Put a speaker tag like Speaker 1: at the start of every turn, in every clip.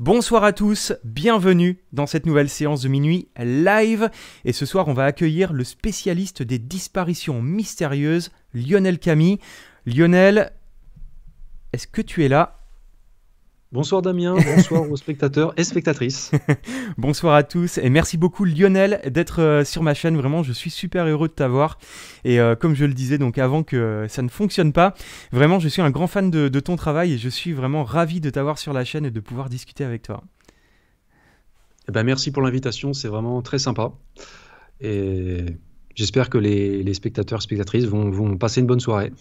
Speaker 1: Bonsoir à tous, bienvenue dans cette nouvelle séance de minuit live. Et ce soir, on va accueillir le spécialiste des disparitions mystérieuses, Lionel Camille. Lionel, est-ce que tu es là Bonsoir Damien, bonsoir aux spectateurs et spectatrices. bonsoir à tous et merci beaucoup Lionel d'être euh, sur ma chaîne. Vraiment, je suis super heureux de t'avoir. Et euh, comme je le disais donc avant que ça ne fonctionne pas, vraiment, je suis un grand fan de, ton travail et je suis vraiment ravi de t'avoir sur la chaîne et de pouvoir discuter avec toi.
Speaker 2: Eh ben, merci pour l'invitation, c'est vraiment très sympa. Et J'espère que les, les, spectateurs, spectatrices vont, passer une bonne soirée.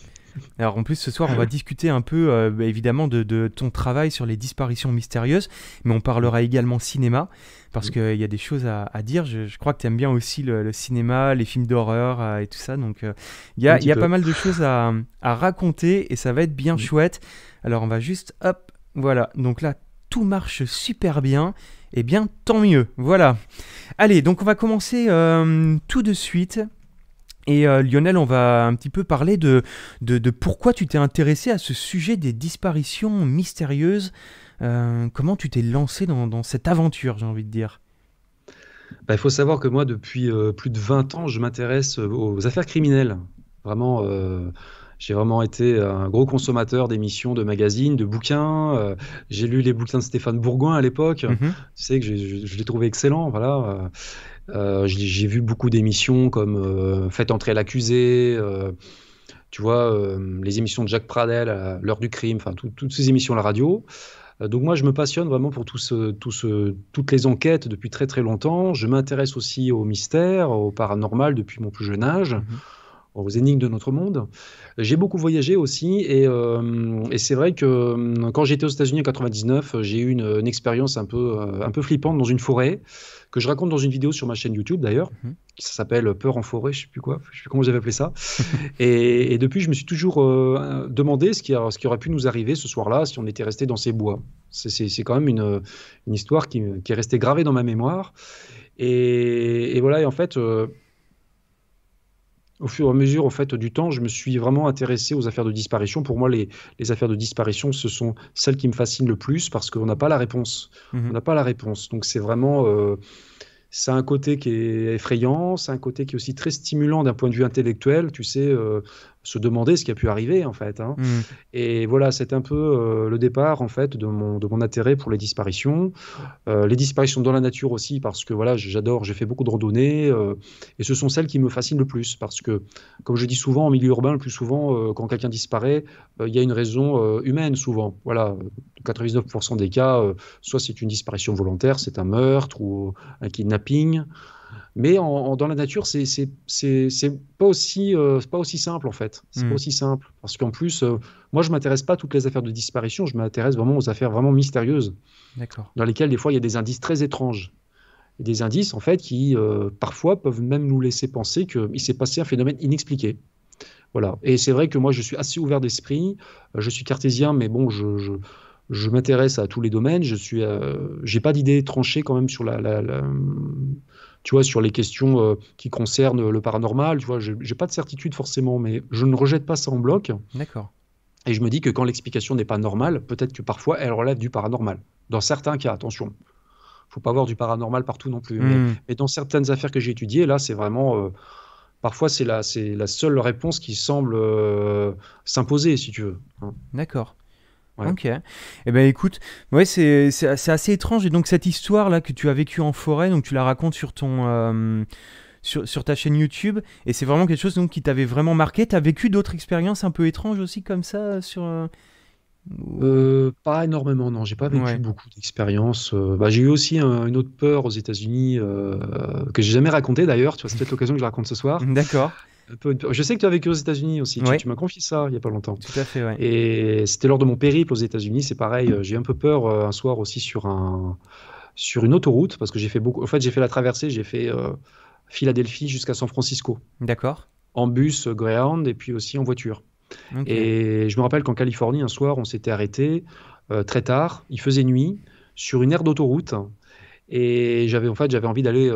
Speaker 2: Alors en plus ce
Speaker 1: soir on va discuter un peu euh, bah, évidemment de, ton travail sur les disparitions mystérieuses, mais on parlera également cinéma parce qu'il y a des choses à, dire. Je, crois que tu aimes bien aussi le, cinéma, les films d'horreur euh, et tout ça, donc euh, il y a, pas mal de choses à, raconter et ça va être bien chouette. Alors on va juste hop, voilà, donc là tout marche super bien eh bien tant mieux. Voilà. Allez, donc on va commencer euh, tout de suite. Et euh, Lionel, on va un petit peu parler de, de, pourquoi tu t'es intéressé à ce sujet des disparitions mystérieuses. Euh, comment tu t'es lancé dans, cette aventure, j'ai envie de
Speaker 2: dire bah, Il faut savoir que moi, depuis plus de 20 ans, je m'intéresse aux affaires criminelles. Vraiment j'ai vraiment été euh, un gros consommateur d'émissions, de magazines, de bouquins. Euh, j'ai lu les bouquins de Stéphane Bourgoin à l'époque. Mhm. Tu sais que je, je les trouvais excellents. Voilà. Euh, j'ai vu beaucoup d'émissions comme Faites entrer l'accusé, tu vois, les émissions de Jacques Pradel, L'heure du crime, enfin, toutes ces émissions à la radio. Donc moi, je me passionne vraiment pour toutes les enquêtes depuis très très longtemps. Je m'intéresse aussi au mystère, au paranormal depuis mon plus jeune âge. Mhm aux énigmes de notre monde. J'ai beaucoup voyagé aussi et, euh, c'est vrai que euh, quand j'étais aux États-Unis en 99, j'ai eu une, expérience un peu, euh, un peu flippante dans une forêt que je raconte dans une vidéo sur ma chaîne YouTube d'ailleurs, qui mhm. s'appelle Peur en forêt, je sais plus quoi, je sais plus comment j'avais appelé ça. et, depuis, je me suis toujours demandé ce qui, ce qui aurait pu nous arriver ce soir-là si on était resté dans ces bois. C'est quand même une, une histoire qui, qui, est restée gravée dans ma mémoire. Et, voilà, et en fait au fur et à mesure, en fait, du temps, je me suis vraiment intéressé aux affaires de disparition. Pour moi, les, affaires de disparition, ce sont celles qui me fascinent le plus parce qu'on n'a pas la réponse. Mhm. On n'a pas la réponse. Donc, c'est vraiment. Euh, c'est ça un côté qui est effrayant, c'est un côté qui est aussi très stimulant d'un point de vue intellectuel. Tu sais, euh, se demander ce qui a pu arriver en fait. Hein. Hmm. Et voilà, c'est un peu euh, le départ en fait de mon, de mon intérêt pour les disparitions, euh, les disparitions dans la nature aussi parce que voilà, j'adore, j'ai fait beaucoup de randonnées euh, et ce sont celles qui me fascinent le plus parce que comme je dis souvent en milieu urbain, le plus souvent quand quelqu'un disparaît, il y a une raison humaine souvent. Voilà, 99% des cas, soit c'est une disparition volontaire, c'est un meurtre ou un kidnapping mais dans la nature, c'est pas aussi euh, c'est pas aussi simple en fait. C'est pas hmm. aussi simple parce qu'en plus, euh, moi je m'intéresse pas à toutes les affaires de disparition. Je m'intéresse vraiment aux affaires vraiment mystérieuses, dans lesquelles des fois il y a des indices très étranges, des indices en fait qui euh, parfois peuvent même nous laisser penser qu'il s'est passé un phénomène inexpliqué. Voilà. Et c'est vrai que moi je suis assez ouvert d'esprit. Je suis cartésien, mais bon, je, je m'intéresse à tous les domaines. Je suis, j'ai pas d'idée tranchée quand même sur la, tu vois, sur les questions euh, qui concernent le paranormal, tu vois, j'ai pas de certitude forcément, mais je ne rejette pas ça en bloc. D'accord. Et je me dis que quand l'explication n'est pas normale, peut-être que parfois elle relève du paranormal. Dans certains cas, attention, il faut pas avoir du paranormal partout non plus. Hmm. Mais, dans certaines affaires que j'ai étudiées, là, c'est vraiment. Euh, parfois, c'est la, la seule réponse qui semble euh, s'imposer, si tu veux. Hein. D'accord. Ok. Eh
Speaker 1: ben écoute, ouais, c'est, assez étrange. Et donc cette histoire là que tu as vécue en forêt, donc tu la racontes sur ton euh, sur, ta chaîne YouTube, et c'est vraiment quelque chose donc qui t'avait vraiment marqué. T'as vécu d'autres expériences un peu
Speaker 2: étranges aussi comme ça sur. Euh, euh, pas énormément, non. J'ai pas vécu beaucoup d'expériences. Bah, j'ai eu aussi une autre peur aux États-Unis euh, que j'ai jamais racontée d'ailleurs. Tu vois, c'est peut-être l'occasion que je raconte ce soir. D'accord. Je sais que tu as vécu aux États-Unis aussi. Tu, m'as confié ça il y a pas longtemps. fait, Et c'était lors de mon périple aux États-Unis. C'est pareil. Euh, j'ai un peu peur euh, un soir aussi sur un sur une autoroute parce que j'ai fait beaucoup. En fait, j'ai fait la traversée. J'ai fait euh, Philadelphie jusqu'à San Francisco. D'accord. En bus, Greyhound et puis aussi en voiture. Et je me rappelle qu'en Californie, un soir, on s'était arrêté très tard. Il faisait nuit sur une aire d'autoroute. Et j'avais en fait j'avais envie d'aller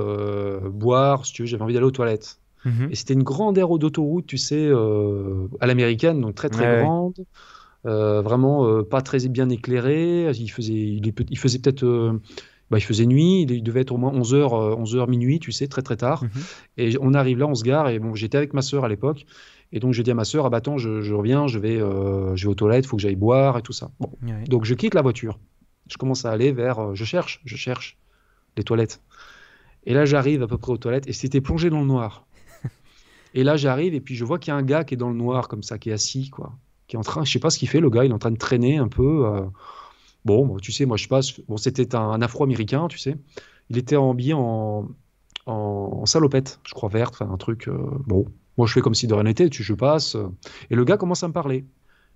Speaker 2: boire, si tu veux, j'avais envie d'aller aux toilettes. Mhm. Et c'était une grande aire d'autoroute, tu sais, euh, à l'américaine, donc très très grande. Euh, vraiment euh, pas très bien éclairée. Il faisait, il, faisait peut-être. Bah, il faisait nuit, il, devait être au moins 11h, 11h minuit, tu sais, très très tard. Mhm. Et on arrive là, on se gare, et bon, j'étais avec ma sœur à l'époque, et donc je dis à ma sœur, ah bah attends, je, reviens, je vais, je vais aux toilettes, faut que j'aille boire et tout ça. Donc je quitte la voiture, je commence à aller vers, je cherche, je cherche les toilettes. Et là j'arrive à peu près aux toilettes, et c'était plongé dans le noir. Et là, j'arrive et puis je vois qu'il y a un gars qui est dans le noir, comme ça, qui est assis, quoi. Qui est en train, je sais pas ce qu'il fait, le gars, il est en train de traîner un peu. Euh. Bon, tu sais, moi, je passe. Bon, c'était un, afro-américain, tu sais. Il était habillé en, en, en salopette, je crois, verte, enfin, un truc. Euh, bon, moi, je fais comme si de rien n'était, je passe. Euh. Et le gars commence à me parler.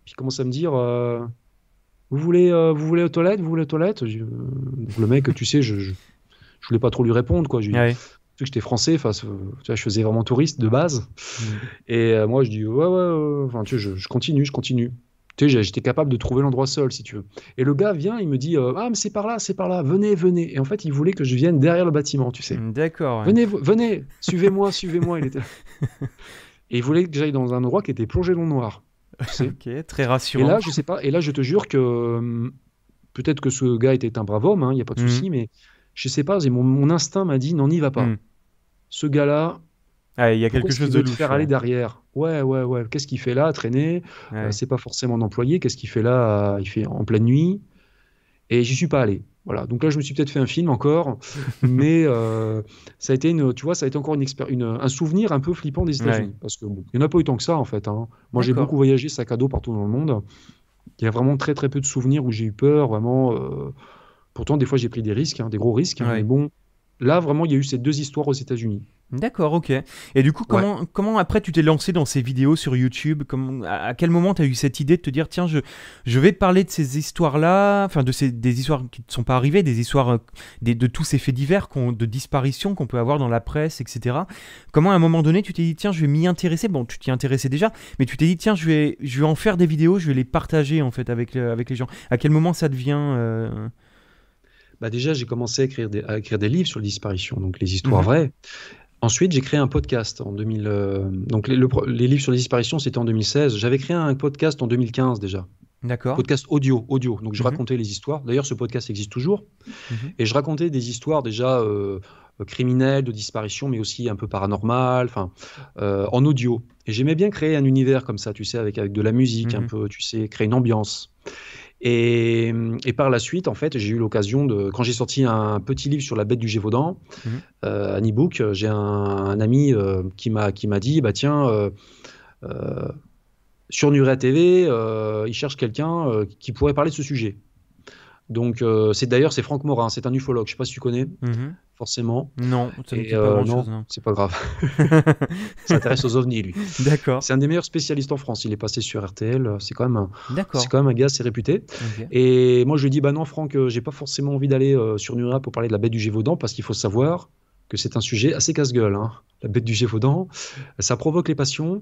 Speaker 2: Puis il commence à me dire. Vous voulez, vous voulez aux toilettes Vous voulez aux toilettes Le mec, tu sais, je, je voulais pas trop lui répondre quoi que j'étais français, je faisais vraiment touriste de base. Mm. Et euh, moi, je dis, ouais, ouais, tu je, continue, je continue. Tu sais, j'étais capable de trouver l'endroit seul, si tu veux. Et le gars vient, il me dit, euh, ah, mais c'est par là, c'est par là, venez, venez. Et en fait, il voulait que je vienne derrière le bâtiment, tu sais. Mm, d'accord. Venez, venez, suivez-moi, suivez-moi. Il était Et il voulait que j'aille dans un endroit qui était plongé dans le noir.
Speaker 1: ok, très rassurant. Et là, je sais
Speaker 2: pas, et là, je te jure que hum, peut-être que ce gars était un brave homme, hein, il n'y a pas de mm. souci, mais je sais pas, mon, mon instinct m'a dit, n'en y va pas. Hmm. Ce gars-là, ah, il y a quelque chose de louche. faire aller derrière. Ouais, ouais, ouais. Qu'est-ce qu'il fait là, traîner euh, C'est pas forcément un employé. Qu'est-ce qu'il fait là Il fait en pleine nuit. Et j'y suis pas allé. Voilà. Donc là, je me suis peut-être fait un film encore, mais euh, ça a été une, tu vois, ça a été encore une, une un souvenir un peu flippant des États-Unis, parce que il n'y en a pas eu tant que ça en fait. Hein. Moi, j'ai beaucoup voyagé, sac à dos partout dans le monde. Il y a vraiment très très peu de souvenirs où j'ai eu peur, vraiment. Euh, Pourtant, des fois, j'ai pris des risques, hein, des gros risques. Hein, mais bon, là, vraiment, il y a eu ces deux histoires aux États-Unis.
Speaker 1: D'accord, ok. Et du coup, comment,
Speaker 2: comment après tu t'es lancé dans ces vidéos sur YouTube À quel
Speaker 1: moment tu as eu cette idée de te dire, tiens, je, vais parler de ces histoires-là, enfin, de ces, des histoires qui ne sont pas arrivées, des histoires euh, de tous ces faits divers, de disparitions qu'on peut avoir dans la presse, etc. Comment à un moment donné tu t'es dit, tiens, je vais m'y intéresser Bon, tu t'y intéressais déjà, mais tu t'es dit, tiens, je vais, je vais en faire des vidéos, je vais les partager en fait avec, avec les gens. À quel moment ça devient. Euh,
Speaker 2: bah déjà, j'ai commencé à écrire, des, à écrire, des, livres sur les disparitions, donc les histoires mhm. vraies. Ensuite, j'ai créé un podcast en 2000. Euh, donc, les, livres sur les disparitions, c'était en 2016. J'avais créé un podcast en 2015 déjà.
Speaker 1: D'accord. Podcast
Speaker 2: audio, audio. Donc, je mhm. racontais les histoires. D'ailleurs, ce podcast existe toujours. Mhm. Et je racontais des histoires déjà euh, criminelles, de disparitions, mais aussi un peu paranormales, enfin, euh, en audio. Et j'aimais bien créer un univers comme ça, tu sais, avec, avec de la musique, un peu, tu sais, créer une ambiance. Et, par la suite, en fait, j'ai eu l'occasion de. Quand j'ai sorti un petit livre sur la bête du Gévaudan, un mhm. e-book, euh, euh, j'ai un, ami ami euh, m'a qui m'a dit bah tiens, sur Nuria TV, il cherche quelqu'un qui pourrait parler de ce sujet. Donc, c'est d'ailleurs, c'est Franck Morin, c'est un ufologue, je ne sais pas si tu connais. Mhm forcément. Euh, non, c'est pas grave. il s'intéresse aux ovnis, lui. D'accord. C'est un des meilleurs spécialistes en France. Il est passé sur RTL. C'est quand même un, c'est quand même un gars assez réputé. Et moi, je lui dis bah non, Franck, euh, j'ai pas forcément envie d'aller euh, sur Nura pour parler de la bête du Gévaudan parce qu'il faut savoir que c'est un sujet assez casse-gueule. Hein. La bête du Gévaudan, ça provoque les passions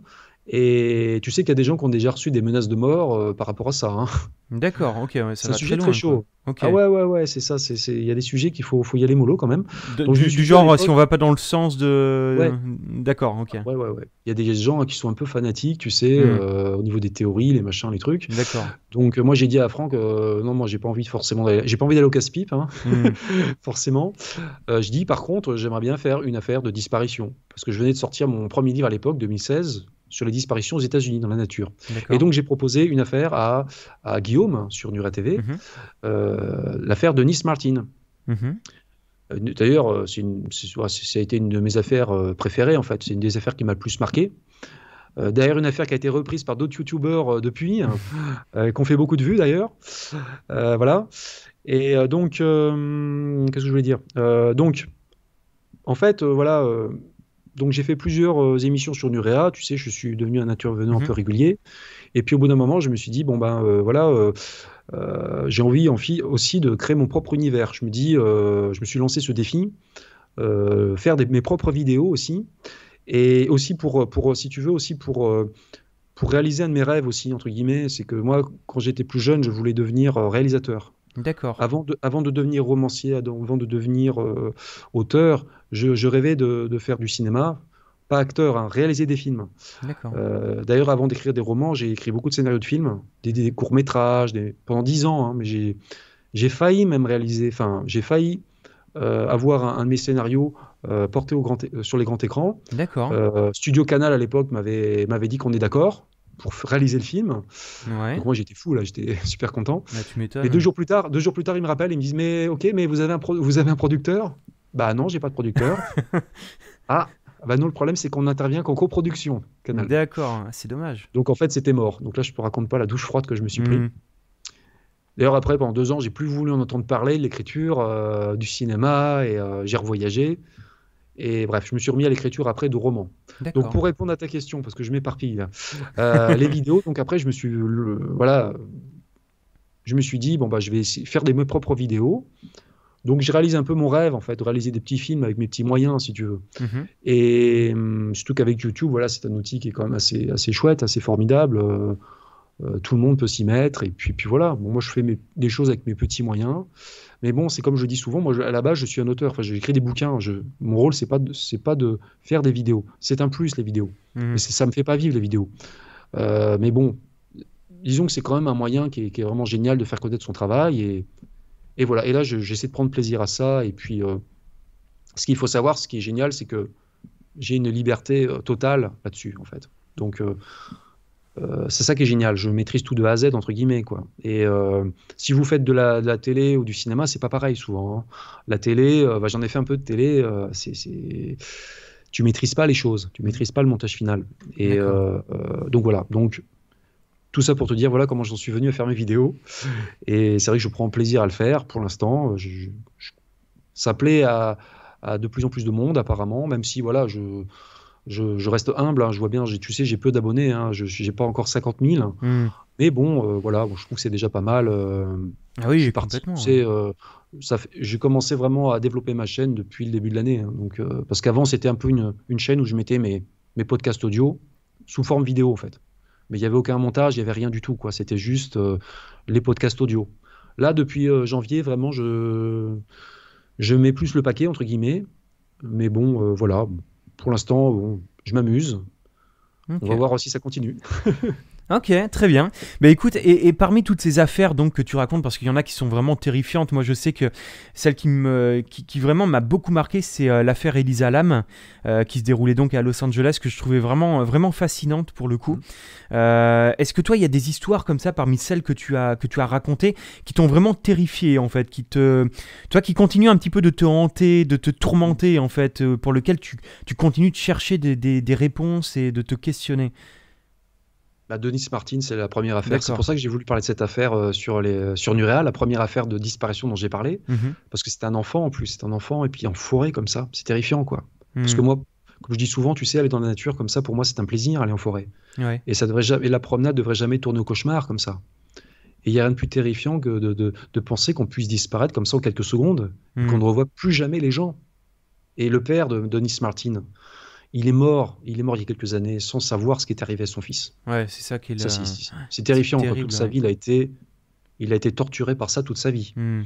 Speaker 2: et tu sais qu'il y a des gens qui ont déjà reçu des menaces de mort euh, par rapport à ça. Hein.
Speaker 1: D'accord, ok, ça c'est un sujet très, chaud. Ah ouais,
Speaker 2: ouais, ouais, c'est ça. Il y a des sujets qu'il faut, faut y aller mollo quand même. Donc, du, genre, si on va pas dans le sens de. D'accord, ok. Ouais, ouais, ouais. Il y a des gens hein, qui sont un peu fanatiques, tu sais, hmm. euh, au niveau des théories, les machins, les trucs. D'accord. Donc, euh, moi, j'ai dit à Franck, non, moi, j'ai pas envie forcément J'ai pas envie d'aller au casse-pipe, hein. hmm. forcément. je dis, par contre, j'aimerais bien faire une affaire de disparition. Parce que je venais de sortir mon premier livre à l'époque, 2016 sur les disparitions aux États-Unis dans la nature. Et donc j'ai proposé une affaire à, Guillaume sur Nura TV, mhm. euh, l'affaire de Nice Martin. Mhm. Euh, d'ailleurs, euh, ça a été une de mes affaires préférées, en fait. C'est une des affaires qui m'a le plus marqué. Euh, d'ailleurs, une affaire qui a été reprise par d'autres youtubeurs depuis, hein, qui qu'on fait beaucoup de vues d'ailleurs. voilà. Et donc, qu'est-ce que je voulais dire Donc, en fait, voilà, donc j'ai fait plusieurs euh, émissions sur Nurea, tu sais, je suis devenu un intervenant un mhm. peu régulier. Et puis au bout d'un moment, je me suis dit, bon ben euh, voilà, euh, j'ai envie aussi de créer mon propre univers. Je me dis, je me suis lancé ce défi, faire mes propres vidéos aussi. Et aussi pour, pour si tu veux, aussi pour pour réaliser un de mes rêves aussi, entre guillemets, c'est que moi, quand j'étais plus jeune, je voulais devenir réalisateur. D'accord. Avant de, avant de devenir romancier, avant de devenir auteur, je, rêvais de, faire du cinéma, pas acteur, hein, réaliser des films. Euh, d'ailleurs, avant d'écrire des romans, j'ai écrit beaucoup de scénarios de films, des, courts-métrages, pendant dix ans, hein, mais j'ai failli même réaliser, enfin, j'ai failli euh, avoir un, de mes scénarios euh, porté au grand sur les grands écrans. D'accord. Studio Canal à l'époque m'avait dit qu'on est d'accord pour réaliser le film. moi j'étais fou là, j'étais super content.
Speaker 1: Bah, mais et deux jours
Speaker 2: plus tard, deux jours plus tard, ils me rappellent, ils me disent mais ok, mais vous avez un vous avez un producteur bah non, j'ai pas de producteur. ah, bah non, le problème, c'est qu'on n'intervient qu'en coproduction, D'accord, c'est dommage. Donc en fait, c'était mort. Donc là, je te raconte pas la douche froide que je me suis pris. Mmh. D'ailleurs, après, pendant deux ans, j'ai plus voulu en entendre parler de l'écriture, euh, du cinéma, et euh, j'ai revoyagé. Et bref, je me suis remis à l'écriture après de romans. Donc pour répondre à ta question, parce que je m'éparpille, euh, les vidéos, donc après, je me suis, voilà, je me suis dit, bon, bah, je vais faire des mes propres vidéos. Donc je réalise un peu mon rêve, en fait, de réaliser des petits films avec mes petits moyens, si tu veux. Mhm. Et hum, surtout qu'avec YouTube, voilà, c'est un outil qui est quand même assez, assez chouette, assez formidable. Euh, euh, tout le monde peut s'y mettre. Et puis, puis voilà, bon, moi je fais des choses avec mes petits moyens. Mais bon, c'est comme je dis souvent, moi à la base je suis un auteur, enfin j'écris des bouquins. Je, mon rôle c'est pas c'est pas de faire des vidéos. C'est un plus les vidéos. Mhm. mais c'est ça me fait pas vivre les vidéos. Euh, mais bon, disons que c'est quand même un moyen qui est, qui est, vraiment génial de faire connaître son travail. Et et voilà, et là, j'essaie de prendre plaisir à ça. Et puis, euh, ce qu'il faut savoir, ce qui est génial, c'est que j'ai une liberté euh, totale là-dessus, en fait. Donc, euh, c'est ça qui est génial. Je maîtrise tout de A à Z, entre guillemets. Quoi. Et si vous faites de la, télé ou du cinéma, c'est pas pareil souvent. Hein. La télé, bah, j'en ai fait un peu de télé, c'est tu maîtrises pas les choses, tu maîtrises pas le montage final. Et donc voilà, donc tout ça pour te dire voilà comment j'en suis venu à faire mes vidéos. Et c'est vrai que je prends plaisir à le faire pour l'instant. Euh, je, ça plaît à, de plus en plus de monde apparemment, même si voilà, je, je, reste humble. Hein. je vois bien, tu sais, j'ai peu d'abonnés. Hein. je n'ai pas encore 50 000. Hmm. Mais bon, euh, voilà, je trouve que c'est déjà pas mal. Euh. ah oui, j'ai complètement. Hein. j'ai commencé vraiment à développer ma chaîne depuis le début de l'année. donc, parce qu'avant, c'était un peu une, chaîne où je mettais mes, mes podcasts audio sous forme vidéo en fait mais il n'y avait aucun montage, il n'y avait rien du tout. quoi. C'était juste euh, les podcasts audio. Là, depuis euh, janvier, vraiment, je... je mets plus le paquet, entre guillemets. Mais bon, euh, voilà, pour l'instant, je m'amuse. On va voir si ça continue. Ok,
Speaker 1: très bien. Bah écoute, et, parmi toutes ces affaires donc que tu racontes, parce qu'il y en a qui sont vraiment terrifiantes, moi je sais que celle qui, me, qui, vraiment m'a beaucoup marqué, c'est euh, l'affaire Elisa Lam, euh, qui se déroulait donc à Los Angeles, que je trouvais vraiment, euh, vraiment fascinante pour le coup. Mm. Est-ce que toi, il y a des histoires comme ça parmi celles que tu as, que tu as racontées, qui t'ont vraiment terrifié en fait, qui te, toi, qui continuent un petit peu de te hanter, de te tourmenter en fait, pour lequel tu, tu continues de chercher des, des, des réponses et de te questionner
Speaker 2: la bah, Denise Martin, c'est la première affaire. C'est pour ça que j'ai voulu parler de cette affaire euh, sur, les, euh, sur la première affaire de disparition dont j'ai parlé. Mhm. Parce que c'est un enfant en plus, c'est un enfant, et puis en forêt comme ça, c'est terrifiant quoi. Mhm. Parce que moi, comme je dis souvent, tu sais, aller dans la nature comme ça, pour moi, c'est un plaisir aller en forêt. Et, ça devrait jamais, la promenade devrait jamais tourner au cauchemar comme ça. Et il n'y a rien de plus terrifiant que de, penser qu'on puisse disparaître comme ça en quelques secondes, mhm. qu'on ne revoit plus jamais les gens. Et le père de Denis Martin, il est mort, il est mort il y a quelques années sans savoir ce qui est arrivé à son fils. Ouais, c'est ça qui C'est terrifiant. Toute sa vie, il a été, il a été torturé par ça toute sa vie. Hmm.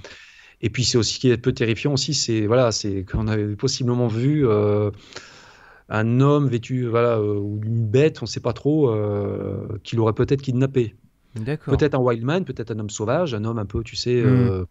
Speaker 2: Et puis c'est aussi qui est un peu terrifiant aussi, c'est voilà, c'est qu'on avait possiblement vu euh, un homme vêtu voilà euh, ou une bête, on ne sait pas trop, euh, qu'il aurait peut-être kidnappé. Peut-être un wild man, peut-être un homme sauvage, un homme un peu, tu sais, hmm.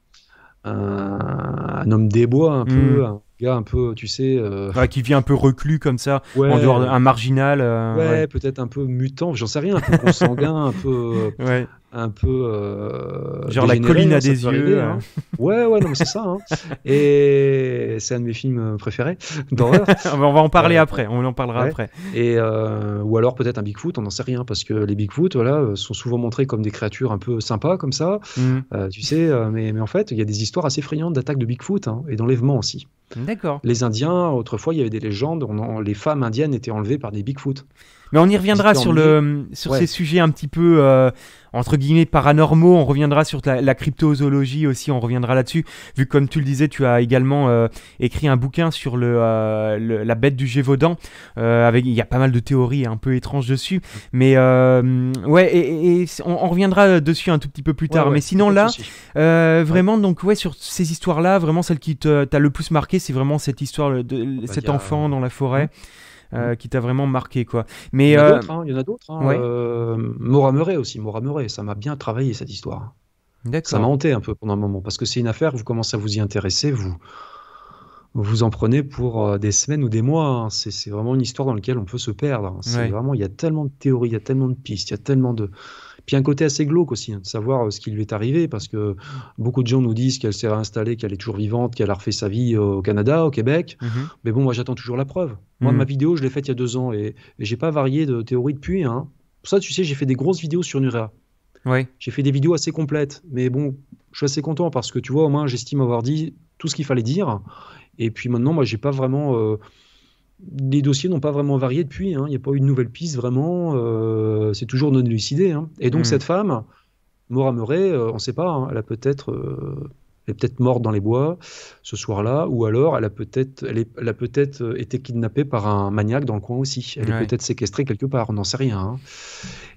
Speaker 2: un, homme des bois un hmm. peu un peu, tu sais. Euh, qui vit un peu reclus comme
Speaker 1: ça, en dehors d'un marginal. Euh, ouais,
Speaker 2: peut-être un peu mutant, j'en sais rien, un peu consanguin, un peu. un peu euh, genre la colline à des yeux hein. Hein. ouais ouais non mais c'est ça hein. et c'est un de mes films euh, préférés on va en parler après on en parlera après et euh, ou alors peut-être un Bigfoot on n'en sait rien parce que les Bigfoot voilà sont souvent montrés comme des créatures un peu sympas comme ça mm. tu sais mais, en fait il y a des histoires assez friandes d'attaques de Bigfoot et d'enlèvements aussi D'accord. Les Indiens, autrefois, il y avait des légendes. les femmes indiennes étaient enlevées par des Bigfoot. Mais on y reviendra sur, le, sur ces sujets un petit peu, euh,
Speaker 1: entre guillemets, paranormaux. On reviendra sur la, cryptozoologie aussi, on reviendra là-dessus. Vu que, comme tu le disais, tu as également euh, écrit un bouquin sur le, euh, la bête du Gévaudan. avec, il y a pas mal de théories un peu étranges dessus. Mais ouais, et, on, reviendra dessus un tout petit peu plus tard. mais sinon, là, vraiment, donc, ouais, sur ces histoires-là, vraiment, celle qui t'a le plus marqué, c'est vraiment cette histoire de, ah bah, cet enfant dans la forêt. Mmh. Euh, mm. qui t'a vraiment marqué quoi. Mais il y en a d'autres.
Speaker 2: aussi. ça m'a bien travaillé cette histoire. Ça m'a hanté un peu pendant un moment parce que c'est une affaire. Vous commencez à vous y intéresser, vous vous en prenez pour euh, des semaines ou des mois. Hein. C'est vraiment une histoire dans laquelle on peut se perdre. C'est vraiment il y a tellement de théories, il y a tellement de pistes, il y a tellement de puis un côté assez glauque aussi, hein, de savoir euh, ce qui lui est arrivé, parce que beaucoup de gens nous disent qu'elle s'est réinstallée, qu'elle est toujours vivante, qu'elle a refait sa vie euh, au Canada, au Québec. Mhm. Mais bon, moi j'attends toujours la preuve. Moi, mhm. ma vidéo, je l'ai faite il y a deux ans et, je j'ai pas varié de théorie depuis. Pour hein. ça, tu sais, j'ai fait des grosses vidéos sur Nurea. Oui. J'ai fait des vidéos assez complètes, mais bon, je suis assez content parce que tu vois, au moins, j'estime avoir dit tout ce qu'il fallait dire. Et puis maintenant, moi, j'ai pas vraiment. Euh, les dossiers n'ont pas vraiment varié depuis. Hein. Il n'y a pas eu de nouvelle piste vraiment. Euh, c'est toujours non élucidé. Hein. Et donc hmm. cette femme, Maura Murray, euh, on ne sait pas. Hein, elle a peut-être euh, elle est peut-être morte dans les bois ce soir-là, ou alors elle a peut-être, peut-être euh, été kidnappée par un maniaque dans le coin aussi. Elle est peut-être séquestrée quelque part, on n'en sait rien. Hein.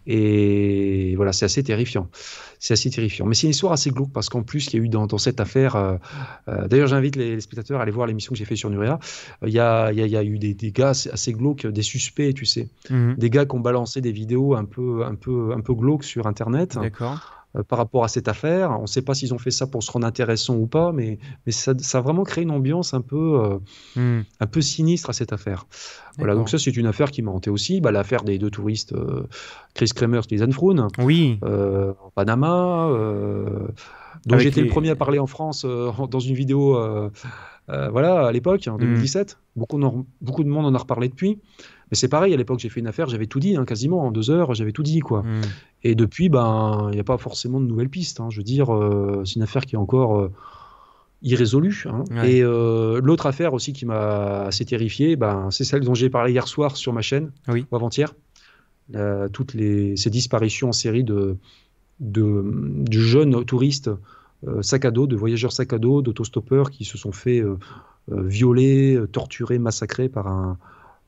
Speaker 2: Et voilà, c'est assez terrifiant. C'est assez terrifiant. Mais c'est une histoire assez glauque parce qu'en plus, il y a eu dans, cette affaire. Euh, euh, d'ailleurs, j'invite les, spectateurs à aller voir l'émission que j'ai fait sur Nuria. Il y, a, eu des, des, gars assez glauques, des suspects, tu sais, mhm. des gars qui ont balancé des vidéos un peu, un peu, un peu glauques sur Internet. D'accord euh, par rapport à cette affaire. On ne sait pas s'ils ont fait ça pour se rendre intéressant ou pas, mais, ça, a vraiment créé une ambiance un peu, euh, hmm. sinistre à cette affaire. Voilà, donc ça, c'est une affaire qui m'a hanté aussi. Bah, l'affaire des deux touristes, euh, Chris Kramer et Lisanne oui. en Panama. donc j'étais le premier à parler en France dans une vidéo voilà, à l'époque, en 2017. Hmm. Beaucoup, beaucoup de monde en a reparlé depuis c'est pareil, à l'époque, j'ai fait une affaire, j'avais tout dit, hein, quasiment en deux heures, j'avais tout dit, quoi. Hmm. Et depuis, ben, il n'y a pas forcément de nouvelles pistes. Hein. Je veux dire, euh, c'est une affaire qui est encore euh, irrésolue. Hein. Et euh, l'autre affaire aussi qui m'a assez terrifié, ben, c'est celle dont j'ai parlé hier soir sur ma chaîne, oui. ou avant-hier. toutes les, ces disparitions en série de, de, jeunes touristes sac à dos, de voyageurs sac à dos, d'autostoppeurs qui se sont fait violer, torturer massacrer par un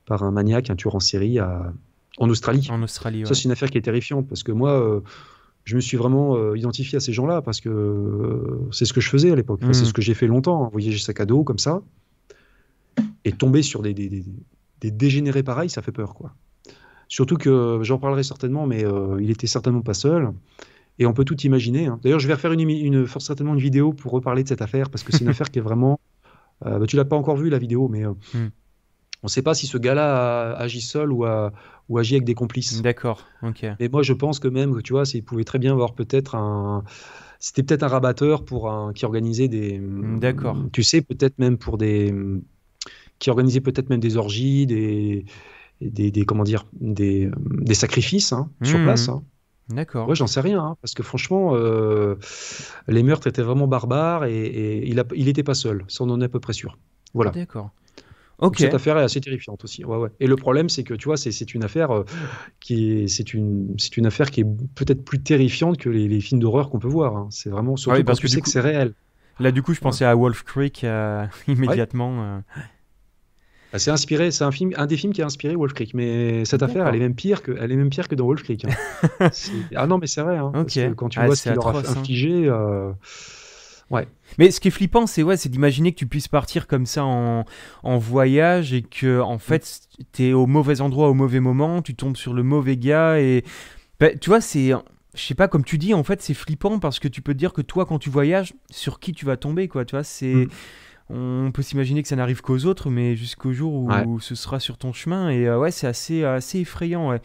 Speaker 2: par un maniaque, un tueur en série en Australie. En Australie, Ça, c'est une affaire qui est terrifiante parce que moi, euh, je me suis vraiment euh, identifié à ces gens-là parce que euh, c'est ce que je faisais à l'époque. C'est mm. ce que j'ai fait longtemps, hein. voyager sac à dos comme ça. Et tomber sur des, dégénérés pareils, ça fait peur, quoi. Surtout que, j'en parlerai certainement, mais il était certainement pas seul. Et on peut tout imaginer. Hein. D'ailleurs, je vais refaire une, une, certainement une vidéo pour reparler de cette affaire parce que c'est une affaire qui est vraiment. Bah, tu l'as pas encore vue la vidéo, mais mm. On ne sait pas si ce gars-là agit seul ou, a, ou agit avec des complices. D'accord, ok. Mais moi, je pense que même, tu vois, il pouvait très bien avoir peut-être un. C'était peut-être un rabatteur pour un, qui organisait des. D'accord. Tu sais, peut-être même pour des. Qui organisait peut-être même des orgies, des. Des, comment dire des, des sacrifices hein, sur mmh. place hein. D'accord. Ouais, j'en sais rien, hein, parce que franchement, euh, les meurtres étaient vraiment barbares et, et il n'était pas seul, ça on en est à peu près sûr. Voilà. D'accord. Cette affaire est assez terrifiante aussi. Et le problème, c'est que tu vois, c'est une affaire euh, qui est, c'est une, c'est une affaire qui est peut-être plus terrifiante que les, films d'horreur qu'on peut voir. Hein. C'est vraiment ah surtout parce que tu sais que c'est
Speaker 1: réel. Là, du coup, je pensais à Wolf
Speaker 2: Creek euh, immédiatement. Euh. Bah, c'est inspiré, c'est un film, un des films qui a inspiré Wolf Creek. Mais cette affaire, elle est même pire que, elle est même pire que dans Wolf Creek. Hein. ah non, mais c'est vrai. Hein, quand tu ah, vois ce qu'il aura infligé. Ouais. Mais ce qui est flippant, c'est
Speaker 1: ouais, c'est d'imaginer que tu puisses partir comme ça en, en voyage et que en fait, mm. t'es au mauvais endroit au mauvais moment, tu tombes sur le mauvais gars et bah, tu vois, c'est je sais pas, comme tu dis, en fait, c'est flippant parce que tu peux te dire que toi, quand tu voyages, sur qui tu vas tomber, quoi. Tu vois, c'est. Mm. On peut s'imaginer que ça n'arrive qu'aux autres, mais jusqu'au jour où, ce sera sur ton chemin.
Speaker 2: Et euh, ouais, c'est assez, assez effrayant.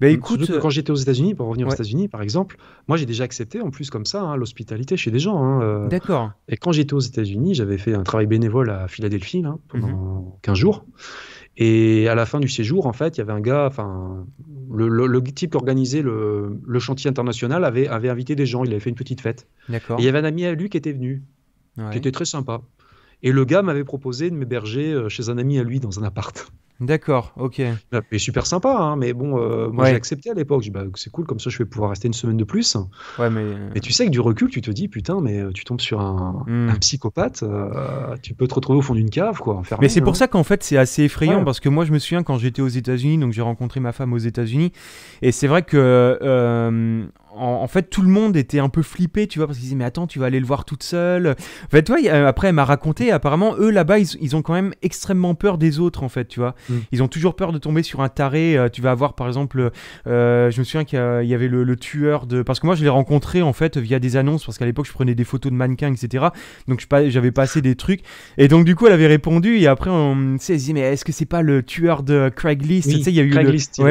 Speaker 2: Bah, écoute, euh, quand j'étais aux États-Unis, pour revenir aux États-Unis par exemple, moi j'ai déjà accepté en plus comme ça hein, l'hospitalité chez des gens. Hein, euh. D'accord. Et quand j'étais aux États-Unis, j'avais fait un travail bénévole à Philadelphie pendant 15 mhm. jours. Et à la fin du séjour, en fait, il y avait un gars, enfin, le, le, type qui organisait le, chantier international avait, avait invité des gens, il avait fait une petite fête. D'accord. il y avait un ami à lui qui était venu, qui était très sympa. Et le gars m'avait proposé de m'héberger euh, chez un ami à lui dans un appart. D'accord, ok. Bah, mais super sympa, hein, mais bon, euh, moi j'ai accepté à l'époque. Bah, c'est cool, comme ça je vais pouvoir rester une semaine de plus. Ouais, mais. Et euh, tu sais, que du recul, tu te dis, putain, mais euh, tu tombes sur un, hmm. psychopathe, tu peux te retrouver au fond d'une cave, quoi. mais c'est pour ça
Speaker 1: qu'en fait c'est assez effrayant, parce que moi je me souviens quand j'étais aux États-Unis, donc j'ai rencontré ma femme aux États-Unis, et c'est vrai que en, fait, tout le monde était un peu flippé, tu vois, parce qu'ils disaient, mais attends, tu vas aller le voir toute seule. En fait, toi, euh, après, elle m'a raconté, apparemment, eux, là-bas, ils, ont quand même extrêmement peur des autres, en fait, tu vois. Mm. Ils ont toujours peur de tomber sur un taré. Euh, tu vas avoir, par exemple, euh, je me souviens qu'il y avait le, tueur de. Parce que moi, je l'ai rencontré, en fait, via des annonces, parce qu'à l'époque, je prenais des photos de mannequins, etc. Donc, j'avais passé des trucs. Et donc, du coup, elle avait répondu, et après, on s'est dit, mais est-ce que c'est pas le tueur de Craigslist oui, Tu sais, il y a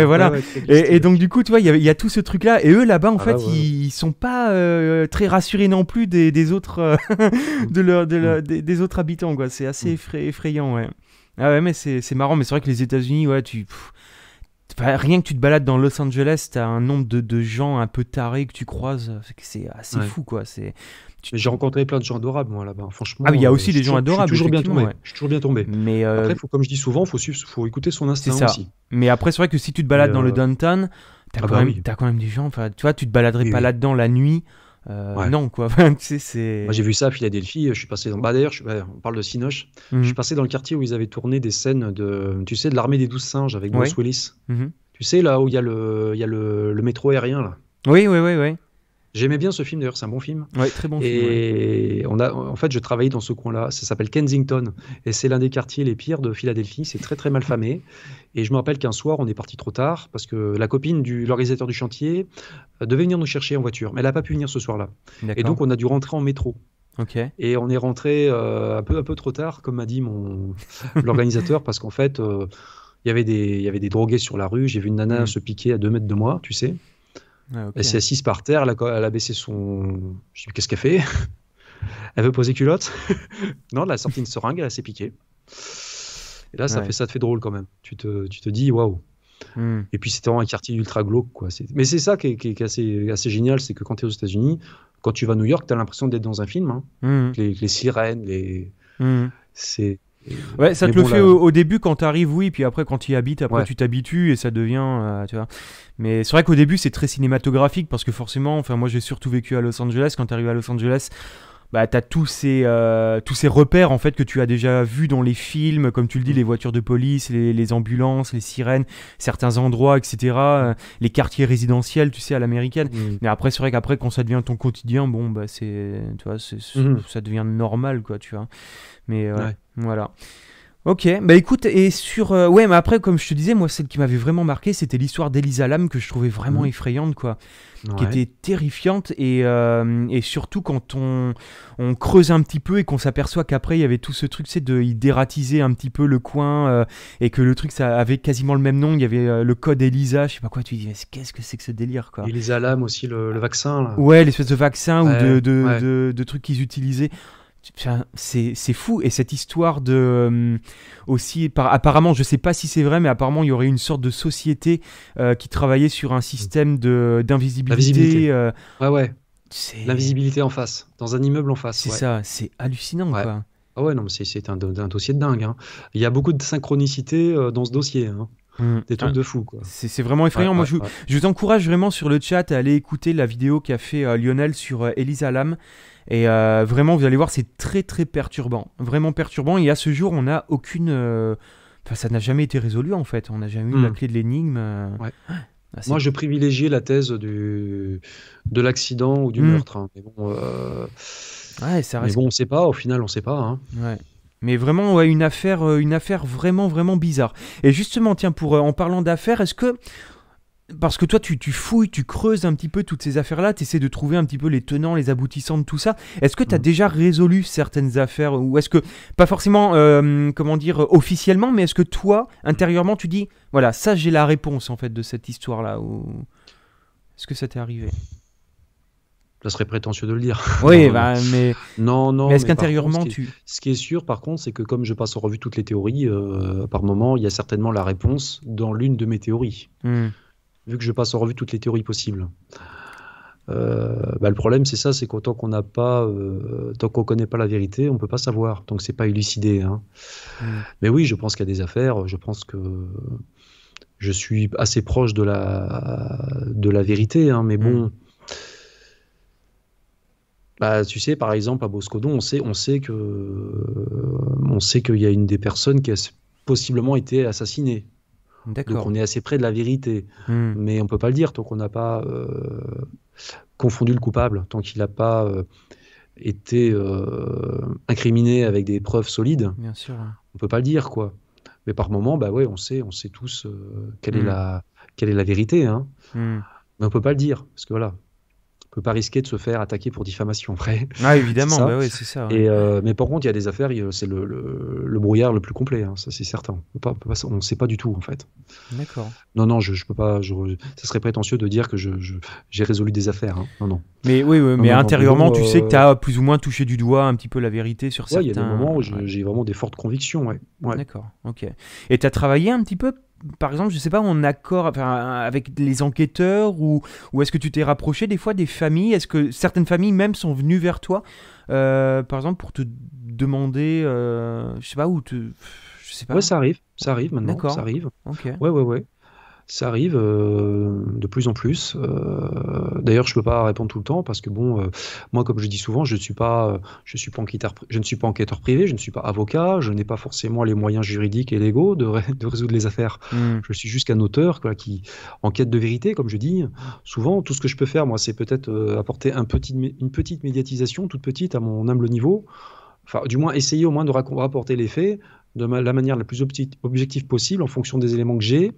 Speaker 1: eu. voilà. et, donc, du coup, tu vois, il y, a tout ce truc-là. Et eux, là-bas, en ah fait, ils, sont pas euh, très rassurés non plus des, autres, euh, de leur, mm. des, autres habitants, quoi. C'est assez mm. effrayant, ouais. Ah mais c'est marrant, mais c'est vrai que les États-Unis, ouais, tu. rien que tu te balades dans Los Angeles, t'as un nombre de, de, gens un peu tarés que tu croises. Euh, c'est assez fou, quoi. C'est. J'ai rencontré plein de gens adorables, moi, là-bas. Hein. Franchement. Ah, il y a aussi des gens adorables. Je suis toujours bien tombé.
Speaker 2: Je toujours bien tombé. Mais après, faut, comme je dis souvent, faut faut écouter son instinct ça. Mais après, c'est vrai que si tu te balades dans le downtown, ah bah t'as
Speaker 1: quand, même des gens, tu vois, tu te baladerais pas
Speaker 2: là-dedans la nuit. Euh, non, quoi. c'est... Moi, j'ai vu ça à Philadelphie. Je suis passé dans. Bah, d'ailleurs, je... on parle de Sinoche. Je mhm. suis passé dans le quartier où ils avaient tourné des scènes de, tu sais, de l'armée des douze singes avec Bruce Willis. Mhm. Tu sais, là où il y a le, y a le... le métro aérien, là. Oui, oui, oui, oui. J'aimais bien ce film d'ailleurs, c'est un bon film. Ouais, très bon film. Et on a, en fait, je travaillais dans ce coin-là. Ça s'appelle Kensington et c'est l'un des quartiers les pires de Philadelphie. C'est très très mal famé. Et je me rappelle qu'un soir, on est parti trop tard parce que la copine de l'organisateur du chantier euh, devait venir nous chercher en voiture, mais elle n'a pas pu venir ce soir-là. Et donc on a dû rentrer en métro. Ok. Et on est rentré euh, un peu un peu trop tard, comme m'a dit mon l'organisateur, parce qu'en fait. Euh, il y avait des il y avait des drogués sur la rue j'ai vu une nana mm. se piquer à deux mètres de moi tu sais ah, elle s'est assise par terre, elle a, baissé son. Je sais qu'est-ce qu'elle fait Elle veut poser culotte Non, elle a sorti une seringue, elle s'est piquée. Et là, ça, te fait drôle quand même. Tu te, dis, waouh. Hmm. Et puis, c'était vraiment un quartier ultra glauque. Quoi. Mais c'est ça qui est, assez, génial c'est que quand tu es aux États-Unis, quand tu vas à New York, tu as l'impression d'être dans un film. Hein. Hmm. Les, sirènes, les. Hmm. C'est ouais, ça te le fait au,
Speaker 1: début quand t'arrives, oui, puis après quand tu habites, après tu t'habitues et ça devient, euh, tu vois. Mais c'est vrai qu'au début c'est très cinématographique parce que forcément, enfin moi j'ai surtout vécu à Los Angeles. Quand t'arrives à Los Angeles, bah, tu as tous ces, euh, tous ces repères en fait que tu as déjà vu dans les films, comme tu le dis, mm. les voitures de police, les, ambulances, les sirènes, certains endroits, etc. Euh, les quartiers résidentiels, tu sais, à l'américaine. Mm. Mais après, c'est vrai qu'après, quand ça devient ton quotidien, bon, bah, c'est, tu vois, mm. ça devient normal, quoi, tu vois. Mais ouais. Voilà. Ok, bah écoute, et sur... Euh, ouais, mais après, comme je te disais, moi, celle qui m'avait vraiment marqué, c'était l'histoire d'Elisa Lam que je trouvais vraiment mhm. effrayante, quoi. Qui était terrifiante, et, euh, et surtout quand on, on, creuse un petit peu et qu'on s'aperçoit qu'après, il y avait tout ce truc, c'est de il un petit peu le coin, euh, et que le truc, ça avait quasiment le même nom, il y avait le code Elisa, je sais pas quoi, tu dis, mais qu'est-ce que c'est que ce délire,
Speaker 2: quoi. Elisa Lam aussi, le, vaccin, là. Ouais, l'espèce de vaccin ou de, de,
Speaker 1: de, de trucs qu'ils utilisaient c'est fou et cette histoire de euh, aussi par, apparemment je sais pas si c'est vrai mais apparemment il y aurait une sorte de société euh, qui travaillait sur un système de d'invisibilité euh.
Speaker 2: ouais ouais l'invisibilité en face dans un immeuble en face c'est ça c'est hallucinant ouais. ah ouais non mais c'est un, un, dossier de dingue hein. il y a beaucoup de synchronicité dans ce dossier hein.
Speaker 1: Mm. Des trucs ah. de fou, quoi. C'est vraiment effrayant. Moi, je, je, vous encourage vraiment sur le chat à aller écouter la vidéo qu'a fait euh, Lionel sur euh, Elisa Lam. Et euh, vraiment, vous allez voir, c'est très, très perturbant. Vraiment perturbant. Et à ce jour, on n'a aucune. Enfin, ça n'a jamais été résolu, en fait. On n'a jamais eu mm. la clé de l'énigme. Ah,
Speaker 2: bah, Moi, je privilégiais la thèse du... de l'accident ou du mm. meurtre. Hein. Mais bon. Ouais, ça reste... on sait pas, au final, on sait pas.
Speaker 1: Hein. Ouais. Mais vraiment, ouais, une affaire, euh, une affaire vraiment, vraiment bizarre. Et justement, tiens, pour euh, en parlant d'affaires, est-ce que parce que toi, tu, fouilles, tu creuses un petit peu toutes ces affaires-là, tu essaies de trouver un petit peu les tenants, les aboutissants de tout ça. Est-ce que tu as mm. déjà résolu certaines affaires Ou est-ce que, pas forcément, euh, comment dire, officiellement, mais est-ce que toi, intérieurement, tu dis, voilà, ça, j'ai la réponse, en fait, de cette histoire-là ou... Est-ce que ça t'est arrivé
Speaker 2: ça serait prétentieux de le dire. Oui, bah, mais non, non. est-ce qu'intérieurement tu Ce qui est sûr, par contre, c'est que comme je passe en revue toutes les théories, euh, par moment, il y a certainement la réponse dans l'une de mes théories, hmm. vu que je passe en revue toutes les théories possibles. Euh, bah, le problème, c'est ça, c'est qu'autant qu'on n'a pas, euh, tant qu'on connaît pas la vérité, on peut pas savoir, donc c'est pas élucidé. Hein. Hmm. Mais oui, je pense qu'il y a des affaires. Je pense que je suis assez proche de la de la vérité, hein. mais bon. Hmm. Bah, tu sais, par exemple, à Boscodon, on sait, on sait que, euh, on sait qu'il y a une des personnes qui a possiblement été assassinée. Donc on est assez près de la vérité, hmm. mais on peut pas le dire tant qu'on n'a pas euh, confondu le coupable, tant qu'il n'a pas euh, été incriminé avec des preuves solides. Bien sûr. On peut pas le dire quoi. Mais par moment, bah ouais, on sait, on sait tous quelle est hmm. la quelle est la vérité, hein. Hmm. Mais on peut pas le dire parce que voilà, peut pas risquer de se faire attaquer pour diffamation. Vrai. Ah, évidemment, ça. Bah c'est ça Et, euh, mais par contre, il y a des affaires, c'est le, le, le brouillard le plus complet, hein, ça c'est certain. On ne sait pas du tout, en fait. D'accord. Non, non, je, je peux pas. Je, ça serait prétentieux de dire que je, j'ai résolu des affaires. Hein. Non, non.
Speaker 1: Mais oui, mais intérieurement, tu sais euh, que tu as plus ou moins touché du doigt un petit peu la vérité sur ouais, certains. Il y a des moments
Speaker 2: où j'ai vraiment des fortes convictions, ouais. D'accord,
Speaker 1: ok. Et tu as travaillé un petit peu par exemple, je sais pas, en accord enfin, avec les enquêteurs ou, ou est-ce que tu t'es rapproché des fois des familles Est-ce que certaines familles même sont venues vers toi, euh, par exemple, pour te demander, euh, je sais pas, où te. Je
Speaker 2: sais pas. Ouais, ça arrive, ça arrive maintenant. Ça arrive. Ok. Ouais, ouais, ouais ça arrive euh, de plus en plus. Euh, d'ailleurs, je peux pas répondre tout le temps parce que bon, euh, moi, comme je dis souvent, je ne suis pas, je enquêteur, ne suis pas enquêteur privé, je ne suis pas avocat, je n'ai pas forcément les moyens juridiques et légaux de, résoudre les affaires. Hmm. Je suis juste un auteur qui enquête de vérité, comme je dis. Souvent, tout ce que je peux faire, moi, c'est peut-être apporter une petite médiatisation, toute petite, à mon humble niveau. Enfin, du moins, essayer au moins de rapporter les faits de la manière la plus objective possible en fonction des éléments que j'ai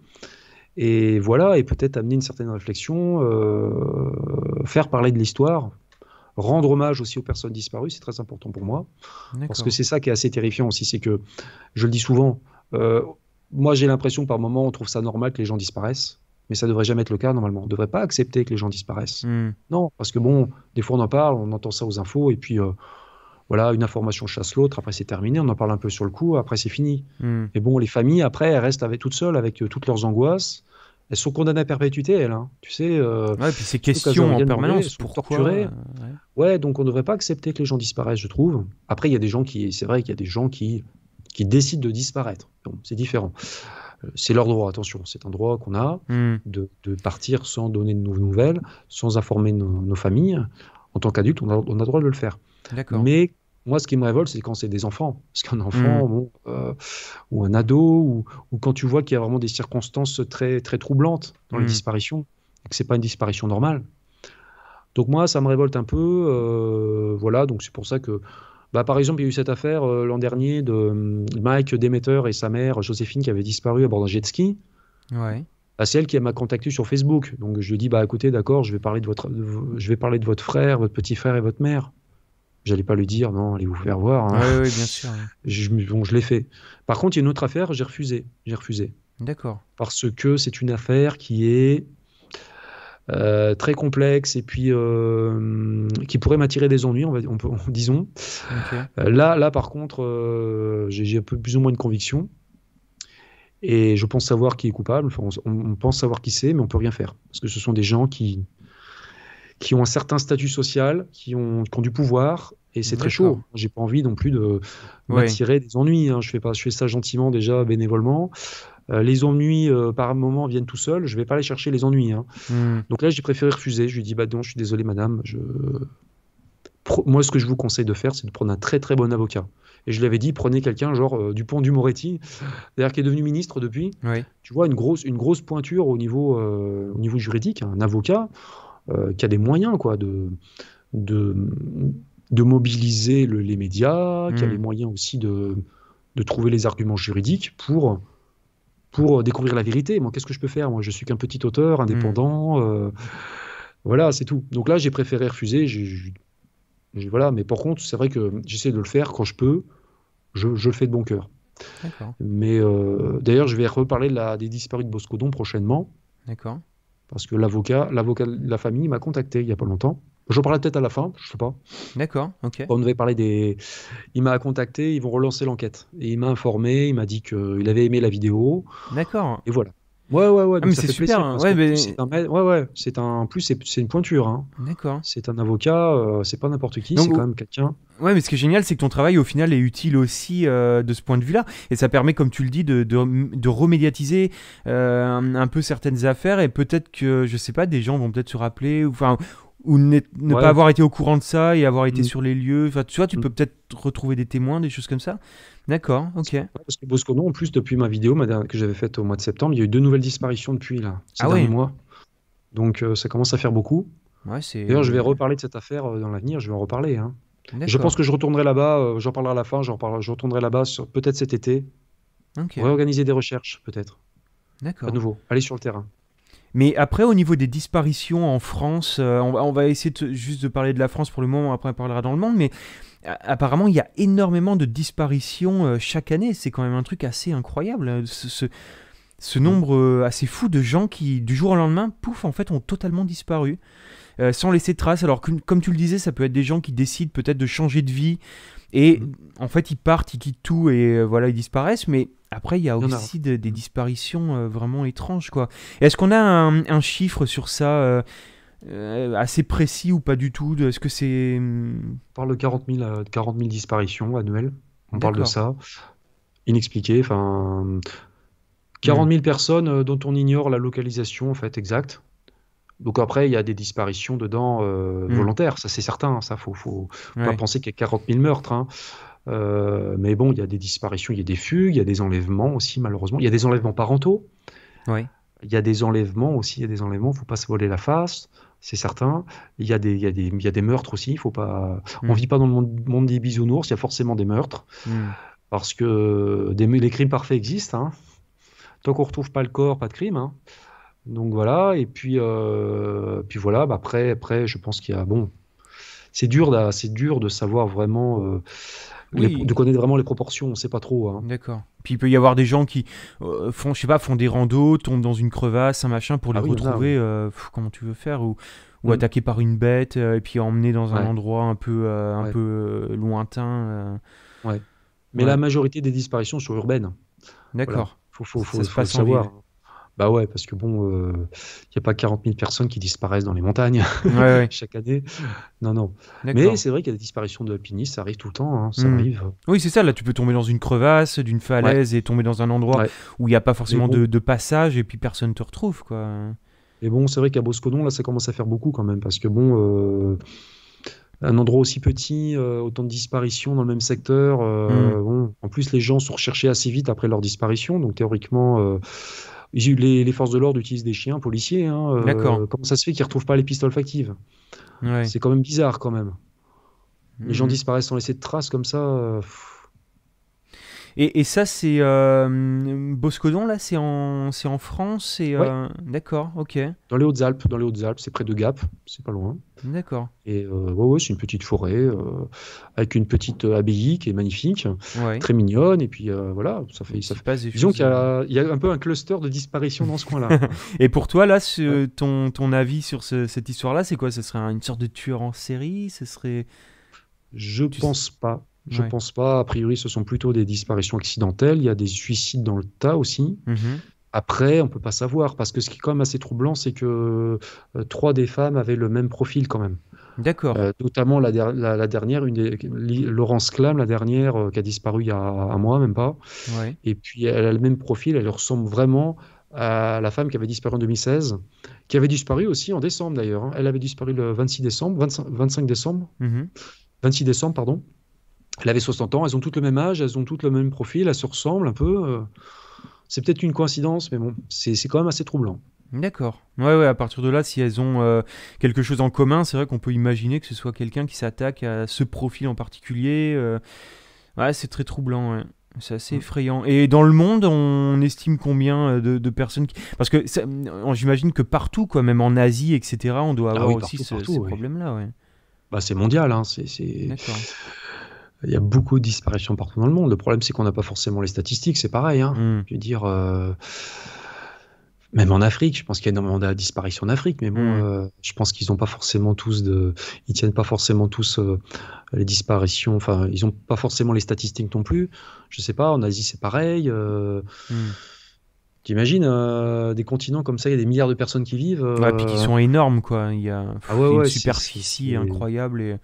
Speaker 2: et voilà, et peut-être amener une certaine réflexion, euh, faire parler de l'histoire, rendre hommage aussi aux personnes disparues, c'est très important pour moi. Parce que c'est ça qui est assez terrifiant aussi, c'est que, je le dis souvent, euh, moi j'ai l'impression par moment on trouve ça normal que les gens disparaissent, mais ça devrait jamais être le cas normalement. On devrait pas accepter que les gens disparaissent. Hmm. Non, parce que bon, des fois on en parle, on entend ça aux infos, et puis... Euh, voilà, une information chasse l'autre, après c'est terminé, on en parle un peu sur le coup, après c'est fini. mais hmm. bon, les familles, après, elles restent avec, toutes seules avec euh, toutes leurs angoisses. Elles sont condamnées à perpétuité, elles. Hein. Tu sais. Euh, puis ces questions en permanence, pourquoi, euh, Ouais. donc on ne devrait pas accepter que les gens disparaissent, je trouve. Après, il y a des gens qui. C'est vrai qu'il y a des gens qui, qui décident de disparaître. Bon, c'est différent c'est leur droit, attention, c'est un droit qu'on a hmm. de, partir sans donner de nouvelles sans informer nos, familles. En tant qu'adulte, on, on a, le droit de le faire. Mais moi, ce qui me révolte, c'est quand c'est des enfants. Parce qu'un enfant, mm. euh, ou un ado, ou, quand tu vois qu'il y a vraiment des circonstances très, très troublantes dans les mm. disparitions, et que ce pas une disparition normale. Donc moi, ça me révolte un peu. Euh, voilà, donc c'est pour ça que... Bah, par exemple, il y a eu cette affaire euh, l'an dernier de mm, Mike Demeter et sa mère, Joséphine, qui avait disparu à bord d'un jet ski. Bah, c'est elle qui m'a contacté sur Facebook. Donc je lui dis, bah écoutez, d'accord, je vais parler de votre, je vais parler de votre frère, votre petit frère et votre mère. J'allais pas lui dire, non, allez vous faire voir. Hein. Oui, bien sûr. Je, bon, je l'ai fait. Par contre, il y a une autre affaire, j'ai refusé. J'ai refusé. D'accord. Parce que c'est une affaire qui est euh, très complexe et puis euh, qui pourrait m'attirer des ennuis, on disons. Euh, là, là, par contre, j'ai un peu plus ou moins une conviction. Et je pense savoir qui est coupable. on, on, pense savoir qui c'est, mais on peut rien faire. Parce que ce sont des gens qui, qui ont un certain statut social, qui ont, du pouvoir, et c'est très chaud. J'ai pas envie non plus de m'attirer des ennuis. Hein. Je fais pas, je ça gentiment déjà bénévolement. Euh, les ennuis par euh, par moment viennent tout seuls. Je vais pas aller chercher les ennuis. Hein. Hmm. Donc là, j'ai préféré refuser. Je lui dis bah non, je suis désolé, madame. Je... Moi, ce que je vous conseille de faire, c'est de prendre un très très bon avocat. Et je lui avais dit, prenez quelqu'un genre euh, Dupont du Moretti, d'ailleurs qui est devenu ministre depuis. Tu vois une grosse une grosse pointure au niveau euh, au niveau juridique, hein, un avocat. Euh, qui a des moyens quoi, de, de, mobiliser les médias, qu'il qui a des mm. moyens aussi de, trouver les arguments juridiques pour pour découvrir la vérité. Moi, qu'est-ce que je peux faire Moi, je suis qu'un petit auteur indépendant. Mm. Euh, voilà, c'est tout. Donc là, j'ai préféré refuser. voilà, mais par contre, c'est vrai que j'essaie de le faire quand je peux. Je, le fais de bon cœur. Mais euh, d'ailleurs, je vais reparler des disparus de Boscodon prochainement. D'accord. Parce que l'avocat, l'avocat de la famille m'a contacté il y a pas longtemps. Je parlerai peut-être à la fin, je sais pas. D'accord, ok. On devait parler des. Il m'a contacté, ils vont relancer l'enquête. Et il m'a informé, il m'a dit qu'il avait aimé la vidéo. D'accord. Et voilà. Ouais, ouais, ouais. Ah, c'est super. Ouais, mais... ouais, ouais, c'est un plus, c'est une pointure. Hein. D'accord. C'est un avocat, euh, c'est pas n'importe qui, c'est quand même quelqu'un.
Speaker 1: Ouais, mais ce qui est génial, c'est que ton travail, au final, est utile aussi euh, de ce point de vue-là. Et ça permet, comme tu le dis, de, de, remédiatiser euh, un, peu certaines affaires. Et peut-être que, je sais pas, des gens vont peut-être se rappeler, ou, ou ne pas avoir été au courant de ça et avoir été mm. sur les lieux. Enfin, tu vois, tu mm. peux peut-être retrouver des témoins, des choses
Speaker 2: comme ça. D'accord, ok. parce que non en plus, depuis ma vidéo que j'avais faite au mois de septembre, il y a eu deux nouvelles disparitions depuis là, ces ah mois. Donc euh, ça commence à faire beaucoup. D'ailleurs, je vais reparler de cette affaire euh, dans l'avenir, je vais en reparler. Hein. Je pense que je retournerai là-bas, euh, j'en parlerai à la fin, je retournerai là-bas peut-être cet été.
Speaker 1: Okay. Réorganiser
Speaker 2: des recherches, peut-être.
Speaker 1: D'accord. À nouveau, aller sur le terrain. Mais après, au niveau des disparitions en France, euh, on, va, essayer juste de parler de la France pour le moment, après on parlera dans le monde, mais euh, apparemment, il y a énormément de disparitions euh, chaque année. C'est quand même un truc assez incroyable. Hein. Ce, mmh. nombre assez fou de gens qui, du jour au lendemain, pouf, en fait, ont totalement disparu, sans laisser de traces. Alors, comme tu le disais, ça peut être des gens qui décident peut-être de changer de vie, et mm. en fait, ils partent, ils quittent tout et euh, voilà, ils disparaissent. Mais après, il y a aussi des mm. disparitions euh, vraiment étranges, quoi. Est-ce qu'on a un, chiffre sur ça euh, assez précis
Speaker 2: ou pas du tout Est-ce que c'est... Hmm on parle de 40 000, 40 disparitions annuelles. On parle de ça. Inexpliqué, enfin... 40 000 personnes dont on ignore la localisation en fait exacte. Donc après, il y a des disparitions dedans volontaires, ça c'est certain, ça faut, faut pas penser qu'il y a 40 000 meurtres. mais bon, il y a des disparitions, il y a des fugues, il y a des enlèvements aussi malheureusement, il y a des enlèvements parentaux. Oui. Il y a des enlèvements aussi, il y a des enlèvements, faut pas se voler la face, c'est certain. Il y, a des, il, il meurtres aussi, faut pas. On vit pas dans le monde, des bisounours, il y a forcément des meurtres. Parce que les crimes parfaits existent. Tant qu'on retrouve pas le corps, pas de crime. Donc voilà, et puis, euh, puis voilà, bah après, après, je pense qu'il y a. Bon, c'est dur, dur de savoir vraiment. Euh, de connaître vraiment les proportions, on ne sait pas trop. Hein. D'accord. Puis il peut y avoir des gens qui euh, font, je sais pas, font des randos,
Speaker 1: tombent dans une crevasse, un machin, pour les ah retrouver. comment tu veux faire ou, ou mm. attaqué par une bête et puis emmené dans un endroit un peu, un peu lointain. Ouais.
Speaker 2: Mais la majorité des disparitions sont urbaines. D'accord. Faut, faut, savoir. Bah ouais, parce que bon, il euh, n'y a pas 40 000 personnes qui disparaissent dans les montagnes chaque année. Non, non. Mais c'est vrai qu'il y a des disparitions de alpinistes, ça arrive tout le temps, hein, hmm. Oui, c'est ça,
Speaker 1: là tu peux tomber dans une crevasse, d'une falaise et tomber dans un endroit où il n'y a pas forcément de, passage et puis
Speaker 2: personne ne te retrouve. quoi. Et bon, c'est vrai qu'à Boscodon, là ça commence à faire beaucoup quand même, parce que bon. Euh, un endroit aussi petit, euh, autant de disparitions dans le même secteur. Hmm. bon, en plus, les gens sont recherchés assez vite après leur disparition, donc théoriquement, les, forces de l'ordre utilisent des chiens policiers. Hein, euh, D'accord. comment ça se fait qu'ils retrouvent pas les pistoles factives C'est quand même bizarre, quand même. Les gens mhm. disparaissent sans laisser de traces comme ça. Euh,
Speaker 1: et, ça, c'est euh, Boscodon, là, c'est en, France et, euh, D'accord, ok.
Speaker 2: Dans les Hautes-Alpes, dans les Hautes-Alpes, c'est près de Gap, c'est pas loin. D'accord. Et euh, ouais, c'est une petite forêt avec une petite abbaye qui est magnifique, très mignonne. Et puis voilà, ça fait. Ça fait... qu'il y a, il y a, un peu un cluster de disparitions
Speaker 1: dans ce coin-là. et pour toi, là, ton, avis sur cette histoire-là, c'est quoi Ce serait une sorte de
Speaker 2: tueur en série Ce serait. Je pense pas. Je ne pense pas. A priori, ce sont plutôt des disparitions accidentelles. Il y a des suicides dans le tas aussi. Mhm. Après, on peut pas savoir parce que ce qui est quand même assez troublant, c'est que euh, trois des femmes avaient le même profil quand même. D'accord. Euh, notamment la, dernière, Laurence Clam, la dernière euh, qui a disparu il y a un mois, même pas. Et puis elle a le même profil, elle ressemble vraiment à la femme qui avait disparu en 2016, qui avait disparu aussi en décembre d'ailleurs. Hein. Elle avait disparu le 26 décembre, 25, décembre. 26 mhm. décembre, pardon. Elle avait 60 ans, elles ont toutes le même âge, elles ont toutes le même profil, elles se ressemblent un peu. Euh. C'est peut-être une coïncidence, mais bon, c'est quand même assez troublant.
Speaker 1: D'accord. Ouais, ouais, à partir de là, si elles ont euh, quelque chose en commun, c'est vrai qu'on peut imaginer que ce soit quelqu'un qui s'attaque à ce profil en particulier. Euh. Ouais, c'est très troublant, ouais. C'est assez mm. effrayant. Et dans le monde, on estime combien de, personnes Parce que j'imagine que partout, quoi, même en Asie, etc., on doit ah avoir aussi ce, ces là
Speaker 2: ouais. Bah, c'est mondial, hein. c'est il y a beaucoup de disparitions partout dans le monde. Le problème, c'est qu'on n'a pas forcément les statistiques, c'est pareil. Hein. Hmm. dire, euh, même en Afrique, je pense qu'il y a énormément de disparitions en Afrique, mais bon, hmm. euh, je pense qu'ils n'ont pas forcément tous de. Ils tiennent pas forcément tous euh, les disparitions, enfin, ils n'ont pas forcément les statistiques non plus. Je ne sais pas, en Asie, c'est pareil. Hmm. T'imagines euh, des continents comme ça, il y a des milliards de personnes qui vivent. Et puis qui euh, sont
Speaker 1: énormes, quoi. Il y a, ah une superficie incroyable. Et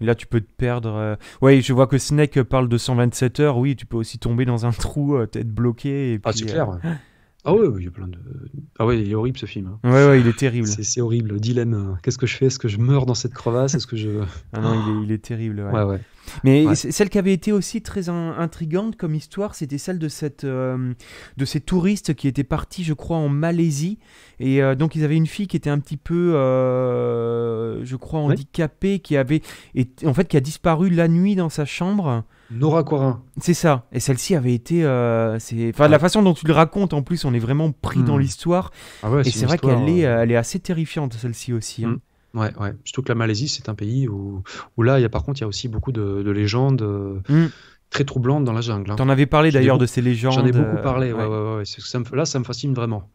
Speaker 1: là, tu peux te perdre. Euh. Oui, je vois que Snake parle de 127 heures. Oui, tu peux aussi tomber dans un trou, peut-être bloqué. Et ah, puis, ah, c'est clair. Ah ouais il y a plein de. Ah il est
Speaker 2: horrible ce film. Hein. Ouais, ouais, il est terrible. C'est horrible, le euh, dilemme. Qu'est-ce que je fais Est-ce que je meurs dans cette crevasse Est-ce que je. Ah non, il est, terrible. Ouais. ouais, Mais
Speaker 1: celle qui avait été aussi très intrigante comme histoire, c'était celle de, cette, euh, de ces touristes qui étaient partis, je crois, en Malaisie. Et euh, donc, ils avaient une fille qui était un petit peu, je crois, handicapée, qui avait. Et, en fait, qui a disparu la nuit dans sa chambre. Nora C'est ça. Et celle-ci avait été. Euh, c'est... Enfin, la ah. façon dont tu le racontes, en plus, on est vraiment pris dans hmm. l'histoire. Ah et c'est, vrai qu'elle est,
Speaker 2: euh, elle est assez terrifiante, celle-ci aussi. Hein. Hmm. Ouais, ouais. Surtout que la Malaisie, c'est un pays où, où là, y a, par contre, il y a aussi beaucoup de, légendes. Euh, hmm. très troublantes dans la jungle. tu hein. T'en avais parlé d'ailleurs de ces légendes. J'en ai beaucoup parlé. Ouais, ouais. Ouais, ça me, là, ça me fascine vraiment.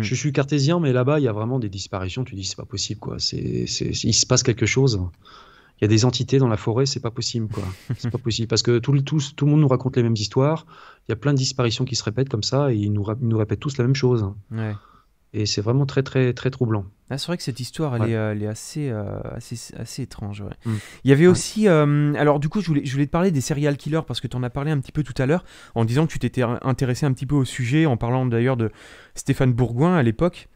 Speaker 2: Je, suis cartésien, mais là-bas, il y a vraiment des disparitions. Tu dis, c'est pas possible, quoi. C'est, il se passe quelque chose il y a des entités dans la forêt, c'est pas possible, quoi. C'est pas possible parce que tout, tout, tout, le monde nous raconte les mêmes histoires. Il y a plein de disparitions qui se répètent comme ça et ils nous, nous répètent tous la même chose. Ouais. Et c'est vraiment très, très, très troublant.
Speaker 1: Ah, c'est vrai que cette histoire, elle, est, elle est, assez, euh, assez, assez étrange. Mm. Il y avait aussi. Euh, alors, du coup, je voulais, je voulais te parler des serial killers parce que tu en as parlé un petit peu tout à l'heure en disant que tu t'étais intéressé un petit peu au sujet, en parlant d'ailleurs de Stéphane Bourgoin à l'époque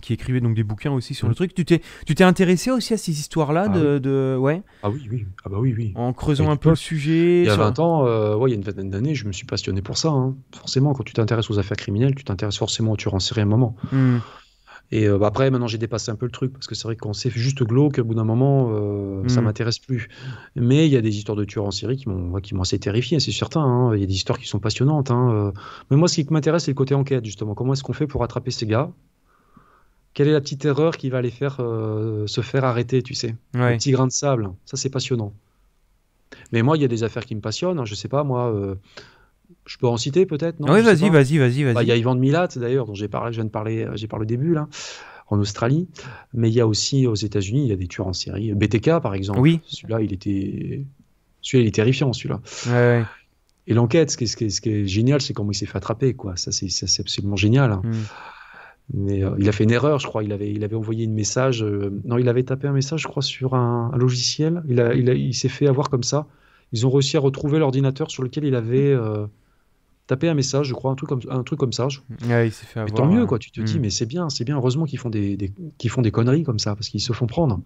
Speaker 1: qui écrivait donc des bouquins aussi sur le mm. truc. Tu t'es, tu t'es intéressé aussi à ces histoires-là ah de, oui. ouais. Ah oui, oui. Ah bah oui, oui. En creusant un peu le sujet. Il y a 20
Speaker 2: ans, euh, il y a une vingtaine d'années, je me suis passionné pour ça. Hein. Forcément, quand tu t'intéresses aux affaires criminelles, tu t'intéresses forcément aux tueurs en série à un moment. Hmm. Et euh, bah, après, maintenant, j'ai dépassé un peu le truc parce que c'est vrai qu'on sait juste glauque, au bout d'un moment, euh, ça hmm. m'intéresse plus. Mais il y a des histoires de tueurs en série qui m'ont assez terrifié, c'est certain. Hein. Il y a des histoires qui sont passionnantes. Hein, Mais moi, ce qui m'intéresse, c'est le côté enquête, justement. Comment est-ce qu'on fait pour attraper ces gars quelle est la petite erreur qui va les faire euh, se faire arrêter, tu sais Un petit grain de sable, ça c'est passionnant. Mais moi, il y a des affaires qui me passionnent, je hein, je sais pas, moi, euh, je peux en citer peut-être Oui, vas-y, vas-y, vas-y. Bah, il y a Yvan de Milat, d'ailleurs, dont j'ai parlé, je viens de parler, euh, j'ai parlé au début, là, en Australie. Mais il y a aussi, aux États-Unis, il y a des tueurs en série. BTK, par exemple. Oui. Celui-là, il était. Celui-là, il est terrifiant, celui-là. Et l'enquête, ce, ce, qui est génial, c'est comment il s'est fait attraper, quoi. Ça, c'est absolument génial. Hein. Hmm. Mais euh, il a fait une erreur, je crois. Il avait, il avait envoyé un message. Euh, non, il avait tapé un message, je crois, sur un, logiciel. Il, il, s'est fait avoir comme ça. Ils ont réussi à retrouver l'ordinateur sur lequel il avait euh, tapé un message, je crois, un truc comme, un truc comme ça. mais tant mieux, quoi. Tu te dis, hmm. mais c'est bien, c'est bien. Heureusement qu'ils font des, font des conneries comme ça, parce qu'ils se font prendre.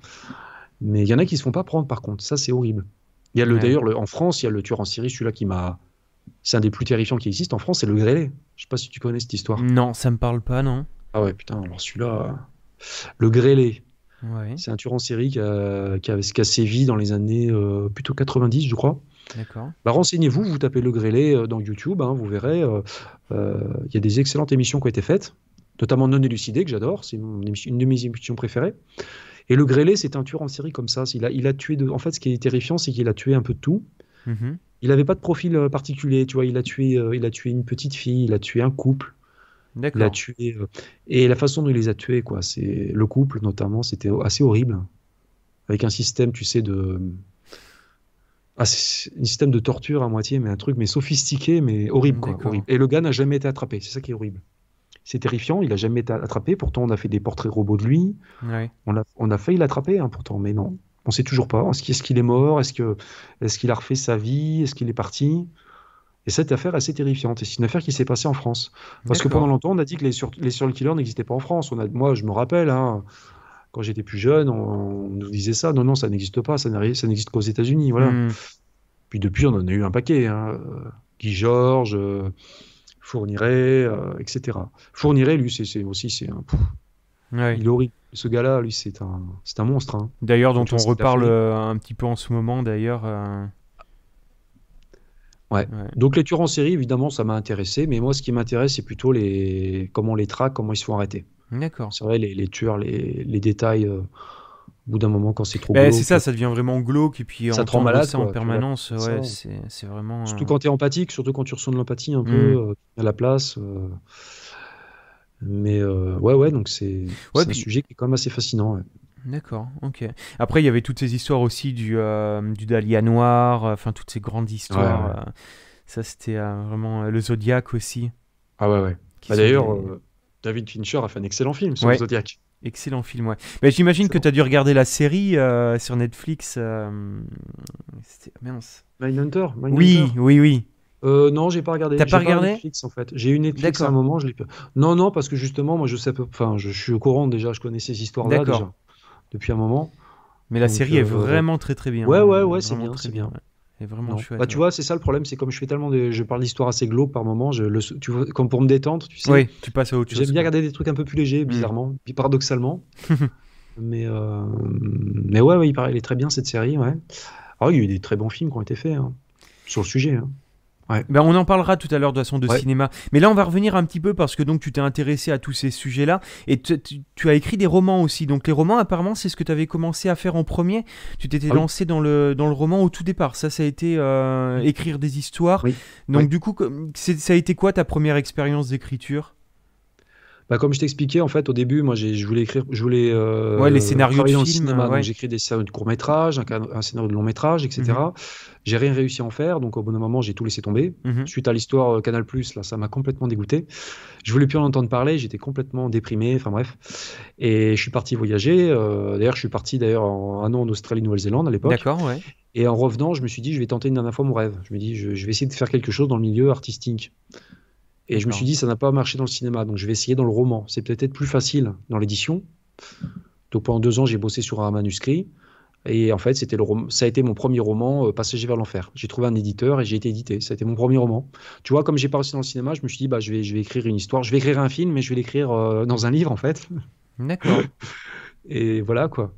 Speaker 2: Mais il y en a qui se font pas prendre, par contre. Ça, c'est horrible. Il y a le, d'ailleurs, en France, il y a le tueur en Syrie, celui-là qui m'a, c'est un des plus terrifiants qui existe en France, c'est le grêlé. Je sais pas si tu connais cette histoire. Non, ça me parle pas, non. Ah ouais, putain, alors celui-là. Le Grêlé. C'est un tueur en série qui a, qui, sévi dans les années euh, plutôt 90, je crois. D'accord. Bah, renseignez-vous, vous tapez le grêlé euh, dans YouTube, hein, vous verrez. Euh, il y a des excellentes émissions qui ont été faites, notamment Non élucidé, que j'adore, c'est une de mes émissions préférées. Et le grêlé, c'est un tueur en série comme ça. Il a, il a tué En fait, ce qui est terrifiant, c'est qu'il a tué un peu de tout. Mhm. Il n'avait pas de profil particulier, tu vois. Il a tué, il a tué une petite fille, il a tué un couple, il a tué. Euh, et la façon dont il les a tués, quoi. C'est le couple notamment, c'était assez horrible. Avec un système, tu sais, de ah, un système de torture à moitié, mais un truc mais sophistiqué, mais horrible, quoi. Et le gars n'a jamais été attrapé. C'est ça qui est horrible. C'est terrifiant. Il n'a jamais été attrapé. Pourtant, on a fait des portraits robots de lui. On, a, on a failli l'attraper, hein, pourtant, mais non. On sait toujours pas. Est-ce qu'il est, mort Est-ce qu'il est, qu'il a refait sa vie Est-ce qu'il est parti et cette affaire assez terrifiante. Et c'est une affaire qui s'est passée en France. Parce que pendant longtemps, on a dit que les, sur les serial killers n'existaient pas en France. On a, moi, je me rappelle, hein, quand j'étais plus jeune, on, nous disait ça. Non, non, ça n'existe pas. Ça n'existe qu'aux États-Unis. Voilà. Hmm. Puis depuis, on en a eu un paquet. Hein. Guy Georges, euh, Fourniret, euh, etc. Fourniret, lui, c'est aussi. c'est un... Ouais. Ce gars-là, lui, c'est un, un monstre. Hein. D'ailleurs, dont on reparle euh,
Speaker 1: un petit peu en ce moment, d'ailleurs. Euh,
Speaker 2: donc les tueurs en série, évidemment, ça m'a intéressé, mais moi, ce qui m'intéresse, c'est plutôt les comment on les traque, comment ils se font arrêter. D'accord. C'est vrai, les, les tueurs, les, détails. Euh, au bout d'un moment, quand c'est trop ben, C'est ça, euh, ça devient vraiment glauque
Speaker 1: et puis ça te rend malade ça en permanence. Ouais, c'est vraiment. Euh, surtout
Speaker 2: quand tu es empathique, surtout quand tu ressens de l'empathie un peu mm. à la place. Mais ouais, ouais, donc c'est un sujet qui est quand même assez fascinant. D'accord, ok. Après,
Speaker 1: il y avait toutes ces histoires aussi du, euh, du Dahlia Noir, euh, enfin, toutes ces grandes histoires. Euh, ça, c'était vraiment le Zodiac aussi.
Speaker 2: Ah ouais, ouais. Bah, d'ailleurs, David Fincher a fait un excellent film sur le Zodiac.
Speaker 1: Excellent film, ouais. Mais bah, j'imagine que tu as dû regarder la série
Speaker 2: sur Netflix. C'était ah, mince. Mindhunter, Oui, oui, oui. non, j'ai pas regardé. T'as pas regardé Netflix en fait. J'ai eu Netflix à un moment, je l'ai. Non, non, parce que justement, moi, je sais, enfin, je suis au courant déjà, je connais ces histoires-là déjà depuis un moment. Mais la série est euh, vraiment
Speaker 1: très très bien. Ouais, ouais, ouais, c'est bien, c'est bien. Et vraiment chouette, bah, tu
Speaker 2: vois, c'est ça le problème, c'est comme je fais tellement Je parle d'histoire assez glauque par moment, je, le, tu vois, comme pour me détendre, tu sais. Oui, tu passes à autre chose. J'aime bien regarder des trucs un peu plus légers, mm. bizarrement, puis paradoxalement. mais, euh, mais ouais, ouais il, paraît, est très bien cette série, ouais. Alors, ah, il y a eu des très bons films qui ont été faits hein, sur le sujet. Hein.
Speaker 1: Ben, on en parlera tout à l'heure de façon de cinéma. Mais là, on va revenir un petit peu parce que donc tu t'es intéressé à tous ces sujets-là et tu, as écrit des romans aussi. Donc les romans, apparemment, c'est ce que tu avais commencé à faire en premier. Tu t'étais ah lancé dans, le, dans le roman au tout départ. Ça, ça a été euh, écrire des histoires. Donc du coup, ça a été quoi ta première expérience d'écriture
Speaker 2: bah, comme je t'expliquais, en fait, au début, moi, je voulais écrire, je voulais. Euh, ouais, les scénarios de Cinéma, J'écris des scénarios de court métrage, un, scénario de long métrage, etc. Mhm. J'ai rien réussi à en faire, donc au bout d'un moment, j'ai tout laissé tomber. Mhm. Suite à l'histoire euh, Canal Plus, là, ça m'a complètement dégoûté. Je voulais plus en entendre parler. J'étais complètement déprimé. Enfin bref, et je suis parti voyager. Euh, d'ailleurs, je suis parti d'ailleurs un an en Australie, Nouvelle-Zélande à l'époque. D'accord, ouais. Et en revenant, je me suis dit, je vais tenter une dernière fois mon rêve. Je me dis, je, je vais essayer de faire quelque chose dans le milieu artistique. Et je me suis dit, ça n'a pas marché dans le cinéma, donc je vais essayer dans le roman. C'est peut-être plus facile dans l'édition. Donc pendant deux ans, j'ai bossé sur un manuscrit. Et en fait, c'était le ça a été mon premier roman, euh, Passager vers l'enfer. J'ai trouvé un éditeur et j'ai été édité. Ça a été mon premier roman. Tu vois, comme j'ai pas réussi dans le cinéma, je me suis dit, bah, je, vais, je vais écrire une histoire. Je vais écrire un film, mais je vais l'écrire euh, dans un livre, en fait. D'accord. et voilà, quoi.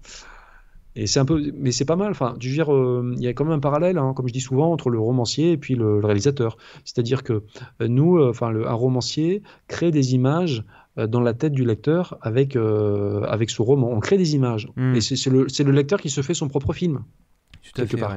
Speaker 2: Et c'est un peu, mais c'est pas mal. Enfin, tu dire, euh, il y a quand même un parallèle, hein, comme je dis souvent, entre le romancier et puis le, réalisateur. C'est-à-dire que euh, nous, euh, enfin, un romancier crée des images dans la tête du lecteur avec avec son roman. On crée des images. mais hmm. c'est le, lecteur qui se fait son propre film. Tout à fait, part.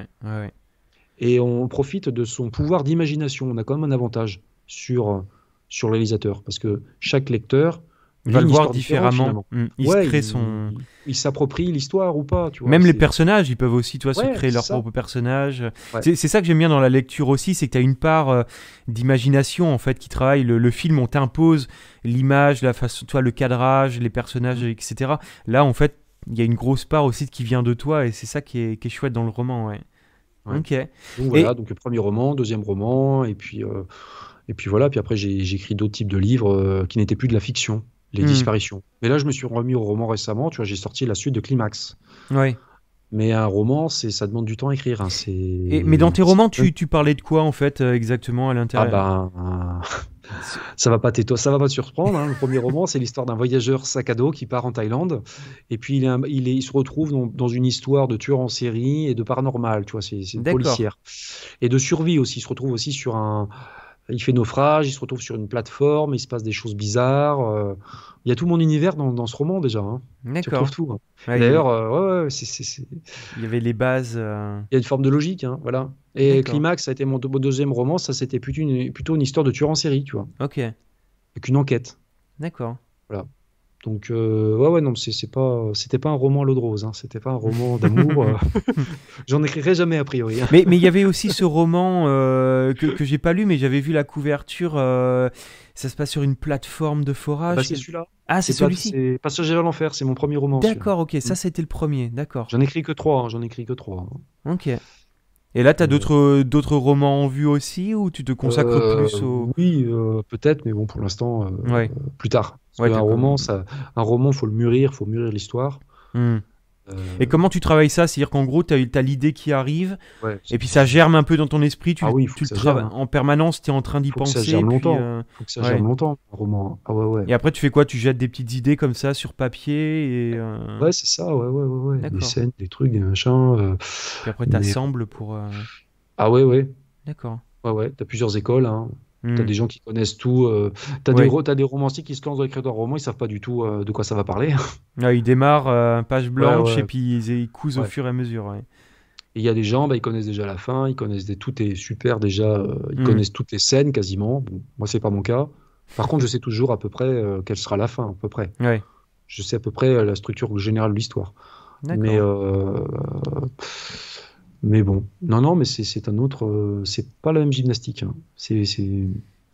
Speaker 2: Et on profite de son pouvoir d'imagination. On a quand même un avantage sur sur le réalisateur parce que chaque lecteur il va le voir différemment. Mm. Il crée son. Il, s'approprie l'histoire ou pas. Tu vois, Même les
Speaker 1: personnages, ils peuvent aussi, toi, se créer leurs propres personnages. C'est ça que j'aime bien dans la lecture aussi, c'est que tu as une part euh, d'imagination en fait qui travaille. Le, film, on t'impose l'image, la façon, toi, le cadrage, les personnages, mm. etc. Là, en fait, il y a une grosse part aussi qui vient de toi et c'est ça qui est, chouette dans le roman. Ok. Donc voilà,
Speaker 2: donc premier roman, deuxième roman, et puis. Euh, et puis voilà, puis après j'ai écrit d'autres types de livres euh, qui n'étaient plus de la fiction
Speaker 1: les hmm. disparitions.
Speaker 2: Mais là, je me suis remis au roman récemment. Tu vois, j'ai sorti la suite de Climax. Oui. Mais un roman, c'est ça demande du temps à écrire. Hein, mais dans tes romans, tu,
Speaker 1: parlais de quoi en fait euh,
Speaker 2: exactement à ah l'intérieur Ah ça va pas ça va pas te surprendre. Hein. Le premier roman, c'est l'histoire d'un voyageur sac à dos qui part en Thaïlande. Et puis il, il, se retrouve dans, une histoire de tueur en série et de paranormal. Tu vois, c'est une policière. Et de survie aussi. Il se retrouve aussi sur un il fait naufrage, il se retrouve sur une plateforme, il se passe des choses bizarres. Euh, il y a tout mon univers dans, ce roman déjà. Hein. D'accord. D'ailleurs, il y avait les bases. Euh, il y a une forme de logique, hein, voilà. Et Climax, ça a été mon, deuxième roman, ça c'était plutôt une, plutôt une histoire de tueur en série, tu vois. Ok. Avec une enquête. D'accord. Voilà. Donc euh, ouais ouais non c'est pas c'était pas un roman à l'eau de rose hein, c'était pas un roman d'amour euh, j'en écrirai jamais a priori hein. mais il y avait aussi ce roman euh, que
Speaker 1: j'ai pas lu mais j'avais vu la couverture ça se passe sur une plateforme de forage bah, c'est celui-là ah c'est celui-ci
Speaker 2: c'est Passager l'enfer c'est mon premier roman d'accord ok ça mm. c'était le premier d'accord j'en écris que trois hein, j'en écris que trois hein. ok et là, tu as euh, d'autres, euh, d'autres romans en vue aussi ou tu te consacres euh, plus au. Oui, peut-être, mais bon, pour l'instant, plus tard. un, roman, ça, un roman, faut le mûrir, faut mûrir l'histoire. Hmm. Et euh, comment tu travailles
Speaker 1: ça C'est-à-dire qu'en gros, tu as, l'idée qui arrive, et puis ça germe un peu dans ton esprit, tu, ah tu le travailles en permanence, tu es en train d'y penser. ça germe longtemps. Euh, faut que ça germe longtemps,
Speaker 2: un roman. Ah ouais, et
Speaker 1: après, tu fais quoi Tu jettes des petites idées comme ça sur papier et, euh, Ouais, c'est ça, ouais, ouais, ouais. Des scènes, des trucs, des
Speaker 2: machins. Et après, tu assembles pour. Ah ouais, ouais. D'accord. Ouais, ouais, tu as plusieurs écoles. Hein. T'as hmm. des gens qui connaissent tout. Euh, t'as des des, t'as des romanciers qui se lancent dans l'écriture d'un roman, ils savent pas du tout euh, de quoi ça va parler. Ah, ils démarrent euh, un page blanche et puis ils, cousent au fur et à mesure. Et il y a des gens, bah, ils connaissent déjà la fin, ils connaissent tout est super déjà, ils hmm. connaissent toutes les scènes quasiment. moi, c'est pas mon cas. Par contre, je sais toujours à peu près quelle sera la fin, à peu près. Je sais à peu près la structure générale de l'histoire. Mais mais bon, non, non, mais c'est un autre. Euh, c'est pas la même gymnastique. Hein. C'est. C'est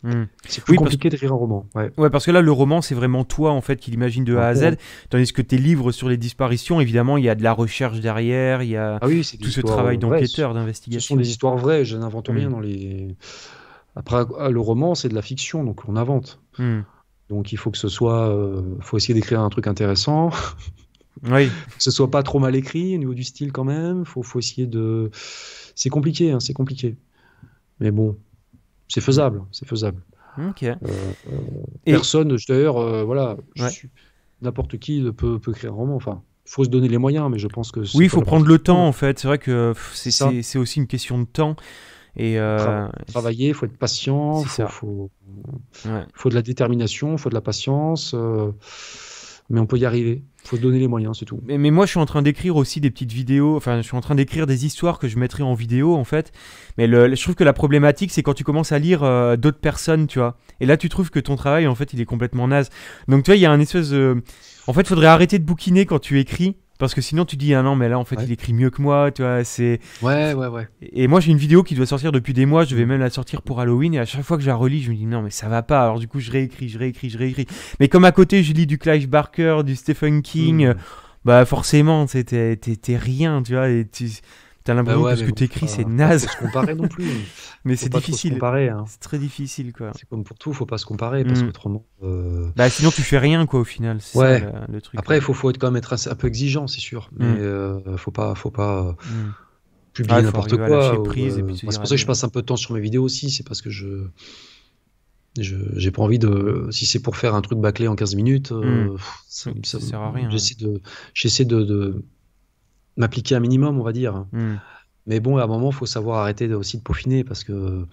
Speaker 2: hmm. plus compliqué de d'écrire un roman.
Speaker 1: Ouais. parce que là, le roman, c'est vraiment toi, en fait, qui l'imagine de A à Z. Tandis que tes livres sur les disparitions, évidemment, il y a de la recherche derrière, il y a ah oui, tout ce travail d'enquêteur,
Speaker 2: d'investigation. Ce sont des histoires vraies, je n'invente rien hmm. dans les. Après, euh, le roman, c'est de la fiction, donc on invente. Hmm. Donc il faut que ce soit. Il euh, faut essayer d'écrire un truc intéressant. oui. que ce soit pas trop mal écrit au niveau du style quand même. Faut, faut essayer de. C'est compliqué, hein, c'est compliqué. Mais bon, c'est faisable, c'est faisable. Euh, personne, d'ailleurs, euh, voilà, n'importe qui peut, peut créer un roman. Enfin, faut se donner les moyens, mais je pense que. Oui, il faut prendre le temps, en fait. C'est vrai que c'est aussi une question de temps. Et euh... Travailler, il faut être patient, il faut, faut... de la détermination, il faut de la patience, euh, mais on peut y arriver faut se donner les moyens, c'est tout.
Speaker 1: Mais, moi, je suis en train d'écrire aussi des petites vidéos. Enfin, je suis en train d'écrire des histoires que je mettrai en vidéo, en fait. Mais je trouve que la problématique, c'est quand tu commences à lire euh, d'autres personnes, tu vois. Et là, tu trouves que ton travail, en fait, il est complètement naze. Donc, tu vois, il y a un espèce de. En fait, il faudrait arrêter de bouquiner quand tu écris parce que sinon, tu dis, ah non, mais là, en fait, il écrit mieux que moi, tu vois, c'est... Ouais, ouais, ouais. Et moi, j'ai une vidéo qui doit sortir depuis des mois, je vais mm. même la sortir pour Halloween, et à chaque fois que je la relis, je me dis, non, mais ça va pas. Alors, du coup, je réécris, je réécris, je réécris. Mais comme à côté, je lis du Clive Barker, du Stephen King, mm. bah, forcément, t'es rien, tu vois, et tu T'as l'impression bah que ce que t'écris, c'est naze. se non plus. mais c'est difficile. Hein.
Speaker 2: C'est très difficile, quoi. C'est comme pour tout, faut pas se comparer parce mm. qu'autrement.
Speaker 1: Euh, bah sinon tu fais rien,
Speaker 2: quoi, au final. ouais. Après, il hein. faut, faut être quand même être un peu exigeant, c'est sûr. Mm. Mais euh, faut pas, faut pas. Euh, mm. Publier ah, n'importe quoi. c'est pour ça que je passe un peu de temps sur mes vidéos aussi. C'est parce que je, j'ai pas envie de si c'est pour faire un truc bâclé en 15 minutes ça, sert à rien j'essaie de j'essaie de m'appliquer un minimum, on va dire. Hmm. Mais bon, à un moment, il faut savoir arrêter aussi de peaufiner parce que euh,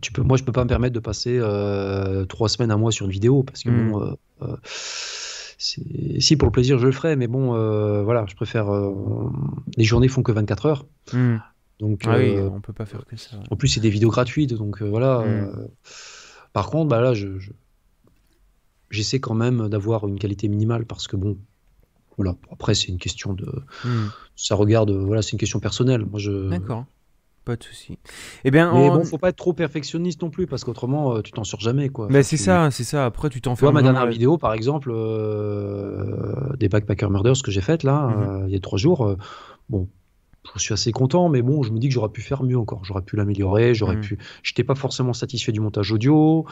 Speaker 2: tu peux, moi, je peux pas me permettre de passer euh, trois semaines, à mois sur une vidéo parce que hmm. bon, euh, si pour le plaisir, je le ferai, mais bon, voilà, je préfère. les journées font que 24 heures. Hmm. Donc, ah on
Speaker 1: peut pas faire que ça. En plus,
Speaker 2: c'est des vidéos gratuites, donc voilà. par contre, bah là, je j'essaie quand même d'avoir une qualité minimale parce que bon, après, c'est une question de. Hmm. Ça regarde. Voilà, c'est une question personnelle. Moi, je. D'accord. Pas de souci. et eh bien, mais on... faut pas être trop perfectionniste non plus parce qu'autrement, euh, tu t'en sors jamais, quoi. Mais c'est ça, c'est ça. Après, tu t'en fais. Moi, ma dernière vidéo, par exemple, euh, des Backpacker Murders que j'ai faite là, mhm. euh, il y a trois jours. bon, je suis assez content, mais bon, je me dis que j'aurais pu faire mieux encore. J'aurais pu l'améliorer, j'aurais mmh. pu. J'étais pas forcément satisfait du montage audio.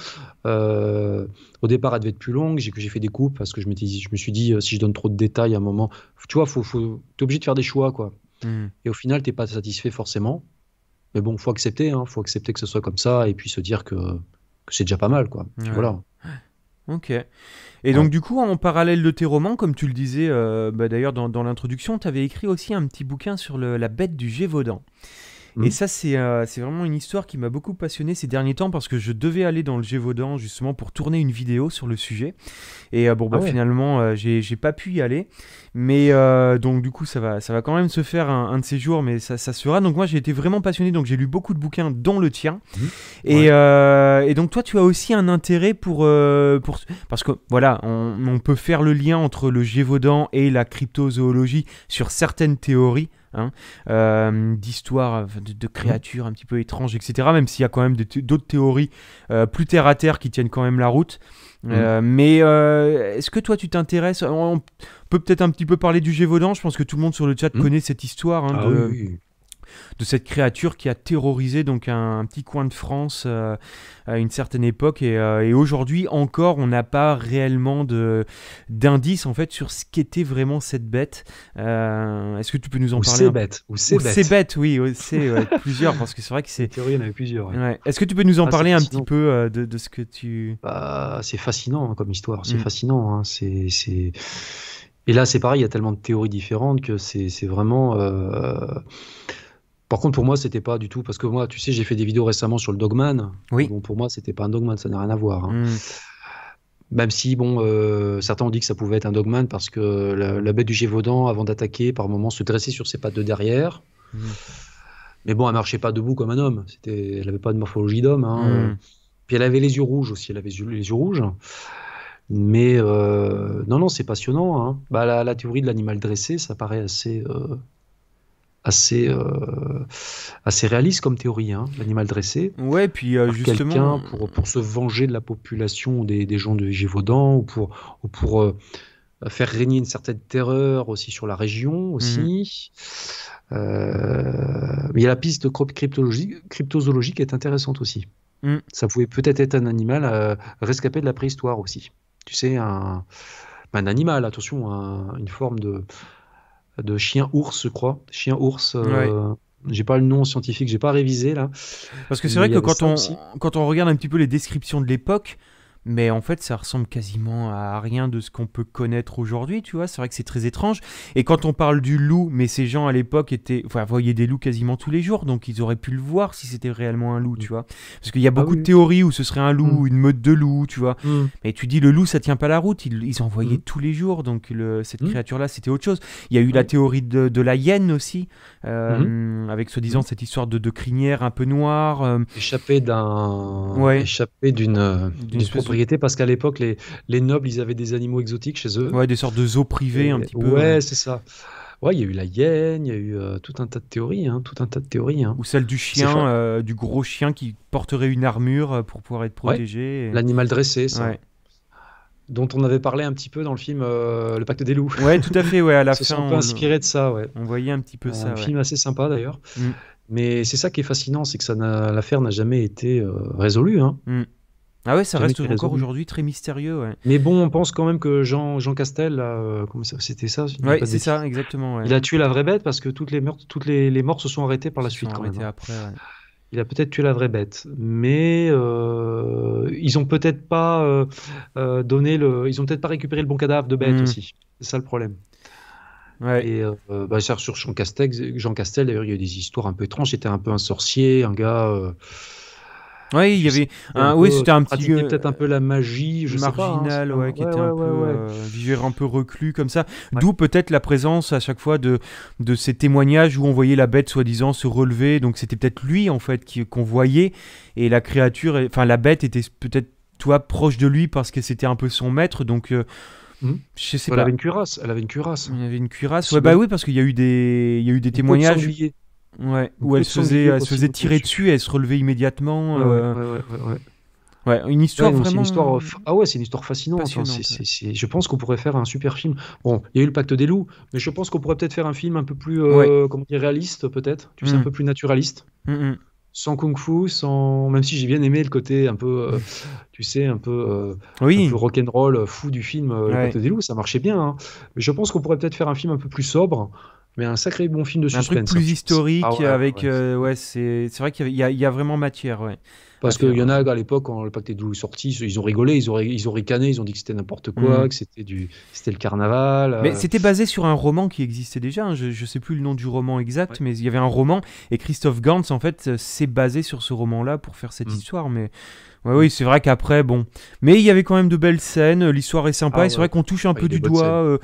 Speaker 2: Euh, au départ, elle devait être plus longue. J'ai que j'ai fait des coupes parce que je, je me suis dit euh, si je donne trop de détails à un moment, tu vois, faut, obligé de faire des choix, quoi. Mmh. Et au final, t'es pas satisfait forcément. Mais bon, faut accepter, hein. faut accepter que ce soit comme ça et puis se dire que, que c'est déjà pas mal, quoi. Voilà.
Speaker 1: Ok. Et donc du coup, en parallèle de tes romans, comme tu le disais euh, bah, d'ailleurs dans, l'introduction, tu avais écrit aussi un petit bouquin sur la bête du Gévaudan. Mm. Et ça, euh, c'est vraiment une histoire qui m'a beaucoup passionné ces derniers temps parce que je devais aller dans le Gévaudan justement pour tourner une vidéo sur le sujet. Et euh, bon, bah, ah finalement, euh, je j'ai pas pu y aller. Mais donc, du coup, ça va, ça va quand même se faire un, de ces jours, mais ça, ça sera. Donc, moi, j'ai été vraiment passionné. Donc, j'ai lu beaucoup de bouquins, dont le tien. Mm. Et, donc, toi, tu as aussi un intérêt pour. pour... Parce que voilà, on, on peut faire le lien entre le Gévaudan et la cryptozoologie sur certaines théories hein, euh, d'histoires, de, créatures un petit peu étranges, etc. Même s'il y a quand même d'autres théories euh, plus terre à terre qui tiennent quand même la route. Mm. Euh, mais est-ce que toi tu t'intéresses On peut peut-être un petit peu parler du Gévaudan. Je pense que tout le monde sur le chat mm. connaît cette histoire hein, ah de cette créature qui a terrorisé donc un, petit coin de France euh, à une certaine époque euh, et, aujourd'hui encore on n'a pas réellement de d'indices en fait sur ce qu'était vraiment cette bête. Euh, est-ce que tu peux nous en parler C'est bête ou c'est bête. oui, c'est plusieurs parce que c'est vrai que c'est. Théorie, il y en avait plusieurs. Est-ce que tu peux nous en ah, parler un petit
Speaker 2: peu de, de, ce que tu. Bah, c'est fascinant hein, comme histoire, c'est mm. fascinant, hein, c'est et là, c'est pareil, il y a tellement de théories différentes que c'est vraiment. Par contre, pour moi, c'était pas du tout parce que moi, tu sais, j'ai fait des vidéos récemment sur le Dogman. Oui. pour moi, c'était pas un Dogman, ça n'a rien à voir. Hein. Hmm. Même si, bon, euh, certains ont dit que ça pouvait être un Dogman parce que la, bête du Gévaudan, avant d'attaquer, par moments, se dressait sur ses pattes de derrière. Hmm. Mais bon, elle marchait pas debout comme un homme. C'était, elle avait pas de morphologie d'homme. Hein. Hmm. Puis elle avait les yeux rouges aussi. Elle avait les yeux rouges. Mais euh, non, non, c'est passionnant. Hein. Bah, la, théorie de l'animal dressé, ça paraît assez euh, assez, euh, assez réaliste comme théorie, hein, l'animal dressé. Ouais, puis euh, justement. Pour, pour se venger de la population des, des gens de Gévaudan, ou pour, pour euh, faire régner une certaine terreur aussi sur la région mhm. aussi. Euh, il y a la piste de qui est intéressante aussi. Mm. Ça pouvait peut-être être un animal rescapé de la préhistoire aussi. Tu sais, un, un animal, attention, hein, une forme de de chien ours, je crois. Chien ours. Euh, j'ai pas le nom scientifique, j'ai pas révisé là. Parce que c'est vrai que quand on,
Speaker 1: quand on regarde un petit peu les descriptions de l'époque, mais en fait ça ressemble quasiment à rien de ce qu'on peut connaître aujourd'hui, tu vois, c'est vrai que c'est très étrange. Et quand on parle du loup, mais ces gens à l'époque étaient, enfin, voyaient des loups quasiment tous les jours, donc ils auraient pu le voir si c'était réellement un loup, mm. tu vois. Parce qu'il y a ah beaucoup de théories où ce serait un loup, mm. une meute de loups, tu vois. Mm. Mais tu dis le loup ça tient pas la route, ils, en voyaient tous les jours, donc cette créature-là c'était autre chose. Il y a eu la théorie de, la hyène aussi, euh, mm-hmm. avec soi-disant cette histoire de, crinière un peu noire. Euh, échappée
Speaker 2: d'un. Échappée d'une. d'une parce qu'à l'époque, les, les, nobles, ils avaient des animaux exotiques chez eux. Ouais, des sortes de zoos privés un petit peu. Ouais, c'est ça. Ouais, il y a eu la hyène, il y a eu euh, tout un tas de théories, hein, tout un tas de théories. Hein. Ou celle du chien, euh, du gros chien qui
Speaker 1: porterait une armure euh, pour pouvoir
Speaker 2: être protégé. L'animal dressé, ça. Dont on avait parlé un petit peu dans le film Le Pacte des loups. Ouais, tout à fait, ouais, à la fin. on... inspiré de ça, ouais. On voyait un petit peu ça. Un film assez sympa d'ailleurs. Mm. Mais c'est ça qui est fascinant, c'est que l'affaire n'a jamais été résolue. Hein. Mm. Ah ouais, ça reste encore
Speaker 1: aujourd'hui très mystérieux.
Speaker 2: Mais bon, on pense quand même que Jean, Jean Castel, euh, c'était ça Oui, c'est ça, exactement. Il a tué la vraie bête parce que toutes les, meurtres, toutes les, morts se sont arrêtées par la suite. Hein. Après, il a peut-être tué la vraie bête, mais euh, ils ont peut-être pas euh, donné le, ils ont peut-être pas récupéré le bon cadavre de bête hmm. aussi. C'est ça le problème. Ouais. Et bah, sur Jean Castel, Jean Castel d'ailleurs, il y a des histoires un peu étranges. C'était un peu un sorcier, un gars. Oui, il y avait c'était un petit peut-être un peu la magie, je marginal, sais pas, hein, ouais, qui était un peu
Speaker 1: euh, un peu reclus comme ça. D'où peut-être la présence à chaque fois de de ces témoignages où on voyait la bête soi-disant se relever. Donc c'était peut-être lui en fait qu'on voyait et la créature, enfin la bête était peut-être toi proche de lui parce que c'était un peu son maître. Donc euh, hmm. Je sais elle pas. avait une
Speaker 2: cuirasse. Elle avait une cuirasse. Elle avait une cuirasse. Ouais, bah oui,
Speaker 1: parce qu'il y a eu des, il y a eu des témoignages. Ouais, où elle se, faisait, faisait tirer dessus, elle se relevait immédiatement. Ouais, ouais,
Speaker 2: euh. ouais, Ouais, une histoire une histoire... Euh, ah ouais, c'est une histoire fascinante. Hein, je pense qu'on pourrait faire un super film. Bon, il y a eu le Pacte des loups, mais je pense qu'on pourrait peut-être faire un film un peu plus euh, comment dire, réaliste, peut-être. Tu sais, mm. un peu plus naturaliste. Mm, mm. Sans kung-fu, sans. Même si j'ai bien aimé le côté un peu, tu sais, un peu, oui. Rock and rock'n'roll fou du film Le Pacte des loups, ça marchait bien. Hein. Mais je pense qu'on pourrait peut-être faire un film un peu plus sobre, mais un sacré bon film de suspense. Un truc plus hein. historique, ah avec. Ouais, euh, c'est vrai qu'il y, y, a vraiment matière, ouais. Parce qu'il y en a euh, à l'époque, quand le pacte des est sorti, ils ont rigolé, ils ont, ils ricané, ils ont dit que c'était n'importe quoi, mm. que c'était du, c'était le carnaval. Mais euh, c'était
Speaker 1: basé sur un roman qui existait déjà. Hein. Je ne sais plus le nom du roman exact, mais il y avait un roman et Christophe Gantz en fait euh, s'est basé sur ce roman-là pour faire cette mm. histoire. Mais oui, c'est vrai qu'après, bon, mais il y avait quand même de belles scènes. L'histoire est sympa ah et c'est vrai qu'on touche un ah, peu du doigt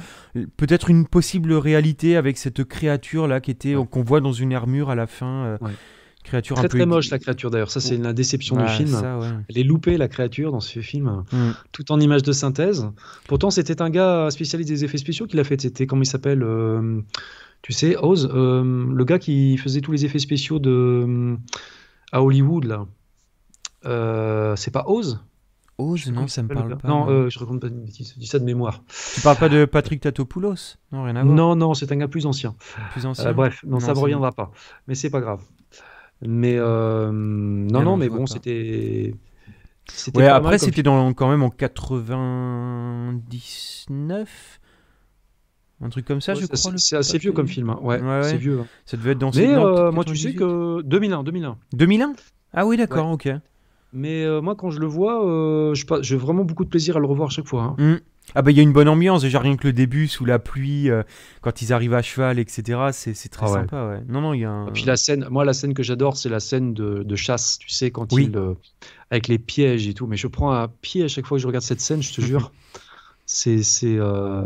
Speaker 1: peut-être une possible réalité avec cette créature là qui était qu'on voit dans une armure à la fin. Créature très très moche
Speaker 2: la créature d'ailleurs, ça c'est la déception du film. Elle est loupée la créature dans ce film, mm. tout en images de synthèse. Pourtant c'était un gars spécialiste des effets spéciaux qui l'a fait, c'était comment il s'appelle euh, Tu sais, Oz, euh, le gars qui faisait tous les effets spéciaux de, euh, à Hollywood là. c'est pas Oz Oz, non, ça me parle pas. Non, je raconte pas une bêtise, dis ça de mémoire. Tu parles pas de Patrick Tatopoulos Non, rien à voir. Non, non, c'est un gars plus ancien. Plus ancien. bref, non, ça ne reviendra pas. Mais c'est pas grave. Mais euh, non, non, mais bon, hein. c'était. Ouais, après, c'était
Speaker 1: dans, quand même en 99.
Speaker 2: Un truc comme ça, je crois. C'est assez vieux comme film. Hein. Ouais, c'est vieux. Hein.
Speaker 1: Ça devait être dans Mais euh, moi, tu sais
Speaker 2: que 2001, 2001. 2001 Ah oui, d'accord, ok. Mais euh, moi, quand je le vois, je, j'ai vraiment beaucoup de plaisir à le revoir à chaque fois. Hein. Hum. Ah
Speaker 1: bah il y a une bonne ambiance, déjà rien que le début sous la pluie, euh, quand ils arrivent à cheval, etc. C'est très ah sympa.
Speaker 2: Ouais. Non, non, il y a un... Et puis la scène, moi la scène que j'adore, c'est la scène de, chasse, tu sais, quand il... Euh, avec les pièges et tout. Mais je prends un pied à chaque fois que je regarde cette scène, je te jure. C'est... Euh,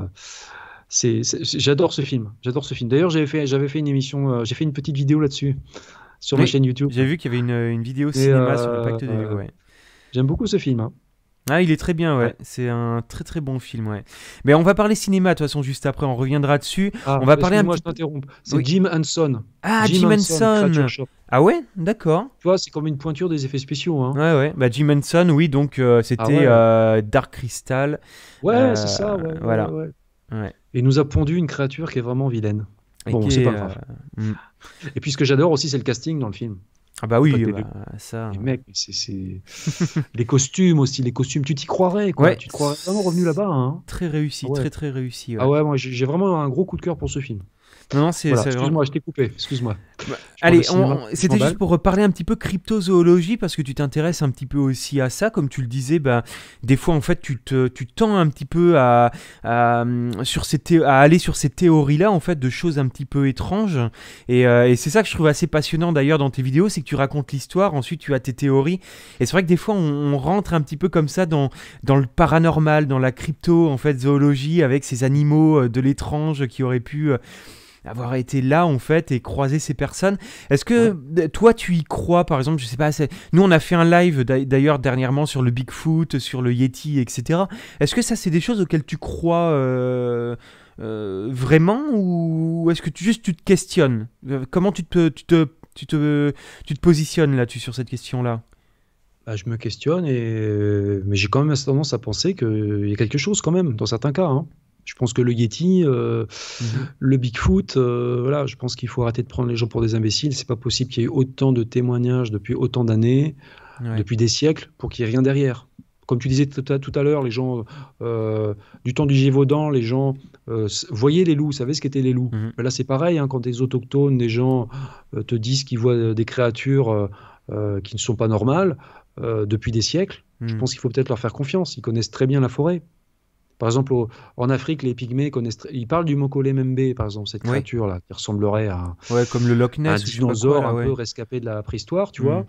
Speaker 2: j'adore ce film. J'adore ce film. D'ailleurs, j'avais fait, fait une émission, euh, j'ai fait une petite vidéo là-dessus, sur ma chaîne YouTube. J'ai vu qu'il y avait une, vidéo cinéma sur l'impact des ouais.
Speaker 1: J'aime beaucoup ce film. Hein. Ah, il est très bien, ouais. C'est un très très bon film, ouais. Mais on va parler cinéma, de toute façon, juste après, on reviendra dessus. Ah, on va parler un Moi, je t'interromps. C'est Jim
Speaker 2: Henson. Ah, Jim, Henson.
Speaker 1: Ah ouais, d'accord.
Speaker 2: Tu vois, c'est comme une pointure des effets spéciaux.
Speaker 1: Hein. Ouais, ouais. Bah, Jim Henson, oui, donc euh, c'était ah euh, Dark Crystal. Ouais, euh, c'est ça, ouais, Voilà.
Speaker 2: Ouais. Et nous a pondu une créature qui est vraiment vilaine. Et bon, c'est pas grave. Mm. Et puis, ce que j'adore aussi, c'est le casting dans le film. Ah bah oui, bah, ça. Les mecs, c'est les costumes aussi, les costumes. Tu t'y croirais, quoi. tu te croirais vraiment revenu là-bas. Hein. Très réussi, ah très très réussi. Ah ouais, moi j'ai vraiment un gros coup de cœur pour ce film. Non, c'est. excuse-moi, je t'ai coupé. Excuse-moi. Bah, allez, c'était juste pour
Speaker 1: reparler un petit peu cryptozoologie parce que tu t'intéresses un petit peu aussi à ça, comme tu le disais. Bah, des fois, en fait, tu te, tu tends un petit peu à, sur ces à aller sur ces théories-là, en fait, de choses un petit peu étranges. Euh, et, c'est ça que je trouve assez passionnant d'ailleurs dans tes vidéos, c'est que tu racontes l'histoire, ensuite tu as tes théories. Et c'est vrai que des fois, on, rentre un petit peu comme ça dans dans le paranormal, dans la crypto, en fait, zoologie avec ces animaux euh, de l'étrange qui auraient pu euh, avoir été là en fait et croiser ces personnes. Est-ce que toi tu y crois par exemple Je sais pas. Nous on a fait un live d'ailleurs dernièrement sur le Bigfoot, sur le Yeti, etc. Est-ce que ça c'est des choses auxquelles tu crois euh, euh, vraiment ou est-ce que tu, juste tu te questionnes euh, Comment tu te, tu te, tu te, tu te positionnes là-dessus sur cette question-là
Speaker 2: bah, je me questionne, et... mais j'ai quand même tendance à penser qu'il y a quelque chose quand même, dans certains cas. Hein. Je pense que le Yeti, euh, mhm. le Bigfoot, euh, voilà, je pense qu'il faut arrêter de prendre les gens pour des imbéciles. C'est pas possible qu'il y ait autant de témoignages depuis autant d'années, depuis des siècles, pour qu'il n'y ait rien derrière. Comme tu disais tout à, l'heure, les gens euh, du temps du Gévaudan, les gens voyaient les loups, savaient ce qu'étaient les loups. Mhm. Là, c'est pareil, hein, quand des autochtones, des gens te disent qu'ils voient des créatures qui ne sont pas normales depuis des siècles, je mhm. pense qu'il faut peut-être leur faire confiance. Ils connaissent très bien la forêt. Par exemple, en Afrique, les pygmées connaissent. Ils parlent du Mokolemembe, par exemple, cette créature-là, qui ressemblerait à. Ouais, comme le Loch Ness. Un dinosaure un peu rescapé de la préhistoire, tu hmm. vois.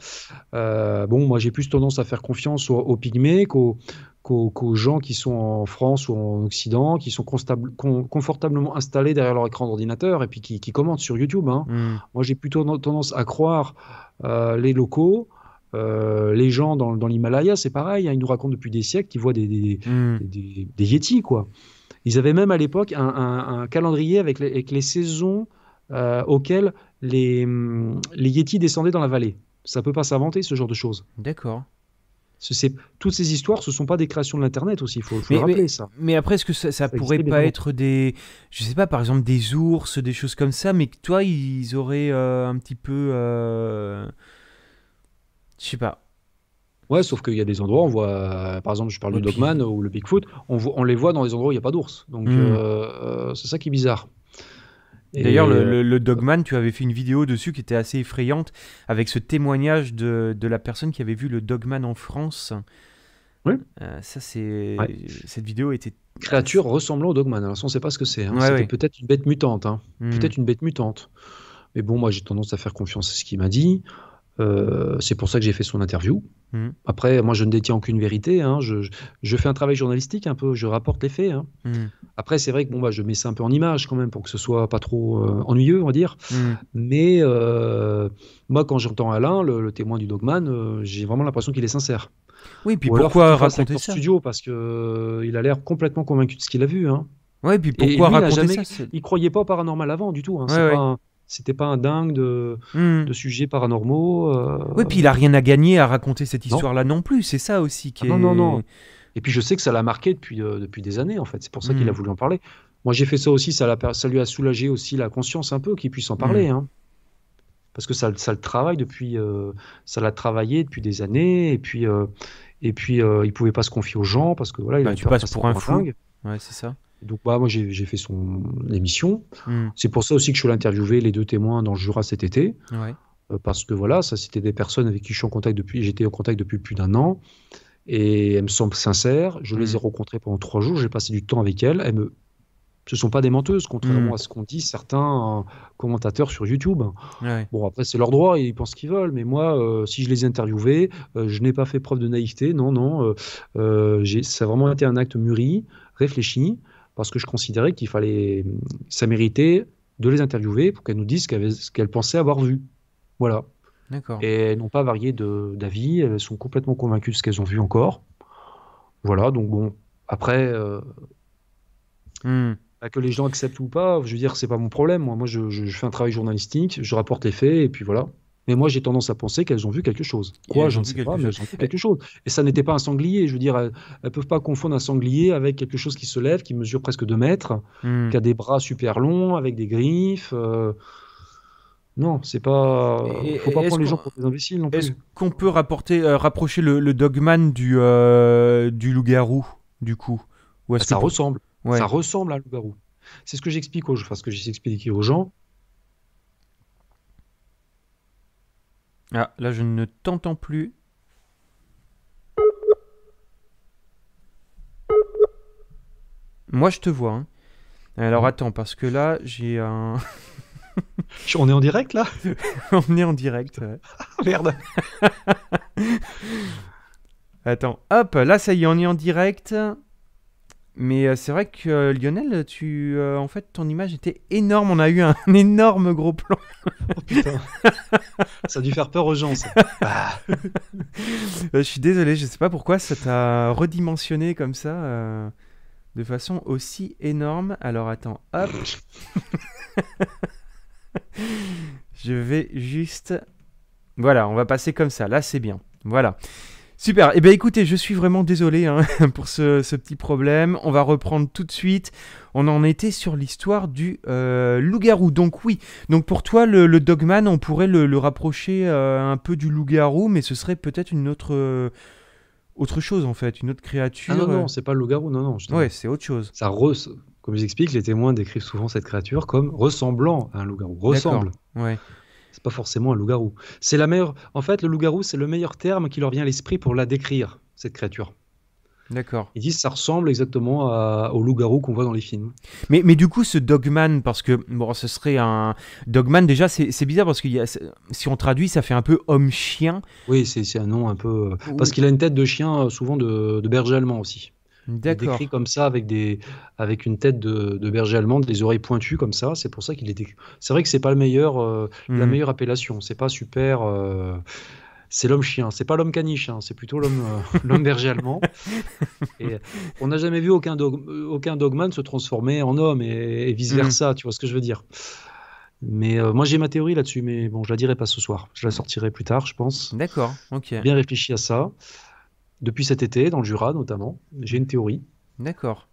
Speaker 2: Euh, bon, moi, j'ai plus tendance à faire confiance aux, pygmées qu'aux gens qui sont en France ou en Occident, qui sont confortablement installés derrière leur écran d'ordinateur et puis qui, commentent sur YouTube. Hein. Hmm. Moi, j'ai plutôt tendance à croire euh, les locaux euh, les gens dans, l'Himalaya, c'est pareil, hein, ils nous racontent depuis des siècles qu'ils voient des, des, hmm. yétis, quoi. Ils avaient même à l'époque un, calendrier avec les, saisons euh, auxquelles les, hmm, les yétis descendaient dans la vallée. Ça peut pas s'inventer, ce genre de choses. D'accord. Toutes ces histoires, ce sont pas des créations de l'internet aussi, il faut, le rappeler mais, ça.
Speaker 1: Mais après, est-ce que ça, ça, pourrait pas être des, je sais pas, par exemple des ours, des choses comme ça, mais que toi, ils auraient euh, un petit peu
Speaker 2: je sais pas. Ouais, sauf qu'il y a des endroits, on voit, euh, par exemple, je parle du Dogman ou le Bigfoot, on, on, les voit dans les endroits où il n'y a pas d'ours. Donc, hmm. euh, euh, c'est ça qui est bizarre.
Speaker 1: D'ailleurs, le, Dogman, tu avais fait une vidéo dessus qui était assez effrayante, avec ce témoignage de, la personne qui avait vu le
Speaker 2: Dogman en France. Oui. ça, c'est. Cette vidéo était. Créature ressemblant au Dogman. Alors, on ne sait pas ce que c'est. Hein. C'était peut-être une bête mutante. Hein. Hmm. Peut-être une bête mutante. Mais bon, moi, j'ai tendance à faire confiance à ce qu'il m'a dit. Euh, c'est pour ça que j'ai fait son interview. Hmm. Après, moi, je ne détiens aucune vérité. Hein. Je, fais un travail journalistique un peu, je rapporte les faits. Hein. Hmm. Après, c'est vrai que bon, bah, je mets ça un peu en image quand même pour que ce soit pas trop euh, ennuyeux, on va dire. Hmm. Mais euh, moi, quand j'entends Alain, le, témoin du Dogman, j'ai vraiment l'impression qu'il est sincère. Oui, puis pourquoi raconter ça studio Parce qu'il il a l'air complètement convaincu de ce qu'il a vu. Hein. Ouais, puis pourquoi raconter il ça Il croyait pas au paranormal avant du tout. Hein. Ouais, c'était pas un dingue de, hmm. de sujets paranormaux. Euh... Oui, puis il a rien à gagner à raconter cette histoire-là non. plus. C'est ça aussi qui ah Non, non, non. Et puis je sais que ça l'a marqué depuis, euh, depuis des années, en fait. C'est pour ça qu'il hmm. a voulu en parler. Moi, j'ai fait ça aussi. Ça, lui a soulagé aussi la conscience un peu qu'il puisse en hmm. parler. Hein. Parce que ça, ça le travaille depuis. Euh, ça l'a travaillé depuis des années. Et puis, euh, et puis il pouvait pas se confier aux gens parce que voilà, bah, tu passes pour un fou. Ouais, c'est ça. Donc, bah, moi, j'ai fait son émission. Hmm. C'est pour ça aussi que je suis allé les deux témoins dans le Jura cet été.
Speaker 1: Euh,
Speaker 2: parce que voilà, ça, c'était des personnes avec qui je suis en contact depuis, j'étais en contact depuis plus d'un an. Et elles me semblent sincères. Je les hmm. ai rencontrées pendant trois jours. J'ai passé du temps avec elles. Elles me. Ce sont pas des menteuses, contrairement hmm. à ce qu'on dit certains euh, commentateurs sur YouTube. Bon, après, c'est leur droit, ils pensent qu'ils veulent, mais moi, euh, si je les ai interviewé je n'ai pas fait preuve de naïveté, non, non. ça a vraiment été un acte mûri, réfléchi parce que je considérais qu'il fallait, euh, ça méritait de les interviewer pour qu'elles nous disent ce qu'elles pensaient avoir vu. Voilà. D'accord. Et elles n'ont pas varié d'avis, elles sont complètement convaincues de ce qu'elles ont vu encore. Voilà, donc bon, après, euh, hmm. bah, que les gens acceptent ou pas, je veux dire, c'est pas mon problème. Moi, je, je fais un travail journalistique, je rapporte les faits, et puis voilà. Mais moi, j'ai tendance à penser qu'elles ont vu quelque chose. Quoi, je ne sais pas, mais elles ont vu quelque chose. Et ça n'était pas un sanglier. Je veux dire, elles ne peuvent pas confondre un sanglier avec quelque chose qui se lève, qui mesure presque 2 mètres, hmm. qui a des bras super longs, avec des griffes. Euh, non, c'est pas. faut pas prendre les gens pour des imbéciles Est-ce
Speaker 1: qu'on peut rapporter, euh, rapprocher le, Dogman du, euh, du loup-garou, du coup Ou Ça ressemble.
Speaker 2: Ça ressemble à un loup-garou. C'est ce que j'explique aux, enfin, ce que j'explique aux gens. Ah, là, je ne t'entends plus.
Speaker 1: Moi, je te vois. Hein. Alors, attends, parce que là, j'ai un. On est en direct, là On est en direct. Ouais. Ah, merde Attends, hop, là, ça y est, on est en direct. Mais euh, c'est vrai que euh, Lionel, tu, euh, en fait, ton image était énorme. On a eu un, énorme gros plan. oh putain, ça a dû faire peur aux gens. Ça. Bah. je suis désolé, je ne sais pas pourquoi ça t'a redimensionné comme ça, de façon aussi énorme. Alors attends, hop, je vais juste, voilà, on va passer comme ça. Là, c'est bien. Voilà. Super. et eh bien, écoutez, je suis vraiment désolé hein, pour ce, petit problème. On va reprendre tout de suite. On en était sur l'histoire du euh, loup-garou. Donc, oui. Donc, pour toi, le, Dogman, on pourrait le, rapprocher euh, un peu du loup-garou, mais ce serait peut-être une autre. Euh, autre chose en fait, une autre créature. Ah non, non, c'est pas le loup-garou, non, non.
Speaker 2: Oui, c'est autre chose. Ça res... Comme j'explique, les témoins décrivent souvent cette créature comme ressemblant à un loup-garou. Ressemble. Ouais c'est pas forcément un loup-garou. C'est la meilleure. En fait, le loup-garou, c'est le meilleur terme qui leur vient à l'esprit pour la décrire, cette créature. D'accord. Ils disent ça ressemble exactement au loup-garou
Speaker 1: qu'on voit dans les films. Mais, mais du coup, ce Dogman, parce que bon, ce serait un. Dogman, déjà, c'est
Speaker 2: bizarre parce que y si on traduit, ça fait un peu homme-chien. Oui, c'est un nom un peu. Euh, parce qu'il a une tête de chien, euh, souvent de berger allemand aussi. Décrit comme ça avec des avec une tête de, berger allemand, des oreilles pointues comme ça. C'est pour ça qu'il est. C'est vrai que c'est pas le meilleur, euh, la hmm. meilleure appellation. C'est pas super. Euh, c'est l'homme chien, c'est pas l'homme caniche, hein. c'est plutôt l'homme euh, berger allemand. on n'a jamais vu aucun dog, aucun dogman se transformer en homme et, vice hmm. versa. Tu vois ce que je veux dire? Mais moi, j'ai ma théorie là-dessus, mais bon, je la dirai pas ce soir. Je la sortirai plus tard, je pense. D'accord, ok. Bien réfléchi à ça depuis cet été, dans le Jura notamment. J'ai une théorie. D'accord.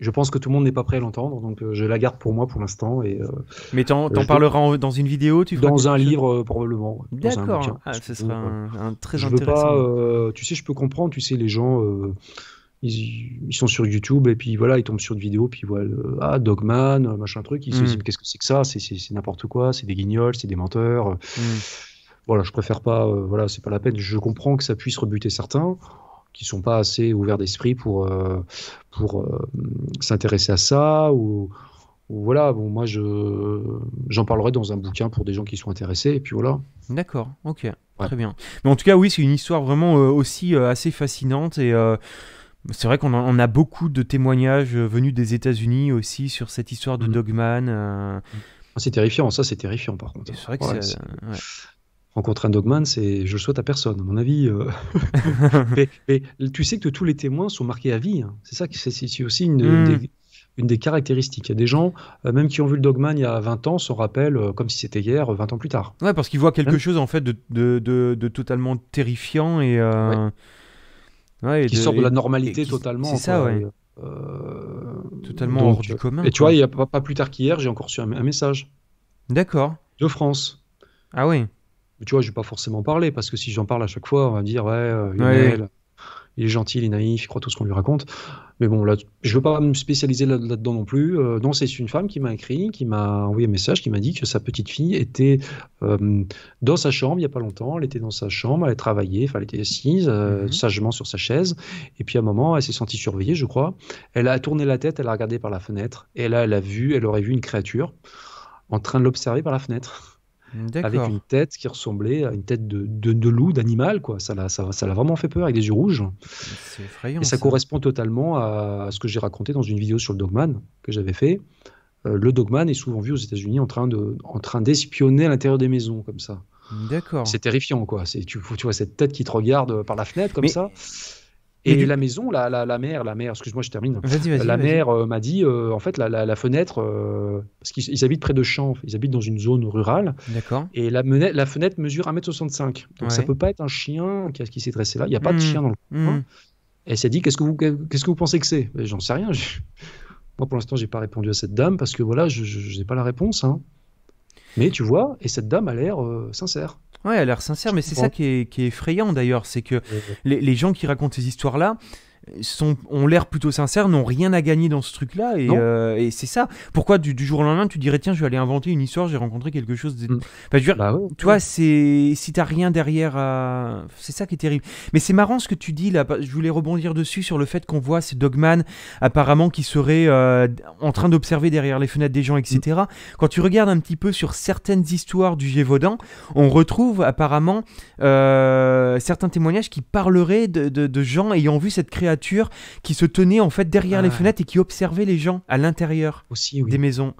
Speaker 2: Je pense que tout le monde n'est pas prêt à l'entendre, donc euh, je la garde pour moi pour l'instant. Et, euh, Mais t'en, euh, parleras dans une vidéo tu Dans un livre, probablement. D'accord. Ah, ce sera un, très très je intéressant. Veux pas, tu sais, je peux comprendre, tu sais, les gens. Ils, sont sur YouTube et puis voilà, ils tombent sur une vidéo, puis voilà, ah, Dogman, machin truc, ils se hmm. disent qu'est-ce que c'est que ça c'est, n'importe quoi, c'est des guignols, c'est des menteurs. Hmm. Voilà, je préfère pas, voilà, c'est pas la peine. Je comprends que ça puisse rebuter certains qui sont pas assez ouverts d'esprit pour, euh, pour euh, s'intéresser à ça ou, voilà, bon, moi je j'en parlerai dans un bouquin pour des gens qui sont intéressés et puis voilà.
Speaker 1: D'accord, ok, très bien.
Speaker 2: Mais en tout cas, oui, c'est une histoire vraiment euh,
Speaker 1: aussi assez fascinante et c'est vrai qu'on a, a, beaucoup de témoignages venus des
Speaker 2: États-Unis aussi sur cette histoire de mmh. Dogman. Ah, c'est terrifiant, ça c'est terrifiant par contre. C'est vrai que c'est rencontrer un dogman, c'est je le souhaite à personne, à mon avis. Euh. mais, tu sais que tous les témoins sont marqués à vie. Hein. C'est ça, qui c'est aussi hmm. une, des, caractéristiques. Il y a des gens, euh, même qui ont vu le dogman il y a 20 ans, se rappellent euh, comme si c'était hier, 20 ans plus tard.
Speaker 1: Ouais, parce qu'ils voient quelque hein chose en fait de, totalement terrifiant et,
Speaker 2: qui sort de la normalité totalement. C'est ça, totalement hors du commun. Et tu vois, il n'y a pas, plus tard qu'hier, j'ai encore reçu un message. D'accord. De France. Ah oui. Mais tu vois, je vais pas forcément parler parce que si j'en parle à chaque fois, on va dire ouais, euh, il est gentil, il est naïf, il croit tout ce qu'on lui raconte. Mais bon, là, je veux pas me spécialiser là-dedans non plus. Euh, non, c'est une femme qui m'a écrit, qui m'a envoyé un message, qui m'a dit que sa petite fille était euh, dans sa chambre il y a pas longtemps. Elle était dans sa chambre, elle travaillait, elle était assise mhm. sagement sur sa chaise. Et puis à un moment, elle s'est sentie surveillée, je crois. Elle a tourné la tête, elle a regardé par la fenêtre. Et là, elle a vu, elle aurait vu une créature en train de l'observer par la fenêtre avec une tête qui ressemblait à une tête de, loup, d'animal. quoi. Ça l'a vraiment fait peur, avec des yeux rouges.
Speaker 1: C'est effrayant. Et ça,
Speaker 2: correspond totalement à ce que j'ai raconté dans une vidéo sur le Dogman que j'avais fait. Euh, le Dogman est souvent vu aux États-Unis en train en train d'espionner à l'intérieur des maisons comme ça. D'accord. C'est terrifiant, quoi. C'est tu, vois cette tête qui te regarde par la fenêtre comme ça. Et, la maison, la, la, la, mère, la mère, excuse-moi, je termine. la mère euh, m'a dit, euh, en fait, la, la fenêtre, euh, parce qu'ils habitent près de champs, ils habitent dans une zone rurale. D'accord. Et la, la fenêtre mesure 1m65. Donc ça peut pas être un chien qui, qui s'est dressé là. Il n'y a pas de hmm. chien dans le coin. Hmm. Elle s'est dit, qu'est-ce que vous, qu'est-ce que vous pensez que c'est ben, J'en sais rien. Moi, pour l'instant, j'ai pas répondu à cette dame parce que voilà, je n'ai pas la réponse. Hein. Mais tu vois, et cette dame a l'air euh, sincère.
Speaker 1: Ouais, elle a l'air sincère, mais c'est ça qui est, effrayant d'ailleurs, c'est que les, les, gens qui racontent ces histoires-là, ont l'air plutôt sincères, n'ont rien à gagner dans ce truc-là. Et, euh, c'est ça. Pourquoi du, jour au lendemain, tu dirais, tiens, je vais aller inventer une histoire, j'ai rencontré quelque chose. De... Mm. Enfin, je veux dire, bah Toi, c'est si t'as rien derrière, c'est ça qui est terrible. Mais c'est marrant ce que tu dis là. Je voulais rebondir dessus sur le fait qu'on voit ces dogman apparemment qui seraient euh, en train d'observer derrière les fenêtres des gens, etc. Mm. Quand tu regardes un petit peu sur certaines histoires du Gévaudan, on retrouve apparemment euh, certains témoignages qui parleraient de, de gens ayant vu cette création qui se tenait en fait derrière les ah fenêtres et qui observait les gens
Speaker 2: à l'intérieur oui. des maisons.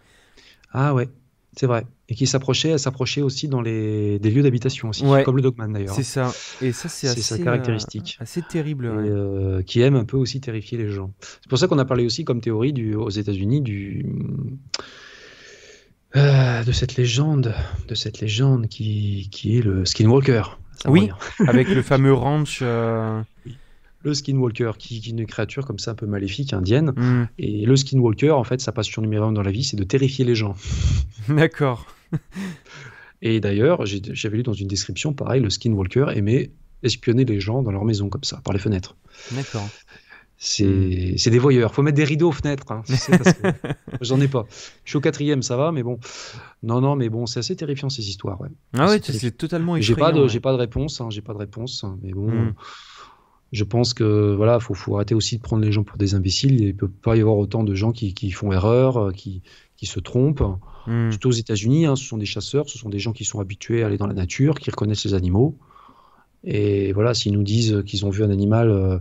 Speaker 2: Ah ouais, c'est vrai. Et qui s'approchait, s'approchait aussi dans les des lieux d'habitation aussi, comme le Dogman d'ailleurs. C'est ça. Et ça, c'est assez sa caractéristique. Euh, assez terrible. Euh, qui aime un peu aussi terrifier les gens. C'est pour ça qu'on a parlé aussi comme théorie du, aux États-Unis du euh, de cette légende, de cette légende qui, est le Skinwalker. Oui, avec le fameux ranch le Skinwalker, qui, est une créature comme ça un peu maléfique, indienne. Hmm. Et le Skinwalker, en fait, sa passion numéro un dans la vie, c'est de terrifier les gens. D'accord. et d'ailleurs, j'avais lu dans une description, pareil, le Skinwalker aimait espionner les gens dans leur maison comme ça, par les fenêtres. D'accord. C'est hmm. des voyeurs. Faut mettre des rideaux aux fenêtres. Hein, j'en ai pas. Je suis au quatrième, ça va, mais bon. Non, non, mais bon, c'est assez terrifiant ces histoires. Ah ouais, c'est totalement J'ai pas, de, pas de réponse. J'ai pas de réponse. Hein, hein, mais bon. Hmm je pense que voilà, faut, faut arrêter aussi de prendre les gens pour des imbéciles. Il peut pas y avoir autant de gens qui, font erreur, euh, qui, se trompent. Hmm. Surtout aux États-Unis, hein, ce sont des chasseurs, ce sont des gens qui sont habitués à aller dans la nature, qui reconnaissent les animaux. Et voilà, s'ils nous disent qu'ils ont vu un animal euh,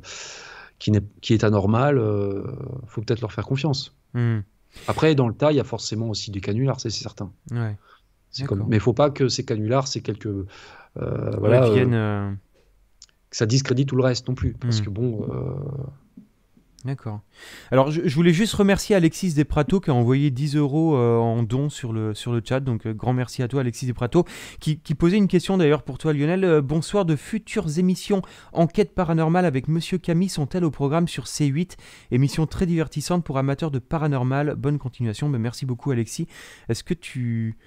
Speaker 2: qui, est, qui, est, anormal, il euh, faut peut-être leur faire confiance. Hmm. Après, dans le tas, il y a forcément aussi des canulars, c'est certain. Mais il faut pas que ces canulars, ces quelques voilà, viennent ça discrédite tout le reste non plus. Parce hmm. que bon. Euh, D'accord. Alors, je, voulais juste remercier
Speaker 1: Alexis Desprato qui a envoyé 10 euros euh, en don sur le, sur chat. Donc, euh, grand merci à toi, Alexis Desprato, qui, qui posait une question d'ailleurs pour toi, Lionel. bonsoir, de futures émissions Enquête paranormale avec Monsieur Camille sont-elles au programme sur C8 Émission très divertissante pour amateurs de paranormal. Bonne continuation. Ben, merci beaucoup, Alexis. Est-ce que tu.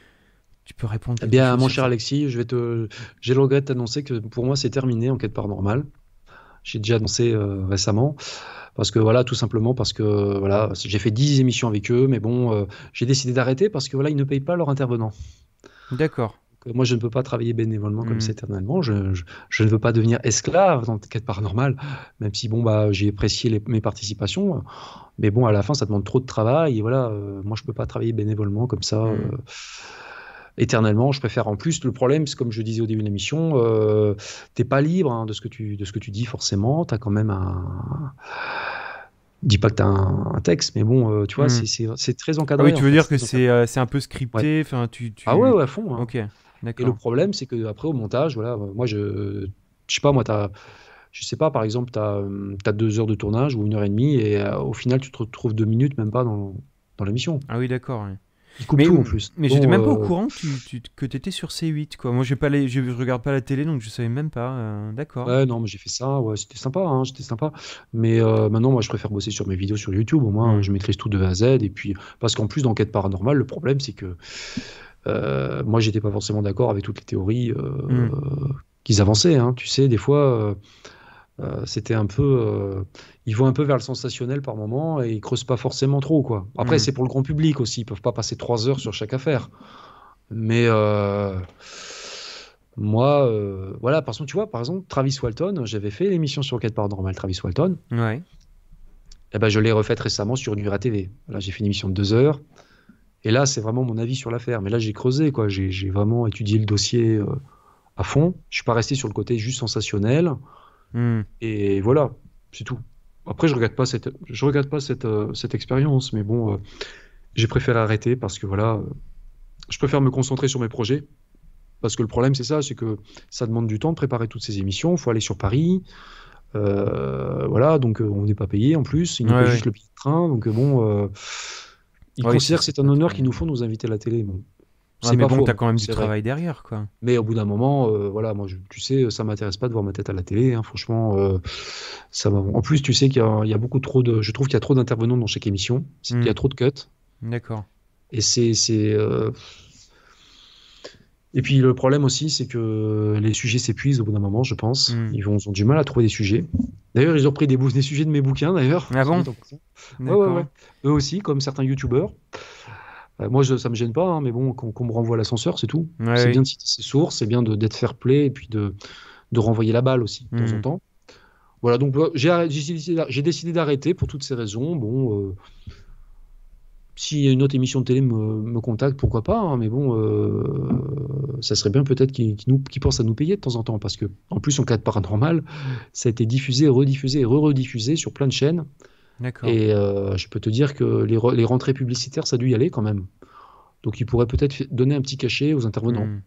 Speaker 1: Tu peux répondre. Eh bien, mon cher
Speaker 2: Alexis, je vais te, j'ai le regret de t'annoncer que pour moi, c'est terminé Enquête paranormale. J'ai déjà annoncé euh, récemment parce que voilà, tout simplement parce que voilà, j'ai fait 10 émissions avec eux, mais bon, euh, j'ai décidé d'arrêter parce que voilà, ils ne payent pas leurs intervenants. D'accord. Euh, moi, je ne peux pas travailler bénévolement comme ça hmm. éternellement. Je, ne veux pas devenir esclave dans quête paranormale, même si bon, bah, j'ai apprécié mes participations. Mais bon, à la fin, ça demande trop de travail. Et voilà, moi, je ne peux pas travailler bénévolement comme ça. Hmm éternellement. Je préfère en plus. Le problème, c'est comme je disais au début de l'émission, euh, t'es pas libre hein, de, ce que tu, de ce que tu dis forcément. T'as quand même un. Dis pas que t'as un, un texte, mais bon, euh, tu vois, hmm. c'est très ah encadré. oui, tu veux dire que euh, c'est un peu scripté.
Speaker 1: tu, Ah ouais, ouais, à fond. Hein. Ok. Et
Speaker 2: le problème, c'est que après au montage, voilà, moi je, je sais pas, moi t'as je sais pas, par exemple, tu as, deux heures de tournage ou une heure et demie, et au final, tu te retrouves deux minutes, même pas dans, dans l'émission. Ah oui, d'accord. Il mais, tout en plus. Mais j'étais même pas au oh. courant
Speaker 1: que tu, étais sur C8. Quoi. Moi, pas les, je, regarde pas la télé, donc je savais même pas. Euh, d'accord. Ouais, non,
Speaker 2: mais j'ai fait ça. Ouais, c'était sympa. Hein, j'étais sympa. Mais euh, maintenant, moi, je préfère bosser sur mes vidéos sur YouTube. Au moins, mm. je maîtrise tout de A à Z. Et puis, parce qu'en plus, d'enquête paranormale, le problème, c'est que moi, euh, moi, j'étais pas forcément d'accord avec toutes les théories mm. qu'ils avançaient. Hein. Tu sais, des fois, c'était un peu ils vont un peu vers le sensationnel par moment et ils creusent pas forcément trop quoi. Après mm. c'est pour le grand public aussi, ils peuvent pas passer trois heures sur chaque affaire. Mais euh, moi, euh, voilà, par exemple, tu vois, par exemple, Travis Walton, j'avais fait l'émission sur Quête normal Travis Walton. Ouais. Et eh ben, je l'ai refaite récemment sur Nura TV. Là, j'ai fait une émission de deux heures. Et là, c'est vraiment mon avis sur l'affaire. Mais là, j'ai creusé, quoi. J'ai vraiment étudié le dossier euh, à fond. Je suis pas resté sur le côté juste sensationnel. Mm. Et voilà, c'est tout. Après, je regrette pas cette, je regrette pas cette, euh, cette expérience, mais bon, euh, j'ai préféré arrêter parce que voilà, euh, je préfère me concentrer sur mes projets. Parce que le problème, c'est ça, c'est que ça demande du temps de préparer toutes ces émissions. Il faut aller sur Paris. voilà, donc on n'est pas payé en plus. Il n'y a juste le petit train. Donc bon, ils considèrent que c'est un honneur qu'ils nous font nous inviter à la télé. Bon. Ah, mais bon, t'as quand même du travail
Speaker 1: derrière, quoi.
Speaker 2: Mais au bout d'un moment, euh, voilà, moi, tu sais, ça m'intéresse pas de voir ma tête à la télé. Hein, franchement, euh, ça En plus, tu sais qu'il y a, beaucoup trop de. Je trouve qu'il y a trop d'intervenants dans chaque émission. Il y a hmm. trop de cuts. D'accord. Et c'est. Euh, et puis le problème aussi, c'est que les sujets s'épuisent au bout d'un moment, je pense. Hmm. Ils vont, ont du mal à trouver des sujets. D'ailleurs, ils ont pris des, des sujets de mes bouquins, d'ailleurs. mais ah bon Eux aussi, comme certains youtubeurs. Bah, moi, ça ça me gêne pas, hein, mais bon, qu'on me renvoie l'ascenseur, c'est tout. c'est bien de citer ses sources, c'est bien d'être fair play et puis de, renvoyer la balle aussi de temps en mm. temps. Voilà, donc bah, j'ai décidé d'arrêter pour toutes ces raisons. Bon, euh, si une autre émission de télé me, contacte, pourquoi pas, hein, mais bon, euh, ça serait bien peut-être qu'ils pensent à nous payer de temps en temps, parce que en plus, en cas de paranormal, ça a été diffusé, rediffusé et rediffusé sur plein de chaînes. Et euh, je peux te dire que les, rentrées publicitaires, ça a dû y aller quand même. Donc il pourrait peut-être donner un petit cachet aux intervenants. Hmm.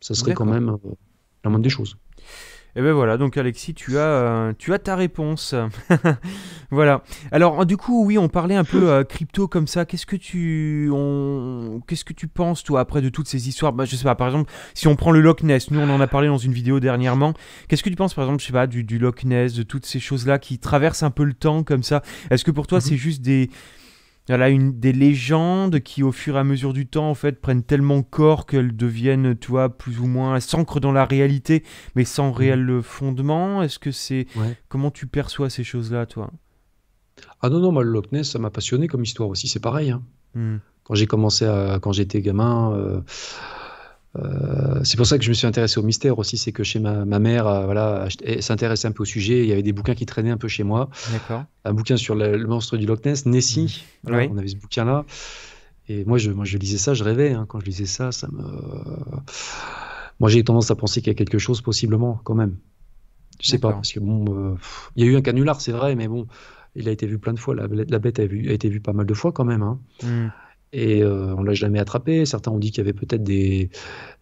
Speaker 2: Ça serait quand même euh, la moindre des choses.
Speaker 1: Et eh ben voilà, donc Alexis, tu as, euh, tu as ta réponse. voilà. Alors du coup, oui, on parlait un peu euh, crypto comme ça. Qu'est-ce que tu, qu'est-ce que tu penses toi après de toutes ces histoires bah, Je sais pas. Par exemple, si on prend le Loch Ness, nous on en a parlé dans une vidéo dernièrement. Qu'est-ce que tu penses par exemple, je sais pas, du, Loch Ness, de toutes ces choses là qui traversent un peu le temps comme ça Est-ce que pour toi mmh c'est juste des a une, des légendes qui, au fur et à mesure du temps, en fait, prennent tellement corps qu'elles deviennent, toi plus ou moins, s'ancrent dans la réalité, mais sans mmh. réel euh, fondement. Est-ce que c'est.
Speaker 2: Comment tu perçois ces choses-là, toi Ah non, non, le Loch Ness, ça m'a passionné comme histoire aussi, c'est pareil. Hein. Mmh. Quand j'ai commencé à. Quand j'étais gamin. Euh, euh, c'est pour ça que je me suis intéressé au mystère aussi, c'est que chez ma, mère, euh, voilà, s'intéressait un peu au sujet. Il y avait des bouquins qui traînaient un peu chez moi. Un bouquin sur le monstre du Loch Ness, Nessie. Mmh. On avait ce bouquin-là. Et moi je, lisais ça, je rêvais. Hein, quand je lisais ça, ça me. Moi, j'ai tendance à penser qu'il y a quelque chose, possiblement, quand même. Je sais pas, parce que bon, euh, il y a eu un canular, c'est vrai, mais bon, il a été vu plein de fois. La, bête a, été vue pas mal de fois, quand même. Hein. Mmh. Et euh, on l'a jamais attrapé. Certains ont dit qu'il y avait peut-être des,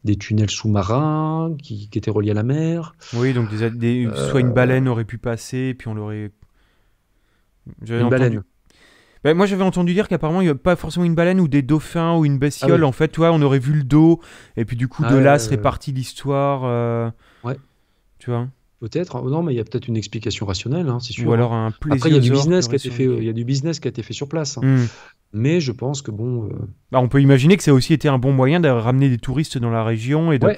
Speaker 2: des tunnels sous-marins qui, étaient reliés à la mer.
Speaker 1: Oui, donc euh, soit une baleine aurait pu passer, puis on l'aurait. Une entendu. baleine. Ben, moi j'avais entendu dire qu'apparemment il n'y a pas forcément une baleine ou des dauphins ou une bestiole. Ah en fait, toi, on aurait vu le dos, et puis du coup de ah, là euh, serait
Speaker 2: partie l'histoire. Ouais. Tu vois. Peut-être. Oh, non, mais il y a peut-être une explication rationnelle, hein, c'est sûr. Ou hein. alors un plaisir. Après, il y a du business qui a été fait. Il y a du business qui a été fait sur place. Hein. Hmm. Mais je pense que bon. Euh,
Speaker 1: bah, on peut imaginer que ça a aussi été un bon moyen de ramener des touristes dans la région et, de,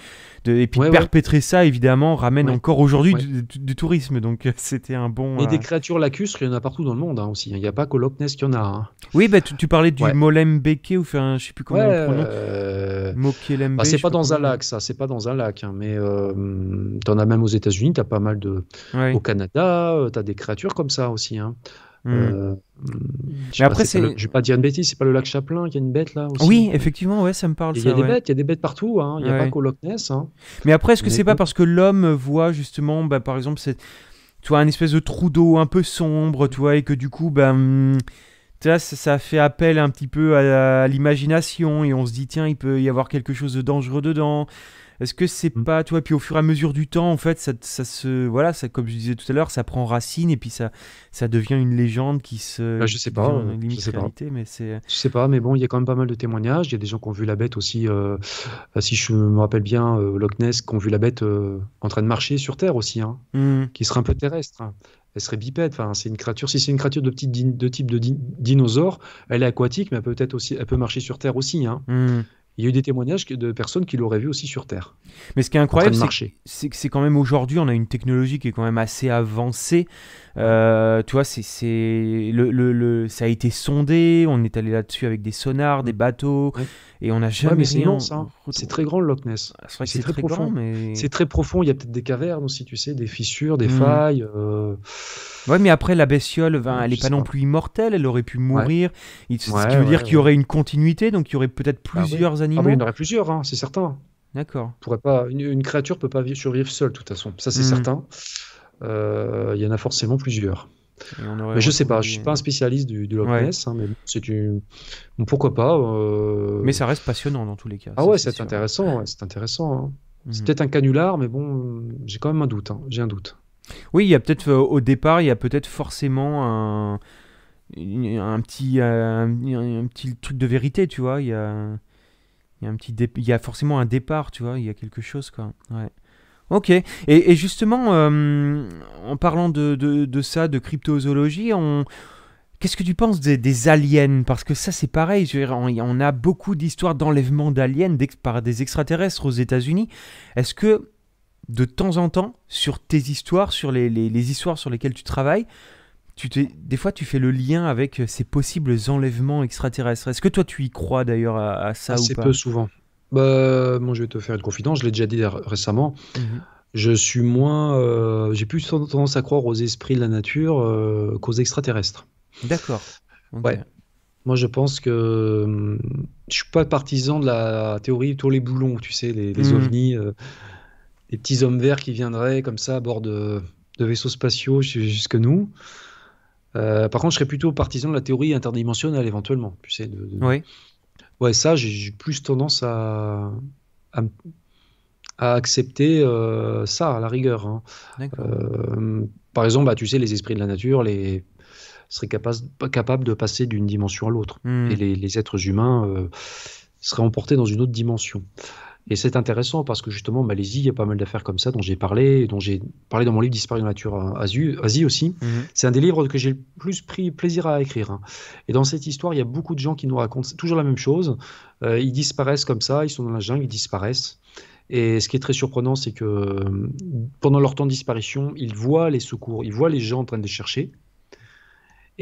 Speaker 1: et puis perpétrer ça, évidemment, ramène encore aujourd'hui du, tourisme. Donc euh, c'était un bon.
Speaker 2: Et des euh, créatures lacustres, il y en a partout dans le monde hein, aussi. Hein. Il n'y a pas qu'au Loch Ness qu'il y en a. Hein. Oui, bah, tu,
Speaker 1: parlais du Molembeke ou enfin, je sais plus comment on
Speaker 2: prononce.
Speaker 1: Bah, c'est pas, dans un
Speaker 2: lac, ça. C'est pas dans un lac. mais tu en as même aux États-Unis, tu as pas mal de. Au Canada, tu as des créatures comme ça aussi. Mmh. Euh, je mais après, c'est. pas dire une bêtise, c'est pas le lac Chaplin qui a une bête là aussi. Oui,
Speaker 1: effectivement, ouais, ça me parle. Il y a des bêtes, il y a des bêtes partout, hein, il n'y a pas qu'au Loch Ness. Hein. Mais après, est-ce que c'est pas parce que l'homme voit justement, bah, par exemple, cette... un espèce de trou d'eau un peu sombre, tu vois, et que du coup, ben ça, fait appel un petit peu à l'imagination, et on se dit, tiens, il peut y avoir quelque chose de dangereux dedans. Est-ce que c'est mm. pas, toi, puis au fur et à mesure du temps, en fait, ça, se, voilà, ça, comme je disais tout à l'heure, ça prend
Speaker 2: racine et puis ça, ça devient une légende qui se, bah, je sais pas, limite pas. mais c'est. Je sais pas, mais bon, il y a quand même pas mal de témoignages. Il y a des gens qui ont vu la bête aussi, euh, si je me rappelle bien, euh, Loch Ness, qui ont vu la bête euh, en train de marcher sur Terre aussi, hein, mm. qui serait un peu terrestre. Hein. elle serait bipède. Enfin, c'est une créature. Si c'est une créature de, type de dinosaure, elle est aquatique, mais peut être aussi, elle peut marcher sur Terre aussi. Hein. Mm il y a eu des témoignages de personnes qui l'auraient vu aussi sur Terre. Mais ce qui est incroyable, c'est que c'est quand même
Speaker 1: aujourd'hui, on a une technologie qui est quand même assez avancée. Euh, tu vois, c'est, c'est le, le, ça a été sondé, on est allé là-dessus avec des sonars, des mm. bateaux, et on n'a jamais. Ouais,
Speaker 2: hein. c'est très grand le Loch Ness. Ah, c'est, très, profond. mais... C'est très profond, il y a peut-être des cavernes aussi, tu sais, des fissures, des mm. failles. Euh.
Speaker 1: Ouais, mais après, la bestiole, elle n'est pas, non plus immortelle, elle aurait pu mourir. Ce qui veut dire qu'il y aurait
Speaker 2: une continuité, donc il y aurait peut-être ah, plusieurs animaux. Ah, il y en aurait plusieurs, hein, c'est certain. D'accord. Pourrait pas, une, créature créature peut pas survivre seule, de toute façon. Ça, c'est mm. certain. Euh, il y en a forcément plusieurs. Mais je sais pas, je suis pas un spécialiste du, du Ness, hein, mais c'est pourquoi pas. Euh. Mais ça reste passionnant dans tous les cas. Ah ouais, c'est intéressant, c'est intéressant. Mhm. C'est peut-être un canular, mais bon, j'ai quand même un doute. Hein, j'ai un doute. Oui, il y a peut-être euh, au
Speaker 1: départ, il y a peut-être forcément un, un petit, un, petit truc de vérité, tu vois. Il y a, il y a un petit, il y a forcément un départ, tu vois. Il y a quelque chose, quoi. Ouais. Ok, et, justement, euh, en parlant de, ça, de cryptozoologie, on... qu'est-ce que tu penses des, aliens Parce que ça, c'est pareil, on, a beaucoup d'histoires d'enlèvement d'aliens par des extraterrestres aux États-Unis. Est-ce que, de temps en temps, sur tes histoires, sur les, histoires sur lesquelles tu travailles, tu des fois, tu fais le lien avec ces possibles enlèvements extraterrestres. Est-ce que toi, tu y crois d'ailleurs à, ça ou pas peu
Speaker 2: souvent. Bah, je vais te faire une confidence, je l'ai déjà dit récemment. Mhm. Je suis moins. Euh, j'ai plus tendance à croire aux esprits de la nature euh, qu'aux extraterrestres. D'accord. Ouais. Moi, je pense que je suis pas partisan de la théorie tous les boulons, tu sais, les, mhm. ovnis, euh, les petits hommes verts qui viendraient comme ça à bord de, vaisseaux spatiaux jusque nous. par contre, je serais plutôt partisan de la théorie interdimensionnelle éventuellement, tu sais, de, de, oui ouais, ça, j'ai plus tendance à, à, accepter euh, ça à la rigueur. Hein. Euh, par exemple, bah, tu sais, les esprits de la nature les... seraient capables, de passer d'une dimension à l'autre. Hmm. Et les, êtres humains euh, seraient emportés dans une autre dimension. Et c'est intéressant parce que justement, Malaisie, il y a pas mal d'affaires comme ça dont j'ai parlé, dont j'ai parlé dans mon livre Disparu de nature euh, Asie, aussi. Mhm. C'est un des livres que j'ai le plus pris plaisir à écrire. Hein. Et dans cette histoire, il y a beaucoup de gens qui nous racontent toujours la même chose. Euh, ils disparaissent comme ça, ils sont dans la jungle, ils disparaissent. Et ce qui est très surprenant, c'est que euh, pendant leur temps de disparition, ils voient les secours, ils voient les gens en train de les chercher,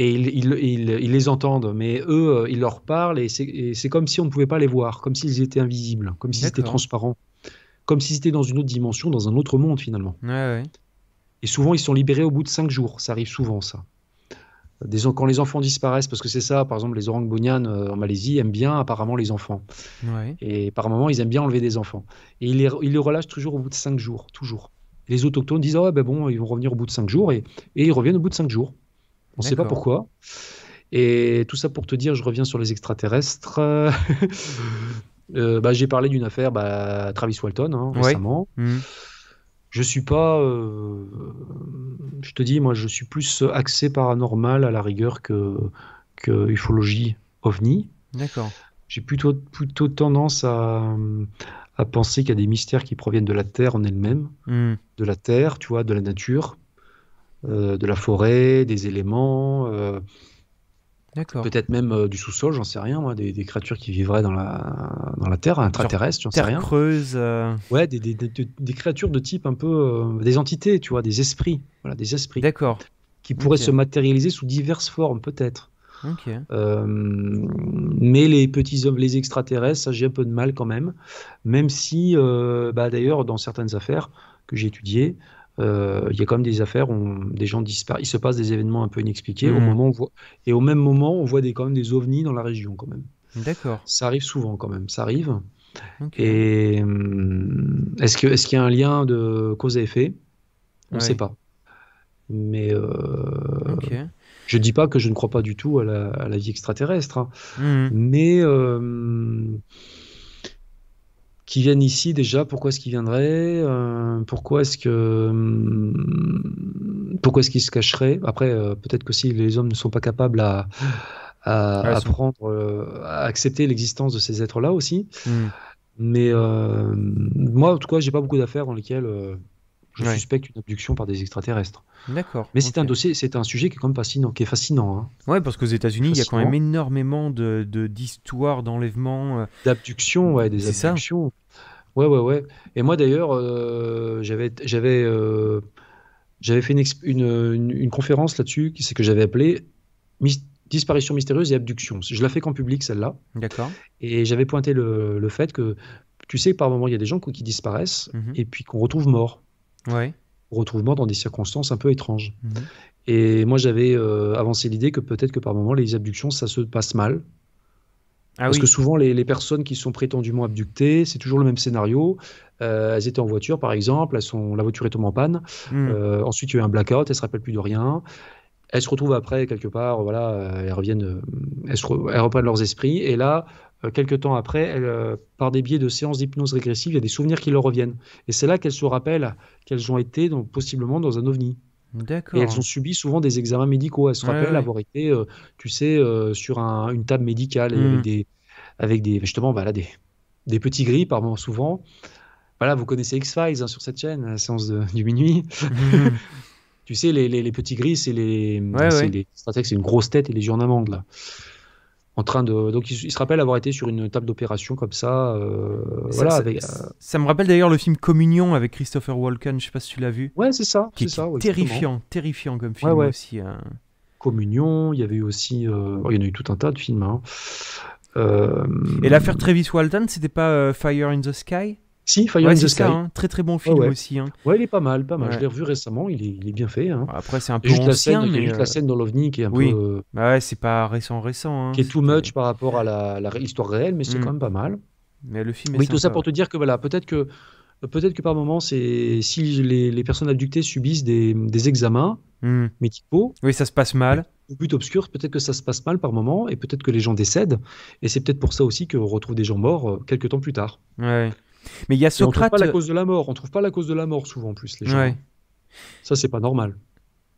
Speaker 2: et ils, les entendent, mais eux, euh, ils leur parlent et c'est comme si on ne pouvait pas les voir, comme s'ils étaient invisibles, comme s'ils étaient transparents, comme s'ils étaient dans une autre dimension, dans un autre monde finalement. Et souvent, ils sont libérés au bout de cinq jours, ça arrive souvent ça. quand les enfants disparaissent, parce que c'est ça, par exemple, les orangs bunyans euh, en Malaisie aiment bien apparemment les enfants. Et par moment, ils aiment bien enlever des enfants. Et ils les, relâchent toujours au bout de cinq jours, toujours. les autochtones disent, ah ben bon, ils vont revenir au bout de cinq jours, et ils reviennent au bout de cinq jours. On ne sait pas pourquoi. Et tout ça pour te dire, je reviens sur les extraterrestres. Euh, bah, j'ai parlé d'une affaire, à bah, Travis Walton, hein, récemment. Je hmm. ne Je suis pas. Euh, je te dis, moi, je suis plus axé paranormal à la rigueur que, ufologie ovni. D'accord. J'ai plutôt, plutôt tendance à, penser qu'il y a des mystères qui proviennent de la Terre en elle-même, hmm. de la Terre, tu vois, de la nature. Euh, de la forêt, des éléments. Euh, peut-être même euh, du sous-sol, j'en sais rien, des, créatures qui vivraient dans la, dans la Terre, intraterrestres, j'en sais rien. creuse. Ouais, des, créatures de type un peu. des entités, tu vois, des esprits. des esprits. D'accord. Qui pourraient se matérialiser sous diverses formes, peut-être. mais les petits hommes, les extraterrestres, ça j'ai un peu de mal quand même. Même si, bah, d'ailleurs, dans certaines affaires que j'ai étudiées, euh, il y a quand même des affaires où des gens disparaissent. Il se passe des événements un peu inexpliqués. Au mhm. moment on voit... Et au même moment, on voit des, quand même des ovnis dans la région quand même. D'accord. Ça arrive souvent quand même. Ça arrive. Et hum, est-ce qu'il est qu'il y a un lien de cause à effet On ne sait pas. Mais euh, je dis pas que je ne crois pas du tout à la, vie extraterrestre. Hein. Mhm. Mais hum, qui viennent ici déjà, pourquoi est-ce qu'ils viendraient euh, Pourquoi est-ce que hmm, pourquoi est-ce qu'ils se cacheraient Après, euh, peut-être que si les hommes ne sont pas capables à, à, euh, à, accepter l'existence de ces êtres-là aussi. Hmm. Mais moi, en tout cas, j'ai pas beaucoup d'affaires dans lesquelles je suspecte une abduction par des extraterrestres. D'accord. Mais c'est un dossier, c'est un sujet qui est quand même fascinant, qui est fascinant. Hein. Ouais, parce qu'aux États-Unis, il y a quand même énormément de d'histoires d'enlèvement, d'enlèvements, euh. d'abductions, ouais, des abductions. ouais, ouais, ouais. Et moi d'ailleurs, euh, j'avais j'avais euh, j'avais fait une, une, une, conférence là-dessus, c'est que j'avais appelé disparition mystérieuse et abduction. Je la fais qu'en public celle-là. D'accord. Et j'avais pointé le, le fait que tu sais, par moment, il y a des gens qui disparaissent mhm. et puis qu'on retrouve morts retrouvement dans des circonstances un peu étranges. Mhm. Et moi, j'avais euh, avancé l'idée que peut-être que par moment, les abductions, ça se passe mal. Ah Parce que souvent, les, personnes qui sont prétendument abductées, c'est toujours le même scénario. Euh, elles étaient en voiture, par exemple, la voiture est tombée en panne. Hmm. Euh, ensuite, il y a eu un blackout, elles se rappellent plus de rien. Elles se retrouvent après, quelque part, voilà, elles reviennent, elles reprennent leurs esprits. Et là, euh, quelques temps après, euh, par des biais de séances d'hypnose régressive, il y a des souvenirs qui leur reviennent. Et c'est là qu'elles se rappellent qu'elles ont été donc, possiblement dans un ovni. Et elles ont subi souvent des examens médicaux. Elles se rappellent avoir été, euh, tu sais, sur une table médicale avec, hmm. des, avec des, justement, des, petits gris pardon souvent. Voilà, vous connaissez X-Files hein, sur cette chaîne, la séance du minuit. Hmm. tu sais, les, petits gris, c'est les, ouais, c'est une grosse tête et les yeux en amande, là en train de. Donc, il, se rappelle avoir été sur une table d'opération comme ça. Euh, ça voilà, euh, ça, me rappelle d'ailleurs le
Speaker 1: film Communion avec Christopher Walken. Je sais pas si tu l'as vu. Ouais, c'est ça. Qui, est, terrifiant, terrifiant comme film aussi.
Speaker 2: Hein. Communion. Il y avait aussi. Euh, il y en a eu tout un tas de films. Hein. Et l'affaire
Speaker 1: Travis Walton, c'était pas Fire in the Sky si, Fire ouais, the Sky. Hein. Très très bon film aussi. Hein.
Speaker 2: Ouais, il est pas mal, pas mal. Je l'ai revu récemment, il est, bien fait. Hein. Après, c'est un peu juste la scène, mais... juste la euh, scène dans l'OVNI qui est un peu. Euh, bah ouais, c'est pas récent, récent. Hein, qui est too much par rapport à l'histoire réelle, mais c'est mm. quand même pas mal. Mais le film est Oui, tout ça pour te dire que voilà, peut-être que. Peut-être que par moment, c'est si les, personnes abductées subissent des, examens mm. médicaux. Oui, ça se passe mal Ou but obscur, peut-être que ça se passe mal par moment et peut-être que les gens décèdent. Et c'est peut-être pour ça aussi qu'on retrouve des gens morts euh, quelques temps plus tard.
Speaker 1: Ouais. Mais il y a Socrate. on trouve pas la
Speaker 2: cause de la mort. On trouve pas la cause de la mort souvent en plus les gens. Ça c'est pas normal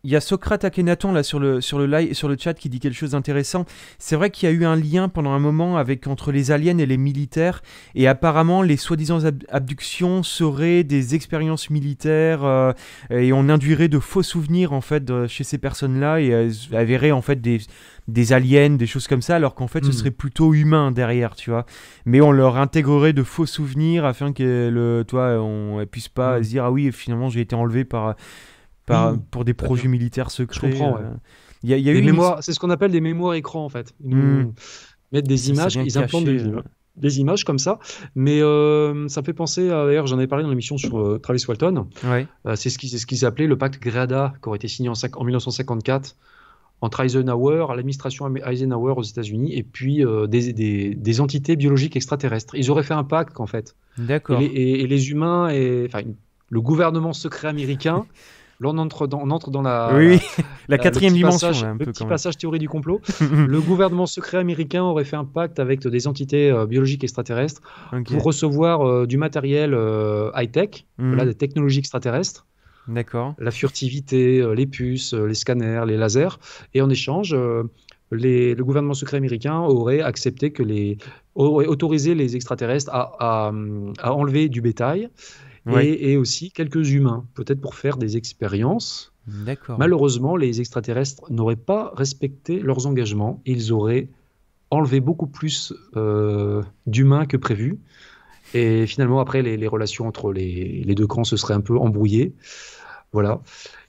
Speaker 1: il y a Socrate Akhenaton là sur le sur le live sur le chat qui dit quelque chose d'intéressant. C'est vrai qu'il y a eu un lien pendant un moment avec entre les aliens et les militaires et apparemment les soi-disant abductions seraient des expériences militaires euh, et on induirait de faux souvenirs en fait chez ces personnes-là et elles verraient en fait des aliens, des choses comme ça, alors qu'en fait ce hmm. serait plutôt humain derrière, tu vois. Mais on leur intégrerait de faux souvenirs afin que le, toi, on puisse pas hmm. se dire ah oui finalement j'ai été enlevé par Hmm. pour des projets militaires militaires secrets. Je comprends, Il euh, y a,
Speaker 2: C'est ce qu'on appelle des mémoires écran en fait. Ils hmm. mettent des images, ils implantent des, images comme ça. Mais euh, ça me fait penser, d'ailleurs j'en avais parlé dans l'émission sur euh, Travis Walton. c'est ce qu'ils appelaient le pacte Grada qui aurait été signé en, 1954 entre Eisenhower, l'administration Eisenhower aux États-Unis, et puis des, entités biologiques extraterrestres. Ils auraient fait un pacte, en fait. D'accord. Et, les humains, et, le gouvernement secret américain Là, on entre dans, entre dans la, la, quatrième dimension. un petit passage théorie du complot. Mhm. le gouvernement secret américain aurait fait un pacte avec des entités euh, biologiques extraterrestres pour recevoir euh, du matériel euh, high-tech, mhm. des technologies extraterrestres. D'accord. La furtivité, les puces, les scanners, les lasers. Et en échange, le gouvernement secret américain aurait accepté que les aurait autorisé les extraterrestres à enlever du bétail et, aussi quelques humains, peut-être pour faire des expériences. Malheureusement, les extraterrestres n'auraient pas respecté leurs engagements. Ils auraient enlevé beaucoup plus euh, d'humains que prévu. Et finalement, après, les, relations entre les, les, deux camps se seraient un peu embrouillées. Voilà.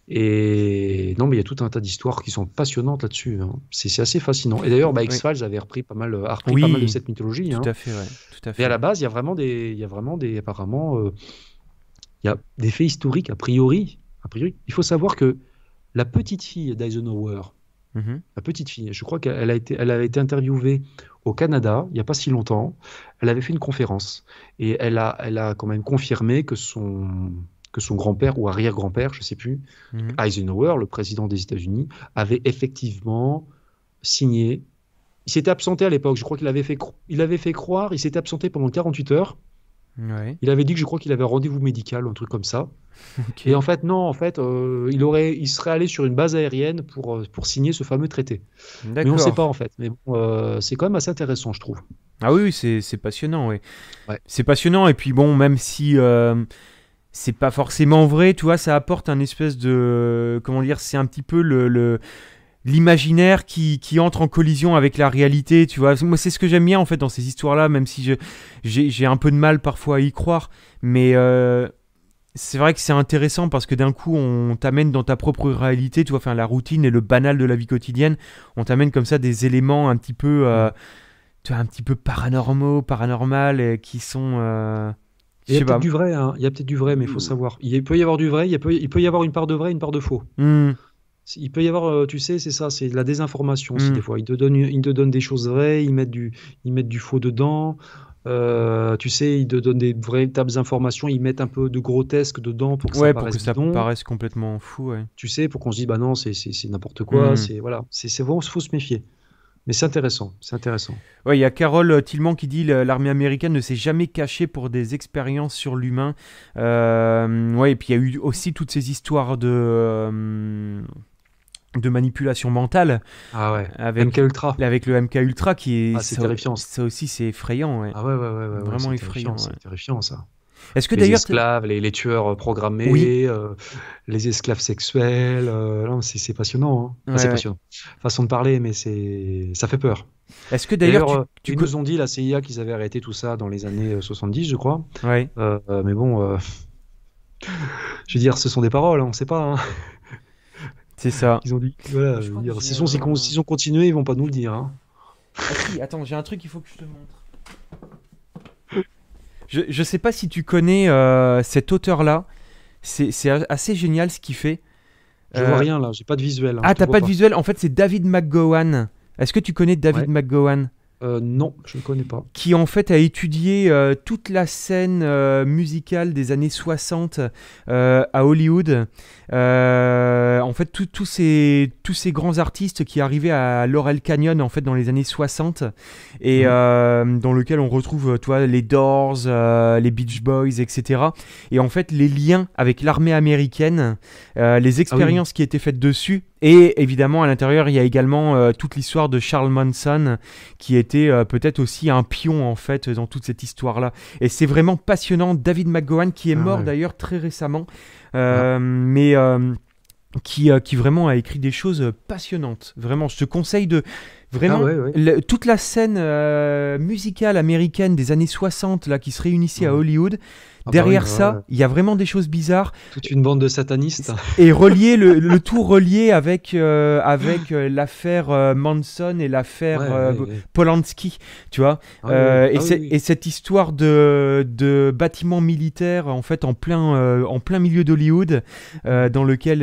Speaker 2: Et non, mais il y a tout un tas d'histoires qui sont passionnantes là-dessus. Hein. C'est assez fascinant. Et d'ailleurs, bah, X-Files avait repris pas mal, a repris pas mal de cette mythologie. Tout hein. à fait, tout à fait. Et à la base, il y a vraiment des, il y a vraiment des, apparemment, euh, il y a des faits historiques, a priori. priori il faut savoir que la petite fille d'Eisenhower, mhm. la petite fille, je crois qu'elle a été, elle avait été interviewée au Canada il n'y a pas si longtemps. Elle avait fait une conférence et elle a, elle a quand même confirmé que son, que son grand-père ou arrière-grand-père, je ne sais plus, mhm. Eisenhower, le président des États-Unis, avait effectivement signé. Il s'était absenté à l'époque, je crois qu'il avait, fait, avait fait croire, il s'était absenté pendant 48 heures il avait dit que je crois qu'il avait un rendez-vous médical, un truc comme ça. Et en fait, non, en fait, euh, il, aurait, il serait allé sur une base aérienne pour, euh, pour signer ce fameux traité. Mais on ne sait pas, en fait. Mais bon, euh, c'est quand même assez intéressant,
Speaker 1: je trouve. Ah oui, c'est passionnant, oui. C'est passionnant, et puis bon, même si euh, c'est pas forcément vrai, tu vois, ça apporte un espèce de. Comment dire C'est un petit peu le... le l'imaginaire qui, qui, entre en collision avec la réalité, tu vois. Moi, c'est ce que j'aime bien en fait dans ces histoires-là, même si je, j'ai, un peu de mal parfois à y croire. Mais euh, c'est vrai que c'est intéressant parce que d'un coup, on t'amène dans ta propre réalité, tu vois, enfin la routine et le banal de la vie quotidienne. On t'amène comme ça des éléments un petit peu, euh, un petit peu paranormaux, paranormal, qui sont. Euh, il y a du vrai, hein. il y a
Speaker 2: peut-être du vrai, mais il faut mmh. savoir. Il peut y avoir du vrai, il peut, y avoir une part de vrai, une part de faux. Mmh. Il peut y avoir, euh, tu sais, c'est ça, c'est la désinformation aussi hmm. des fois. Ils te, donnent, ils te donnent des choses vraies, ils mettent du, ils mettent du faux dedans. Euh, tu sais, ils te donnent des véritables informations, ils mettent un peu de grotesque dedans pour que ça, paraisse, complètement fou. Tu sais, pour qu'on se dise, bah non, c'est n'importe quoi, hmm. c'est voilà, c'est vraiment, faut se méfier. Mais c'est intéressant, c'est intéressant. Ouais, il y
Speaker 1: a Carole euh, Tillman qui dit l'armée américaine ne s'est jamais cachée pour des expériences sur l'humain. Euh, ouais, et puis il y a eu aussi toutes ces histoires de de manipulation mentale. Ah avec MK Ultra. Avec le MK Ultra qui est. Ah, c'est terrifiant.
Speaker 2: Ça aussi, c'est effrayant. Ah ouais, ouais, ouais. Vraiment effrayant. C'est terrifiant, ça. Est-ce que les esclaves, les, tueurs euh, programmés, euh, les esclaves sexuels, euh, c'est passionnant. Hein. c'est Façon de parler, mais c'est ça fait peur. Est-ce que d'ailleurs tu, ils nous ont dit la CIA qu'ils avaient arrêté tout ça dans les années 70, je crois. Ouais. mais bon, je veux dire, ce sont des paroles, hein, on ne sait pas. Hein. C'est ça. Ils ont dit, voilà, s'ils ont, S'ils euh, ont continué, ils vont pas nous le dire. Hein.
Speaker 1: Ah, attends, j'ai un truc, il faut que je te montre. Je, je sais pas si tu connais euh, cet auteur-là. C'est assez génial ce qu'il fait. Je vois euh, rien là, j'ai pas de visuel. Hein. ah, t'as pas, pas de visuel En fait, c'est David McGowan. Est-ce que tu connais David McGowan euh, non, je ne connais pas. Qui en fait a étudié euh, toute la scène euh, musicale des années 60 à Hollywood. en fait, tous ces, tous ces grands artistes qui arrivaient à Laurel Canyon en fait dans les années 60 et mhm. dans lequel on retrouve toi, les Doors, les Beach Boys, etc. Et en fait, les liens avec l'armée américaine, les ah expériences qui étaient faites dessus et évidemment, à l'intérieur, il y a également euh, toute l'histoire de Charles Manson, qui était euh, peut-être aussi un pion, en fait, dans toute cette histoire-là. Et c'est vraiment passionnant. David McGowan, qui est ah mort d'ailleurs très récemment, euh, ah. mais qui, vraiment a écrit des choses passionnantes. Vraiment, je te conseille de... Vraiment, ah toute la scène musicale américaine des années 60 là, qui se réunissait à Hollywood, ah bah Derrière ça, il y a vraiment des choses bizarres.
Speaker 2: Toute une bande de satanistes.
Speaker 1: Et relié, le, tout relié avec, euh, avec euh, l'affaire euh, Manson et l'affaire Polanski, tu vois. Ah ah et, cette histoire de, de bâtiment militaire, en fait, en plein, en plein milieu d'Hollywood, dans lequel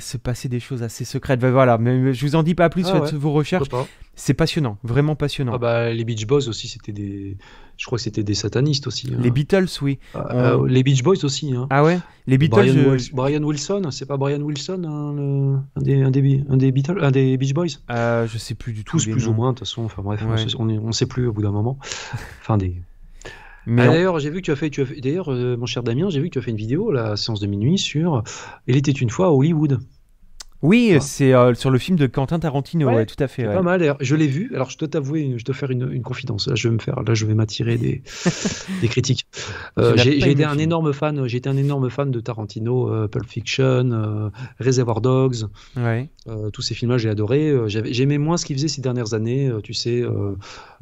Speaker 1: se passaient des choses assez secrètes. Bah, voilà, mais je vous en dis pas plus, faites vos recherches. C'est passionnant, vraiment
Speaker 2: passionnant. Ah bah, les Beach Boys aussi, c'était des je crois que c'était des satanistes aussi. Hein. Les Beatles, oui. Ah, euh, euh, les Beach Boys aussi. Hein. Ah ouais Les Beatles. Euh, Brian, Wilson, c'est pas Brian Wilson, hein, un, des, Beatles, des Beach Boys Je sais plus du tout. plus ou moins, de toute façon. Enfin bref, on, ne sait plus au bout d'un moment. Enfin, des. Ah, d'ailleurs, j'ai vu que tu as fait, d'ailleurs, mon cher Damien, j'ai vu que tu as fait une vidéo, la séance de minuit, sur Il était une fois à Hollywood. Oui, c'est euh, sur le film de Quentin Tarantino, ouais, tout à fait. Pas mal. Je l'ai vu. Alors, je dois t'avouer, je dois faire une, confidence. Là, je vais me faire, là, je vais m'attirer des, critiques. Euh, euh, j'ai été un énorme fan. J'étais un énorme fan de Tarantino, Pulp Fiction, Reservoir Dogs. tous ces films-là, j'ai adoré. J'aimais moins ce qu'il faisait ces dernières années. Tu sais,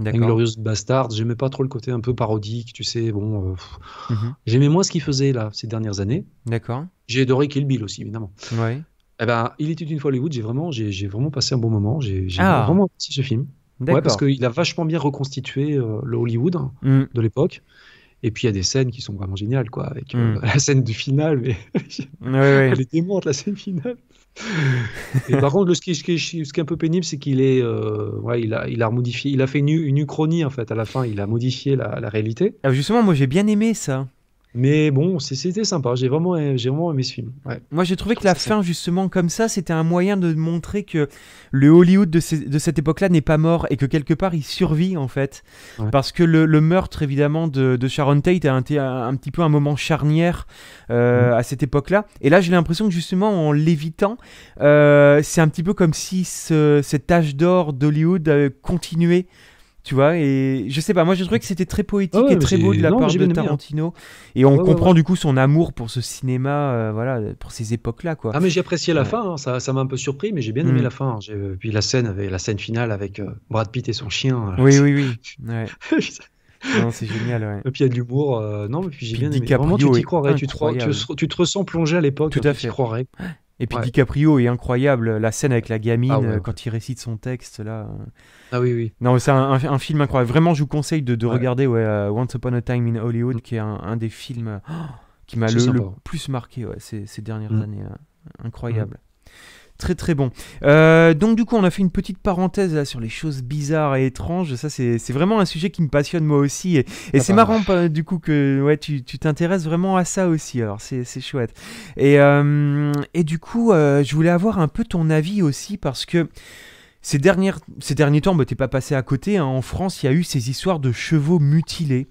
Speaker 2: Inglorious Bastards. J'aimais pas trop le côté un peu parodique. Tu sais, bon. Mhm. J'aimais moins ce qu'il faisait là ces dernières années. D'accord. J'ai adoré Kill Bill aussi, évidemment. Ouais. Eh ben, il est une fois Hollywood. J'ai vraiment, j'ai vraiment passé un bon moment. J'ai ah. vraiment apprécié ce film. parce qu'il a vachement bien reconstitué euh, le Hollywood hein, mm. de l'époque. Et puis il y a des scènes qui sont vraiment géniales, quoi, avec euh, mm. la scène du final, mais oui, elle est démente la scène finale. et par contre, le, ce, qui, ce, est, un peu pénible, c'est qu'il est, euh, ouais, il a, il a modifié, il a fait une, une uchronie en fait à la fin, il a modifié la, réalité. Ah, justement, moi j'ai bien aimé ça. Mais bon, c'était
Speaker 1: sympa. J'ai vraiment, j'ai vraiment aimé ce film. Moi, j'ai trouvé que la fin, justement, comme ça, c'était un moyen de montrer que le Hollywood de, cette époque-là n'est pas mort et que quelque part, il survit, en fait. Parce que le, meurtre, évidemment, de, Sharon Tate a été un, petit peu un moment charnière euh, mm. à cette époque-là. Et là, j'ai l'impression que, justement, en l'évitant, euh, c'est un petit peu comme si ce, cette âge d'or d'Hollywood euh, continuait tu vois, et
Speaker 2: je sais pas, moi je trouvais que c'était très poétique et très beau de la part de hein. Tarantino. Et on comprend du
Speaker 1: coup son amour pour ce cinéma, euh, voilà, pour ces époques-là, quoi. Ah, mais j'ai apprécié la
Speaker 2: fin, hein. ça, ça m'a un peu surpris, mais j'ai bien aimé mm. la fin. Hein. j'ai euh, Puis la scène, avec, la scène finale avec euh, Brad Pitt et son chien. oui, oui, oui. c'est génial. Et puis il y a de l'humour. non, mais puis j'ai bien aimé. Vraiment, tu t'y croirais. Tu
Speaker 1: te, tu te, ressens plongé à l'époque. Tout à fait. Tu croirais. Et puis DiCaprio est incroyable. La scène avec la gamine, ah quand il récite son texte, là. Ah oui, oui. Non, c'est un, film incroyable. Vraiment, je vous conseille de, regarder ouais, euh, Once Upon a Time in Hollywood, mm. qui est un, des films oh, qui m'a le, plus marqué ces, dernières mm. années. Euh, incroyable. Mm. Très très bon. Euh, donc du coup, on a fait une petite parenthèse là sur les choses bizarres et étranges. Ça, c'est vraiment un sujet qui me passionne moi aussi. Et, ah, c'est marrant du coup que ouais, tu t'intéresses vraiment à ça aussi. Alors c'est chouette. Et, et, du coup, je voulais avoir un peu ton avis aussi parce que ces, dernières, ces derniers temps, bah, t'es pas passé à côté. Hein. En France, il y a eu ces histoires de chevaux mutilés.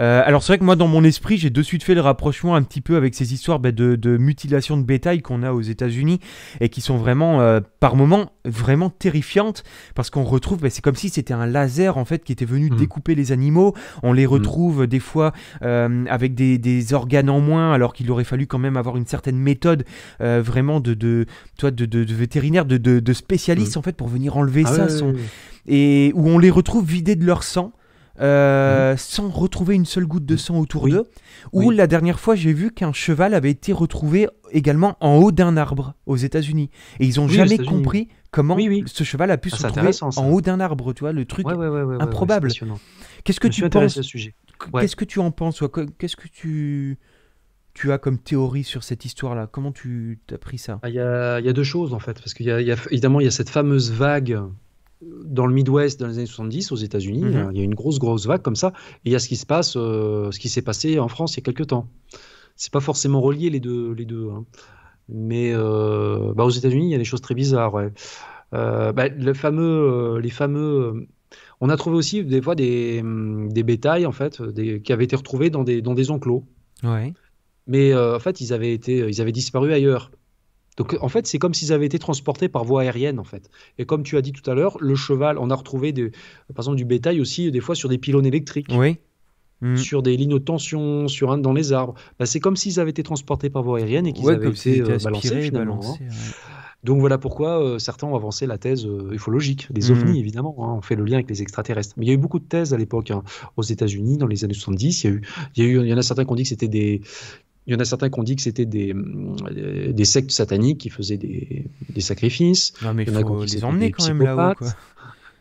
Speaker 1: Euh, alors, c'est vrai que moi, dans mon esprit, j'ai de suite fait le rapprochement un petit peu avec ces histoires bah, de, mutilation de bétail qu'on a aux États-Unis et qui sont vraiment, euh, par moments, vraiment terrifiantes parce qu'on retrouve, bah, c'est comme si c'était un laser en fait qui était venu mmh. découper les animaux. On les mmh. retrouve euh, des fois avec des, organes en moins, alors qu'il aurait fallu quand même avoir une certaine méthode vraiment de, toi, de, vétérinaire, de, spécialiste mmh. en fait pour venir enlever ah ça. son... Et où on les retrouve vidés de leur sang. Euh, mhm. sans retrouver une seule goutte de sang autour d'eux. où la dernière fois, j'ai vu qu'un cheval avait été retrouvé également en haut d'un arbre aux États-Unis. Et ils n'ont jamais compris comment ce cheval a pu ah, se retrouver en haut d'un arbre. Tu vois, le truc improbable. Qu'est-ce que tu penses Qu'est-ce que tu en penses Qu'est-ce que tu tu as comme théorie sur cette histoire-là Comment tu as pris ça
Speaker 2: ah, Il y, a, deux choses en fait, parce qu'il y, évidemment il y a cette fameuse vague euh, dans le Midwest dans les années 70 aux États-Unis, mhm. il y a une grosse grosse vague comme ça, et il y a ce qui se passe, euh, ce qui s'est passé en France il y a quelques temps. C'est pas forcément relié les deux, les deux. Hein. Mais euh, bah, aux États-Unis, il y a des choses très bizarres. Bah, fameux, les fameux on a trouvé aussi des fois des, hum, bétails en fait, qui avaient été retrouvés dans des, dans des enclos. Ouais mais euh, en fait, ils avaient, été, ils avaient disparu ailleurs. Donc en fait, c'est comme s'ils avaient été transportés par voie aérienne en fait. Et comme tu as dit tout à l'heure, le cheval, on a retrouvé des, par exemple du bétail aussi des fois sur des pylônes électriques. Oui. Hmm. sur des lignes de tension, sur un, dans les arbres. Bah, c'est comme s'ils avaient été transportés par voie aérienne et qu'ils avaient été, euh, balancés finalement. Hein. Donc voilà pourquoi euh, certains ont avancé la thèse ufologique, des hmm. ovnis évidemment, hein. on fait le lien avec les extraterrestres. Mais il y a eu beaucoup de thèses à l'époque hein, aux États-Unis dans les années 70. Il y, eu, il, y a eu, il y en a certains qui ont dit que c'était des, il y en a certains qui ont dit que c'était des, euh, des sectes sataniques qui faisaient des, des sacrifices. il y en a qui les emmener quand même là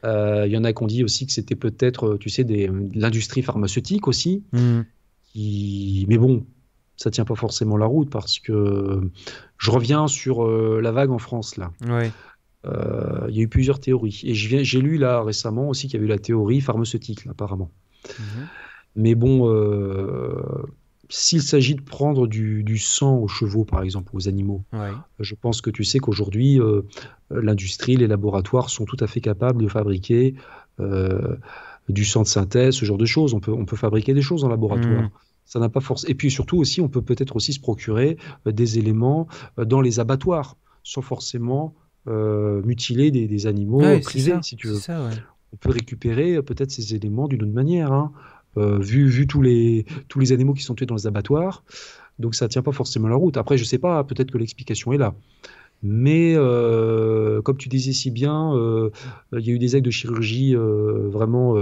Speaker 2: euh, Il y en a qui ont dit aussi que c'était peut-être, euh, tu sais, des, l'industrie pharmaceutique aussi. Hmm. Qui... Mais bon, ça tient pas forcément la route parce que je reviens sur la vague en France là. Il y a eu plusieurs théories. Et j'ai lu là récemment aussi qu'il y avait eu la théorie pharmaceutique, apparemment. Mhm. Mais bon s'il s'agit de prendre du, sang aux chevaux, par exemple, aux animaux, euh, je pense que tu sais qu'aujourd'hui, euh, euh, l'industrie, les laboratoires sont tout à fait capables de fabriquer du sang de synthèse, ce genre de choses. On peut, on peut fabriquer des choses en laboratoire. Hmm. Ça n'a pas force. Et puis surtout aussi, on peut peut-être aussi se procurer des éléments dans les abattoirs, sans forcément mutiler des, animaux si tu veux. On peut récupérer peut-être ces éléments d'une autre manière. Hein. Euh, vu, tous, les, animaux qui sont tués dans les abattoirs. Donc ça ne tient pas forcément la route. Après, je ne sais pas, peut-être que l'explication est là. Mais euh, comme tu disais si bien, euh, il y a eu des actes de chirurgie vraiment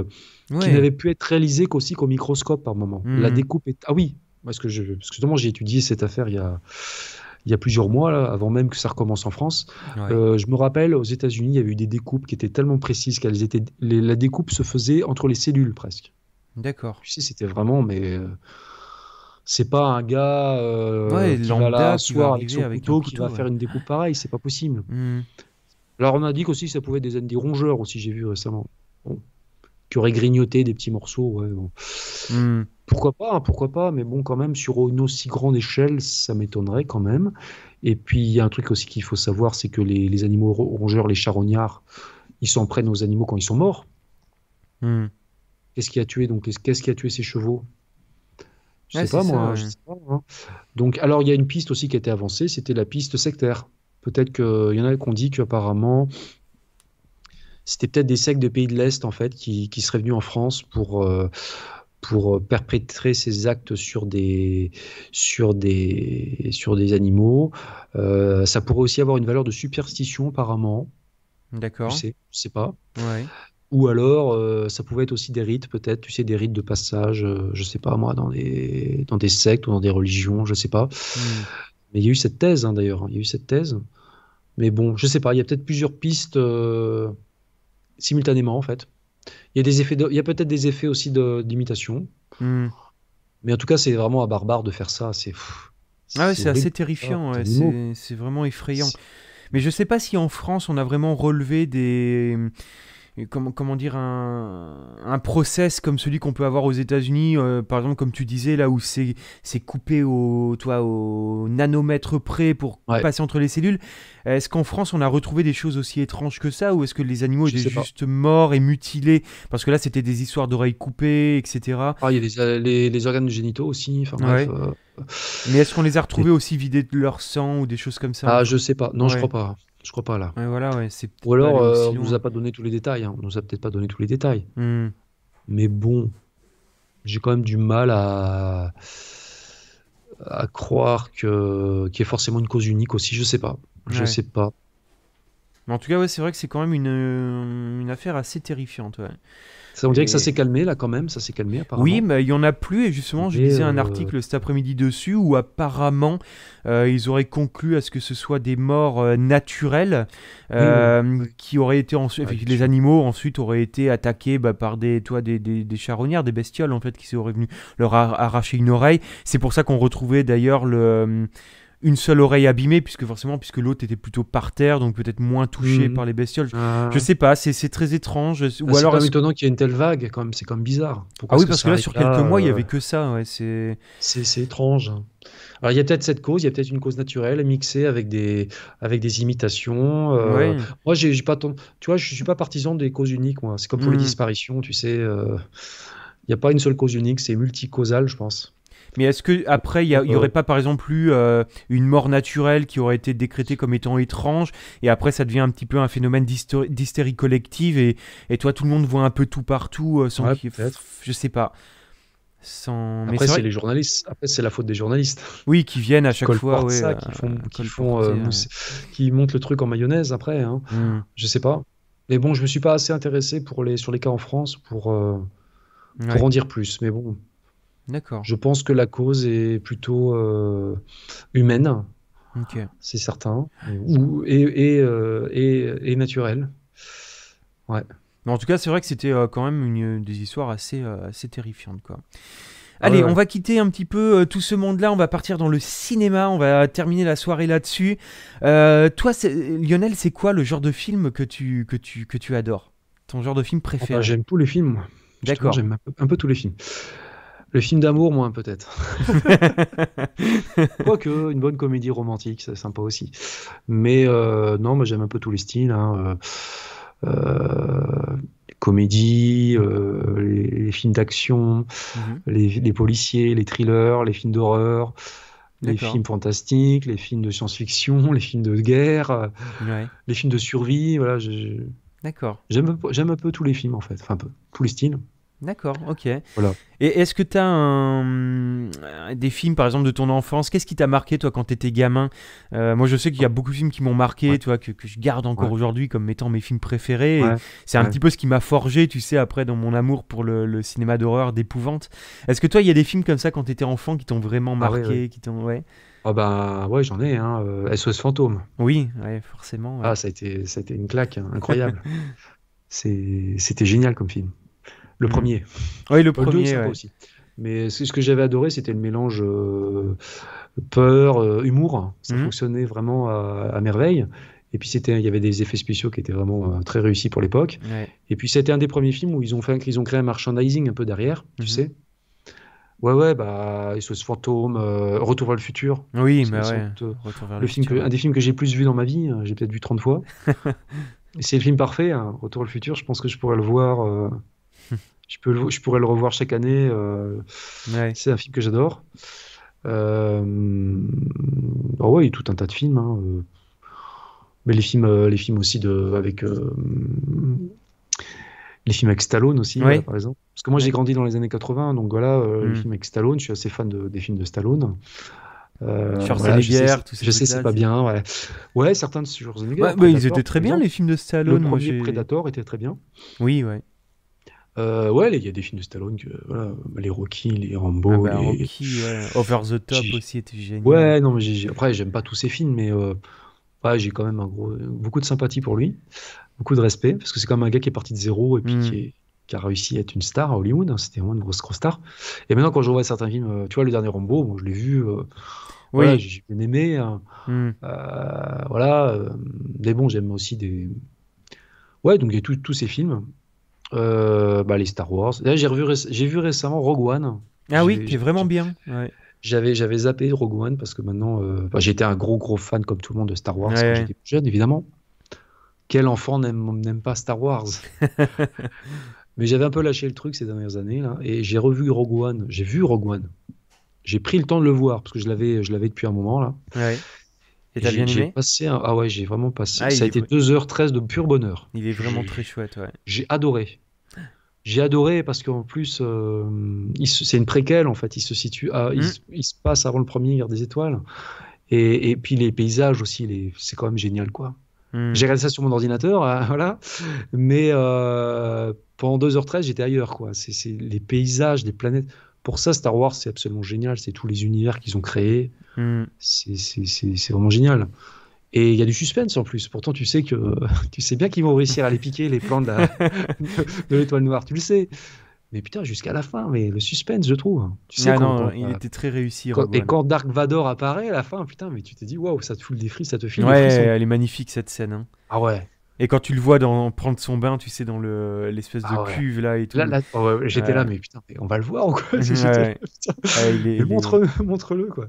Speaker 2: qui n'avaient pu être réalisés qu'aussi qu'au microscope par moment. Mhm. La découpe est... Ah oui, parce que, je, justement j'ai étudié cette affaire il y a, plusieurs mois, avant même que ça recommence en France. je me rappelle, aux États-Unis, il y avait eu des découpes qui étaient tellement précises qu'elles étaient... la découpe se faisait entre les cellules presque. D'accord. Si c'était vraiment, mais euh, c'est pas un gars euh, qui va là soir avec son qui va faire une découpe pareille, c'est pas possible. Hmm. Alors on a dit qu'aussi ça pouvait être des, des rongeurs aussi, j'ai vu récemment, qui auraient grignoté des petits morceaux. Hmm. Pourquoi pas, hein, pourquoi pas, mais bon quand même sur une aussi grande échelle, ça m'étonnerait quand même. Et puis il y a un truc aussi qu'il faut savoir, c'est que les, animaux rongeurs, les charognards, ils s'en prennent aux animaux quand ils sont morts. Hmm. Qu'est-ce qui a tué donc Qu'est-ce qui a tué ces chevaux
Speaker 3: je, ne hein, sais pas, moi,
Speaker 2: hein. Donc alors il y a une piste aussi qui a été avancée, c'était la piste sectaire. Peut-être qu'il y en a qui ont dit qu'apparemment c'était peut-être des sectes de pays de l'Est en fait qui, qui, seraient venus en France pour euh, pour euh, perpétrer ces actes sur des, sur des, sur des animaux. Euh, ça pourrait aussi avoir une valeur de superstition, apparemment. D'accord. Je sais, je sais pas. Ouais. Ou alors, euh, ça pouvait être aussi des rites, peut-être, tu sais, des rites de passage, je euh, je sais pas moi, dans des, dans des sectes ou dans des religions, je sais pas. Hmm. Mais il y a eu cette thèse, hein, d'ailleurs, il y a eu cette thèse. Mais bon, je sais pas, il y a peut-être plusieurs pistes euh, simultanément, en fait. Il y a, des effets il a peut-être des effets aussi d'imitation. Hmm. Mais en tout cas, c'est vraiment à barbare de faire ça. C'est, ah ouais, c'est assez terrifiant,
Speaker 1: c'est, vraiment effrayant. Mais je sais pas si en France, on a vraiment relevé des comment, dire, un, process comme celui qu'on peut avoir aux États-Unis, euh, par exemple, comme tu disais, là où c'est, c'est coupé au, toi, au nanomètre près pour passer entre les cellules. Est-ce qu'en France, on a retrouvé des choses aussi étranges que ça, ou est-ce que les animaux étaient juste morts et mutilés Parce que là, c'était des histoires d'oreilles
Speaker 2: coupées, etc. Ah, il y a euh, les, organes génitaux aussi. Euh.
Speaker 1: Mais est-ce qu'on les a retrouvés aussi vidés de leur sang ou des choses comme ça Ah, je sais pas. Non, je crois pas.
Speaker 2: Je crois pas là. voilà, Ou alors, euh, on nous a pas donné tous les détails. Hein. On nous a peut-être pas donné tous les détails. Hmm. Mais bon, j'ai quand même du mal à à croire que qu'il y ait forcément une cause unique aussi. Je sais pas. Je sais pas. Mais en tout
Speaker 1: cas, ouais, c'est vrai que c'est quand même une, une affaire assez terrifiante. Ouais. Ça, on dirait que ça s'est
Speaker 2: calmé là quand même, ça s'est calmé apparemment. Oui, mais
Speaker 1: il n'y en a plus et justement, je lisais un euh, article cet après-midi dessus où apparemment euh, ils auraient conclu à ce que ce soit des morts euh, naturelles qui auraient été ensuite, les animaux ensuite auraient été attaqués bah, par des, toi, des, des, des bestioles en fait qui auraient venu leur arracher une oreille. C'est pour ça qu'on retrouvait d'ailleurs le une seule oreille abîmée, puisque forcément, puisque l'autre était plutôt par terre, donc peut-être moins touché mm. par les bestioles. Ah. Je sais pas,
Speaker 2: c'est très étrange. Ou ah, alors, étonnant qu'il y ait une telle vague, quand c'est bizarre. ah oui, parce que, là, sur quelques mois, il y euh, avait que ça. Ouais, c'est étrange. Alors il y a peut-être cette cause, il y a peut-être une cause naturelle mixée avec des, avec des imitations. Euh, moi, j'ai pas tu vois, je suis pas partisan des causes uniques. c'est comme pour les mm. disparitions, tu sais. Euh, il n'y a pas une seule cause unique, c'est multicausal, je pense.
Speaker 1: Mais est-ce que après il n'y aurait euh. pas par exemple eu euh, une mort naturelle qui aurait été décrétée comme étant étrange et après ça devient un petit peu un phénomène d'hystérie collective et, et toi tout le monde voit un peu tout partout euh, sans je sais pas. Sans... Après c'est les
Speaker 2: journalistes. Après c'est la faute des journalistes. Oui, qui viennent à chaque fois, qui font, qui, montent le truc en mayonnaise après. Hein. ne hmm. Je sais pas. Mais bon, je me suis pas assez intéressé pour les sur les cas en France pour pour en dire plus. Mais bon, D'accord. Je pense que la cause est plutôt euh, humaine, c'est certain, ou, et, et, euh, et,
Speaker 1: naturelle. Ouais. en tout cas, c'est vrai que c'était euh, quand même une, des histoires assez, assez terrifiantes. Quoi. Ah Allez, on va quitter un petit peu tout ce monde-là, on va partir dans le cinéma, on va terminer la soirée là-dessus. toi, Lionel, c'est quoi le genre de film que tu, que tu, que tu adores Ton genre de film ah bah, préféré J'aime tous les films, D'accord. J'aime
Speaker 2: un peu tous les films. Le film d'amour, moins peut-être. Quoique, une bonne comédie romantique, c'est sympa aussi. Mais euh, non, moi j'aime un peu tous les styles. Hein. Euh, euh comédie, euh, les, films d'action, mhm. les, policiers, les thrillers, les films d'horreur, les films fantastiques, les films de science-fiction, les films de guerre, les films de survie. Voilà, D'accord. J'aime un peu tous les films en fait, enfin un peu, tous les styles.
Speaker 1: D'accord, ok. Et est-ce que tu as un... Euh, des films, par exemple, de ton enfance Qu'est-ce qui t'a marqué, toi, quand tu étais gamin euh, Moi, je sais qu'il y a beaucoup de films qui m'ont marqué, que, je garde encore aujourd'hui comme étant mes films préférés. C'est un petit peu ce qui m'a forgé, tu sais, après, dans mon amour pour le, cinéma d'horreur, d'épouvante. Est-ce que toi, il y a des films comme ça, quand tu étais enfant, qui t'ont vraiment ah marqué qui Ouais.
Speaker 2: Ah bah ouais, j'en ai, SOS hein, euh, Fantôme. Oui, forcément. Ah, ça a, été, une claque hein, incroyable. C'était génial comme film. Le mm. premier. Oui, le premier. aussi. Mais ce que j'avais adoré, c'était le mélange euh, peur, euh, humour. Ça mm. fonctionnait vraiment à, merveille. Et puis c'était, il y avait des effets spéciaux qui étaient vraiment euh, très réussis pour l'époque. Et puis c'était un des premiers films où ils ont fait, ils ont créé un merchandising un peu derrière, tu mm-hmm. sais. Ouais, ouais, bah, ce Fantôme, Retour vers le futur. Oui, mais bah ouais. le, film un des films que j'ai plus vu dans ma vie, hein, j'ai peut-être vu 30 fois. c'est le film parfait, hein, Retour vers le futur, je pense que je pourrais le voir je, peux je pourrais le revoir chaque année. Euh, c'est un film que j'adore. Euh... Ah ouais, il y a tout un tas de films. Hein, euh. Mais les films, euh, les films aussi de, avec. Les films avec Stallone aussi, par exemple. Parce que moi, j'ai grandi dans les années 80, donc voilà, les hmm. films avec Stallone, je suis assez fan des films de Stallone. Euh, je sais, je sais c'est pas bien. Ouais, certains de Schwarzenegger. Ouais, ils étaient très bien, les films de Stallone. Le premier Predator était très bien. Oui, ouais. Euh, ouais, il y a des films de Stallone, voilà, les Rocky, les Rambo, ah bah, Over the Top aussi était génial. Ouais, non, mais après j'aime pas tous ces films, mais euh, j'ai quand même un gros, beaucoup de sympathie pour lui, beaucoup de respect, parce que c'est quand même un gars qui est parti de zéro et puis hmm. qui, a réussi à être une star à Hollywood. Hein. C'était vraiment une grosse grosse star. Et maintenant quand je vois certains films, euh, tu vois le dernier Rambo, je l'ai vu. j'ai bien aimé. Hein. Hmm. voilà, mais bon, j'aime aussi des, ouais, donc il y a tous ces films. Euh, bah, les Star Wars. Là, j'ai revu, j'ai vu récemment Rogue One. Ah oui, qui vraiment bien. J'avais, j'avais zappé Rogue One parce que maintenant, euh, j'étais un gros gros fan comme tout le monde de Star Wars quand j'étais jeune, évidemment. Quel enfant n'aime, pas Star Wars Mais j'avais un peu lâché le truc ces dernières années là, et j'ai revu Rogue One. J'ai vu Rogue One. J'ai pris le temps de le voir parce que je l'avais, je l'avais depuis un moment là. Et t'as bien aimé J'ai passé Ah ouais, j'ai vraiment passé. Ah, ça a été 2h13 de pur bonheur. Il est vraiment très chouette, ouais. J'ai adoré. J'ai adoré parce qu'en plus, euh, c'est une préquelle en fait. Il se situe, à... il, hmm. se... passe avant le premier Guerre des Étoiles. Et, et puis les paysages aussi, les... c'est quand même génial quoi. Hmm. J'ai regardé ça sur mon ordinateur, hein, voilà. Mais euh, pendant 2h13, j'étais ailleurs quoi. C'est les paysages, des planètes. Pour ça, Star Wars, c'est absolument génial. C'est tous les univers qu'ils ont créés. Hmm. C'est vraiment génial. Et il y a du suspense en plus. Pourtant, tu sais que tu sais bien qu'ils vont réussir à les piquer les plans de l'étoile noire. Tu le sais. Mais putain, jusqu'à la fin, mais le suspense, je trouve. Tu sais, ah il était très réussi. et quand Dark Vador apparaît à la fin, putain, mais tu t'es dit, waouh, ça te fout le défri, ça te filme. ouais, Elle
Speaker 1: est magnifique cette scène. Hein. Ah ouais. Et quand tu le vois dans prendre son bain, tu sais, dans le, l'espèce de ah cuve là et tout. Oh j'étais là, mais putain, on va le voir ou quoi montre,
Speaker 2: ah, est... Montre-le, quoi.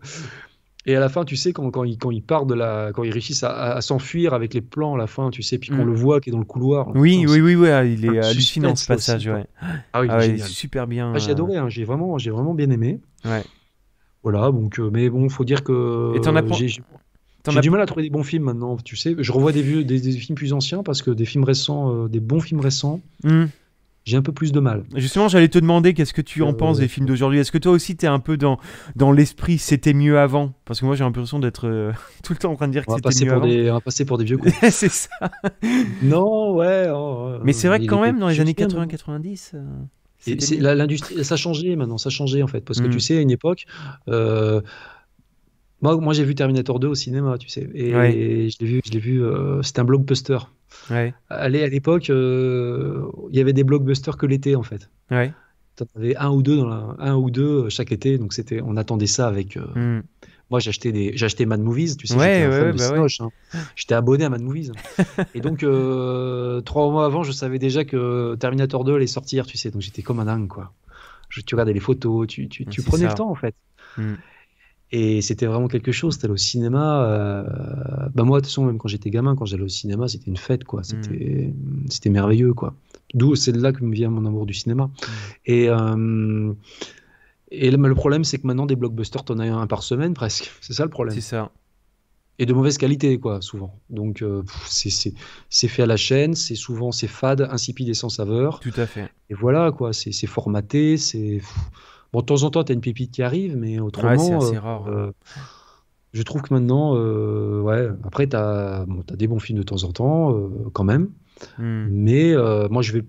Speaker 2: Et à la fin, tu sais, quand, quand, il, quand il part de la. Quand il réussit à, s'enfuir avec les plans à la fin, tu sais, puis qu'on mm. le voit qui est dans le couloir. oui, oui, oui,
Speaker 1: oui, il est hallucinant ce passage, ouais. Ah, oui, ah il est super
Speaker 2: bien. j'ai adoré, hein, j'ai, vraiment, j'ai vraiment bien aimé. Ouais. Voilà, donc, euh, mais bon, faut dire que. Et t'en j'ai du mal à trouver des bons films maintenant, tu sais. Je revois des, vieux, des, films plus anciens parce que des films récents, euh, des bons films récents, hmm. j'ai un peu plus de mal. Justement, j'allais te demander
Speaker 1: qu'est-ce que tu en euh, penses des films d'aujourd'hui. Est-ce que toi aussi, tu es un peu dans, dans l'esprit c'était mieux avant Parce que moi, j'ai l'impression d'être euh, tout le temps en train de dire que c'était mieux avant. on va passer pour des vieux coups. c'est ça.
Speaker 2: non, ouais. Oh, Mais c'est vrai que quand même, dans les années
Speaker 1: 80-90.
Speaker 2: L'industrie, ça a changé maintenant, ça a changé en fait. Parce que tu hmm. sais, à une époque. Moi, moi j'ai vu Terminator 2 au cinéma, tu sais. Et, je l'ai vu, je l'ai vu. Euh, c'était un blockbuster. Ouais. À l'époque, euh, il y avait des blockbusters que l'été, en fait. Ouais. en avais un ou deux, dans un ou deux euh, chaque été. Donc, c'était, on attendait ça avec. Hmm. Moi, j'achetais des, j'achetais Mad Movies, tu sais, ouais, j'étais ouais, bah hein. J'étais abonné à Mad Movies. et donc, trois mois avant, je savais déjà que Terminator 2 allait sortir, tu sais. Donc, j'étais comme un dingue, quoi. Je, tu regardais les photos, tu, tu, tu prenais le temps, en fait. Hmm. Et c'était vraiment quelque chose. T'allais au cinéma. Euh, bah moi, de toute façon, même quand j'étais gamin, quand j'allais au cinéma, c'était une fête, quoi. Mm. C'était, merveilleux, quoi. D'où c'est de là que me vient mon amour du cinéma. Mm. Et euh, et le problème, c'est que maintenant des blockbusters, t'en as un par semaine presque. C'est ça le problème. C'est ça. Et de mauvaise qualité, quoi, souvent. Donc euh, c'est fait à la chaîne. C'est souvent c'est fade, insipide et sans saveur. Tout à fait. Et voilà, quoi. C'est formaté. C'est Bon, de temps en temps, tu as une pépite qui arrive, mais autrement. Ouais, c'est assez euh, rare. Euh, je trouve que maintenant, euh, ouais, après, tu as, as, des bons films de temps en temps, quand même. Hmm. Mais moi, je vais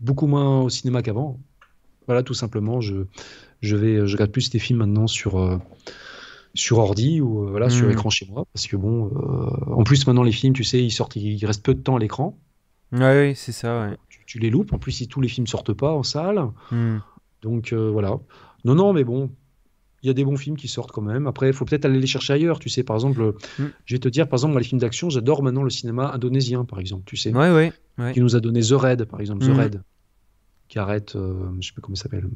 Speaker 2: beaucoup moins au cinéma qu'avant. Voilà, tout simplement. Je, je, vais, je regarde plus tes films maintenant sur sur ordi ou voilà sur hmm. écran chez moi parce que bon en plus maintenant les films tu sais ils sortent il reste peu de temps à l'écran ouais, c'est ça ouais. tu, les loupes en plus si tous les films sortent pas en salle hmm. Donc euh, voilà. Non, non, mais bon, il y a des bons films qui sortent quand même. Après, il faut peut-être aller les chercher ailleurs. Tu sais, par exemple, mm. je vais te dire, par exemple, les films d'action, j'adore maintenant le cinéma indonésien, par exemple. Tu sais, ouais, ouais, qui nous a donné The Raid, par exemple, The mm. Red. Raid, qui arrête, euh, je sais plus comment il s'appelle,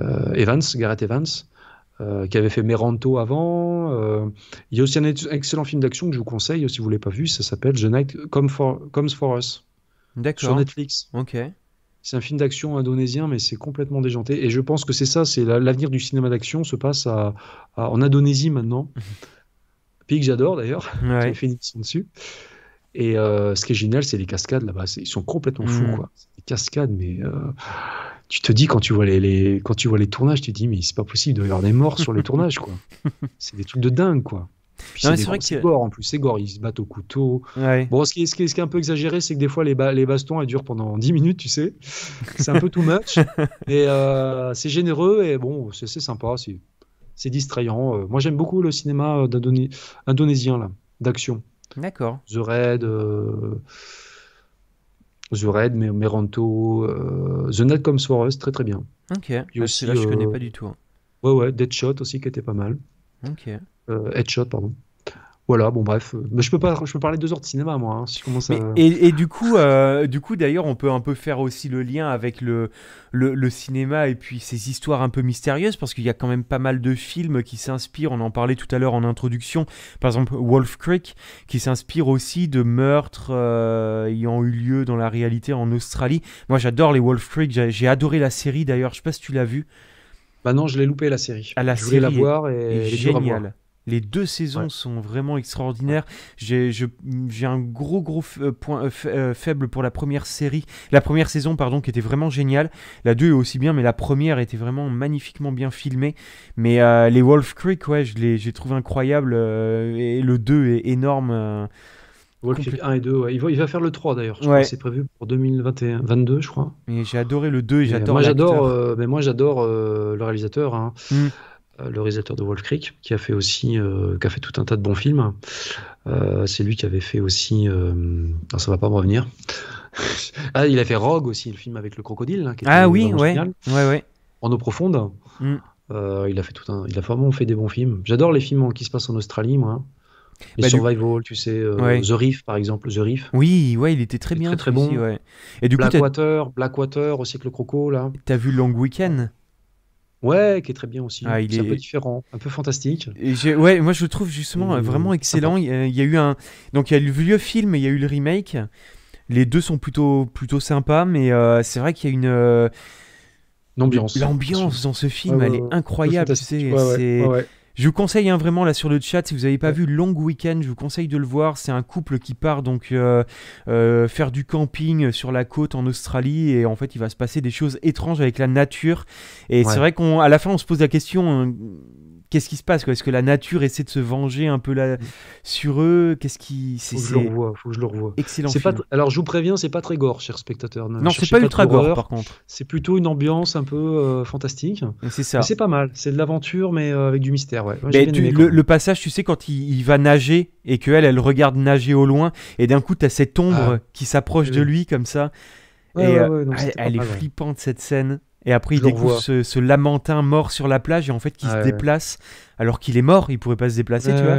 Speaker 2: euh, Evans, Gareth Evans. qui avait fait Meranto avant. il y a aussi un excellent film d'action que je vous conseille, si vous ne l'avez pas vu, ça s'appelle The Night Comes for, Comes for Us.
Speaker 1: D'accord. Sur Netflix. Ok.
Speaker 2: C'est un film d'action indonésien, mais c'est complètement déjanté. Et je pense que c'est ça, c'est l'avenir du cinéma d'action se passe à, en Indonésie maintenant. Pays que j'adore d'ailleurs, j'ai fait dessus. Et euh, ce qui est génial, c'est les cascades là-bas. Ils sont complètement fous, hmm. quoi. cascades, mais euh, tu te dis quand tu vois les, quand tu vois les tournages, tu te dis mais c'est pas possible de y des morts sur les tournages, quoi. C'est des trucs de dingue, quoi c'est vrai que... gore en plus, c'est gore, ils se battent au couteau. Bon, ce qui, est, ce, qui est, un peu exagéré, c'est que des fois les, les bastons elles durent pendant 10 minutes, tu sais. C'est un peu too much. et euh, c'est généreux et bon, c'est sympa, c'est distrayant. Euh, moi j'aime beaucoup le cinéma euh, indonésien là, d'action. D'accord. The Red The Red, Meranto, The Night Comes For Us, très très bien.
Speaker 1: Ok, ah, là je connais pas du
Speaker 2: tout. Ouais, ouais, Deadshot aussi qui était pas mal. Ok. Euh, Headshot, pardon. Voilà, bon bref, euh, mais je peux pas, je peux parler deux heures de cinéma moi. Hein, si commence et,
Speaker 1: du coup, euh, du coup d'ailleurs, on peut un peu faire aussi le lien avec le, le, cinéma et puis ces histoires un peu mystérieuses parce qu'il y a quand même pas mal de films qui s'inspirent. On en parlait tout à l'heure en introduction, par exemple Wolf Creek, qui s'inspire aussi de meurtres ayant eu lieu dans la réalité en Australie. Moi, j'adore les Wolf Creek. J'ai adoré la série d'ailleurs. Je sais pas si tu l'as vue. Bah non, je l'ai loupé la série. À ah, la je voulais la voir et, et génial. Les deux saisons sont vraiment extraordinaires. J'ai un gros, gros euh, point euh, euh, faible pour la première série. La première saison, pardon, qui était vraiment géniale. La 2 est aussi bien, mais la première était vraiment magnifiquement bien filmée. Mais les Wolf Creek, ouais, j'ai trouvé incroyable. et le 2 est énorme. Wolf Creek 1 et 2, il, va, il va faire le 3
Speaker 2: d'ailleurs. C'est prévu pour 2021, 22, je crois. Mais j'ai adoré le 2 et, Moi j'adore. Moi, j'adore le réalisateur. Hein. Hum. Euh, le réalisateur de Wolf Creek, qui a fait aussi, euh, qui a fait tout un tas de bons films. Euh, c'est lui qui avait fait aussi, ça va pas me revenir. Ah, il a fait Rogue aussi, le film avec le crocodile. Hein, ah oui, ouais, ouais, ouais. En eau profonde. Mm. il a fait tout un, il a vraiment fait des bons films. J'adore les films qui se passent en Australie, moi. Hein. Les bah, survival, tu sais, The Reef par exemple, The Reef. Oui, ouais, il était très bien, très, bon. Et Blackwater, Blackwater aussi avec le croco là. T'as vu Long Weekend Ouais, qui est très bien aussi. Hein. Ah, c'est un peu différent, un peu fantastique. Et
Speaker 1: ouais, moi je le trouve justement euh, vraiment excellent. Il y, a eu un, donc il y a eu le vieux film, il y a eu le remake. Les deux sont plutôt plutôt sympas, mais euh, c'est vrai qu'il y a une euh, L'ambiance. L'ambiance dans ce film, elle est incroyable. C'est, je vous conseille hein, vraiment là sur le chat, si vous n'avez pas vu Long Weekend, je vous conseille de le voir. C'est un couple qui part donc euh, euh, faire du camping sur la côte en Australie et en fait il va se passer des choses étranges avec la nature. Et c'est vrai qu'à la fin on se pose la question hein, qu'est-ce qui se passe Est-ce que la nature essaie de se venger un peu là, mm. sur eux Qu'est-ce qui faut que je le revoie, faut que je le revoie. Excellent. Pas Alors
Speaker 2: je vous préviens, c'est pas très gore, chers spectateurs. non, c'est pas, pas, ultra gore par contre. C'est plutôt une ambiance un peu euh, fantastique. C'est ça. C'est pas mal. C'est de l'aventure mais euh, avec du mystère, ouais. le,
Speaker 1: passage, tu sais, quand il, va nager et qu'elle, elle, regarde nager au loin et d'un coup t'as cette ombre ah. qui s'approche de lui comme ça. et, euh, elle, elle est flippante cette scène. Et après, il découvre ce, lamentin mort sur la plage et en fait qui se déplace alors qu'il est mort, il pourrait pas se déplacer, tu vois.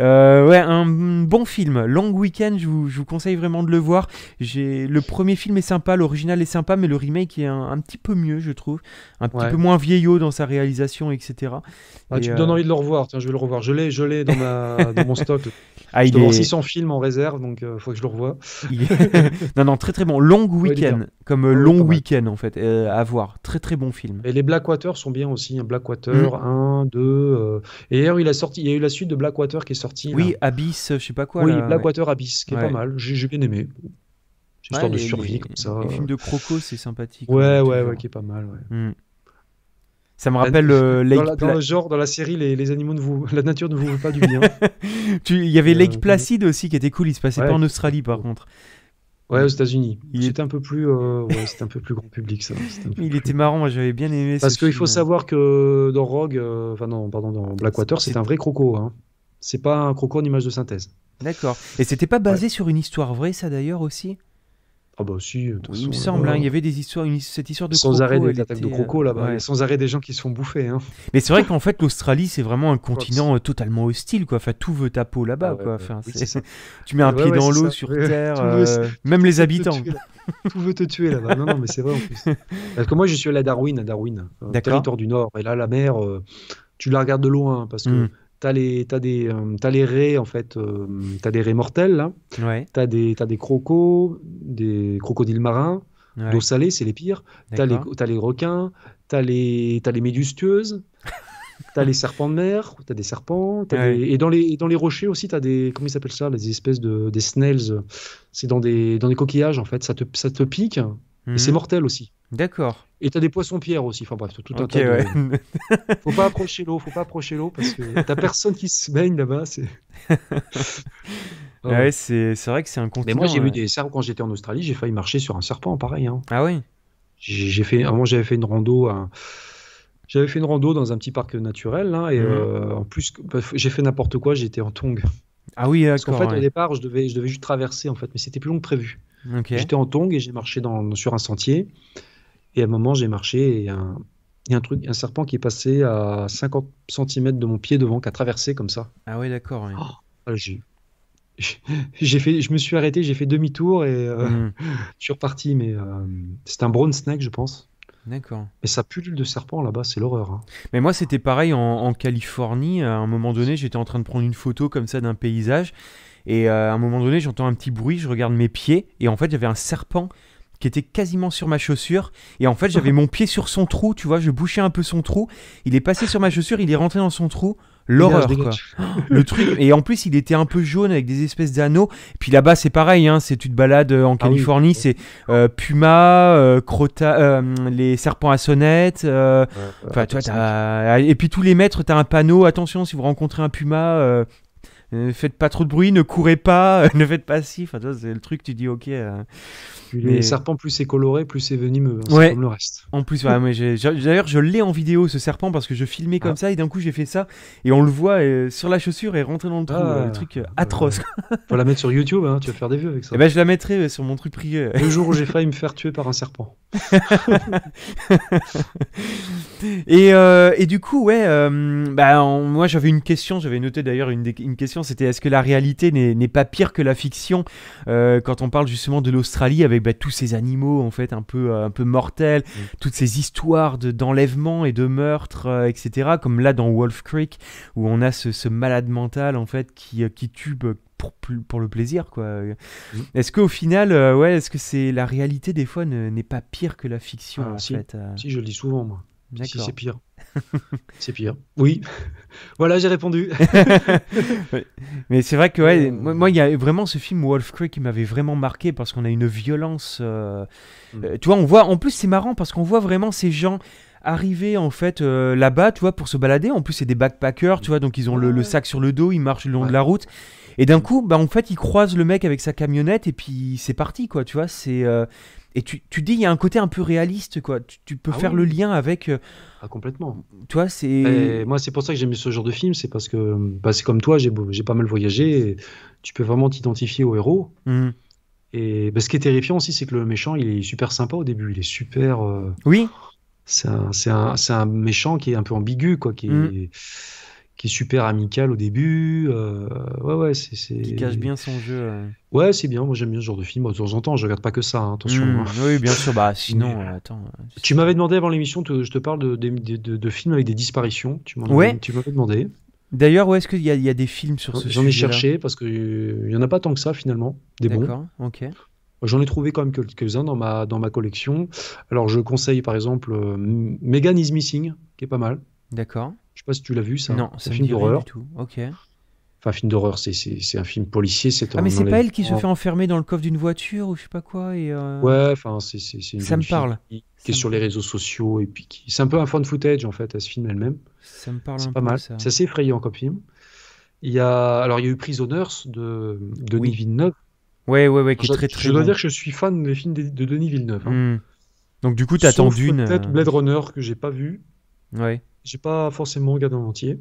Speaker 1: Euh, ouais, un bon film. Long Weekend, je vous, je vous conseille vraiment de le voir. J'ai le premier film est sympa, l'original est sympa, mais le remake est un, petit peu mieux, je trouve. Un petit peu moins vieillot dans sa réalisation, etc. Ah, tu me donnes euh, envie de le revoir. Tiens, je vais le revoir. Je l'ai, je l'ai dans, ma... dans mon stock. Ah, il est... 600
Speaker 2: films en réserve, donc il euh, faut que je le revoie.
Speaker 1: non, non, très très bon. Long Weekend, comme ah Long
Speaker 2: Weekend en fait, à voir. Très très bon film. Et les Blackwater sont bien aussi. Hein. Blackwater 1, mm. 2. Et il a sorti, il y a eu la suite de Blackwater qui est sortie. Oui, Abyss, je sais pas quoi. Oui, Blackwater Abyss, qui est pas mal. J'ai bien aimé. C'est histoire de survie comme ça. Le film de Croco, c'est sympathique. Ouais, hein, ouais, ouais, qui est pas mal. Hmm.
Speaker 1: Ça me rappelle euh, Lake dans, dans, le
Speaker 2: genre, dans la série, les, animaux ne vous, la nature ne vous veut pas du bien. Il y avait Lake euh, Placid
Speaker 1: aussi qui était cool. Il se passait pas en Australie par contre.
Speaker 2: Ouais, aux États-Unis. C'était un peu plus, euh, un peu plus grand public ça. il était marrant, moi j'avais bien aimé. Parce qu'il faut savoir que dans Rogue, euh, enfin non, pardon, dans Blackwater, c'est un vrai croco. Hein. C'est pas un croco en image de synthèse. D'accord. Et c'était pas basé sur une histoire vraie, ça d'ailleurs aussi ah bah
Speaker 1: il me semble, hein, il y avait des histoires, cette histoire de sans arrêt des attaques de euh, crocos là-bas, sans arrêt des gens qui se font bouffer. Hein. Mais c'est vrai qu'en fait l'Australie c'est vraiment un continent euh, totalement hostile
Speaker 2: quoi. Enfin tout veut ta peau là-bas ah quoi. Enfin, tu mets un pied dans l'eau sur terre, euh, même les habitants. tout
Speaker 1: veut te tuer là-bas. Non, non mais
Speaker 2: c'est vrai en plus. Parce que moi je suis allé à Darwin, à Darwin, territoire du Nord, et là la mer, tu la regardes de loin hein, parce que hmm t'as les des euh, raies en fait euh, t'as des raies mortelles là t'as des crocos des crocodiles marins l'eau d'eau salée c'est les pires t'as les les requins t'as les as les t'as les serpents de mer t'as des serpents et dans les dans les rochers aussi t'as des comment ils s'appellent ça les espèces de des snails c'est dans des dans des coquillages en fait ça te ça te pique et c'est mhm. mortel aussi D'accord. Et t'as des poissons-pierres aussi. Enfin bref, tout un faut pas approcher l'eau, faut pas approcher l'eau parce que t'as personne qui se baigne
Speaker 1: là-bas. C'est.
Speaker 2: Ah c'est vrai que c'est un continent. Mais moi, j'ai vu euh, des serpents quand j'étais en Australie. J'ai failli marcher sur un serpent, pareil. Hein. Ah oui. J'ai fait. Avant, j'avais fait une rando. J'avais fait une rando dans un petit parc naturel. Hein, et mhm. euh, en plus, bah, j'ai fait n'importe quoi. J'étais en tong Ah oui, Parce qu'en fait, au départ, je devais, je devais juste traverser, en fait, mais c'était plus long que prévu. J'étais en tong et j'ai marché sur un sentier. Et un moment, j'ai marché et un, il un truc, un serpent qui est passé à 50 cm de mon pied devant, qui a traversé comme ça. Ah oui, d'accord. Oh, ah, j'ai, fait, je me suis arrêté, j'ai fait demi-tour et euh, mhm. je suis reparti. Mais euh, c'est un brown snake, je pense. D'accord. Mais ça pullule
Speaker 1: de serpent là-bas, c'est l'horreur. Hein. Mais moi, c'était pareil en, Californie. Euh, à un moment donné, j'étais en train de prendre une photo comme ça d'un paysage. Et à un moment donné, j'entends un petit bruit, je regarde mes pieds. Et en fait, il y avait un serpent qui était quasiment sur ma chaussure. Et en fait, j'avais mon pied sur son trou, tu vois, je bouchais un peu son trou. Il est passé sur ma chaussure, il est rentré dans son trou. L'horreur, quoi. Le truc. Et en plus, il était un peu jaune avec des espèces d'anneaux. Puis là-bas, c'est pareil, hein, c'est une balade euh, en ah Californie, c'est euh, puma, euh, les serpents à sonnette. et puis tous les mètres, t'as un panneau. Attention, si vous rencontrez un puma, euh, faites pas trop de bruit, ne courez pas, euh, ne faites pas si. Enfin, c'est le truc, tu dis ok. Euh,
Speaker 2: les serpents, plus c'est coloré, plus c'est venimeux. Hein, ouais. comme le reste. En plus,
Speaker 1: d'ailleurs, je l'ai en vidéo ce serpent parce que je filmais comme ah. ça et d'un coup j'ai fait ça et on le voit sur la chaussure et rentré dans le trou. le ah, truc atroce.
Speaker 2: Faut la mettre sur YouTube, hein, tu vas faire des vues avec ça. Eh ben,
Speaker 1: je la mettrai sur mon truc privé. le jour où j'ai failli me faire tuer par un serpent. et, euh, et, du coup, ouais, euh, bah, moi j'avais une question, j'avais noté d'ailleurs une, question, c'était est-ce que la réalité n'est pas pire que la fiction euh, quand on parle justement de l'Australie avec bah, tous ces animaux en fait un peu, un peu mortels, mm. toutes ces histoires d'enlèvement et de meurtre, etc. Comme là dans Wolf Creek où on a ce, malade mental en fait qui, qui tue bah, pour, pour le plaisir, quoi. Est-ce qu'au final, euh, ouais, est-ce que c'est la réalité des fois n'est pas pire que la fiction ah, en si. fait euh. Si, je le dis souvent, moi. Si c'est pire. c'est pire. Oui.
Speaker 2: voilà, j'ai répondu.
Speaker 1: Mais c'est vrai que ouais, euh, moi, il y a vraiment ce film Wolf Creek qui m'avait vraiment marqué parce qu'on a une violence. Hmm. tu vois, on voit. En plus, c'est marrant parce qu'on voit vraiment ces gens arriver en fait là-bas, tu vois, pour se balader. En plus, c'est des backpackers, tu vois, donc ils ont le, sac sur le dos, ils marchent le long de la route. Et d'un coup, bah, en fait, il croise le mec avec sa camionnette et puis c'est parti, quoi. Tu vois, c'est. Euh, et tu, tu dis, il y a un côté un peu réaliste, quoi. Tu, peux ah faire le lien avec. Euh,
Speaker 2: ah, complètement. Tu c'est. Eh, moi, c'est pour ça que j'aime ce genre de film, c'est parce que bah, c'est comme toi, j'ai pas mal voyagé. tu peux vraiment t'identifier au héros. Mmh. Et bah, ce qui est terrifiant aussi, c'est que le méchant, il est super sympa au début. Il est super. Euh, oui. C'est un, un, méchant qui est un peu ambigu, quoi. Qui mmh qui est super amical au début. Euh, ouais, ouais, c'est. Qui cache
Speaker 1: bien son jeu.
Speaker 2: Ouais, c'est bien. Moi, j'aime bien ce genre de film. De temps en temps, je regarde pas que ça. Hein, attention. Hmm, hein. oui, bien sûr. Bah, sinon, euh, attends. Euh, tu m'avais demandé avant l'émission, je te parle de, de, films avec des disparitions. Tu m'avais ouais. demandé. D'ailleurs, où est-ce qu'il y, y, a des films sur ce J'en ai cherché parce qu'il n'y en a pas tant que ça finalement, des bons. D'accord, ok. J'en ai trouvé quand même quelques-uns dans ma, dans ma collection. Alors je conseille par exemple Megan is Missing, qui est pas mal. D'accord. Je sais pas si tu l'as vu, ça. Non, c'est un film d'horreur. tout. Ok. Enfin, film d'horreur, c'est un film policier. C'est ah, mais c'est pas elle qui se fait
Speaker 1: enfermer dans le coffre d'une voiture ou je sais pas quoi. Et euh, Ouais,
Speaker 2: enfin, c'est une. Ça me parle. Qui, est sur les réseaux sociaux et puis C'est un peu un fan footage en fait, à ce film elle-même.
Speaker 1: Ça me parle un
Speaker 2: pas mal. C'est assez effrayant comme film. Il y a... Alors, il y a eu Prisoners de, de Denis Villeneuve. Ouais, ouais, ouais, qui est très très. Je dois dire que je suis fan des films de, Denis Villeneuve. Hein. Hmm. Donc, du coup, t'attends une Peut-être euh, Blade Runner que j'ai pas vu. Ouais. J'ai pas forcément regardé en entier.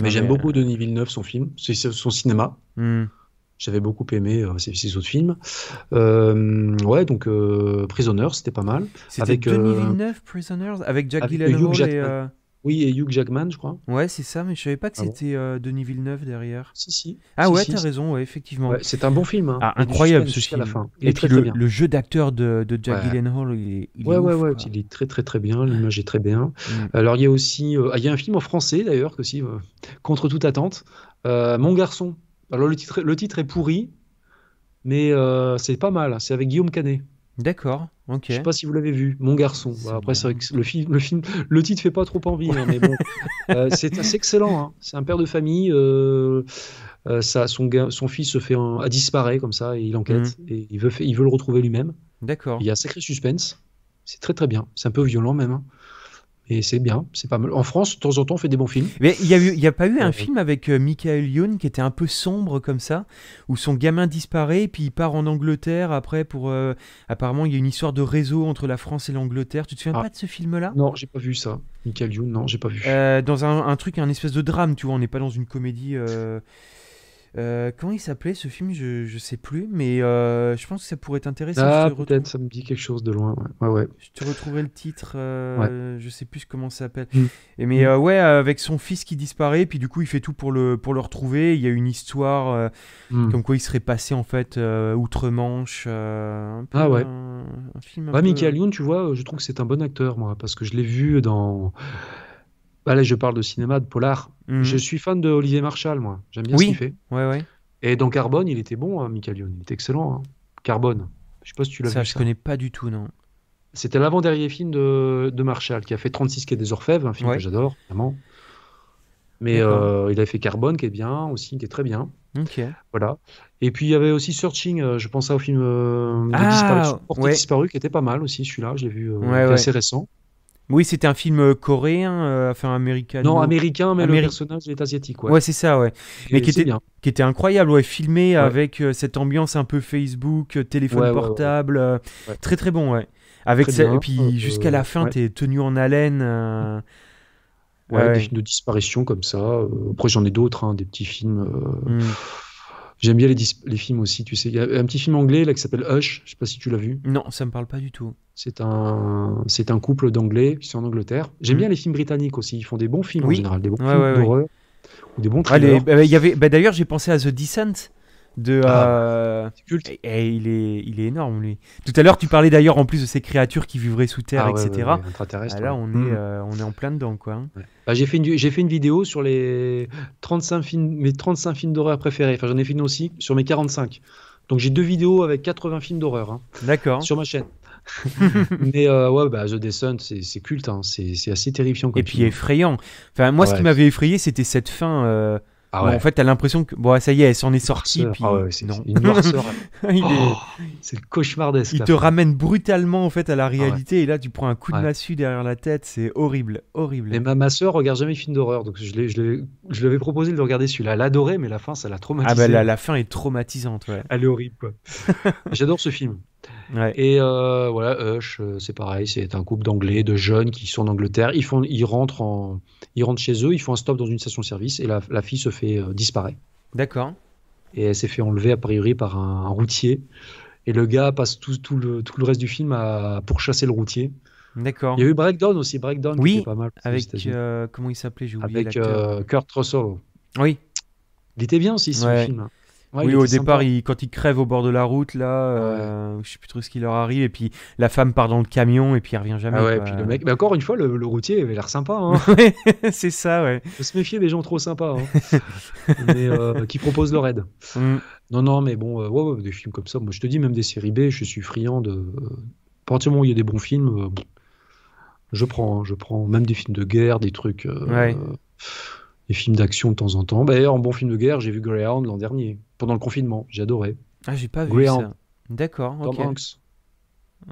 Speaker 2: Mais, j'aime beaucoup euh, Denis Villeneuve, son film, son cinéma. Hmm. J'avais beaucoup aimé euh, ses, autres films. Euh, ouais, donc Prisoners, c'était pas mal. avec Denis Villeneuve,
Speaker 1: Prisoners, avec Jack Gyllenhaal et...
Speaker 2: Oui, et Hugh Jackman, je crois. Ouais, c'est ça, mais je savais pas que ah c'était
Speaker 1: euh, Denis Villeneuve derrière. Si, si. Ah ouais, t'as raison, ouais, effectivement. c'est un
Speaker 2: bon film. Hein. Ah, incroyable ce la fin. et puis le, jeu d'acteur de, de, Jack Gyllenhaal, il est, très très très bien, l'image est très bien. Mm. Alors il y a aussi, euh, il y a un film en français d'ailleurs aussi, euh, contre toute attente, Mon garçon. Alors le titre, le titre est pourri, mais c'est pas mal. Hein. C'est avec Guillaume Canet. D'accord, ok. Je sais pas si vous l'avez vu, Mon garçon. après, c'est vrai que le, film, le, film, le titre fait pas trop envie, hein, mais bon, euh, c'est assez excellent. Hein. C'est un père de famille. Euh, euh, ça, son, son fils se fait à a disparaît comme ça et il enquête mm. et il veut, il veut le retrouver lui-même. D'accord. Il y a un sacré suspense. C'est très très bien. C'est un peu violent même. Hein. Et c'est bien, c'est pas mal. En France, de temps en temps, on fait des bons films. Mais il n'y a, a, pas eu un film avec euh, Michael
Speaker 1: Youn qui était un peu sombre comme ça, où son gamin disparaît, puis il part en Angleterre après pour. Euh, apparemment, il y a une histoire de réseau entre la France et l'Angleterre. Tu te souviens ah. pas de
Speaker 2: ce film-là Non, j'ai pas vu ça. Michael Youn, non, j'ai pas vu.
Speaker 1: Euh, dans un, un, truc, un espèce de drame, tu vois, on n'est pas dans une comédie. Euh, comment il s'appelait ce film je, je sais plus, mais euh, je pense que ça pourrait t'intéresser. Ah,
Speaker 2: peut-être, ça me dit quelque chose de loin. Ouais, ouais. Je te
Speaker 1: retrouverai le titre, euh, je sais plus comment ça s'appelle. Hmm. Et mais hmm. ouais, avec son fils qui disparaît, puis du coup, il fait tout pour le, pour le retrouver. Il y a une histoire hmm. comme quoi il serait passé en fait outre-Manche. ah ouais. Un, film Michael
Speaker 2: tu vois, je trouve que c'est un bon acteur, moi, parce que je l'ai vu dans. Bah là, je parle de cinéma, de polar. Mhm. Je suis fan de Olivier Marshall, moi. J'aime bien ce qu'il fait. Et dans Carbone, il était bon, hein, Michael Lyon. Il était excellent. Hein. Carbone. Je sais pas si tu l'as vu. Ça, je connais pas du tout, non. C'était l'avant-dernier film de, Marshall, qui a fait 36 Quai des Orfèvres, un film que j'adore, vraiment. Mais euh, il a fait Carbone, qui est bien, aussi, qui est très bien. OK. Voilà. Et puis il y avait aussi Searching, euh, je à au film euh, ah, Disparu, qui était pas mal aussi, celui-là, je l'ai vu, euh, assez récent. Oui, c'était un
Speaker 1: film euh, coréen, euh, enfin américain. Non, américain, mais le personnage est asiatique. Ouais, ouais c'est ça, ouais. mais qui était, qui était incroyable, ouais, filmé avec euh, cette ambiance un peu Facebook, téléphone portable, très très bon, ouais. Avec ça, et puis hein, jusqu'à la fin, tu es tenu en haleine.
Speaker 2: Ouais, des films de disparition comme ça. Après, j'en ai d'autres, hein, des petits films. Hmm. J'aime bien les, films aussi, tu sais. Il y a un petit film anglais là qui s'appelle Hush, je ne sais pas si tu l'as vu. Non, ça ne me parle pas du tout. C'est un, c'est un couple d'anglais qui sont en Angleterre. J'aime mm. bien les films britanniques aussi, ils font des bons films en général, des bons films d'horreur
Speaker 1: ou des bons thrillers. Euh, y avait... Bah, d'ailleurs, j'ai pensé à The Descent de ah. euh, culte. Et, il, est, il est énorme lui. Tout à l'heure tu parlais d'ailleurs en plus de ces créatures qui vivraient sous terre, ah etc. Ah là on hmm. est euh, on est en plein dedans quoi. Hein.
Speaker 2: Bah, j'ai fait une j'ai fait une vidéo sur les 35 films mes 35 films d'horreur préférés. Enfin j'en ai fait une aussi sur mes 45. Donc j'ai deux vidéos avec 80 films d'horreur. Hein, D'accord. Sur ma chaîne. mais euh, ouais, bah, The Descent, c'est culte, hein. c'est assez terrifiant. et puis effrayant. Enfin, moi, ce qui
Speaker 1: m'avait effrayé, c'était cette fin. Ah en fait, t'as l'impression que bon, ça y est, elle s'en est sortie. c'est le cauchemar Il te ramène brutalement en fait à la ah réalité
Speaker 2: et là, tu prends un coup de massue derrière la tête. C'est horrible, horrible. Et ma, ma soeur regarde jamais film films d'horreur, donc je, je lui avais proposé de regarder celui-là. Elle adorait, mais la fin, ça l'a traumatisée. Ah bah la, la, fin est traumatisante. Elle est horrible. J'adore ce film. Et euh, voilà, Hush, euh, c'est pareil, c'est un couple d'anglais, de jeunes qui sont en Angleterre. Ils, font, ils, rentrent en, ils rentrent chez eux, ils font un stop dans une station-service et la, fille se fait euh, disparaître. D'accord. Et elle s'est fait enlever a priori par un, routier. Et le gars passe tout, tout, le, tout le reste du film à chasser le routier. D'accord. Il y a eu Breakdown aussi, Breakdown qui pas mal. Avec
Speaker 1: comment il s'appelait j'ai oublié. Avec
Speaker 2: Kurt Russell. Oui. Il était bien aussi ce film oui, au départ, quand ils crèvent au bord de la route, là, ne ah euh,
Speaker 1: je sais plus trop ce qui leur arrive, et puis la femme part dans le camion, et puis ne revient jamais. Ah mais
Speaker 2: encore une fois, le, routier avait l'air sympa. Hein. c'est ça, ouais. Faut se méfier des gens trop sympas, hein. euh, qui proposent leur aide. Mm. Non, non, mais bon, euh, des films comme ça, moi je te dis, même des séries B, je suis friand de. À partir du moment où il y a des bons films, je prends, hein, je prends même des films de guerre, des trucs les films d'action de temps en temps. Bah, en bon film de guerre, j'ai vu Greyhound l'an dernier, pendant le confinement. J'ai adoré. Ah, j'ai pas vu ça.
Speaker 1: D'accord, ok. Tom Hanks.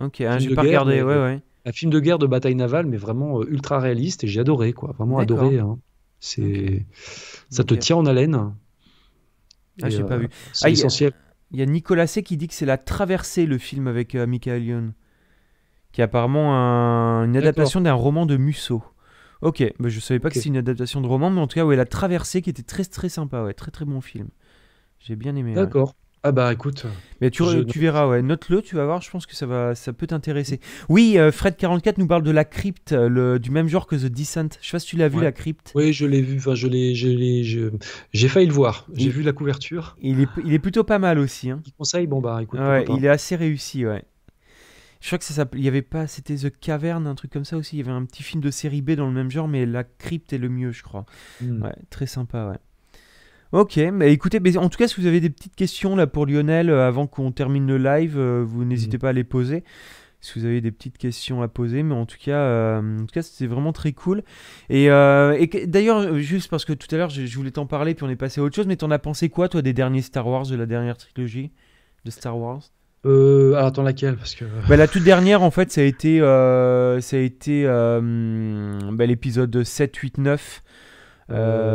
Speaker 1: Ok, hein, j'ai pas regardé, euh,
Speaker 2: Un film de guerre de bataille navale, mais vraiment euh, ultra réaliste, et j'ai adoré, quoi. Vraiment adoré. Hein. Ça te tient en haleine. Ah, j'ai pas euh, vu. C'est ah, essentiel.
Speaker 1: Il y, a Nicolas C qui dit que c'est La Traversée, le film avec Michael Young qui est apparemment une adaptation d'un roman de Musso. Ok, je bah, je savais pas que c'était une adaptation de roman, mais en tout cas, ouais, La Traversée, qui était très très sympa, ouais, très très bon film. J'ai bien aimé. D'accord. Ah bah écoute. Mais tu, tu verras, ouais. Note-le, tu vas voir, je pense que ça, va, ça peut t'intéresser. Oui, euh, Fred44 nous parle de La Crypte, euh, du même
Speaker 2: genre que The Descent. Je sais pas si tu l'as vu, La Crypte. Oui, je l'ai vu, enfin, je l'ai, j'ai failli le voir. J'ai vu la couverture. Il est, il est plutôt pas mal aussi. Hein. Il bon bah écoute. il est assez réussi,
Speaker 1: ouais. Je crois que ça s'appelait. Il y avait pas. C'était The Cavern, un truc comme ça aussi. Il y avait un petit film de série B dans le même genre, mais La Crypte est le mieux, je crois. Hmm. Ouais, très sympa, ouais. Ok, bah mais écoutez, en tout cas, si vous avez des petites questions là pour Lionel euh, avant qu'on termine le live, euh, vous n'hésitez hmm. pas à les poser. Si vous avez des petites questions à poser, mais en tout cas, euh, en tout cas, c'était vraiment très cool. Et, d'ailleurs, juste parce que tout à l'heure, je, je, voulais t'en parler, puis on est passé à autre chose, mais t'en as pensé quoi, toi, des derniers Star Wars, de la dernière trilogie de Star Wars
Speaker 2: euh, ah, attends laquelle parce que. Euh, bah,
Speaker 1: la toute dernière en fait ça a été euh, ça a été euh, bah, l'épisode 7, 8, 9.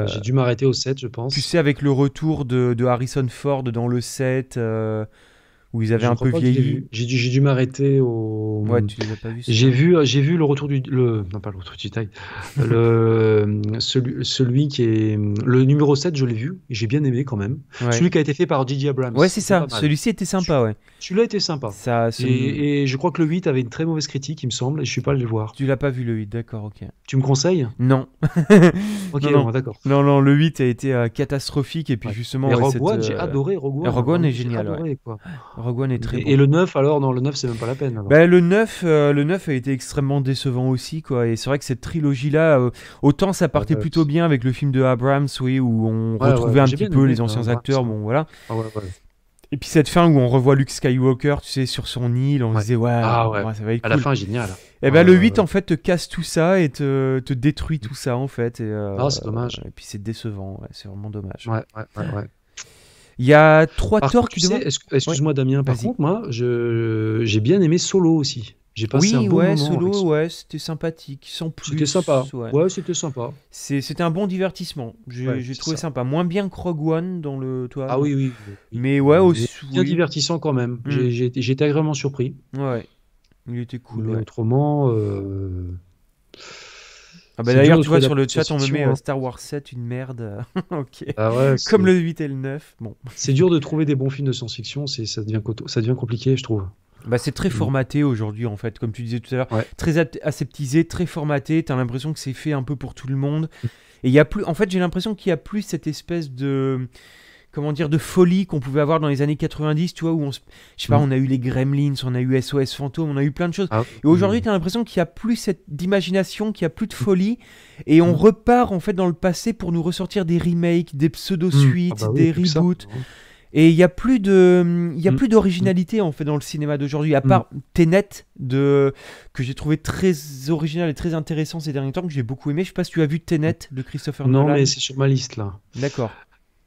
Speaker 1: J'ai dû m'arrêter au 7 je pense. Tu sais avec le retour de, de Harrison Ford dans le 7 où ils avaient un peu vieilli.
Speaker 2: J'ai dû, m'arrêter au. Ouais, tu les as pas vus. J'ai vu, j'ai vu le retour du, le, non pas le retour du le celui, celui qui est le numéro 7, je l'ai vu, j'ai bien aimé quand même. Celui qui a été fait par J.J. Abrams. Ouais, c'est ça. Celui-ci était sympa, ouais. Celui-là était sympa. Ça, et, et, je crois que le 8 avait une très mauvaise critique, il me semble, et je suis pas allé le voir. Tu l'as pas vu le 8, d'accord, ok. Tu me conseilles
Speaker 1: Non. ok, non, non. d'accord. Non, non, le 8 a été euh, catastrophique et puis justement. Et Rogue One, j'ai euh, adoré Rogue One. Rogue One est génial
Speaker 2: est très. Et, le 9, alors Non, le 9, c'est même pas la peine. Ben,
Speaker 1: le, 9, euh, le 9 a été extrêmement décevant aussi, quoi. Et c'est vrai que cette trilogie-là, euh, autant ça partait bah, plutôt bien avec le film de Abrams, oui, où on retrouvait un petit peu les anciens hein, acteurs, bon, voilà. Ah, et puis cette fin où on revoit Luke Skywalker, tu sais, sur son île, on disait, ah, ouais, ça va être À la fin, génial. Et eh ben, le 8, en fait, te casse tout ça et te, te détruit tout ça, en fait. Et, euh, ah, c'est dommage. Et puis c'est décevant, c'est vraiment dommage. ouais.
Speaker 2: Il y a trois torques torts. excuse-moi Damien, par contre, moi, j'ai bien aimé Solo aussi. J'ai passé un bon ouais, Solo,
Speaker 1: ouais, c'était sympathique, sans plus. C'était sympa. Ouais, c'était sympa. C'était un bon divertissement. J'ai trouvé ça. sympa. Moins bien que Rogue
Speaker 2: One dans le. Toi, ah oui, oui. Mais ouais, aussi. Bien divertissant quand même. J'étais J'ai hmm. agréablement surpris. Ouais. Il était cool. Mais autrement. Euh, ah bah d'ailleurs, tu vois, sur le chat, on me met euh, hein.
Speaker 1: Star Wars 7, une merde. ok. Ah
Speaker 2: comme le 8 et le 9. Bon. C'est dur de trouver des bons films de science-fiction, ça devient, ça devient compliqué, je trouve.
Speaker 1: Bah, c'est très mmh. formaté aujourd'hui, en fait, comme tu disais tout à l'heure. Très aseptisé, très formaté. T'as l'impression que c'est fait un peu pour tout le monde. Mmh. Et il y a plus. En fait, j'ai l'impression qu'il y a plus cette espèce de comment dire, de folie qu'on pouvait avoir dans les années 90, tu vois, où on Je sais pas, mm. on a eu les Gremlins, on a eu SOS Fantôme, on a eu plein de choses. Ah, et aujourd'hui, mm. tu as l'impression qu'il n'y a plus cette d'imagination, qu'il n'y a plus de mm. folie, et on repart en fait dans le passé pour nous ressortir des remakes, des pseudo-suites, ah bah des reboots. Et il n'y a plus de, il y a plus d'originalité en fait dans le cinéma d'aujourd'hui, à part Tenet de que j'ai trouvé très original et très intéressant ces derniers temps que j'ai beaucoup aimé. Je sais pas si tu as vu Tenet de Christopher Nolan. Non, mais
Speaker 2: c'est sur ma liste là. D'accord.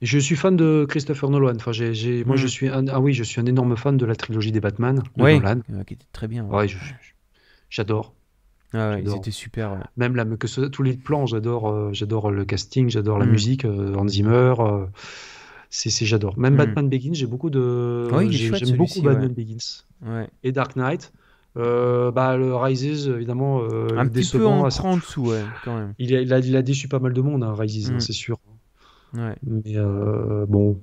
Speaker 2: Je suis fan de Christopher Nolan. Enfin, j'ai, moi, je hmm. suis un, ah oui, je suis un énorme fan de la trilogie des Batman de Nolan. qui était très bien. j'adore. Ah ils étaient super. Même là, que tous les plans, j'adore. Euh, j'adore le casting, j'adore la hmm. musique, euh, Hans Zimmer. Euh, c'est, j'adore. Même hmm. Batman Begins, j'ai beaucoup de. Ah j'aime beaucoup Batman Begins. Et Dark Knight. bah, le Rises, évidemment, un petit peu en, dessous, quand même. Il a, déçu pas mal de monde, hein, Rises, hein, c'est sûr. Mais euh, bon,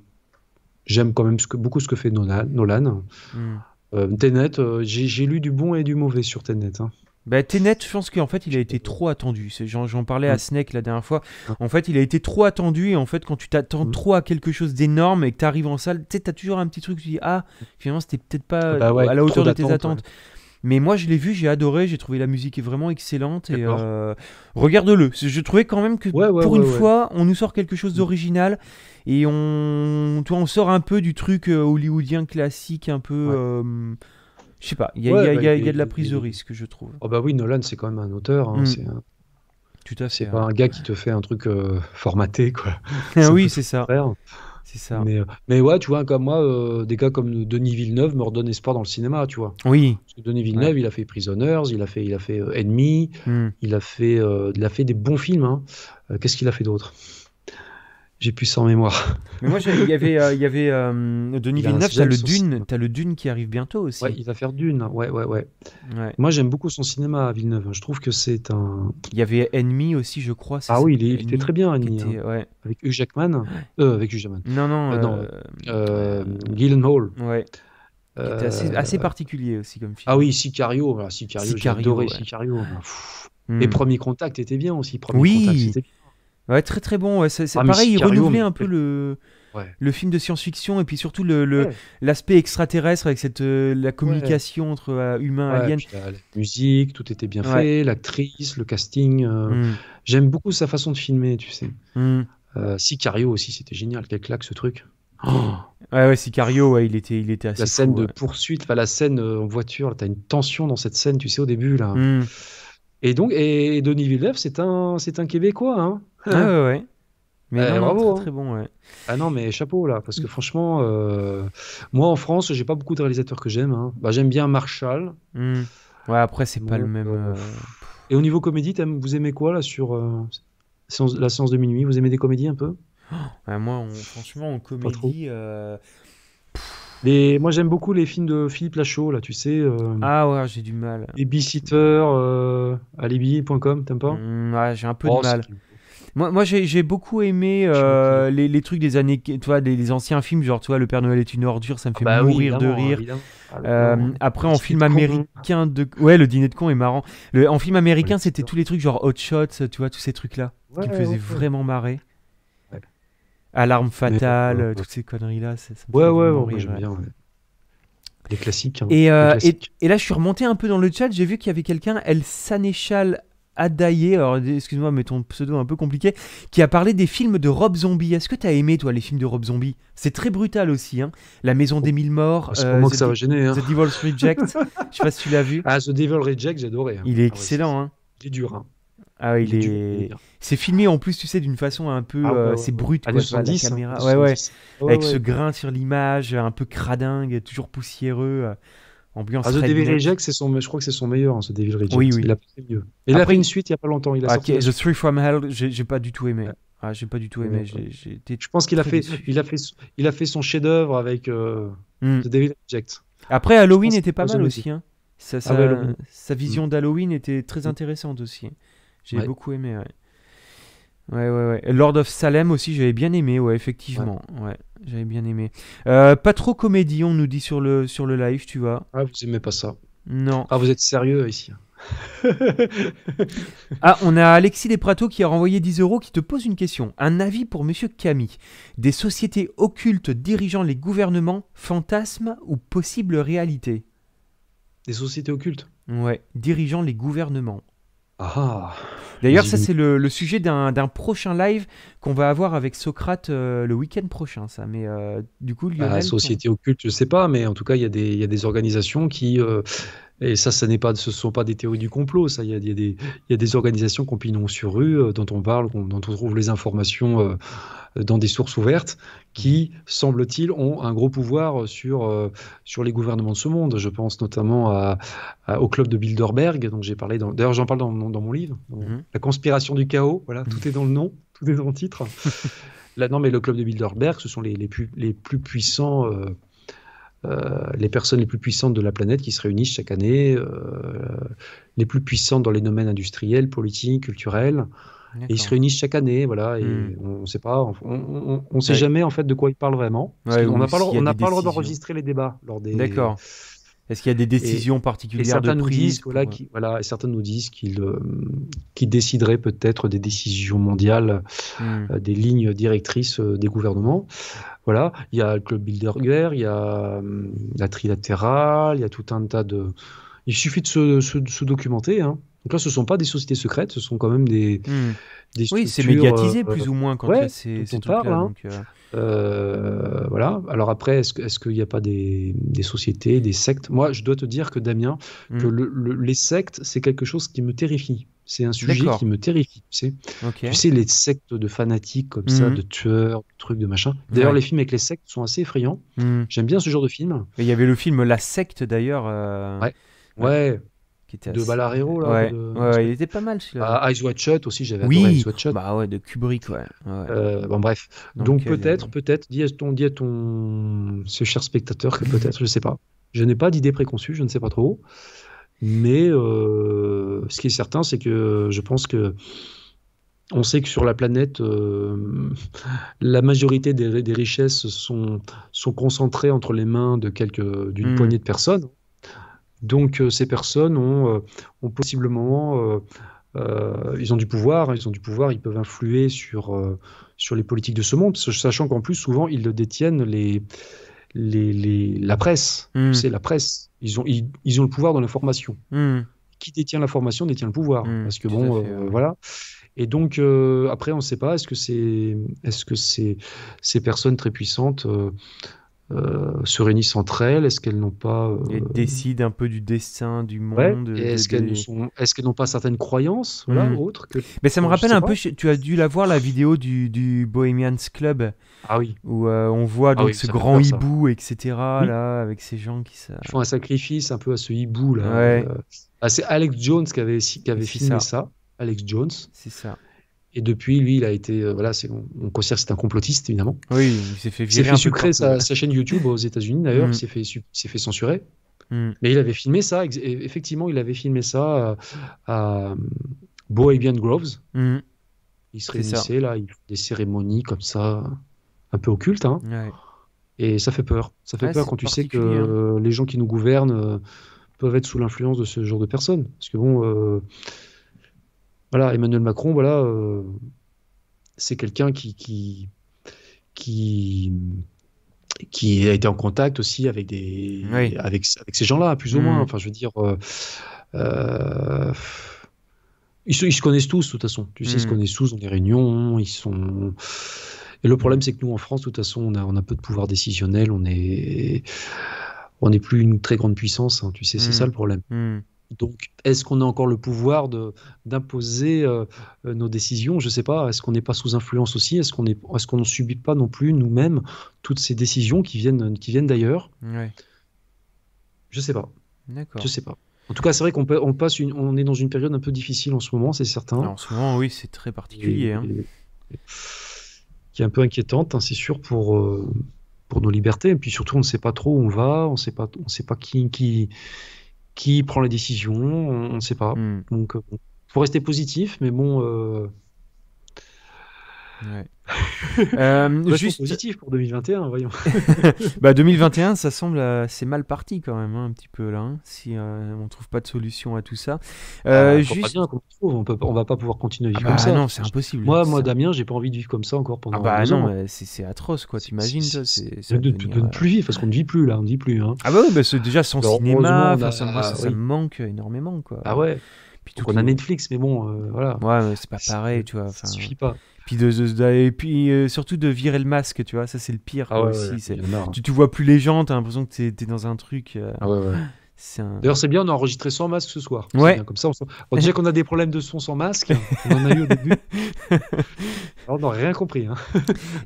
Speaker 2: j'aime quand même beaucoup ce que fait Nolan. Nolan. Hmm. Euh, euh, j'ai lu du bon et du mauvais sur Tenet. Hein. Bah, Tenet, je pense qu'en fait, il a été trop attendu.
Speaker 1: J'en parlais à hmm. Snake la dernière fois. Ah. En fait, il a été trop attendu. Et en fait, quand tu t'attends hmm. trop à quelque chose d'énorme et que tu arrives en salle, tu as toujours un petit truc, tu dis Ah, finalement, c'était peut-être pas ah bah à la hauteur de tes attentes. Mais moi, je l'ai vu, j'ai adoré, j'ai trouvé la musique est vraiment excellente. Et euh, regarde-le. Je trouvais quand même que pour une fois, on nous sort quelque chose d'original et on, on sort un peu du truc euh, hollywoodien classique, un peu. Euh,
Speaker 2: je sais pas, il y, a, de la prise de risque, je trouve. Oh bah oui, Nolan, c'est quand même un auteur. Hein, mm. C'est un... Hein. un gars qui te fait un truc formaté, quoi. Ah oui, c'est ça. C'est ça. Mais, euh, mais, ouais, tu vois, comme moi, euh, des gars comme Denis Villeneuve me redonnent espoir dans le cinéma, tu vois. Oui. Parce Denis Villeneuve, il a fait Prisoners, il a fait, il a fait Enemy, euh, hmm. il a fait, il a fait des bons films. Hein. Qu'est-ce qu'il a fait d'autre j'ai plus ça mémoire.
Speaker 1: Mais moi, il y avait, euh, il y avait euh, Denis Villeneuve, t'as le,
Speaker 2: Dune, as le Dune qui arrive bientôt aussi. Ouais, il va faire Dune, ouais, ouais, ouais. Moi, j'aime beaucoup son cinéma à Villeneuve. Je trouve que c'est un. Il y avait Ennemi aussi, je crois. Ah oui, il, était très bien, Ennemi. Hein. Avec Hugh Jackman. Euh, avec Hugh Jackman. Non, non. non Hall. Ouais. Était assez, particulier aussi comme film. Ah oui, Sicario. Sicario, Sicario j'ai adoré Sicario. Les hmm. Et Premier Contact était bien aussi. oui. Ouais, très très bon. c'est ah, pareil, il renouvelait un peu
Speaker 1: le, le film de science-fiction et puis surtout l'aspect le, l'aspect extraterrestre avec cette, euh, la communication
Speaker 2: entre euh, humains et aliens. la, musique, tout était bien fait, l'actrice, le casting. Euh, mm. J'aime beaucoup sa façon de filmer, tu sais. Mm. Sicario aussi, c'était génial. Quel claque ce truc. Oh ouais, ouais, Sicario, il était, il était assez. La scène de poursuite, la scène en voiture, t'as une tension dans cette scène, tu sais, au début là. Mm. Et donc, et Denis Villeneuve, c'est un, c'est un Québécois. Hein ah ouais, ouais. Mais eh, bravo, très, très, bon, ouais. Hein. Ah non, mais chapeau là, parce que franchement, euh, moi en France, j'ai pas beaucoup de réalisateurs que j'aime. Hein. Bah, j'aime bien Marshall. Hmm. Ouais, après c'est pas le même. Euh, euh, et au niveau comédie, vous aimez quoi là sur la séance de minuit Vous aimez des comédies un peu oh, bah, Moi, on, franchement,
Speaker 1: en comédie,
Speaker 2: moi, j'aime beaucoup les films de Philippe Lachaud, là, tu sais. Euh, ah ouais, j'ai du mal. Babysitter, euh... alibi.com, t'aimes pas mm,
Speaker 1: Ouais, j'ai un peu oh, de mal. Moi, moi j'ai beaucoup aimé euh, les, trucs des années, tu vois, des anciens films, genre, tu vois, Le Père Noël est une ordure, ça me fait ah bah mourir de rire. Ah, euh, après, en film américain, de... ouais, le dîner de con est marrant. Le... En film américain, c'était tous les trucs genre Hot Shots, tu vois, tous ces trucs-là, qui me faisaient vraiment marrer. Alarme fatale, toutes ces conneries-là. Ça ouais, ouais, ouais, j'aime
Speaker 2: bien. Les classiques, hein. et, euh,
Speaker 1: Et, là, je suis remonté un peu dans le chat. J'ai vu qu'il y avait quelqu'un, El Sanéchal Adaye, alors excuse-moi, mais ton pseudo est un peu compliqué, qui a parlé des films de Rob Zombie. Est-ce que tu as aimé, toi, les films de Rob Zombie C'est très brutal aussi, hein La Maison des Mille Morts. C'est euh, ça va gêner. Hein. The Devil's Reject. je
Speaker 2: sais pas si tu l'as vu. Ah, The Devil's Reject, j'ai adoré. Il est excellent,
Speaker 1: hein Il est ah hein. dur, hein. Ah, il, est. C'est filmé en plus, tu sais, d'une façon un peu. Ah euh, c'est brut, quoi, 70, la caméra. Hein, ouais, ouais, Avec ce grain sur l'image, un peu cradingue, toujours poussiéreux. Euh, ambiance ah, The
Speaker 2: son, je crois que c'est son meilleur, ce hein, Devil Reject. Oui, oui. Il a pris mieux. Et il a une suite il n'y a pas longtemps. Il a ah, sorti The
Speaker 1: Three from Hell, j'ai pas du tout aimé. Ah, j'ai pas du tout aimé. je pense qu'il a fait, a
Speaker 2: fait, a fait son chef-d'œuvre avec euh, hmm. The Devil Reject. Après, Halloween était pas mal aussi. Hein. Ah sa, vision hmm. d'Halloween était
Speaker 1: très hmm. intéressante aussi. J'ai beaucoup aimé, ouais. Ouais, ouais, Lord of Salem aussi, j'avais bien aimé, ouais, effectivement. Ouais, j'avais bien aimé. Euh, pas trop comédie, on nous dit sur le, sur le live, tu vois. Ah, vous aimez pas ça Non. Ah, vous êtes sérieux ici ah, on a Alexis Desprato qui a renvoyé 10 euros qui te pose une question. Un avis pour Monsieur Camille. Des sociétés occultes dirigeant les gouvernements, fantasmes ou possible réalité Des sociétés occultes Ouais, dirigeant les gouvernements. Ah. D'ailleurs, ça, c'est le, sujet d'un prochain live qu'on va avoir avec Socrate euh, le week-end prochain,
Speaker 2: ça. Mais euh, du coup, bah, La société occulte, je sais pas, mais en tout cas, il y, a des organisations qui, euh, et ça, ça n'est pas, ce ne sont pas des théories du complot. Ça, il y, a, des organisations qu'on non sur rue, euh, dont on parle, dont on trouve les informations euh, dans des sources ouvertes, qui semble-t-il ont un gros pouvoir euh, sur sur les gouvernements de ce monde. Je pense notamment au club de Bilderberg, dont j'ai parlé. D'ailleurs, j'en parle dans, dans, mon livre, mhm. La conspiration du chaos. Voilà, mhm. tout est dans le nom, tout est dans le titre. Là, non, mais le club de Bilderberg, ce sont les, les, les plus puissants euh, les personnes les plus puissantes de la planète qui se réunissent chaque année, euh, les plus puissantes dans les domaines industriels, politiques, culturels. Et ils se réunissent chaque année, voilà, hmm. on ne sait pas, on, sait jamais en fait de quoi ils parlent vraiment. on n'a pas, le droit d'enregistrer les débats lors des. D'accord. Est-ce qu'il y a des décisions particulières de voilà, euh, qui, certains nous disent qu'ils décideraient peut-être des décisions mondiales, hmm. des lignes directrices des gouvernements. Voilà, il y a le club Bilderberg, il y a hum, la trilatérale, il y a tout un tas de. Il suffit de se, documenter. Hein. Donc là, ce ne sont pas des sociétés secrètes, ce sont quand même des. Mmh. oui, c'est médiatisé euh, plus ou moins quand ouais, c'est hein. euh. Euh, voilà. Alors après, est-ce qu'il n'y a pas des, sociétés, des sectes Moi, je dois te dire que Damien, hmm. les sectes, c'est quelque chose qui me terrifie. C'est un sujet qui me terrifie. Tu sais, tu sais les sectes de fanatiques comme ça, mhm. de tueurs, trucs, de machin. D'ailleurs, les films avec les sectes sont assez effrayants. Mhm. J'aime bien ce genre de film. il y avait le film La secte d'ailleurs. Euh, ouais. ouais. De Ballarero, là. Ouais. il était pas mal celui-là. Bah, aussi, j'avais oui. adoré Eyes Wide Bah ouais, de Kubrick, ouais. Euh, bon, bref. Donc, euh, peut-être, peut-être, dis à ton, dis ton, ce cher spectateur que peut-être, je sais pas. Je n'ai pas d'idée préconçue, je ne sais pas trop. Mais euh, ce qui est certain, c'est que je pense que on sait que sur la planète, euh, la majorité des, richesses sont, sont, concentrées entre les mains de quelques d'une hmm. poignée de personnes. Donc euh, ces personnes ont, ont possiblement, ils ont du pouvoir, ils ont du pouvoir, ils peuvent influer sur sur les politiques de ce monde, sachant qu'en plus souvent ils détiennent les la presse. C'est hmm. la presse. Ils ont, ils, ont le pouvoir dans l'information. formation. Hmm. Qui détient l'information détient le pouvoir. Hmm, parce que bon, euh, voilà. Et donc, euh, après, on ne sait pas, est-ce que, c'est est -ce que c'est ces personnes très puissantes euh, euh, se réunissent entre elles Est-ce qu'elles n'ont pas... Euh... Elles décident un peu du destin du monde. Est-ce qu'elles n'ont pas certaines croyances mmh. Mais ça me rappelle un peu,
Speaker 1: tu as dû la voir, la vidéo du, Bohemian's Club.
Speaker 2: Ah oui. Où euh, on voit ah donc ce grand hibou, etc. Là, avec ces gens qui... font un sacrifice un peu à ce hibou. là. Euh, ah, c'est Alex Jones qui avait, qui filmé ça. Alex Jones. C'est ça. Et depuis, lui, il a été. Euh, voilà, c'est on considère c'est un complotiste, évidemment. Oui, il s'est fait virer. Il s'est fait sucrer sa, chaîne YouTube aux États-Unis, d'ailleurs. Mm. Il s'est fait, fait censurer. Mm. Mais il avait filmé ça. Effectivement, il avait filmé ça euh, à, à euh, Groves. Mm. Il se réunissait, là, il des cérémonies comme ça, un peu occultes. Hein. Et ça fait peur.
Speaker 1: Ça fait peur quand tu sais que hein.
Speaker 2: les gens qui nous gouvernent peuvent être sous l'influence de ce genre de personnes. Parce que bon Emmanuel Macron, voilà, euh, c'est quelqu'un qui, qui, a été en contact aussi avec, des, avec, ces gens-là, plus ou mmh. moins. Enfin, je veux dire. Euh, euh, ils, se, connaissent tous, de toute façon. Tu sais, ils se mmh. connaissent tous dans les réunions. Ils sont. Et le problème, c'est que nous, en France, de toute façon, on a, on peu de pouvoir décisionnel. On est on n'est plus une très grande puissance. Hein, tu sais, c'est mmh. ça le problème. Donc, est-ce qu'on a encore le pouvoir d'imposer euh, euh, nos décisions Je ne sais pas. Est-ce qu'on n'est pas sous influence aussi Est-ce qu'on ne subit pas non plus nous-mêmes toutes ces décisions qui viennent, d'ailleurs
Speaker 1: Je ne sais pas. D'accord. Je sais
Speaker 2: pas. En tout cas, c'est vrai qu'on on passe on est dans une période un peu difficile en ce moment, c'est certain. en ce moment,
Speaker 1: oui, c'est très particulier. Hein.
Speaker 2: qui est un peu inquiétante, hein, c'est sûr, euh, pour, nos libertés. Et puis surtout, on ne sait pas trop où on va, on ne sait pas qui qui prend les décisions, on ne sait pas. Hmm. Donc, il euh, faut rester positif, mais bon. Euh...
Speaker 1: Ouais euh, juste positif pour 2021, voyons. bah 2021, ça semble euh, c'est mal parti quand même, hein, un petit peu là. Hein, si euh, on trouve pas de solution à tout ça. Euh, ah, bah, juste... on, trouve, va pas pouvoir continuer à vivre ah, comme bah, ça. Non, c'est impossible. Moi, moi,
Speaker 2: Damien, j'ai pas envie de vivre comme ça encore pendant. Ah bah non, c'est atroce quoi. T'imagines de, de, ne plus vivre parce qu'on ne vit plus là, on ne vit plus. Hein. Ah bah, ouais, déjà sans cinéma, ça, ah, me
Speaker 1: manque énormément quoi. Ah ouais. Puis on a Netflix, mais bon, voilà. Ouais, c'est pas pareil, tu vois. Ça suffit pas de, et puis euh, surtout de virer le masque, tu vois, ça c'est le pire ah aussi. Hein. tu, tu, vois plus les gens, t'as l'impression que t'es es dans un truc. Euh. Ah ouais, ouais. D'ailleurs, c'est
Speaker 2: bien, on a enregistré sans masque ce soir. Ouais. comme ça, on, on qu'on a des problèmes de son sans masque. on en a eu au début. Ah, on n'a rien compris. Hein.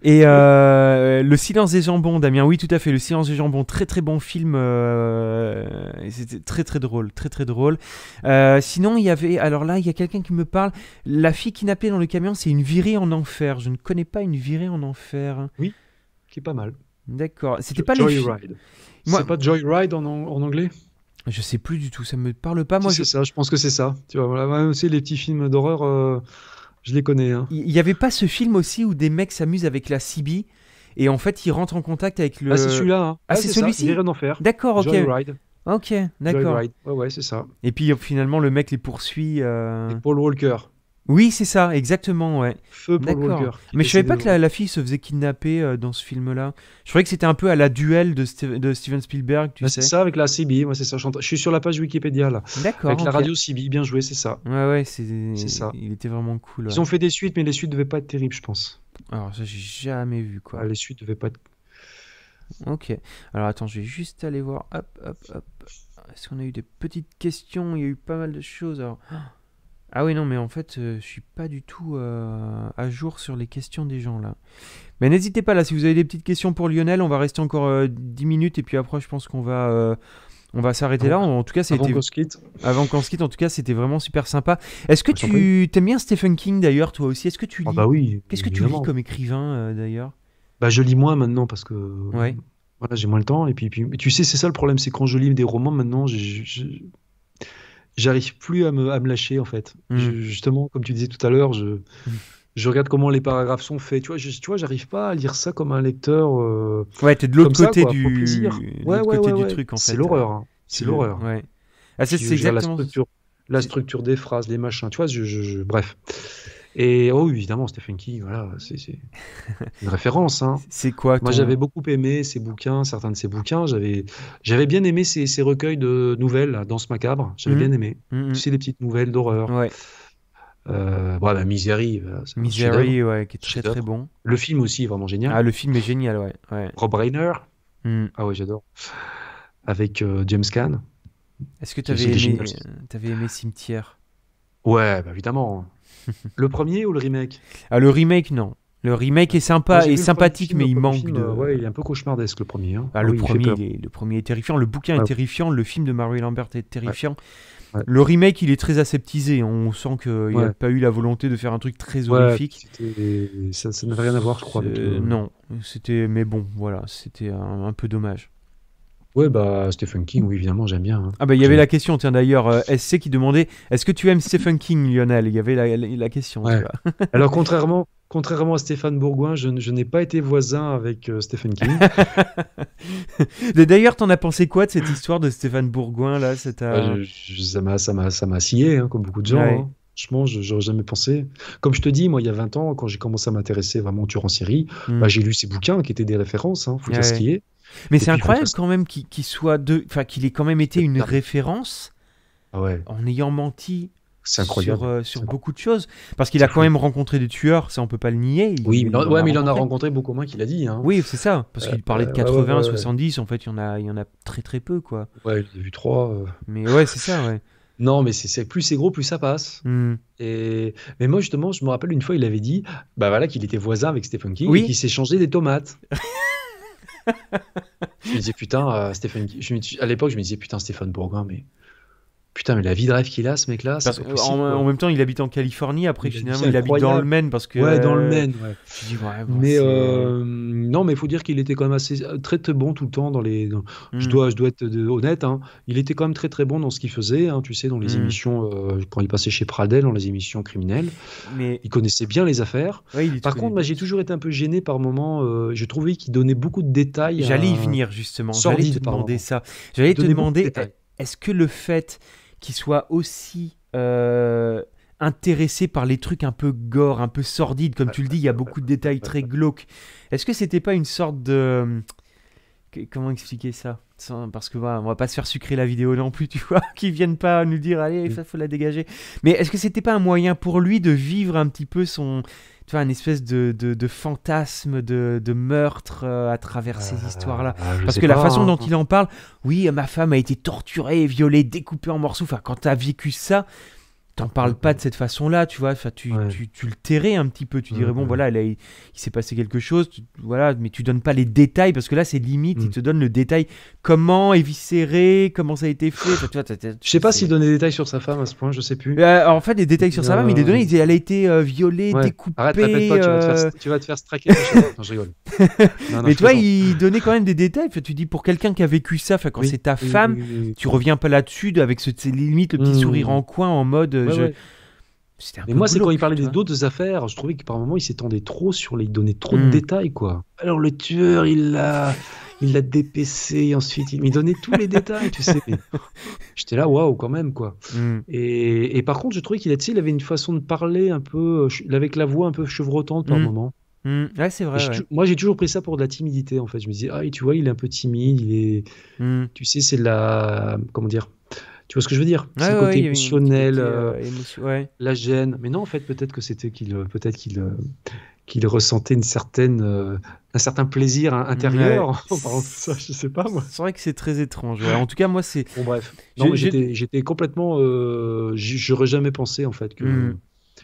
Speaker 1: Et euh, Le silence des jambons, Damien. Oui, tout à fait. Le silence des jambons, très très bon film. Euh, c'était très très drôle. Très très drôle. Euh, sinon, il y avait. Alors là, il y a quelqu'un qui me parle. La fille qui nappait dans le camion, c'est une virée en enfer. Je ne connais pas une virée en enfer. Oui, qui est pas
Speaker 2: mal. D'accord.
Speaker 1: C'était pas le. Joyride.
Speaker 2: C'est pas Joyride en, en anglais je sais plus du tout, ça me parle pas moi. C'est je... ça, je pense que c'est ça. Tu vois, même aussi les petits films d'horreur, euh, je les connais. Hein.
Speaker 1: Il y n'y avait pas ce film aussi où des mecs s'amusent avec la CB et en fait ils rentrent en contact avec le. Ah c'est celui-là. Hein. Ah, ah c'est celui-ci. rien en faire. D'accord, ok. Ok, d'accord. Ouais, ouais, c'est ça. Et puis finalement le mec les poursuit. Euh... Paul Walker. Oui, c'est ça, exactement, ouais. Feu Mais je savais pas que la, fille se faisait kidnapper euh, dans ce film-là. Je croyais que c'était un peu à la duel de, Steven Spielberg, tu bah, sais. C'est ça, avec la CB, moi, c'est ça. Je suis sur la
Speaker 2: page Wikipédia, là. D'accord. Avec la radio
Speaker 1: CB, bien joué, c'est ça. Ouais, ouais, c'est ça. Il était vraiment cool. Ils ont fait des suites, mais les suites devaient pas être terribles, je pense. Alors, ça, j'ai jamais vu, quoi. Ah, les suites devaient pas être. Ok. Alors, attends, je vais juste aller voir. Hop, hop, hop. Est-ce qu'on a eu des petites questions Il y a eu pas mal de choses. Alors. Ah oui, non, mais en fait, euh, je suis pas du tout euh, à jour sur les questions des gens là. Mais n'hésitez pas là, si vous avez des petites questions pour Lionel, on va rester encore euh, dix 10 minutes et puis après, je pense qu'on va. On va s'arrêter là. En tout cas, c'était avant qu'on Avant qu'on se en tout cas, c'était vraiment super sympa. Est-ce que tu t'aimes bien Stephen King d'ailleurs, toi aussi Est-ce que tu ah lis bah oui. Qu'est-ce que tu lis comme écrivain d'ailleurs
Speaker 2: Bah, je lis moins maintenant parce que ouais. voilà, j'ai moins le temps. Et puis, puis... tu sais, c'est ça le problème, c'est quand je lis des romans maintenant, je j'arrive plus à me, à me, lâcher en fait. Mm. justement, comme tu disais tout à l'heure, je, mm. je regarde comment les paragraphes sont faits. Tu vois, tu vois, j'arrive pas à lire ça comme un lecteur. Euh, ouais, t'es de l'autre côté du, ouais, ouais, ouais, truc C'est l'horreur. Hein. C'est l'horreur. Ouais. Ah, c'est exactement. La structure, la structure des phrases, les machins. Tu vois, je, bref. Et oh, évidemment, Stephen King, voilà, c'est une référence. Hein. c'est quoi Moi, j'avais beaucoup aimé ses bouquins, certains de ses bouquins. J'avais bien aimé ses, recueils de nouvelles, dans ce Macabre. J'avais mmh. bien aimé. Mmh, mmh. c'est des petites nouvelles d'horreur. Ouais. Euh, ah bah, Misery, euh, Misery ouais, qui est très très bon. Le film aussi, vraiment génial. Ah, le film est génial, ouais. Rob Reiner. Ah ouais, j'adore. Avec euh, James Caan. Est-ce que tu avais, euh, aimé Cimetière Ouais, bah, évidemment
Speaker 1: le premier ou le remake ah, Le remake, non. Le remake est sympa et sympathique, mais il manque de. Euh, ouais, il est un peu cauchemardesque le premier. Hein. Ah, le, premier est, le premier est terrifiant, le bouquin est terrifiant, le film de Marie Lambert est terrifiant. Le remake, il est très aseptisé. Hein. On sent qu'il n'a a pas eu la volonté de faire un
Speaker 2: truc très horrifique. Ça, ne n'avait rien à voir, je crois. Non,
Speaker 1: c'était. Mais bon, voilà, c'était un peu
Speaker 2: dommage. Ouais, bah Stephen King, oui, évidemment, j'aime bien. Hein. Ah, bah il y avait
Speaker 1: la question, tiens d'ailleurs, euh, SC qui demandait Est-ce que tu aimes Stephen King, Lionel Il y avait la, question.
Speaker 2: Alors, contrairement, contrairement à Stéphane Bourgoin, je, n'ai pas été voisin avec euh, Stephen King. d'ailleurs, t'en as pensé quoi de cette histoire de Stéphane Bourgoin là euh, bah, Ça m'a scié, hein, comme beaucoup de gens. Hein. Franchement, je Franchement, j'aurais jamais pensé. Comme je te dis, moi, il y a 20 ans, quand j'ai commencé à m'intéresser vraiment au tueurs en série, hmm. bah, j'ai lu ses bouquins qui étaient des références, hein, faut dire ce qui
Speaker 1: mais c'est incroyable quand même qu'il soit deux, enfin qu'il ait quand même été une référence ah ouais. en ayant menti sur, euh, beaucoup de choses. Parce qu'il a quand même rencontré des tueurs, ça on peut pas le nier. oui, mais, il ouais, mais il en a rencontré
Speaker 2: beaucoup moins qu'il a dit.
Speaker 1: Hein. Oui, c'est ça. Parce qu'il parlait de 80, 70,
Speaker 2: en fait il y, en a, il y en a très très peu. quoi. Ouais, j'ai vu trois. Euh. Mais ouais, c'est ça, ouais. Non, mais c'est plus c'est gros, plus ça passe. Mmh. Et mais moi justement, je me rappelle une fois, il avait dit, bah voilà, qu'il était voisin avec Stephen King oui. et qu'il changé des tomates. je me disais putain, euh, Stéphane. à l'époque, je me disais putain, Stéphane Bourgoin, mais Putain, mais la vie de rêve qu'il a, ce mec-là. en, même temps, il habite en Californie. Après, finalement, il habite dans le Maine parce que. Ouais, dans le euh, Maine. Ouais.
Speaker 1: Dis, mais euh, euh,
Speaker 2: non, mais il faut dire qu'il était quand même assez très très bon tout le temps dans les. Je hmm. dois, je dois être honnête. Hein. Il était quand même très très bon dans ce qu'il faisait. Hein, tu sais, dans les hmm. émissions quand il passait chez Pradel, dans les émissions criminelles. Mais il connaissait bien les affaires. par contre, j'ai toujours été un peu gêné par moments. Je j'ai trouvé qu'il donnait beaucoup de détails. J'allais y venir justement. J'allais te demander ça. J'allais te demander. Est-ce que le
Speaker 1: fait qui soit aussi euh, intéressé par les trucs un peu gore, un peu sordides, comme tu le dis, il y a beaucoup de détails très glauques. Est-ce que c'était pas une sorte de euh, comment expliquer ça parce que voilà, on va pas se faire sucrer la vidéo non plus, tu vois, qu'ils viennent pas nous dire allez, ça faut la dégager. Mais est-ce que c'était pas un moyen pour lui de vivre un petit peu son tu un espèce de, fantasme de, meurtre euh, à travers ces euh, histoires-là. Ah, Parce que la façon hein. dont il en parle, oui, ma femme a été torturée, violée, découpée en morceaux. Enfin, quand tu as vécu ça, t'en parles pas de cette façon-là, tu vois. Enfin, tu, tu, le tairais un petit peu. Tu dirais, bon, voilà, il, s'est passé quelque chose, voilà, mais tu donnes pas les détails parce que là, c'est limite. Il mm. te donne le détail comment éviscérer, comment ça a été fait.
Speaker 2: je sais pas s'il donnait des détails sur sa femme à ce point, je sais plus. Euh, en fait, des détails sur sa femme, euh, il les donnait. Il disait, elle a été euh, violée, découpée. Arrête, pas, tu, vas te faire, straquer. non, je rigole. mais toi, il
Speaker 1: donnait quand même des détails. Tu dis, pour quelqu'un qui a vécu ça, quand c'est ta femme, tu reviens pas là-dessus avec ce,
Speaker 2: limite le petit mm. sourire en coin en mode mais moi, c'est quand il parlait des d'autres affaires, je trouvais que par moment il s'étendait trop sur les. Il trop de hmm. détails, quoi. Alors, le tueur, il l'a. Il l'a dépêché, ensuite il me donnait tous les détails, tu sais. J'étais là, waouh, quand même, quoi. Hmm. Et... et, par contre, je trouvais qu'il il avait une façon de parler un peu, euh, avec la voix un peu chevrotante par hmm. moment. Ouais, c'est vrai. Moi, j'ai toujours pris ça pour de la timidité, en fait. Je me disais, ah, tu vois, il est un peu timide, il est. Tu sais, c'est la. Comment dire tu vois ce que je veux dire C'est côté émotionnel, euh, euh, la gêne. Mais non, en fait, peut-être que c'était qu'il, euh, peut-être qu'il, qu'il ressentait une certaine, un certain plaisir intérieur
Speaker 1: ça. Je sais pas moi. C'est vrai que c'est très étrange. En tout cas, moi, c'est. Bon bref. Non, j'étais,
Speaker 2: j'étais complètement. Je j'aurais jamais pensé en fait que. Hmm.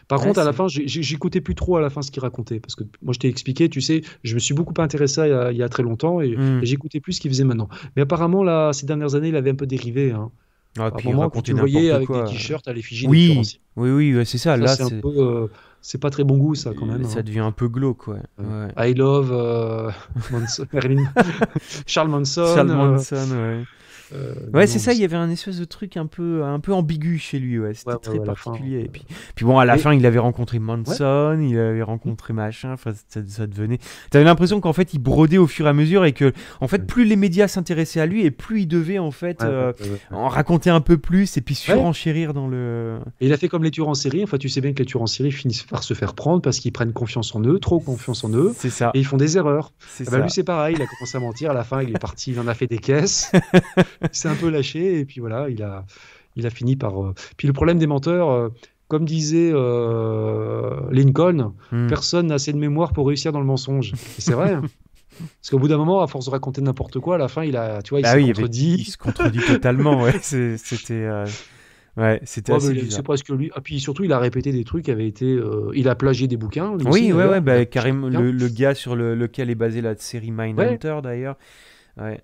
Speaker 2: Par contre, à la fin, j'écoutais plus trop à la fin ce qu'il racontait. Parce que moi, je t'ai expliqué, tu sais, je me suis beaucoup intéressé il y a, il y a très longtemps hmm. et j'écoutais plus ce qu'il faisait maintenant. Mais apparemment, là, ces dernières années, il avait un peu dérivé. Hein.
Speaker 1: Ah, puis moment, tu le voyais avec quoi. des t-shirts
Speaker 2: à l'effigie euh, oui,
Speaker 1: oui, oui, oui, c'est ça. ça là, c'est
Speaker 2: euh, pas très bon goût, ça, quand même. Ça hein. devient un peu glauque, ouais. Euh, ouais. I love euh, Manson, Charles Manson. Charles euh, Manson, ouais. Euh, ouais, c'est ça,
Speaker 1: il y avait un espèce de truc un peu, un peu ambigu chez lui, ouais, c'était très particulier. et puis, puis bon, à la fin, il avait rencontré Manson, il avait rencontré machin, ça, devenait. T'avais l'impression qu'en fait, il brodait au fur et à mesure et que, en fait, plus les médias s'intéressaient à lui et plus il devait, en fait, euh, en raconter un peu
Speaker 2: plus et puis surenchérir dans le. Et il a fait comme les tueurs en série, enfin, tu sais bien que les tueurs en série finissent par se faire prendre parce qu'ils prennent confiance en eux, trop confiance en eux. C'est ça. Et ils font des erreurs. C'est ah bah, Lui, c'est pareil, il a commencé à mentir, à la fin, il est parti, il en a fait des caisses. c'est un peu lâché et puis voilà, il a, il a fini par. Euh, puis le problème des menteurs, euh, comme disait euh, Lincoln, hmm. personne n'a assez de mémoire pour réussir dans le mensonge. C'est vrai. Hein. Parce qu'au bout d'un moment, à force de raconter n'importe quoi, à la fin, il a, tu vois, il bah se contredit. il se contredit totalement. c'était. Ouais, c'était assez C'est presque lui. Et ah, puis surtout, il a répété des trucs qui avaient été. il a plagié des bouquins. Oui, ouais, carrément. Bah, le, gars sur lequel est basée la série Mindhunter, d'ailleurs. Ouais.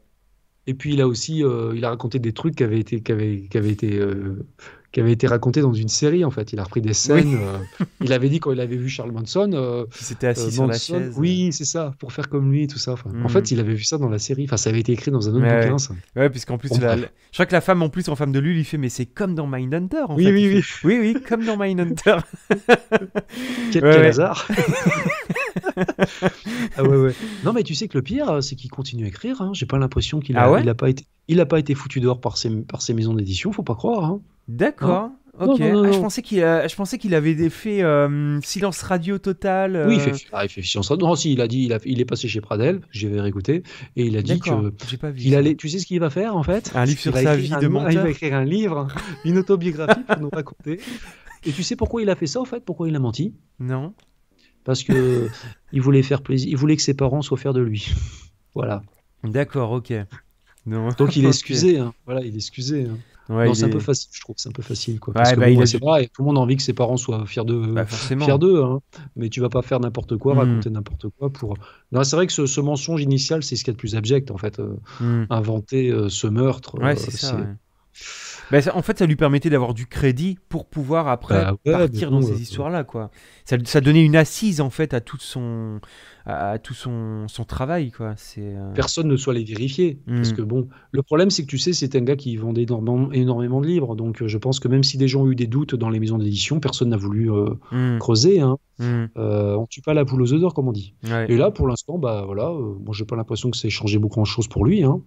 Speaker 2: Et puis il a aussi, euh, il a raconté des trucs qui avaient été, qui avaient, qui été, euh, qui avait été racontés dans une série en fait. Il a repris des scènes. Euh, il avait dit quand il avait vu Charles Manson. il s'était assis sur la chaise. Oui, c'est ça, pour faire comme lui, tout ça. En mm. fait, il avait vu ça dans la série. Enfin, ça avait été écrit dans un autre bouquin. puisqu'en plus, la... je
Speaker 1: crois que la femme en plus en femme de lui, lui fait mais c'est comme dans Mindhunter. En oui, fait, oui, oui, oui, oui, comme dans Mindhunter. Hunter*. quel hasard. ah ouais, ouais.
Speaker 2: Non, mais tu sais que le pire, c'est qu'il continue à écrire. Hein. J'ai pas l'impression qu'il ah a, pas été, il a pas été foutu dehors par ses par maisons d'édition. Faut pas croire. Hein. D'accord. Ok. Ah, je pensais
Speaker 1: qu'il, je pensais qu'il avait fait euh, silence
Speaker 2: radio total. Euh. Oui, ah, il fait, silence radio. Non, si, il a dit, il, est passé chez Pradel. J'avais réécouté et il a dit que il allait. Tu sais ce qu'il va faire en fait Un livre sur sa vie de menteur. Il va écrire un livre, une autobiographie pour nous raconter. Et tu sais pourquoi il a fait ça en fait Pourquoi il a menti Non parce que il voulait faire plaisir, il voulait que ses parents soient fiers de lui. voilà. D'accord, ok. Donc il est excusé, hein. voilà, il est excusé. Hein. c'est un peu facile, je trouve, c'est un peu facile. Quoi, parce que bah, tout le monde a envie que ses parents soient fiers bah, d'eux, hein. mais tu vas pas faire n'importe quoi, hmm. raconter n'importe quoi. pour. C'est vrai que ce, mensonge initial, c'est ce qu'il y a de plus abject, en fait. Euh, hmm. Inventer euh, ce meurtre. Ouais, euh, c'est ça. Bah,
Speaker 1: en fait, ça lui permettait d'avoir du crédit pour pouvoir après bah partir dans ces histoires-là, quoi. Ça, ça, donnait une assise en fait à tout son, à, tout son, son travail, quoi. C'est. Euh, personne
Speaker 2: ne soit les vérifier, parce hmm. que bon, le problème c'est que tu sais, c'est un gars qui vendait énormément, énormément de livres, donc euh, je pense que même si des gens ont eu des doutes dans les maisons d'édition, personne n'a voulu euh, hmm. creuser. Hein. ne hmm. on tue pas la poule aux odeurs, comme on dit. Et là, pour l'instant, bah voilà, moi j'ai pas l'impression que ça ait changé beaucoup de choses pour lui. Hein.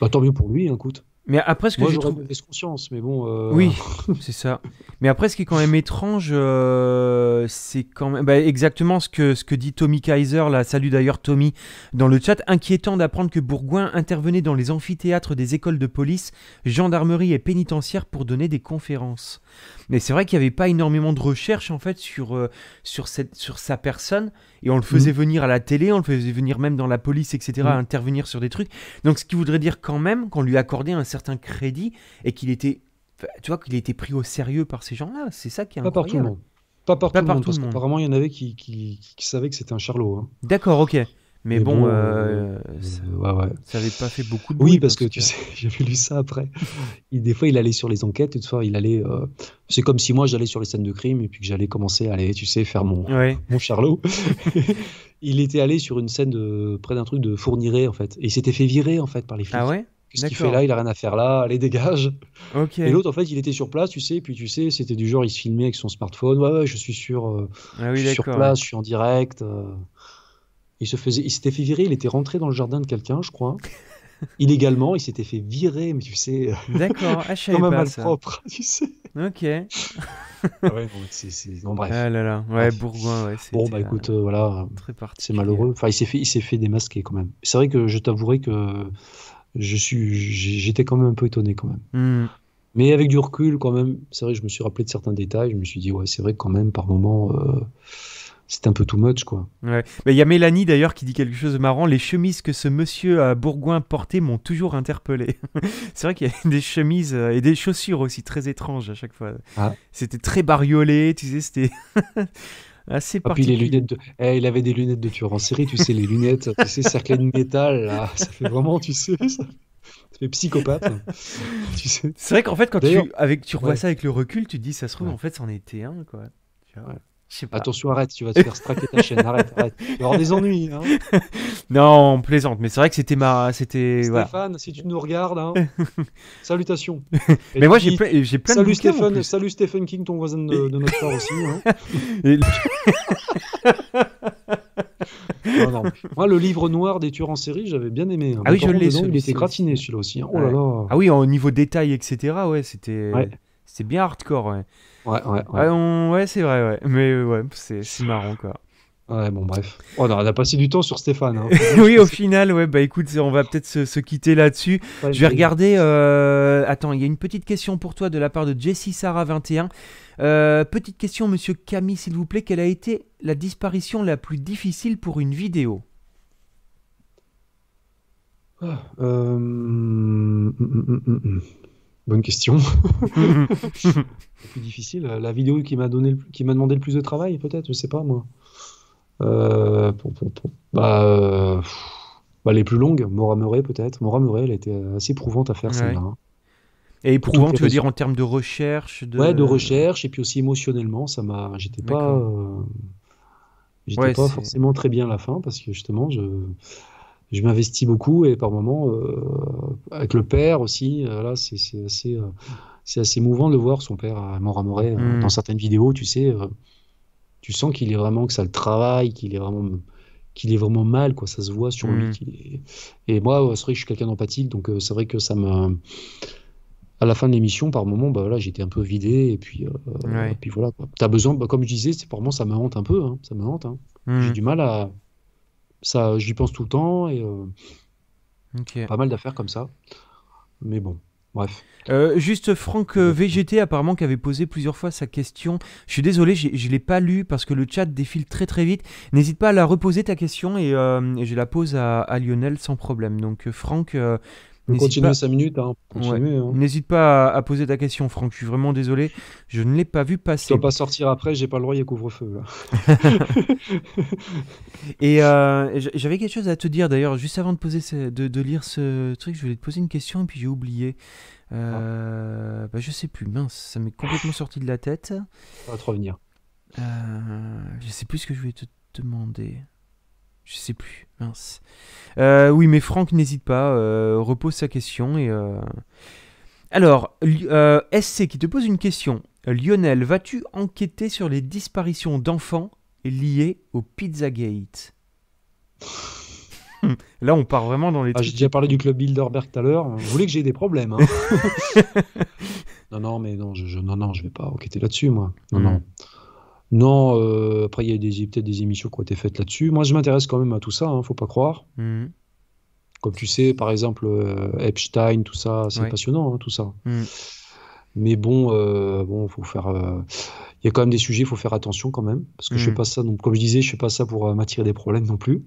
Speaker 2: Bah, tant mieux pour lui, un hein, écoute. Mais après, ce que conscience, mais bon. Euh, oui,
Speaker 1: c'est ça. Mais après, ce qui est quand même étrange, euh, c'est quand même. Bah, exactement ce que, ce que dit Tommy Kaiser, là. Salut d'ailleurs, Tommy, dans le chat. Inquiétant d'apprendre que Bourgoin intervenait dans les amphithéâtres des écoles de police, gendarmerie et pénitentiaire pour donner des conférences. Mais c'est vrai qu'il n'y avait pas énormément de recherche en fait sur, euh, sur, cette, sur sa personne. Et on le faisait mm. venir à la télé, on le faisait venir même dans la police, etc., mm. intervenir sur des trucs. Donc ce qui voudrait dire quand même qu'on lui accordait un certain crédit et qu'il était, tu vois, qu'il était pris au sérieux par ces gens-là. C'est ça qui est pas peu Par tout le monde. Pas par tout le monde, parce il
Speaker 2: y en avait qui, qui, qui, savaient que c'était un charlot. Hein. D'accord, ok. Mais, bon, euh, euh, ça, n'avait pas fait beaucoup de bruit. Oui, parce, que, tu sais, j'avais lu ça après. des fois, il allait sur les enquêtes, fois, il allait. Euh, c'est comme si moi, j'allais sur les scènes de crime et puis que j'allais commencer à aller, tu sais, faire mon, mon charlot. il était allé sur une scène près d'un truc de fourniret, en fait. Et il s'était fait virer, en fait, par les flics. Ah ouais Qu'est-ce qu'il fait là Il a rien à faire là, allez, dégage. Ok. Et l'autre, en fait, il était sur place, tu sais, puis tu sais, c'était du genre, il se filmait avec son smartphone. Ouais, ouais, je suis sur,
Speaker 1: ah oui, place, je
Speaker 2: suis en direct. Il se faisait, il s'était fait virer, il était rentré dans le jardin de quelqu'un, je crois. Illégalement, il s'était fait virer, mais tu sais. Euh, D'accord, ah, je comme malpropre,
Speaker 1: tu sais. Ok. Ah
Speaker 2: ouais, bon, c'est, bref. Ah là là, ouais, Bourgoin, ouais. Bon, bah écoute, euh, euh, voilà. Très C'est malheureux. Enfin, il s'est fait, il s'est fait démasquer quand même. C'est vrai que je t'avouerai que je suis, j'étais quand même un peu étonné quand même. Hmm. Mais avec du recul, quand même, c'est vrai que je me suis rappelé de certains détails. Je me suis dit, ouais, c'est vrai que quand même, par moment c'est un peu too much, quoi.
Speaker 1: Ouais. il y a Mélanie d'ailleurs qui dit quelque chose de marrant. Les chemises que ce monsieur à Bourgoin portait m'ont toujours interpellé. c'est vrai qu'il y avait des chemises euh, et des chaussures aussi très étranges à chaque fois. Ah. C'était très bariolé, tu sais, c'était.
Speaker 2: assez ah, puis les lunettes de... eh, il avait des lunettes de tueur en série, tu sais, les lunettes, tu sais, cerclées de métal, là. ça fait vraiment, tu sais, ça, fait psychopathe. tu sais. C'est vrai qu'en fait, quand tu, avec, tu revois ça
Speaker 1: avec le recul, tu te dis, ça se trouve, en fait, c'en était un, quoi. ouais. Attention, arrête, tu vas te faire straquer ta chaîne. Arrête, arrête. Tu vas avoir des ennuis. Hein. Non, on plaisante, mais c'est vrai que c'était ma. C'était, Stéphane,
Speaker 2: si tu nous regardes, hein, salutations. mais moi, j'ai, j'ai plein salut de Stéphane, Salut Stephen King, ton voisin de, notre part aussi. Hein. Moi, le livre noir des tueurs en série, j'avais bien aimé. Hein. Ah oui, je l'ai. Il était gratiné celui-là aussi. Oh là là.
Speaker 1: Ah oui, au niveau détail, etc. Ouais, c'était, bien hardcore. Ah ouais, c'est vrai, ouais. Mais euh, ouais, c'est
Speaker 2: marrant, quoi. Ouais, bon, bref. Oh, on a passé du temps sur Stéphane. Hein.
Speaker 1: oui, au final, ouais, bah écoute, on va peut-être se, quitter là-dessus. je vais regarder. Euh, attends, il y a une petite question pour toi de la part de Jesse Sarah21. Euh, petite question, monsieur Camille, s'il vous plaît. Quelle a été la disparition la plus difficile pour une vidéo
Speaker 2: ah, hum, hum, hum, Bonne question. plus difficile. La vidéo qui m'a donné, le, qui m'a demandé le plus de travail, peut-être, je sais pas moi. Euh, pour bah, bah, les plus longues, Mora Murray peut-être. Mora Murray, elle était assez éprouvante à faire ça celle hein. Et éprouvante tu veux dire
Speaker 1: en termes de recherche de... Ouais, de recherche,
Speaker 2: et puis aussi émotionnellement, ça m'a. J'étais pas. Euh, j'étais pas forcément très bien à la fin, parce que justement, je je m'investis beaucoup et par moments, euh, avec le père aussi, euh, là, c'est assez, euh, c'est assez mouvant de le voir, son père à à hein, mm. dans certaines vidéos, tu sais, tu sens qu'il est vraiment, que ça le travaille, qu'il est vraiment qu'il est vraiment mal, quoi, ça se voit sur lui. Mm. Et moi, c'est vrai que je suis quelqu'un d'empathique, donc c'est vrai que ça me à la fin de l'émission, par moment, bah, voilà, j'étais un peu vidé. Et puis, et puis voilà. Tu as besoin, bah, comme je disais, c'est pour moi, ça me hante un peu. Hein, ça me hante. Hein. Mm. J'ai du mal à, ça, j'y pense tout le temps et
Speaker 1: euh,
Speaker 2: pas mal d'affaires comme ça. Mais bon. Bref. Euh, juste Franck
Speaker 1: euh, VGT apparemment qui avait posé plusieurs fois sa question. Je suis désolé, je l'ai pas lu parce que le chat défile très très vite. N'hésite pas à la reposer ta question et, je la pose à, à, Lionel sans problème. Donc Franck, on continue 5 minutes. Hein, hein. N'hésite pas à, poser ta question, Franck. Je suis vraiment désolé. Je ne l'ai pas vu passer. Tu ne dois pas
Speaker 2: sortir après. J'ai pas le droit. Il y a couvre-feu.
Speaker 1: et euh, j'avais quelque chose à te dire d'ailleurs. Juste avant de, poser de, lire ce truc, je voulais te poser une question et puis j'ai oublié. Euh, ne ah. bah, je sais plus. Mince, ça m'est complètement sorti de la tête. Ça va te revenir. Euh, je sais plus ce que je voulais te demander. Je sais plus, mince. Euh, oui, mais Franck n'hésite pas, euh, repose sa question. et euh, Alors, SC qui te pose une question. Lionel, vas-tu enquêter sur les disparitions d'enfants liées au Pizzagate hum, Là, on part vraiment
Speaker 2: dans les. Ah, j'ai déjà parlé du club Bilderberg tout à l'heure. Vous voulez que j'ai des problèmes hein. Non, non, mais non, je, je, non, je vais pas enquêter là-dessus, moi. Non, non. Hum. Non, euh, après, il y a peut-être des émissions qui ont été faites là-dessus. Moi, je m'intéresse quand même à tout ça, ne hein, faut pas croire. Hmm. Comme tu sais, par exemple, euh, Epstein, tout ça, c'est passionnant, hein, tout ça. Hmm. Mais bon, euh, bon, faut faire. Il y a quand même des sujets, il faut faire attention quand même, parce que je hmm. fais pas ça. comme je disais, je fais pas ça pour m'attirer des problèmes non plus.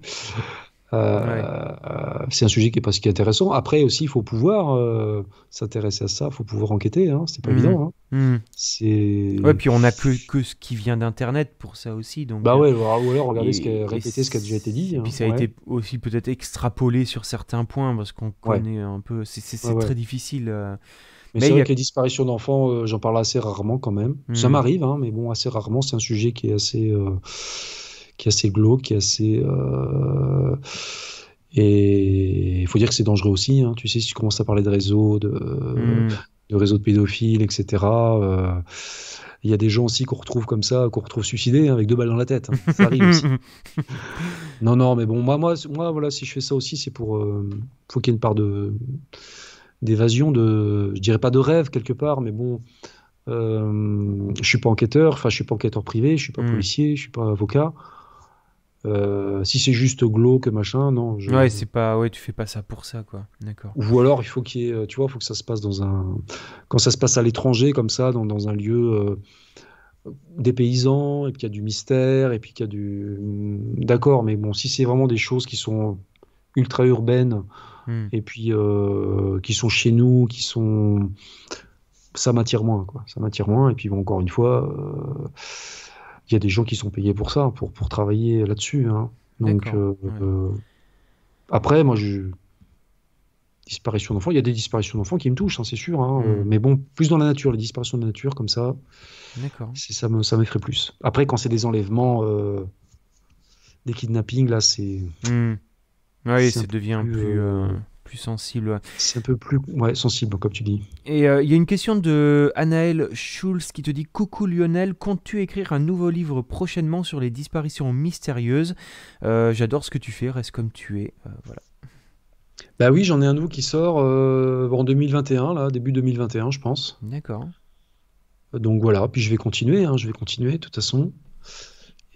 Speaker 2: Euh, euh, c'est un sujet qui est pas est intéressant. Après aussi, il faut pouvoir euh, s'intéresser à ça, il faut pouvoir enquêter. Hein. C'est pas hmm. évident. Hein. Hmm. C'est. Ouais, puis
Speaker 1: on n'a que, que ce qui vient d'Internet pour ça aussi. Donc. Bah ouais, ou alors regardez ce qui a déjà été dit. Et Puis hein. ça a été aussi peut-être extrapolé sur certains points parce qu'on connaît un peu. C'est très difficile. Mais, c'est vrai que les
Speaker 2: disparitions d'enfants, j'en parle assez rarement quand même. Ça hmm. m'arrive, hein, mais bon, assez rarement. C'est un sujet qui est assez qui est assez glauque, qui est assez. Euh, et il faut dire que c'est dangereux aussi. Hein. Tu sais, si tu commences à parler de réseaux, de, hmm. de réseaux de pédophiles, etc. Euh, il y a des gens aussi qu'on retrouve comme ça, qu'on retrouve suicidés hein, avec deux balles dans la tête. Hein. Ça arrive aussi. non, non, mais bon, moi, moi, moi, voilà, si je fais ça aussi, c'est pour. Euh, faut qu'il y ait une part de d'évasion de, je dirais pas de rêve quelque part, mais bon, euh, je suis pas enquêteur, enfin je suis pas enquêteur privé, je suis pas hmm. policier, je suis pas avocat. Euh, si c'est juste glauque, machin, non. Je... Ouais,
Speaker 1: c'est pas, ouais, tu fais pas ça pour ça, quoi. D'accord. Ou
Speaker 2: alors, il faut euh, tu vois, faut que ça se passe dans un, quand ça se passe à l'étranger, comme ça, dans, un lieu euh, des paysans, et puis qu'il y a du mystère, et puis qu'il y a du, mm, d'accord. Mais bon, si c'est vraiment des choses qui sont ultra urbaines, hmm. et puis euh, qui sont chez nous, qui sont, ça m'attire moins, quoi. Ça m'attire moins. Et puis bon, encore une fois il y a des gens qui sont payés pour ça, pour, pour travailler là-dessus. Hein. Donc, euh, euh, après, moi, je... disparition d'enfants, il y a des disparitions d'enfants qui me touchent, hein, c'est sûr. Hein, mm. euh, mais bon, plus dans la nature, les disparitions de nature, comme ça, ça me ça m'effraie plus. Après, quand c'est des enlèvements, des kidnappings, là, c'est. Mm. Oui, ça devient plus sensible. C'est un peu plus sensible, comme tu dis.
Speaker 1: Et euh, il y a une question de Anaël Schulz qui te dit Coucou Lionel, comptes-tu écrire un nouveau livre prochainement sur les disparitions mystérieuses euh, J'adore ce que tu fais, reste comme tu es. Euh, voilà.
Speaker 2: Bah oui, j'en ai un nouveau qui sort en 2021, là, début 2021, je pense. D'accord. Donc voilà, puis je vais continuer, hein, je vais continuer de toute façon.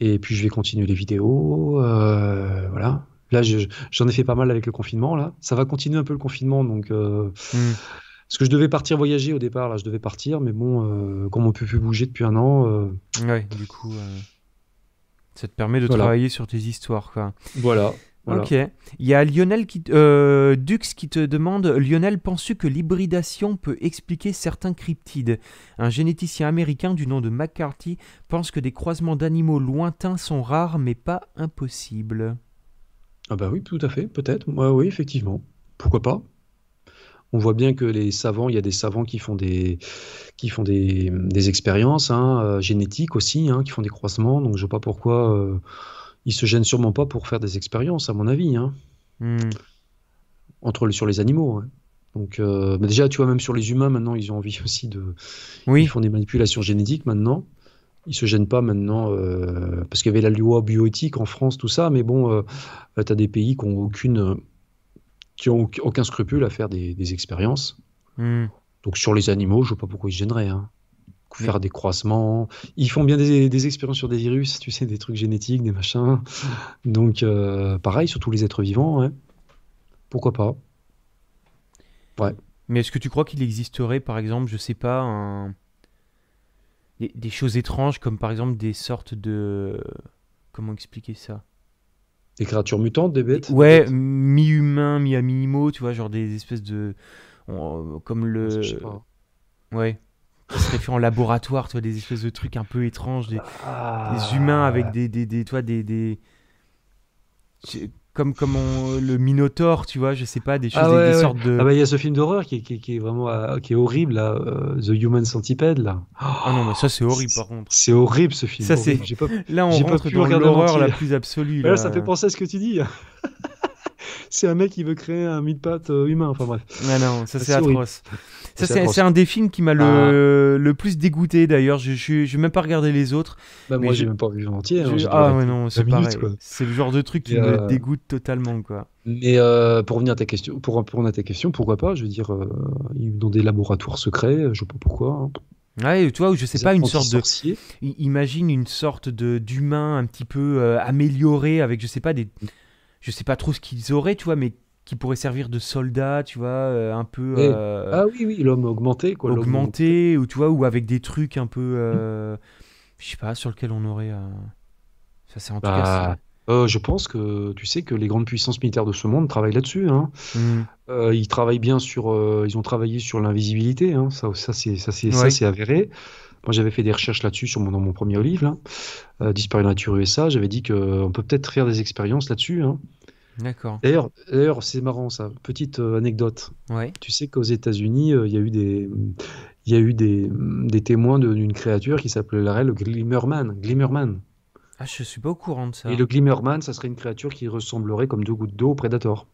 Speaker 2: Et puis je vais continuer les vidéos, voilà, Là, j'en ai fait pas mal avec le confinement. Là, ça va continuer un peu le confinement, donc. ce euh, hmm. Parce que je devais partir voyager au départ, là, je devais partir, mais bon, euh, comme on peut plus bouger depuis un an. Euh,
Speaker 1: ouais, du coup, ça te permet de travailler sur tes histoires, quoi. Voilà. Ok.
Speaker 2: Il y a Lionel qui,
Speaker 1: Dux qui te demande Lionel, penses-tu que l'hybridation peut expliquer certains cryptides Un généticien américain du nom de McCarthy pense que des croisements d'animaux lointains sont rares mais pas impossibles.
Speaker 2: Ah bah oui, tout à fait,
Speaker 1: peut-être. Ouais, oui, effectivement.
Speaker 2: Pourquoi pas on voit bien que les savants, il y a des savants qui font des, qui font des, des expériences hein, euh, génétiques aussi, hein, qui font des croisements. Donc je ne vois pas pourquoi ils euh, ils se gênent sûrement pas pour faire des expériences, à mon avis. Hein. Hmm. Entre sur les animaux. Donc euh, déjà, tu vois, même sur les humains, maintenant, ils ont envie aussi de. Oui. Ils font des manipulations génétiques maintenant ils se gênent pas maintenant euh, parce qu'il y avait la loi bioéthique en France, tout ça, mais bon, euh, euh, tu as des pays qui ont aucune, qui ont aucun scrupule à faire des, expériences. Hmm. Donc sur les animaux, je vois pas pourquoi ils se gêneraient. Hein. Faire des croisements, ils font bien des, expériences sur des virus, tu sais, des trucs génétiques, des machins. Donc pareil sur tous les êtres vivants, hein. pourquoi pas.
Speaker 1: Ouais. Mais est-ce que tu crois qu'il existerait, par exemple, je sais pas, un des, choses étranges, comme par exemple des sortes de. Comment
Speaker 2: expliquer ça Des créatures mutantes, des bêtes Ouais,
Speaker 1: mi-humains, mi-animaux, tu vois, genre des espèces de. comme le. Je sais pas. Ouais. qui serait en laboratoire, tu vois, des espèces de trucs un peu étranges, des, ah. humains avec des. des, des, des, des comme, comme le Minotaur, tu vois, je sais pas, des ah choses, des, sortes de. Ah
Speaker 2: bah il y a ce film d'horreur qui, qui, est vraiment euh, qui est horrible, euh, The Human Centipede, là. ah non, mais ça c'est horrible par contre. C'est horrible ce film. Ça c'est. Là on rentre dans l'horreur la plus absolue. là. ça fait penser à ce que tu dis c'est un mec qui veut créer un mid euh, humain. Enfin bref. non, ça c'est atroce. Ça c'est un des films qui m'a le,
Speaker 1: ah. plus dégoûté d'ailleurs. Je n'ai même pas regardé les autres. Bah, moi j'ai même pas vu l'entier. Hein, ah ouais, non, c'est pareil. C'est le genre de truc qui me dégoûte totalement quoi.
Speaker 2: Mais euh, pour revenir à ta question, pour répondre à ta question, pourquoi pas Je veux dire, euh, dans des laboratoires secrets, je sais pas pourquoi.
Speaker 1: Hein. Ouais, tu vois, je sais pas, une sorte de. Imagine une sorte de d'humain un petit peu amélioré avec, je sais pas, des, je sais pas trop ce qu'ils auraient, tu vois, mais qui pourraient servir de soldats, tu vois, euh, un peu. Eh, euh,
Speaker 2: ah oui, oui, l'homme augmenté, quoi. Augmenté, ou
Speaker 1: tu vois, ou avec des trucs un peu. Euh, je sais pas, sur lequel on aurait.
Speaker 2: Ça, c'est en tout cas. Bah, je pense que tu sais que les grandes puissances militaires de ce monde travaillent là-dessus. Hein. Hmm. ils travaillent bien sur. ils ont travaillé sur l'invisibilité. Hein. Ça, ça c'est avéré. Moi, j'avais fait des recherches là-dessus sur mon, dans mon premier livre, euh, Disparu nature USA. J'avais dit qu'on euh, peut peut-être faire des expériences là-dessus. Hein. D'accord. D'ailleurs, c'est marrant ça. Petite euh, anecdote. Tu sais qu'aux États-Unis, il y a eu des, il y eu des, témoins d'une créature qui s'appelait le Glimmerman. Glimmerman. Ah, je suis
Speaker 1: pas au courant de ça. Et le
Speaker 2: Glimmerman, ça serait une créature qui ressemblerait comme deux gouttes d'eau au Predator.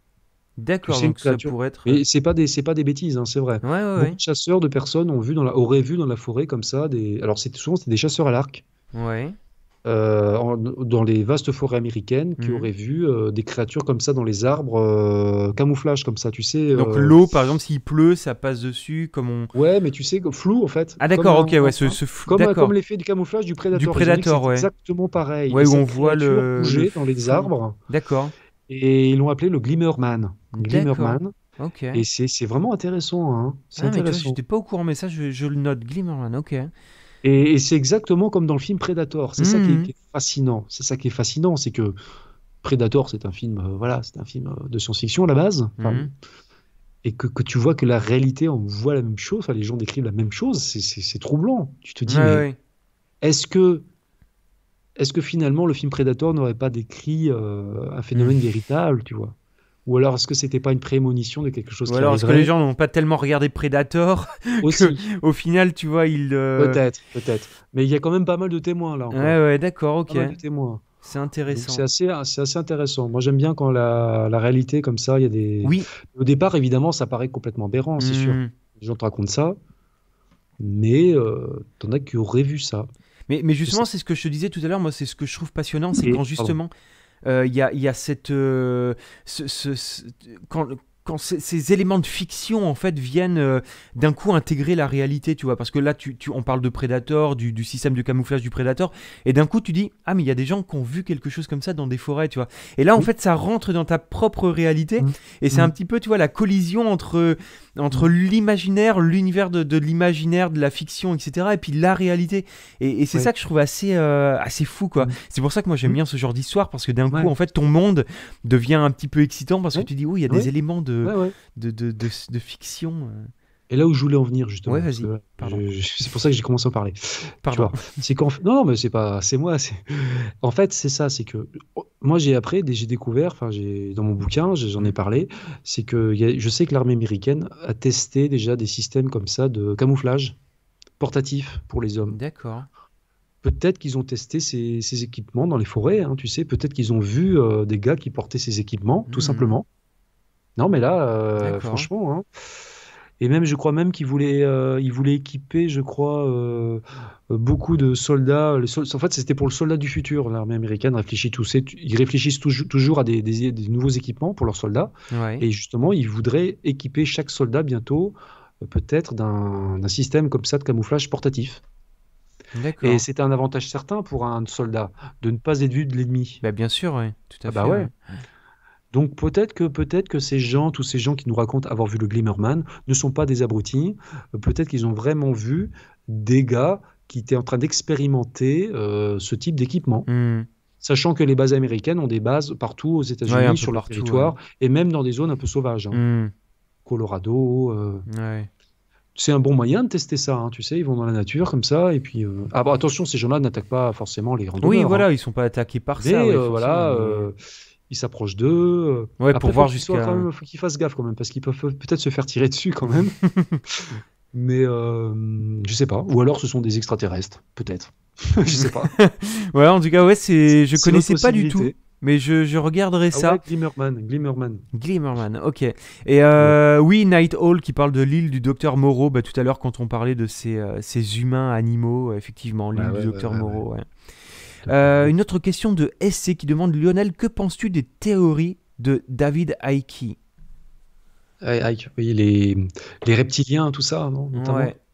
Speaker 2: D'accord, donc ça pourrait être. Et euh, c'est pas des, c'est pas des bêtises, hein, c'est vrai. Ouais, Beaucoup de chasseurs de personnes ont vu dans la, auraient vu dans la forêt comme ça des. Alors c'est souvent c'était des chasseurs à l'arc. Ouais. Euh, dans les vastes forêts américaines qui mhm. auraient vu euh, des créatures comme ça dans les arbres, camouflage comme ça, tu sais. Donc l'eau, par
Speaker 1: exemple, s'il pleut, ça passe dessus, comme on. Ouais, mais tu sais, flou en fait.
Speaker 2: Ah d'accord, ok, ouais, ce, flou. Comme, comme l'effet du camouflage du prédateur. Du prédateur, Exactement pareil. où on voit le bouger dans les arbres. D'accord. Et ils l'ont appelé le Glimmerman. Glimmerman. Ok. Et c'est vraiment intéressant. Hein. C'est ah, je n'étais
Speaker 1: pas au courant, mais ça, je, le note.
Speaker 2: Glimmerman, ok. Et, et c'est exactement comme dans le film Predator. C'est ça qui est, mhm. fascinant. C'est ça qui est fascinant, c'est que Predator, c'est un film, euh, voilà, c'est un film euh, de science-fiction à la base. Mhm. Et que, que, tu vois que la réalité, on voit la même chose. Enfin, les gens décrivent la même chose. C'est troublant. Tu te dis, mais est-ce que est-ce que finalement le film Predator n'aurait pas décrit euh, un phénomène mmh. véritable, tu vois ou alors est-ce que c'était pas une prémonition de quelque chose Ou alors est-ce que les gens
Speaker 1: n'ont pas tellement regardé Predator au final, tu
Speaker 2: vois, ils... Euh, peut-être, peut-être. Mais il y a quand même pas mal de témoins là. Ouais, ouais, d'accord, ok. Pas mal de témoins. C'est intéressant. C'est assez, assez, intéressant. Moi, j'aime bien quand la, réalité, comme ça, il y a des. Oui. Au départ, évidemment, ça paraît complètement aberrant, c'est mmh. sûr. Les gens te racontent ça. Mais euh, t'en as qui auraient vu ça.
Speaker 1: Mais, justement, c'est ce que je te disais tout à l'heure, moi, c'est ce que je trouve passionnant, c'est quand justement, euh, il y, a, y, a, cette. Euh, ce, quand, quand ces éléments de fiction en fait viennent euh, d'un coup intégrer la réalité, tu vois, parce que là tu, on parle de Predator, du, système de camouflage du Predator, et d'un coup tu dis ah mais il y a des gens qui ont vu quelque chose comme ça dans des forêts, tu vois, et là en fait ça rentre dans ta propre réalité, mmh. et c'est un mmh. petit peu tu vois la collision entre entre l'imaginaire, l'univers de, l'imaginaire, de la fiction, etc., et puis la réalité. Et, c'est ça que je trouve assez, euh, assez fou, quoi. Mm. C'est pour ça que moi j'aime mm. bien ce genre d'histoire, parce que d'un coup, en fait, ton monde devient un petit peu excitant, parce que tu dis, oui, il y a des éléments de,
Speaker 2: de, de, de, fiction. Euh. Et là où je voulais en venir justement, ouais, c'est pour ça que j'ai commencé à en parler. Pardon. C'est non, non mais c'est pas, c'est moi. En fait, c'est ça, c'est que oh, moi j'ai après, j'ai découvert, enfin j'ai dans mon bouquin, j'en ai parlé, c'est que je sais que l'armée américaine a testé déjà des systèmes comme ça de camouflage portatif pour les hommes. D'accord. Peut-être qu'ils ont testé ces, équipements dans les forêts, hein, tu sais. Peut-être qu'ils ont vu euh, des gars qui portaient ces équipements, tout mmh. simplement. Non, mais là, euh, franchement. Hein, et même, je crois même qu'ils voulaient euh, il équiper, je crois, euh, beaucoup de soldats. en fait, c'était pour le soldat du futur. L'armée américaine réfléchit tous, ils réfléchissent toujours à des, nouveaux équipements pour leurs soldats. Et justement, ils voudraient équiper chaque soldat bientôt, euh, peut-être, d'un système comme ça de camouflage portatif. Et c'était un avantage certain pour un soldat de ne pas être vu de l'ennemi. Bah bien sûr, Tout à ah bah fait. Bah Ouais. Donc peut-être que peut-être que ces gens, tous ces gens qui nous racontent avoir vu le Glimmerman, ne sont pas des abrutis. Euh, peut-être qu'ils ont vraiment vu des gars qui étaient en train d'expérimenter euh, ce type d'équipement. Hmm. Sachant que les bases américaines ont des bases partout aux États-Unis, sur leur territoire, et même dans des zones un peu sauvages. Hein. Hmm. Colorado. Euh, c'est un bon moyen de tester ça, hein, tu sais, ils vont dans la nature comme ça, et puis... Ah, attention, ces gens-là n'attaquent pas forcément les randonneurs. Oui, voilà,
Speaker 1: ils hein. ils sont pas attaqués
Speaker 2: par Mais, ça. voilà, il s'approche d'eux. Euh, ouais, pour voir jusqu'à. Il faut qu'ils fassent gaffe quand même, parce qu'ils peuvent peut-être se faire tirer dessus quand même. Mais euh, je sais pas. Ou alors ce sont des extraterrestres, peut-être. je sais pas. ouais, en tout cas, ouais, c'est. Je connaissais pas du tout.
Speaker 1: Mais je, je regarderai ah ça. Glimmerman, Glimmerman. Glimmerman, ok. Et euh, oui, Night hall qui parle de l'île du docteur Moreau, bah, tout à l'heure quand on parlait de ces, ces humains animaux, effectivement, l'île du docteur Moreau. Euh, une autre question de SC qui demande Lionel, que penses-tu des théories de David Icke
Speaker 2: ah, oui, les, les, reptiliens, tout ça, non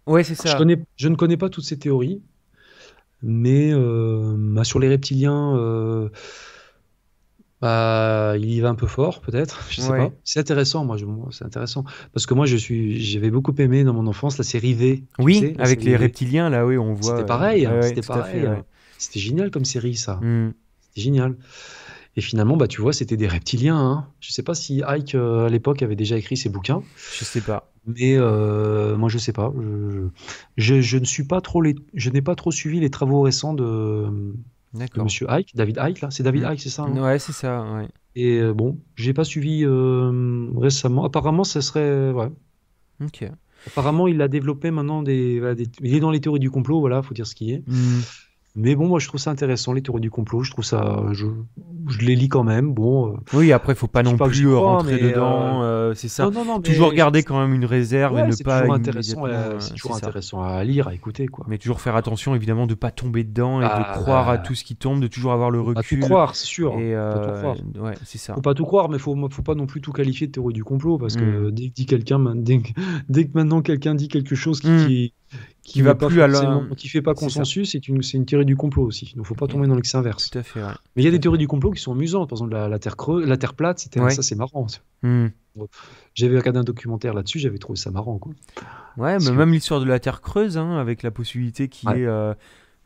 Speaker 2: ouais. c'est ça. Je, je, ne connais pas toutes ces théories, mais euh, bah, sur les reptiliens, euh, bah, il y va un peu fort, peut-être. Je sais pas. C'est intéressant, moi, c'est intéressant. Parce que moi, je suis, j'avais beaucoup aimé dans mon enfance la série V. Oui, avec les reptiliens, là, oui, on voit. C'était pareil, hein, c'était pareil. Hein. C'était génial comme série, ça. Hmm. C'était génial. Et finalement, bah, tu vois, c'était des reptiliens. Hein. Je ne sais pas si Ike, euh, à l'époque, avait déjà écrit ses bouquins. Je ne sais pas. Mais euh, moi, je ne sais pas. Je, ne suis pas trop je n'ai pas trop suivi les travaux récents de, Monsieur Ike, David Ike, là. C'est David hmm. Ike, c'est ça hein Ouais, c'est ça. Et euh, bon, j'ai pas suivi récemment. Apparemment, ça serait. Ouais. Apparemment, il a développé maintenant des, Il est dans les théories du complot, voilà, faut dire ce qu'il est. Hmm. Mais bon, moi je trouve ça intéressant les théories du complot. Je trouve ça, je, les lis quand même. Bon. Euh, oui, après il faut pas non plus euh, rentrer euh, dedans. c'est ça. Toujours garder quand même une réserve et ne pas. c'est toujours intéressant à lire, à
Speaker 1: écouter quoi. Mais toujours faire attention évidemment de ne pas tomber dedans et de ah. croire à tout ce qui tombe, de toujours avoir le recul. Pas tout croire, c'est sûr. Faut pas
Speaker 2: tout croire, mais faut faut pas non plus tout qualifier de théorie du complot parce que hmm. dès que quelqu'un, dès, que maintenant quelqu'un dit quelque chose qui hmm qui va plus qui fait pas consensus, c'est une, une, théorie du complot aussi. Donc faut pas mmh. tomber dans l'excès inverse. Mais il y a des théories du complot qui sont amusantes. Par exemple, la, terre creuse, la terre plate, c'était ça, c'est marrant. Mmh. J'avais regardé un documentaire là-dessus, j'avais trouvé ça marrant Ouais, mais même l'histoire de la terre creuse, hein, avec
Speaker 1: la possibilité qu'il est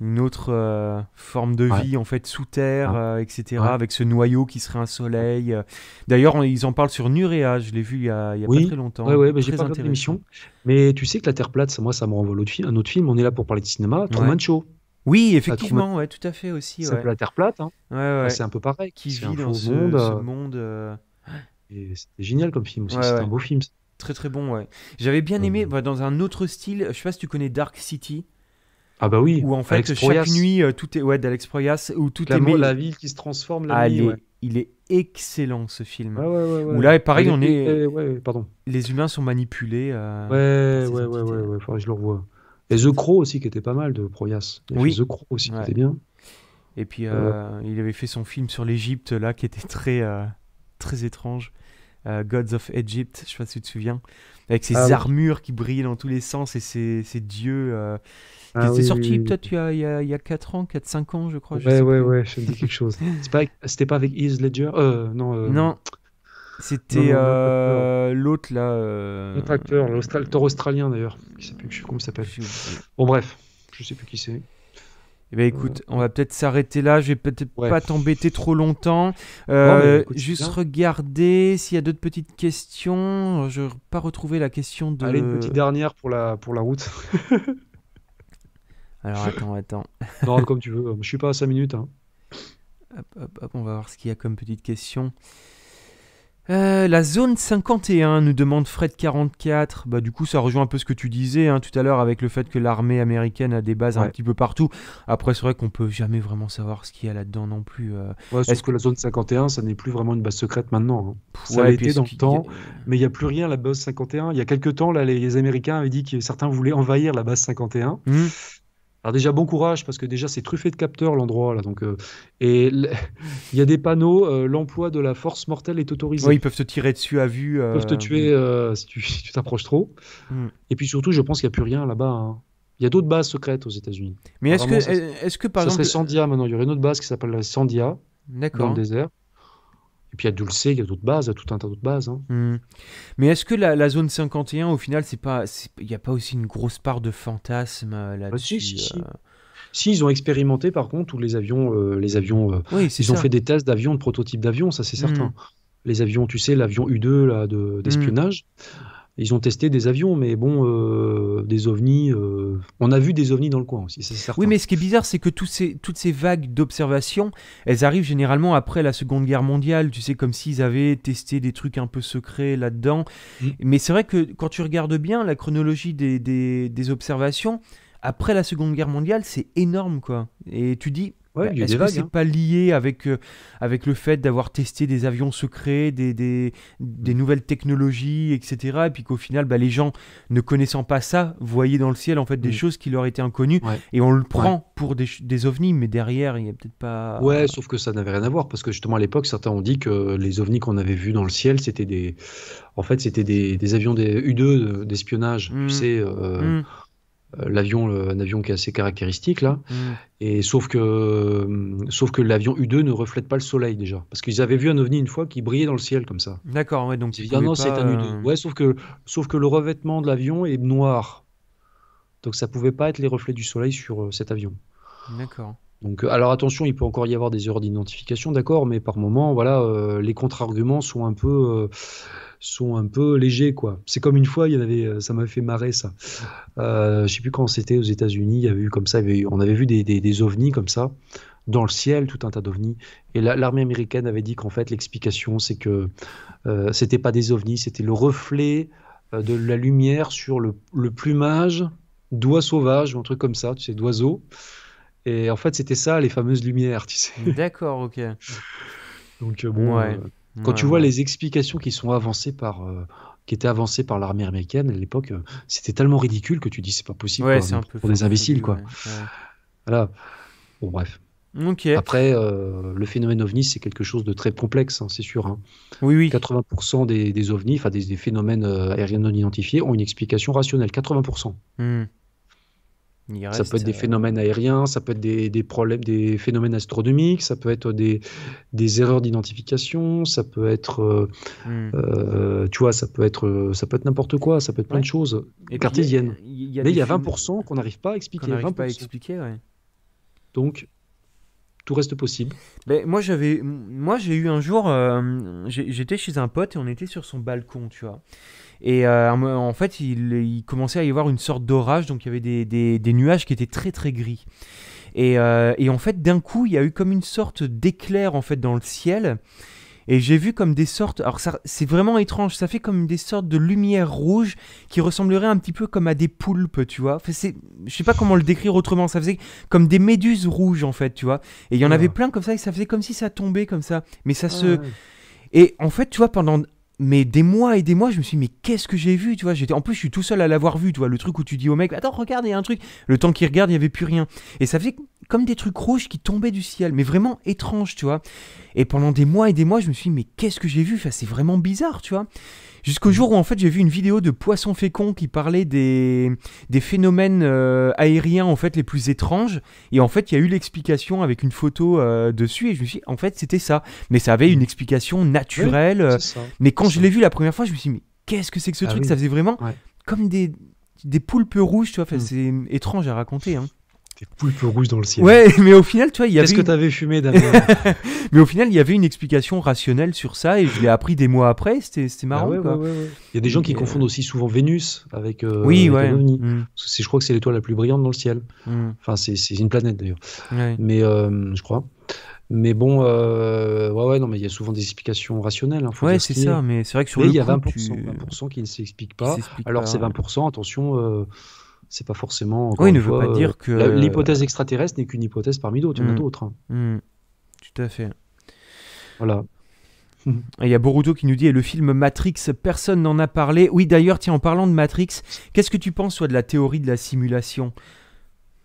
Speaker 1: une autre euh, forme de vie en fait sous terre, euh, etc. Avec ce noyau qui serait un soleil. Euh. D'ailleurs, ils en parlent sur Nurea. Je l'ai vu il y
Speaker 2: a, pas très longtemps. Oui, j'ai pas regardé l'émission. Mais tu sais que la Terre plate, moi, ça me renvoie à un autre film. On est là pour parler de cinéma. Truman Show. Oui, effectivement,
Speaker 1: tout à fait aussi. C'est la Terre plate. Hein.
Speaker 2: Ah, c'est un peu pareil. Qui vit dans ce
Speaker 1: monde. Ce C'était génial comme film aussi. c'est un beau
Speaker 2: film. Très
Speaker 1: très bon, ouais. J'avais bien aimé, bah, dans un autre style, je sais pas si tu connais Dark City.
Speaker 2: Ah bah oui. Où en fait chaque
Speaker 1: nuit euh, tout est ouais d'Alex Proyas où tout est est la ville qui se transforme la nuit, Il est excellent ce film. Ouais, ouais, où là pareil on est, pardon. Les humains sont manipulés. Euh,
Speaker 2: ouais ouais ouais ouais je le revois. Et The Crow aussi qui était pas mal de Proyas. oui. The Crow aussi qui était bien. Et puis euh, il avait fait
Speaker 1: son film sur l'Égypte là qui était très euh, très étrange. Gods of Egypt, je sais pas si tu te souviens avec ses ah armures qui brillent dans tous les sens et ses, ses dieux. c'est
Speaker 2: euh, ah sorti peut-être
Speaker 1: il, il, y a 4 ans, 4-5 ans, je crois. Ouais, ouais, ouais,
Speaker 2: ça me dit quelque chose. C'était pas, avec Is Ledger euh, euh, Non. Non. C'était l'autre là. L'autre acteur, l'acteur australien d'ailleurs. Je sais plus comment il s'appelle. Bon,
Speaker 1: bref, je sais plus qui c'est. Eh bien, écoute, on va peut-être s'arrêter là. Je vais
Speaker 2: peut-être pas t'embêter trop longtemps. Euh, juste
Speaker 1: regarder s'il y a d'autres petites questions. Je n'ai pas retrouvé la question de. Allez, une petite
Speaker 2: dernière pour la, pour la route. Alors, attends, attends. non, comme tu veux. Je suis pas à 5 minutes. Hein.
Speaker 1: on va voir ce qu'il y a comme petite question. Euh, la zone 51 nous demande Fred 44. Bah, du coup, ça rejoint un peu ce que tu disais hein, tout à l'heure avec le fait que l'armée américaine a des bases un petit peu partout. Après, c'est vrai qu'on peut jamais vraiment savoir ce qu'il y a là-dedans non
Speaker 2: plus. Euh. Est-ce que la zone 51, ça n'est plus vraiment une base secrète maintenant hein. Ça a été dans le temps, mais il n'y a plus rien la base 51. Il y a quelques temps, là, les Américains avaient dit que certains voulaient envahir la base 51. Mmh. Alors déjà bon courage parce que déjà c'est truffé de capteurs l'endroit là donc euh, et il y a des panneaux euh, l'emploi de la force mortelle est autorisé. Oui, ils peuvent te tirer dessus à vue. Ils peuvent te euh, tuer mm. si tu t'approches trop. Mm. Et puis surtout je pense qu'il n'y a plus rien là-bas. Hein. Il y a d'autres bases secrètes aux États-Unis. Mais est-ce que est-ce que par ça exemple Sandia maintenant il y aurait une autre base qui s'appelle Sandia dans le désert et puis il y a Dulce, il y a d'autres bases, il y a tout un tas d'autres bases. Hein. Hmm.
Speaker 1: Mais est-ce que la, zone 51, au final, c'est pas, il n'y a pas aussi une grosse part de fantasme euh,
Speaker 2: ah, là-dessus euh? si, ils ont expérimenté par contre tous les avions, euh, les avions. ils ont fait des tests d'avions, de prototypes d'avions, ça c'est certain. Hmm. Les avions, tu sais, l'avion U2 hmm. d'espionnage. Ils ont testé des avions, mais bon, euh, des ovnis. Euh, on a vu des ovnis dans le coin aussi, c'est certain. Oui, mais ce qui est bizarre, c'est que toutes ces, vagues d'observations, elles arrivent
Speaker 1: généralement après la Seconde Guerre mondiale. Tu sais, comme s'ils avaient testé des trucs un peu secrets là-dedans. Mm. Mais c'est vrai que quand tu regardes bien la chronologie des, des observations, après la Seconde Guerre mondiale, c'est énorme, quoi. Et tu dis, Ouais, bah, Est-ce que c'est hein. pas lié avec, euh, avec le fait d'avoir testé des avions secrets, des, nouvelles technologies, etc. Et puis qu'au final, bah, les gens, ne connaissant pas ça, voyaient dans le ciel en fait des mm. choses qui leur étaient inconnues. Et on le prend pour des, ovnis, mais derrière, il n'y a peut-être pas. Ouais,
Speaker 2: sauf que ça n'avait rien à voir parce que justement à l'époque, certains ont dit que les ovnis qu'on avait vus dans le ciel, c'était des. En fait, c'était des, avions des U2 d'espionnage, tu mm. sais. Euh, mm. Euh, l'avion un avion qui est assez caractéristique là mm. et sauf que euh, sauf que l'avion U2 ne reflète pas le soleil déjà parce qu'ils avaient vu un ovni une fois qui brillait dans le ciel comme ça d'accord ouais, donc ah non c'est un U2 euh, ouais sauf que sauf que le revêtement de l'avion est noir donc ça pouvait pas être les reflets du soleil sur cet avion d'accord donc, alors attention, il peut encore y avoir des erreurs d'identification, d'accord, mais par moment, voilà, les contre-arguments sont un peu, sont un peu légers, quoi. C'est comme une fois, il y avait, euh, ça m'avait fait marrer ça. Euh, je sais plus quand c'était aux États-Unis, il y eu comme ça, on avait vu des, des, ovnis comme ça dans le ciel, tout un tas d'ovnis. Et l'armée américaine avait dit qu'en fait l'explication, c'est que euh, c'était pas des ovnis, c'était le reflet euh, de la lumière sur le, le plumage d'oies sauvages ou un truc comme ça, tu sais, d'oiseaux. Et en fait, c'était ça, les fameuses lumières, tu sais.
Speaker 1: D'accord, ok.
Speaker 2: Donc, euh, bon. Quand tu vois les explications qui sont avancées par, euh, qui étaient avancées par l'armée américaine à l'époque, euh, c'était tellement ridicule que tu dis c'est pas possible pour des imbéciles quoi. Bon bref. Après, euh, le phénomène ovni, c'est quelque chose de très complexe, hein, c'est sûr. Hein. Oui, oui. 80% des, ovnis, enfin des, phénomènes aériens non identifiés, ont une explication rationnelle. 80% ça peut être des euh, phénomènes aériens, ça peut être des, des, problèmes, des phénomènes astronomiques, ça peut être des, des erreurs d'identification, ça peut être, euh, hmm. euh, tu vois, ça peut être, ça peut être n'importe quoi, ça peut être plein de choses cartésiennes. Mais il y a 20% qu'on n'arrive pas à expliquer. pas expliquer, Donc, tout reste possible. mais ben, moi,
Speaker 1: j'avais, moi, j'ai eu un jour, j'étais chez un pote et on était sur son balcon, tu vois. Et euh, en fait, il, commençait à y avoir une sorte d'orage, donc il y avait des, nuages qui étaient très très gris. Euh, et, en fait, d'un coup, il y a eu comme une sorte d'éclair en fait dans le ciel. Et j'ai vu comme des sortes, alors c'est vraiment étrange, ça fait comme des sortes de lumière rouge qui ressemblerait un petit peu comme à des poulpes, tu vois. Enfin, c'est, je sais pas comment le décrire autrement, ça faisait comme des méduses rouges en fait, tu vois. Et il y en ah. avait plein comme ça et ça faisait comme si ça tombait comme ça. Mais ça ah se... Et en fait, tu vois, pendant mais des mois et des mois, je me suis dit, mais qu'est-ce que j'ai vu, tu vois j'étais En plus, je suis tout seul à l'avoir vu, tu vois, le truc où tu dis au mec, attends, regarde, il y a un truc. Le temps qu'il regarde, il n'y avait plus rien. Et ça faisait comme des trucs rouges qui tombaient du ciel, mais vraiment étrange, tu vois. Et pendant des mois et des mois, je me suis dit, mais qu'est-ce que j'ai vu enfin, C'est vraiment bizarre, tu vois. Jusqu'au jour où, en fait, j'ai vu une vidéo de Poisson Fécond qui parlait des, des phénomènes euh, aériens, en fait, les plus étranges. Et en fait, il y a eu l'explication avec une photo euh, dessus. Et je me suis dit, en fait, c'était ça. Mais ça avait une explication naturelle. Euh, mais quand je l'ai vu la première fois, je me suis dit, mais qu'est-ce que c'est que ce ah truc Ça faisait vraiment comme des, des poulpes rouges, tu vois. Hmm. C'est étrange à raconter, hein des
Speaker 2: poulpes rouges dans le
Speaker 1: ciel. Ouais, mais au final, tu vois, il y avait. Qu'est-ce que que t'avais fumé, Damien Mais au final, il y avait une explication rationnelle sur ça et je l'ai appris des mois après. C'était ah marrant. il y a des gens qui confondent euh,
Speaker 2: aussi souvent Vénus avec. Euh, oui, ouais. Mm. je crois que c'est l'étoile la plus brillante dans le ciel. Mm. Enfin, c'est une planète d'ailleurs. Mais euh, je crois. Mais bon, euh, ouais, ouais, non, mais il y a souvent des explications rationnelles. Hein, ouais, c'est ça, mais c'est vrai que sur mais le il y a 20%, qui ne s'expliquent pas. Alors, c'est ces 20%, attention, c'est pas forcément. Oui, il ne veut pas euh, dire que. L'hypothèse extraterrestre n'est qu'une hypothèse parmi d'autres. Il y en a mm. d'autres. Hein. Mm. Tout à fait.
Speaker 1: Voilà. Il y a Boruto qui nous dit et le film Matrix, personne n'en a parlé. Oui, d'ailleurs, tiens, en parlant de Matrix, qu'est-ce que tu penses soit de la théorie de la simulation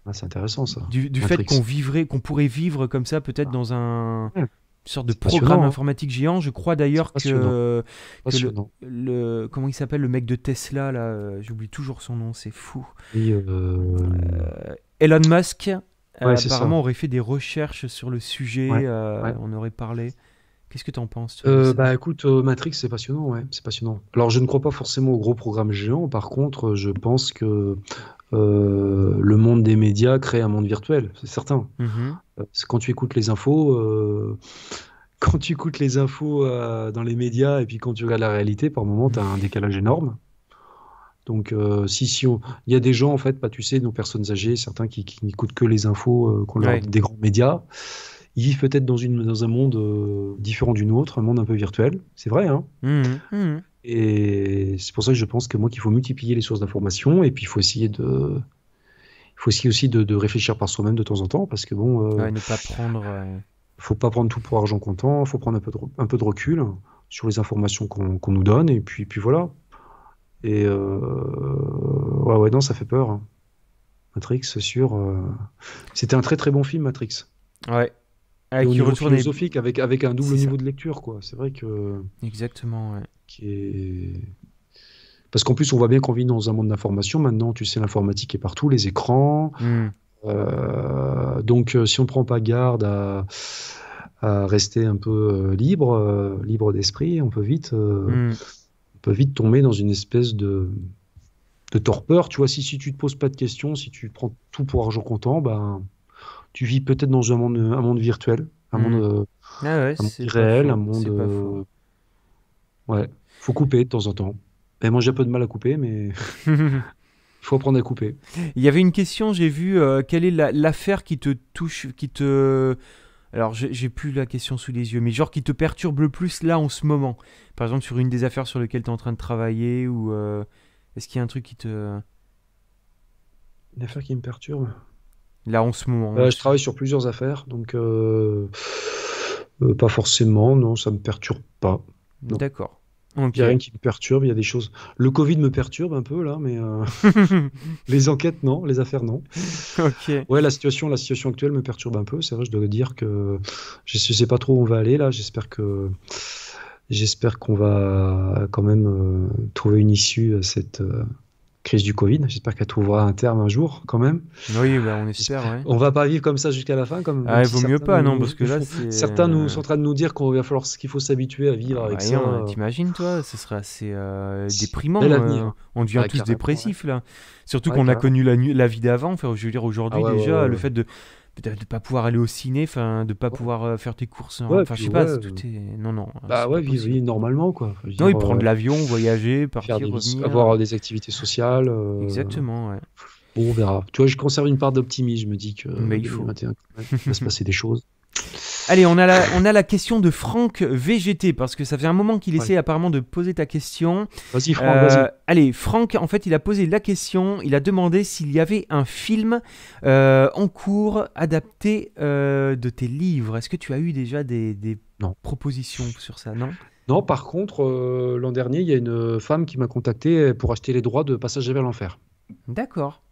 Speaker 2: ah, C'est intéressant ça. Du, fait qu'on
Speaker 1: vivrait, qu'on pourrait vivre comme ça, peut-être ah. dans un,
Speaker 2: une sorte de programme hein. informatique
Speaker 1: géant. Je crois d'ailleurs que, le, comment il s'appelle le mec de Tesla là, euh, j'oublie toujours son nom, c'est fou.
Speaker 2: Euh, euh, Elon Musk apparemment
Speaker 1: aurait fait des recherches sur le sujet, on aurait
Speaker 2: parlé. Qu'est-ce que tu en penses euh, Bah écoute, euh, Matrix, c'est passionnant, ouais, c'est passionnant. Alors je ne crois pas forcément au gros programme géant. par contre, euh, je pense que le monde des médias crée un monde virtuel, c'est certain.
Speaker 3: Mm-hmm.
Speaker 2: Quand tu écoutes les infos, quand tu écoutes les infos dans les médias et puis quand tu regardes la réalité, par moment, tu as un décalage énorme. Donc, si, si il y a des gens, en fait, pas bah, tu sais, nos personnes âgées, certains qui, n'écoutent que les infos qu'on des grands médias ils vivent peut-être dans, une, dans un monde euh, différent du nôtre, un monde un peu virtuel, c'est vrai. Hein
Speaker 3: mmh. Mmh.
Speaker 2: Et c'est pour ça que je pense que moi qu'il faut multiplier les sources d'informations et puis il faut essayer de, il faut aussi de, de réfléchir par soi-même de temps en temps parce que bon. Euh, ne euh, Faut pas prendre tout pour argent comptant, faut prendre un peu de, un peu de recul sur les informations qu'on nous donne et puis puis voilà. Et ouais ouais non ça fait peur. Hein. Matrix sur. C'était un très très bon film Matrix. Ouais, philosophique avec, avec un double niveau de lecture quoi c'est vrai que exactement ouais. qui est... parce qu'en plus on voit bien qu'on vit dans un monde d'information maintenant tu sais l'informatique est partout les écrans hmm. euh, donc euh, si on prend pas garde à, rester un peu euh, libre libre d'esprit on peut vite hmm. on peut vite tomber dans une espèce de de torpeur tu vois si si tu te poses pas de questions si tu prends tout pour argent comptant ben tu vis peut-être dans un monde, virtuel, un monde, réel, mm. euh, ah un monde. Euh, ouais, faut couper de temps en temps. Et ben, moi, j'ai un peu de mal à couper, mais. Il faut apprendre à couper. Il y avait une question, j'ai
Speaker 1: vu, euh, quelle est l'affaire qui te touche, qui te... Alors, j'ai plus la question sous les yeux, mais genre qui te perturbe le plus là en ce moment Par exemple, sur une des affaires sur lesquelles tu es en train de travailler,
Speaker 2: ou est-ce qu'il y a un truc qui te... Une affaire qui me perturbe là en ce moment Je travaille sur plusieurs affaires, donc euh, euh, pas forcément, non, ça me perturbe pas. D'accord. Il n'y a rien qui me perturbe, il y a des choses. Le Covid me perturbe un peu là, mais euh, les enquêtes non, les affaires non. ok. Ouais, la situation, la situation actuelle me perturbe un peu. C'est vrai, je dois dire que je ne sais pas trop où on va aller là. J'espère que j'espère qu'on va quand même trouver une issue à cette crise du Covid. J'espère qu'elle trouvera un terme un jour, quand même. Oui, bah, on espère. Ouais. On va pas vivre comme ça jusqu'à la fin. Comme, ah, vaut mieux pas, non, parce que là, certains nous euh, sont en train de nous dire qu'on va falloir qu'il faut s'habituer à vivre ah, avec bah, ça. Euh.
Speaker 1: T'imagines, toi, ce serait assez euh, déprimant. on devient tous dépressifs là. Surtout qu'on a connu la, vie d'avant. Enfin, je veux dire, aujourd'hui ah déjà, le fait de de ne pas pouvoir aller au ciné, de de pas pouvoir euh, faire tes courses. Hein. Enfin, ouais, je sais pas, tout
Speaker 2: euh, est... Non, non. Bah ouais, vivre normalement, quoi. non, il prend de euh, l'avion, voyager, partir, Avoir des activités sociales. Exactement, ouais. Bon, on verra. Tu vois, je conserve une part d'optimisme. Je me dis que. Mais il faut. il va se passer des choses.
Speaker 1: Allez, on a, la, on a la question de Franck VGT, parce que ça fait un moment qu'il essaie apparemment de poser ta question. Vas-y, Franck, vas-y. Euh, allez, Franck, en fait, il a posé la question, il a demandé s'il y avait un film euh, en cours adapté euh, de tes livres. Est-ce que tu as eu déjà des, propositions sur ça Non
Speaker 2: Non, par contre, l'an dernier, il y a une femme qui m'a contacté pour acheter les droits de Passage vers l'enfer. D'accord.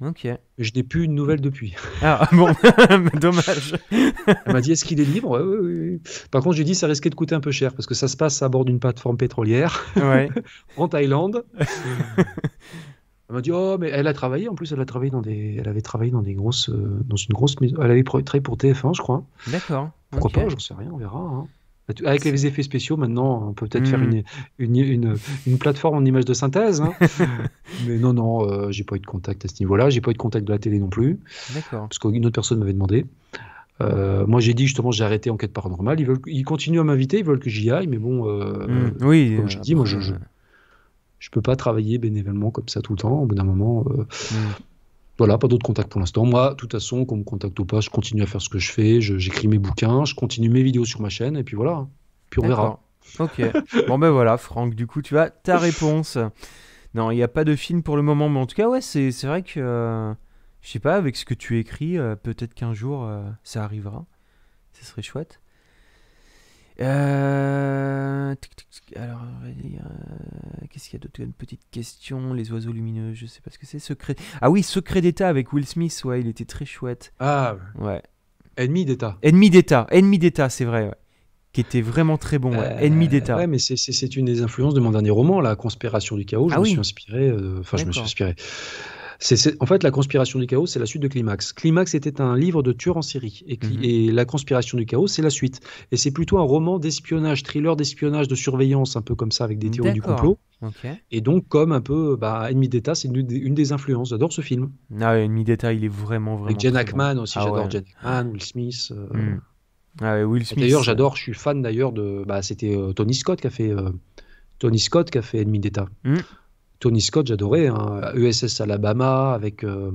Speaker 2: Ok. Je n'ai plus une nouvelle depuis. Ah bon, dommage. Elle m'a dit est-ce qu'il est libre oui, Par contre, j'ai dit ça risquait de coûter un peu cher parce que ça se passe à bord d'une plateforme pétrolière en Thaïlande. elle m'a dit oh mais elle a travaillé en plus elle a travaillé dans des elle avait travaillé dans des grosses euh, dans une grosse maison elle avait travaillé pour TF1 je crois. D'accord. Pourquoi pas, pas j'en sais rien on verra. Hein. Bah, avec les effets spéciaux, maintenant, on peut peut-être faire hmm. une, plateforme en images de synthèse. Hein. Mais non, non, euh, j'ai pas eu de contact à ce niveau-là. J'ai pas eu de contact de la télé non plus. D'accord. Parce qu'une autre personne m'avait demandé. Euh, moi, j'ai dit justement, j'ai arrêté Enquête paranormale. Ils, continuent à m'inviter, ils veulent que j'y aille, mais bon, euh, hmm. comme je dis, moi, je, je, peux pas travailler bénévolement comme ça tout le temps. Au bout d'un moment, hmm. Voilà, pas d'autres contacts pour l'instant. Moi, de toute façon, qu'on me contacte ou pas, je continue à faire ce que je fais, j'écris mes bouquins, je continue mes vidéos sur ma chaîne, et puis voilà. Puis on verra. Ok.
Speaker 1: bon ben voilà, Franck, du coup, tu as ta réponse. Non, il n'y a pas de film pour le moment, mais en tout cas, ouais, c'est vrai que, euh, je sais pas, avec ce que tu écris, euh, peut-être qu'un jour, euh, ça arrivera. Ce serait chouette. Euh, Alors, euh, Qu'est-ce qu'il y a d'autre Une petite question. Les oiseaux lumineux, je sais pas ce que c'est. Secret. Ah oui, Secret d'État avec Will Smith, ouais, il était très chouette. Ah Ouais. Ennemi d'État. Ennemi d'État, Ennemi d'État, c'est vrai,
Speaker 2: Qui était vraiment très bon, Ennemi euh, d'État. Ouais, mais c'est une des influences de mon dernier roman, La Conspiration du Chaos. Je ah suis inspiré. Enfin, je me suis inspiré c'est en fait, La conspiration du chaos, c'est la suite de Climax. Climax était un livre de tueurs en série. Mhm. Et, La conspiration du chaos, c'est la suite. Et c'est plutôt un roman d'espionnage, thriller d'espionnage, de surveillance, un peu comme ça, avec des théories du complot. Et donc, comme un peu bah, Ennemi d'État, c'est une, des influences. J'adore ce film. Ah, Ennemi d'État, il est vraiment, vraiment. Avec Jen Ackman aussi, ah j'adore Jen Ackman, Will Smith. Euh. Hmm.
Speaker 1: Ah d'ailleurs, j'adore,
Speaker 2: je suis fan d'ailleurs de. Bah, C'était euh, Tony Scott qui a fait. Euh, Tony Scott qui a fait Ennemi d'État. Hmm. Tony Scott, j'adorais. Hein, USS e Alabama avec, euh,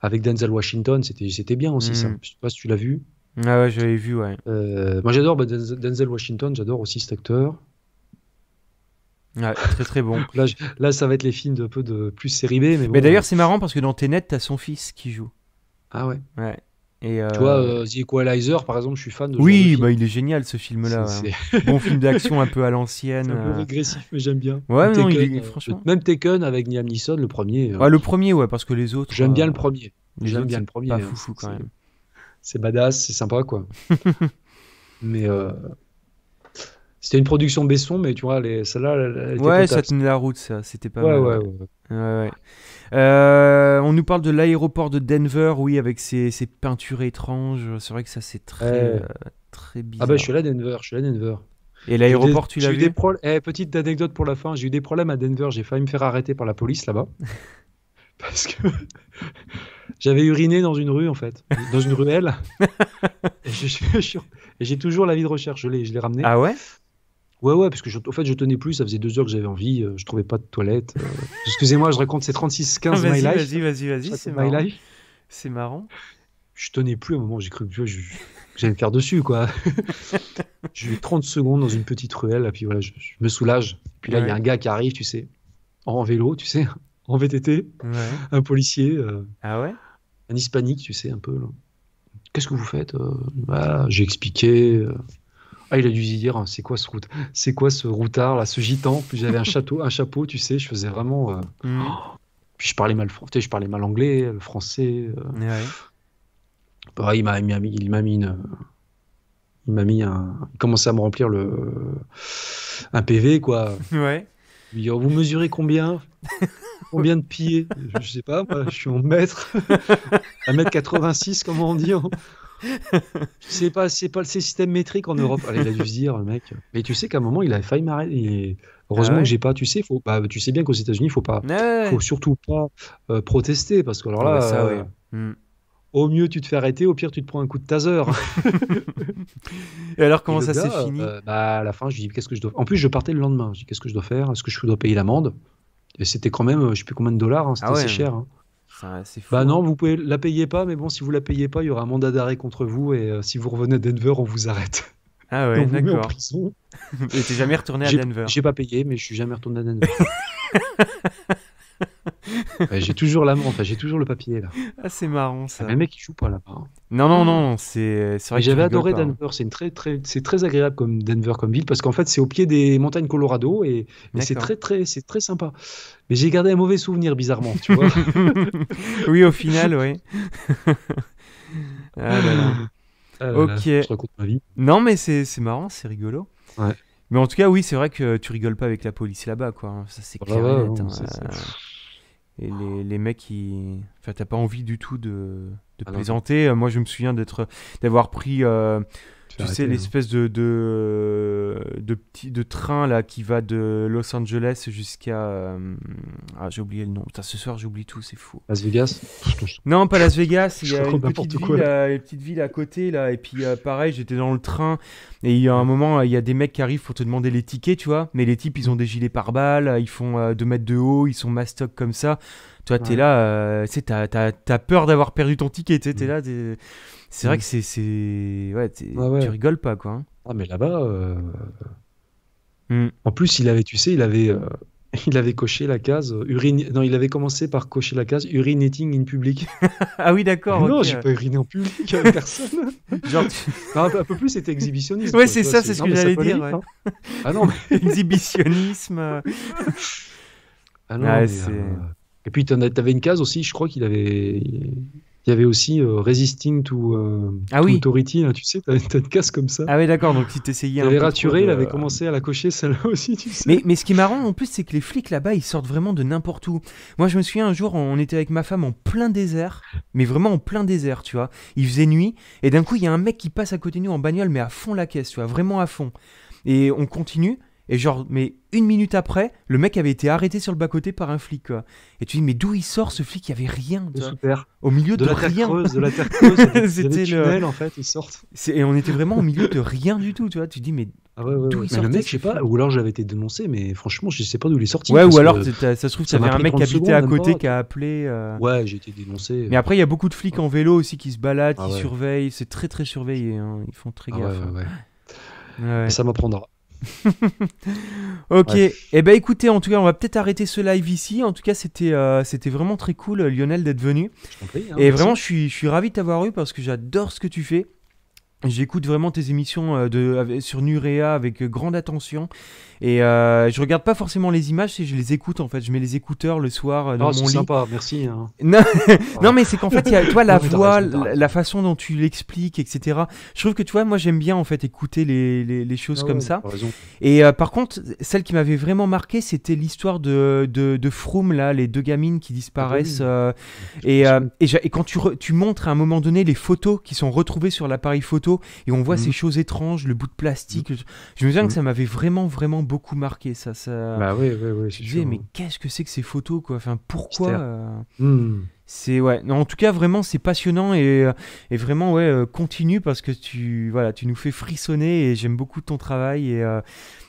Speaker 2: avec Denzel Washington, c'était bien aussi ça. Mm. Je sais pas si tu l'as vu. Ah ouais, j'avais vu, ouais. Euh, moi j'adore bah, Denzel Washington, j'adore aussi cet acteur. Ouais, très très bon. là, là, ça va être les films de peu de plus série B. Mais, d'ailleurs, c'est marrant parce que dans Tenet, as son fils qui joue. Ah ouais. Ouais. Tu vois, euh, euh, The Equalizer, par exemple, je suis fan de. Oui,
Speaker 1: bah, il est génial ce film-là. Hein. Bon film d'action un peu à l'ancienne. un peu euh. régressif,
Speaker 2: mais j'aime bien. Ouais, franchement. Même Tekken avec Liam Nisson, le premier. Ah, le premier, ouais, parce que les autres. J'aime bien le premier. J'aime bien le premier. Pas hein. quand même. C'est badass, c'est sympa quoi. mais c'était une production Besson, mais tu vois, les... celle-là. ouais, ça tenait
Speaker 1: la route, ça. C'était pas mal. Ouais, ouais. ouais, ouais. Euh, on nous parle de l'aéroport de Denver, oui, avec ses, peintures étranges. C'est vrai que ça, c'est très, euh, très bizarre. Ah bah, je suis là,
Speaker 2: Denver. Denver. Et l'aéroport, tu l'as vu des eh, Petite anecdote pour la fin. J'ai eu des problèmes à Denver. J'ai failli me faire arrêter par la police là-bas. parce que j'avais uriné dans une rue en fait, dans une ruelle. J'ai toujours la vie de recherche, je l'ai ramené. Ah ouais Ouais, ouais, parce que je, fait, je tenais plus, ça faisait deux heures que j'avais envie, euh, je trouvais pas de toilette. Euh. Excusez-moi, je raconte, ces 36-15 ah, My Life.
Speaker 1: Vas-y, vas-y, vas-y, c'est marrant. C'est marrant.
Speaker 2: Je tenais plus, à un moment, j'ai cru que j'allais me faire dessus, quoi. j'ai eu 30 secondes dans une petite ruelle, puis voilà, je, me soulage. Puis là, il y a un gars qui arrive, tu sais, en vélo, tu sais, en VTT, un policier. Euh, ah ouais Un hispanique, tu sais, un peu. Qu'est-ce que vous faites bah, J'ai expliqué ah, il a dû y dire, hein. c'est quoi ce route C'est quoi ce routard là, ce gitan Puis j'avais un château, un chapeau, tu sais, je faisais vraiment. Euh, mm. oh! Puis je parlais mal français, je parlais mal anglais, le euh, français. Euh. Bah, il m'a mis, il m'a mis il m'a mis un, il commençait à me remplir le, un PV quoi. Ouais. Il dit, oh, vous mesurez combien Combien de pieds Je sais pas, moi, je suis en mètre. 1m86, comment on dit c'est pas, c'est pas le système métrique en Europe. Allez, ah, il a dû se dire, mec. Mais tu sais qu'à un moment, il a failli m'arrêter. Heureusement ah que j'ai pas, tu sais, faut, bah, tu sais bien qu'aux États-Unis, faut pas, faut surtout pas euh, protester parce que alors ah bah là, euh, hmm. au mieux tu te fais arrêter, au pire tu te prends un coup de taser. Et alors comment ça s'est fini euh, bah, à la fin, je dis qu'est-ce que je dois. En plus, je partais le lendemain. Je dis qu'est-ce que je dois faire Est-ce que je dois payer l'amende Et c'était quand même, je sais plus combien de dollars. Hein, c'était assez cher. Hein. Bah non, vous pouvez la payer pas, mais bon, si vous la payez pas, il y aura un mandat d'arrêt contre vous et euh, si vous revenez à Denver, on vous arrête. Ah ouais, d'accord. Et t'es jamais retourné à Denver J'ai pas payé, mais je suis jamais retourné à Denver. j'ai toujours la j'ai toujours le papier là. Ah, c'est marrant ça. Ah, le mec, il joue pas là-bas. Non, non, non, c'est vrai. J'avais adoré hein. Denver, c'est très, très, très agréable comme Denver comme ville parce qu'en fait, c'est au pied des montagnes Colorado et, c'est très, très, très sympa. Mais j'ai gardé un mauvais souvenir bizarrement, tu vois. oui, au final, oui. ah, ah ok. raconte ma vie. Non, mais
Speaker 1: c'est marrant, c'est rigolo. Mais en tout cas, oui, c'est vrai que tu rigoles pas avec la police là-bas, quoi. Hein. Ça, c'est clair. Hein. Et les, mecs, qui enfin, t'as pas envie du tout de, de ah plaisanter. Moi, je me souviens d'être, d'avoir pris euh, tu sais, l'espèce de, de, de train là, qui va de Los Angeles jusqu'à. Euh, ah, j'ai oublié le nom. ce soir, j'oublie tout, c'est fou. Las Vegas Non, pas Las Vegas. Il y a une petite, Ville, euh, une petite, ville, à côté. là. Et puis, euh, pareil, j'étais dans le train. Et il y a un moment, il y a des mecs qui arrivent pour te demander les tickets, tu vois. Mais les types, ils ont des gilets par balles. Ils font deux mètres de haut. Ils sont mastoc comme ça. Toi, tu t'es là. tu sais, t'as as, peur d'avoir perdu ton ticket. T'es es mm. là. C'est vrai mm. que
Speaker 2: c'est. Ouais, ouais, Tu rigoles pas, quoi. Hein. Ah, mais là-bas. Euh, mm. En plus, il avait, tu sais, il avait. Euh, il avait coché la case euh, urine. Non, il avait commencé par cocher la case urinating in public. ah oui, d'accord. Non, j'ai pas uriné en public, personne. Genre, un peu plus, c'était exhibitionniste. Ouais, c'est ça, c'est ce que j'allais dire. Ah non,
Speaker 1: exhibitionnisme.
Speaker 2: ah non, mais, ah, Et puis, t'avais une case aussi. Je crois qu'il avait, il y avait aussi euh, Resisting to, euh, ah Authority, tu sais, t'as une casse comme ça. Ah oui, d'accord, donc tu t'essayais un avait raturé, il avait commencé à la cocher celle-là aussi, tu sais. Mais, mais ce qui est marrant en plus, c'est que les flics
Speaker 1: là-bas, ils sortent vraiment de n'importe où. Moi, je me souviens un jour, on était avec ma femme en plein désert, mais vraiment en plein désert, tu vois. Il faisait nuit, et d'un coup, il y a un mec qui passe à côté de nous en bagnole, mais à fond la caisse, tu vois, vraiment à fond. Et on continue, et genre, mais une minute après, le mec avait été arrêté sur le bas-côté par un flic. Et tu dis, mais d'où il sort ce flic Il n'y avait rien. De... Au milieu de, la rien. Terre de la terre creuse. C'était le... en fait, ils sortent.
Speaker 2: Et on était vraiment au milieu de rien du tout, tu vois. Tu dis, mais ah d'où il sort le mec, je sais pas, ou alors j'avais été dénoncé, mais franchement, je sais pas d'où il est sorti. Ouais, ou alors ça se trouve, avait un mec qui habitait à côté qui a appelé. Euh, ouais, j'ai été dénoncé. Mais après, il y a beaucoup
Speaker 1: de flics en vélo aussi qui se baladent, ah qui surveillent. C'est très très surveillé, hein. ils font très ah gaffe.
Speaker 2: Hein. Ça m'apprendra.
Speaker 1: ok, et eh bah ben, écoutez, en tout cas, on va peut-être arrêter ce live ici. En tout cas, c'était euh, c'était vraiment très cool, euh, Lionel, d'être venu. Hein, et vraiment, je suis, je suis ravi de t'avoir eu parce que j'adore ce que tu fais. J'écoute vraiment tes émissions euh, de, sur Nurea avec grande attention et euh, je regarde pas forcément les images, je les écoute en fait. Je mets les écouteurs le soir euh, dans ah, mon lit. merci. Hein. non, mais c'est qu'en fait, il y toi, la voix, la, façon dont tu l'expliques, etc. Je trouve que tu vois, moi j'aime bien en fait écouter les, les, choses ah comme ça. Et euh, par contre, celle qui m'avait vraiment marqué, c'était l'histoire de, de, de, Froome, là, les deux gamines qui disparaissent. Ah bah euh, et, et, quand tu, tu montres à un moment donné les photos qui sont retrouvées sur l'appareil photo et on voit mhm. ces choses étranges, le bout de plastique. Mhm. Je me souviens que mhm. ça m'avait vraiment, vraiment beaucoup marqué ça ça bah oui oui oui mais qu'est-ce que c'est que ces photos quoi enfin pourquoi euh, hmm. c'est ouais en tout cas vraiment c'est passionnant et, euh, et, vraiment ouais euh, continue parce que tu voilà tu nous fais frissonner et j'aime beaucoup ton travail et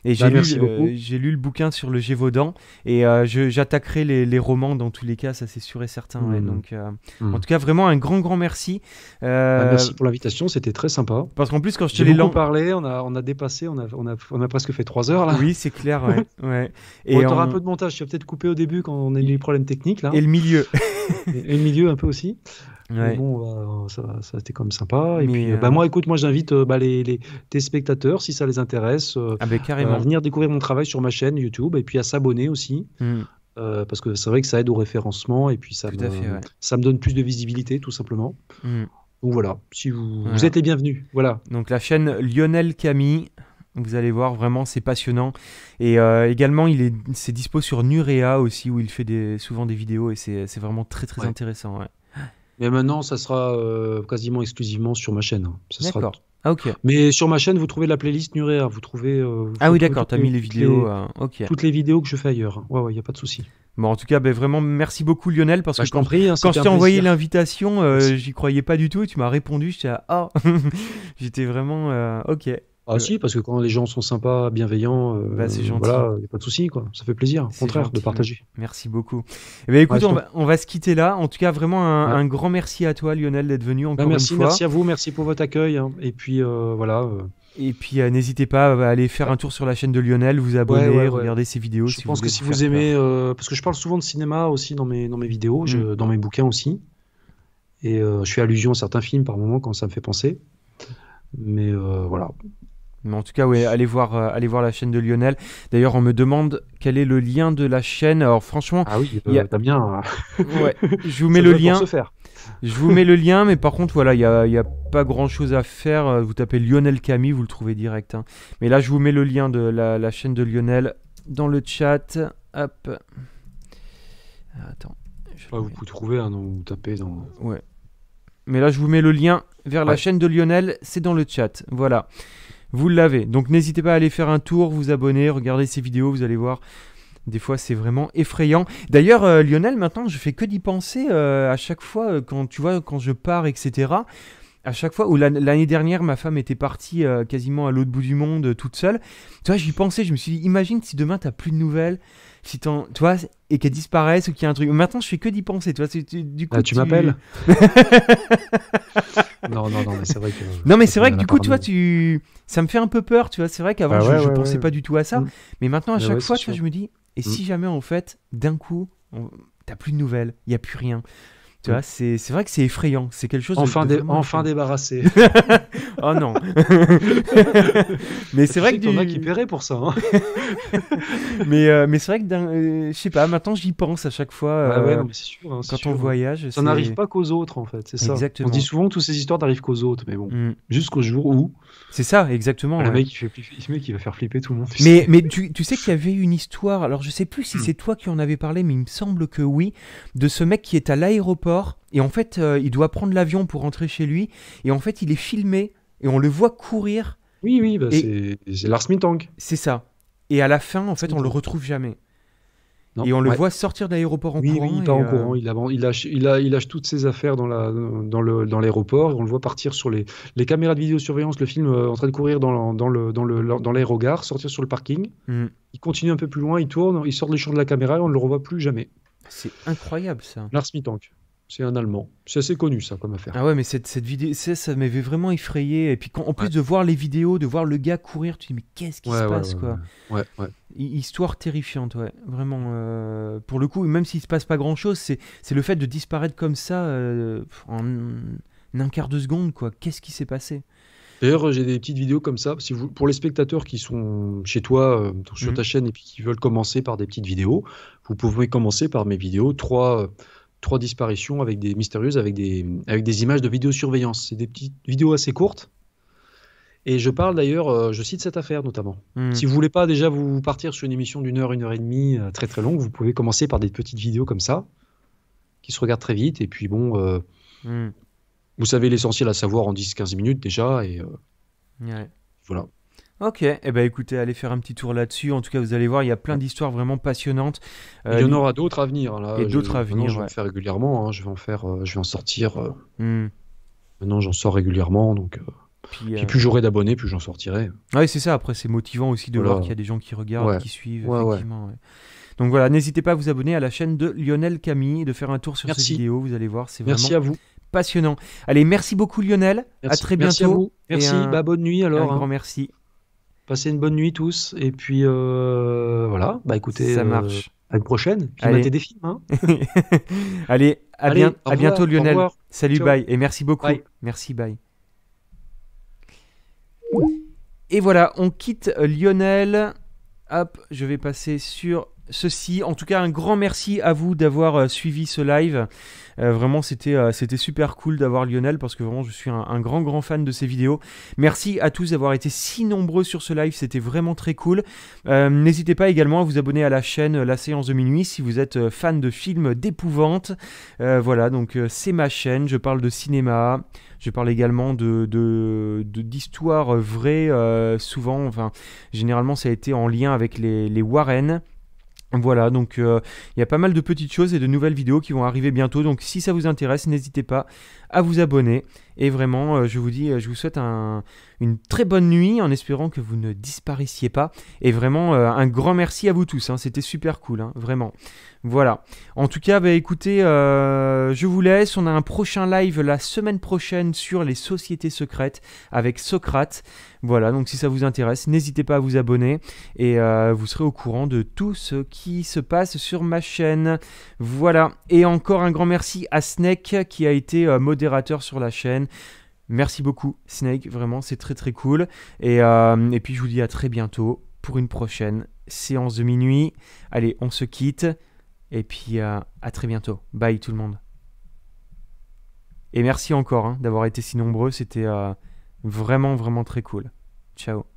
Speaker 1: et bah, j'ai, lu, le bouquin sur le Gévaudan et euh, j'attaquerai les, romans dans tous les cas, ça c'est sûr et certain. Hmm. donc, euh, hmm. En tout cas, vraiment un
Speaker 2: grand, grand merci. Euh, bah, merci pour l'invitation, c'était très sympa. Parce qu'en plus, quand je te l'ai lancé. parlé, on a, on a dépassé, on a, on, a, presque fait 3 heures là. Oui, c'est clair. Ouais. ouais. Et on aura un peu de montage, tu vas peut-être couper au début quand on a eu les problèmes techniques là. Et le milieu. et le milieu un peu aussi. Bon, bah, euh, ça, ça, a été quand même sympa. Et puis, euh, bah, euh, moi, écoute, moi, j'invite bah, les, les, tes spectateurs, si ça les intéresse, à ah, bah, venir découvrir mon travail sur ma chaîne YouTube et puis à s'abonner aussi. Mmh. parce que c'est vrai que ça aide au référencement et puis ça, me, ça me donne plus de visibilité, tout simplement. Mmh. Donc voilà, si vous, vous êtes les
Speaker 1: bienvenus. Voilà. Donc la chaîne Lionel Camille. Vous allez voir, vraiment, c'est passionnant. Et également, il est, c'est dispo sur
Speaker 2: Nurea aussi, où il fait des, souvent des vidéos et c'est, c'est vraiment très très intéressant. Ouais. Mais maintenant, ça sera euh, quasiment exclusivement sur ma chaîne. Hein. D'accord. Sera... Ah, ok. Mais sur ma chaîne, vous trouvez la playlist Nurea. Hein. Vous trouvez. Euh, ah oui, d'accord. T'as mis les vidéos. Euh, ok. Toutes les vidéos que je fais ailleurs. Hein. Ouais, ouais, y
Speaker 1: a pas de souci. Bon, en tout cas, ben vraiment, merci beaucoup Lionel parce bah, que quand, je t'ai envoyé l'invitation, j'y croyais pas du tout. Et tu m'as répondu. J'étais ah, j'étais vraiment ok. Ah
Speaker 2: si, parce que quand les gens sont sympas, bienveillants, euh, bah, a pas de souci quoi. Ça fait plaisir, au contraire, de partager. Merci beaucoup. Eh ben, écoute,
Speaker 1: on, va, se quitter là. En tout cas, vraiment un, grand merci à toi,
Speaker 2: Lionel, d'être venu bah, encore merci, une fois. Merci à vous, merci pour votre accueil. Hein. Et puis euh, voilà. Euh. Et puis
Speaker 1: euh, n'hésitez pas à aller faire un tour sur la chaîne de Lionel, vous abonner, regarder ses vidéos. Je pense que si vous aimez,
Speaker 2: parce que je parle souvent de cinéma aussi dans mes, dans mes vidéos, je, mm. dans mes bouquins aussi. Et je fais allusion à certains films par moment quand ça me fait penser. Mais voilà,
Speaker 1: mais en tout cas, ouais, allez voir, euh, allez voir la chaîne de Lionel. D'ailleurs, on me demande quel est le lien de la chaîne. Alors franchement, ah oui, t'as euh, bien. Euh, ouais, je vous mets le lien. Je vous mets le lien, mais par contre, voilà, il n'y a, y a, pas grand chose à faire. Vous tapez Lionel Camille, vous le trouvez direct. Hein. Mais là, je vous mets le lien de la, chaîne de Lionel dans le chat. Hop. Ah, attends.
Speaker 2: Je vous pouvez trouver, hein, vous tapez dans. Ouais.
Speaker 1: Mais là, je vous mets le lien vers la chaîne de Lionel. C'est dans le chat. Voilà vous l'avez. Donc n'hésitez pas à aller faire un tour, vous abonner, regarder ces vidéos, vous allez voir. Des fois, c'est vraiment effrayant. D'ailleurs, euh, Lionel, maintenant, je fais que d'y penser euh, à chaque fois euh, quand tu vois, quand je pars, etc. À chaque fois, où l'année dernière, ma femme était partie quasiment à l'autre bout du monde toute seule. Tu vois, j'y pensais, je me suis dit, imagine si demain t'as plus de nouvelles, si et qu'elle disparaissent ou qu'il y a un truc. Maintenant, je fais que d'y penser, tu vois. du coup, ah, tu, m'appelles Non, non, non, mais c'est vrai que. Non, mais c'est vrai que du coup, tu tu, ça me fait un peu peur, tu vois. C'est vrai qu'avant, bah je, je pensais pas du tout à ça, mm. mais maintenant, à bah chaque fois, je me dis, et si mm. jamais en fait, d'un coup, t'as plus de nouvelles, il y a plus rien. Tu vois, c'est vrai que c'est effrayant. C'est quelque chose. Enfin, de, enfin débarrassé. oh non. Hein. Euh, mais c'est vrai que. Il y en a qui pour ça. mais mais c'est vrai que, je sais pas, maintenant j'y pense à chaque fois. Bah ouais, euh, sûr, hein, quand on voyage. Ça n'arrive pas
Speaker 2: qu'aux autres, en fait. C'est ça. On dit souvent que toutes ces histoires n'arrivent qu'aux autres, mais bon. Mm. Jusqu'au jour où c'est ça, exactement. Le mec, il fait, va faire flipper tout le monde. mais, mais
Speaker 1: tu, sais qu'il y avait une histoire, alors je sais plus si hmm. c'est toi qui en avais parlé, mais il me semble que oui, de ce mec qui est à l'aéroport, et en fait, euh, il doit prendre l'avion pour rentrer chez lui, et en fait, il est filmé, et on le voit courir. Oui, oui, bah, c'est Lars Mittank.
Speaker 2: C'est ça. Et à la
Speaker 1: fin, en fait, on le retrouve jamais
Speaker 2: et on le voit sortir de l'aéroport en courant. Oui, il en courant. Il, il, lâche, toutes ses affaires dans, l'aéroport. on le voit partir sur les, caméras de vidéosurveillance, le film euh, en train de courir dans, le, dans, l'aérogare, sortir sur le parking. Mm. Il continue un peu plus loin, il tourne, il sort des champs de la caméra et on ne le revoit plus jamais. C'est incroyable ça. Lars Mittank. C'est un Allemand. C'est assez connu, ça,
Speaker 1: comme affaire. Ah ouais, mais cette, vidéo, ça, m'avait vraiment effrayé. Et puis, en plus de voir les vidéos, de voir le gars courir, tu te dis, mais qu'est-ce qui se passe, quoi ouais. Histoire terrifiante, ouais. Vraiment, euh, pour le coup, même s'il se passe pas grand chose, c'est, le fait de disparaître comme ça euh, en un quart de seconde, quoi. Qu'est-ce qui s'est passé
Speaker 2: D'ailleurs, j'ai des petites vidéos comme ça. Si pour les spectateurs qui sont chez toi, euh, sur mhm. ta chaîne, et qui veulent commencer par des petites vidéos, vous pouvez commencer par mes vidéos. Trois disparitions avec des mystérieuses avec des images de vidéosurveillance. C'est des petites vidéos assez courtes, et je parle d'ailleurs, euh, je cite cette affaire notamment. Hmm. Si vous voulez pas déjà vous partir sur une émission d'une heure, une heure et demie, euh, très très longue, vous pouvez commencer par des petites vidéos comme ça, qui se regardent très vite. Et puis bon, euh, hmm. vous savez l'essentiel à savoir en 10-15 minutes déjà. Et ouais. voilà.
Speaker 1: Ok, eh ben, écoutez, allez faire un petit tour là-dessus. En tout cas, vous allez voir, il y a plein d'histoires vraiment passionnantes. il y en aura d'autres à venir. Et d'autres à venir. Hein. Je vais en
Speaker 2: faire régulièrement. Je vais en faire, je vais en sortir. Hmm. Maintenant, j'en sors régulièrement, donc. Puis, puis euh, plus j'aurai d'abonnés, plus j'en sortirai. Ah
Speaker 1: oui, c'est ça. Après, c'est motivant aussi de voir qu'il y a des gens qui regardent, qui suivent. Donc voilà, n'hésitez pas à vous abonner à la chaîne de Lionel Camille et de faire un tour sur cette ces vidéos. Vous allez voir, c'est vraiment passionnant. Allez, merci beaucoup Lionel.
Speaker 2: À très bientôt. Merci à vous. Merci. Bah, bonne nuit alors. Un hein. grand merci. Passez une bonne nuit tous. Et puis euh, voilà, bah écoutez. Ça euh, marche. à une prochaine. Puis Allez. des films. Hein. allez, à, à bientôt Lionel. Salut, bye. Et merci beaucoup.
Speaker 1: Merci, bye. Et voilà, on quitte Lionel. Hop, je vais passer sur ceci. En tout cas, un grand merci à vous d'avoir euh, suivi ce live. Euh, vraiment, euh, c'était super cool d'avoir Lionel parce que vraiment, je suis un, grand, grand fan de ses vidéos. Merci à tous d'avoir été si nombreux sur ce live. C'était vraiment très cool. N'hésitez pas également à vous abonner à la chaîne La Séance de Minuit si vous êtes fan de films d'épouvante. voilà, donc c'est ma chaîne. Je parle de cinéma. Je parle également de d'histoires vraies souvent. Enfin, généralement, ça a été en lien avec les, les Warren. Voilà, donc euh, il y a pas mal de petites choses et de nouvelles vidéos qui vont arriver bientôt. Donc si ça vous intéresse, n'hésitez pas à vous abonner. Et vraiment, euh, je vous dis, euh, je vous souhaite une très bonne nuit en espérant que vous ne disparissiez pas. Et vraiment, euh, un grand merci à vous tous. Hein. C'était super cool, hein, vraiment. Voilà. En tout cas, bah, écoutez, je vous laisse. On a un prochain live la semaine prochaine sur les sociétés secrètes avec Socrate. Voilà, donc si ça vous intéresse, n'hésitez pas à vous abonner et vous serez au courant de tout ce qui se passe sur ma chaîne. Voilà. Et encore un grand merci à Snake qui a été modéré sur la chaîne. Merci beaucoup Snake, vraiment c'est très très cool. Et, euh, et puis je vous dis à très bientôt pour une prochaine séance de minuit. Allez, on se quitte. Et puis euh, à très bientôt. Bye tout le monde. Et merci encore hein, d'avoir été si nombreux. C'était euh, vraiment vraiment très cool. Ciao.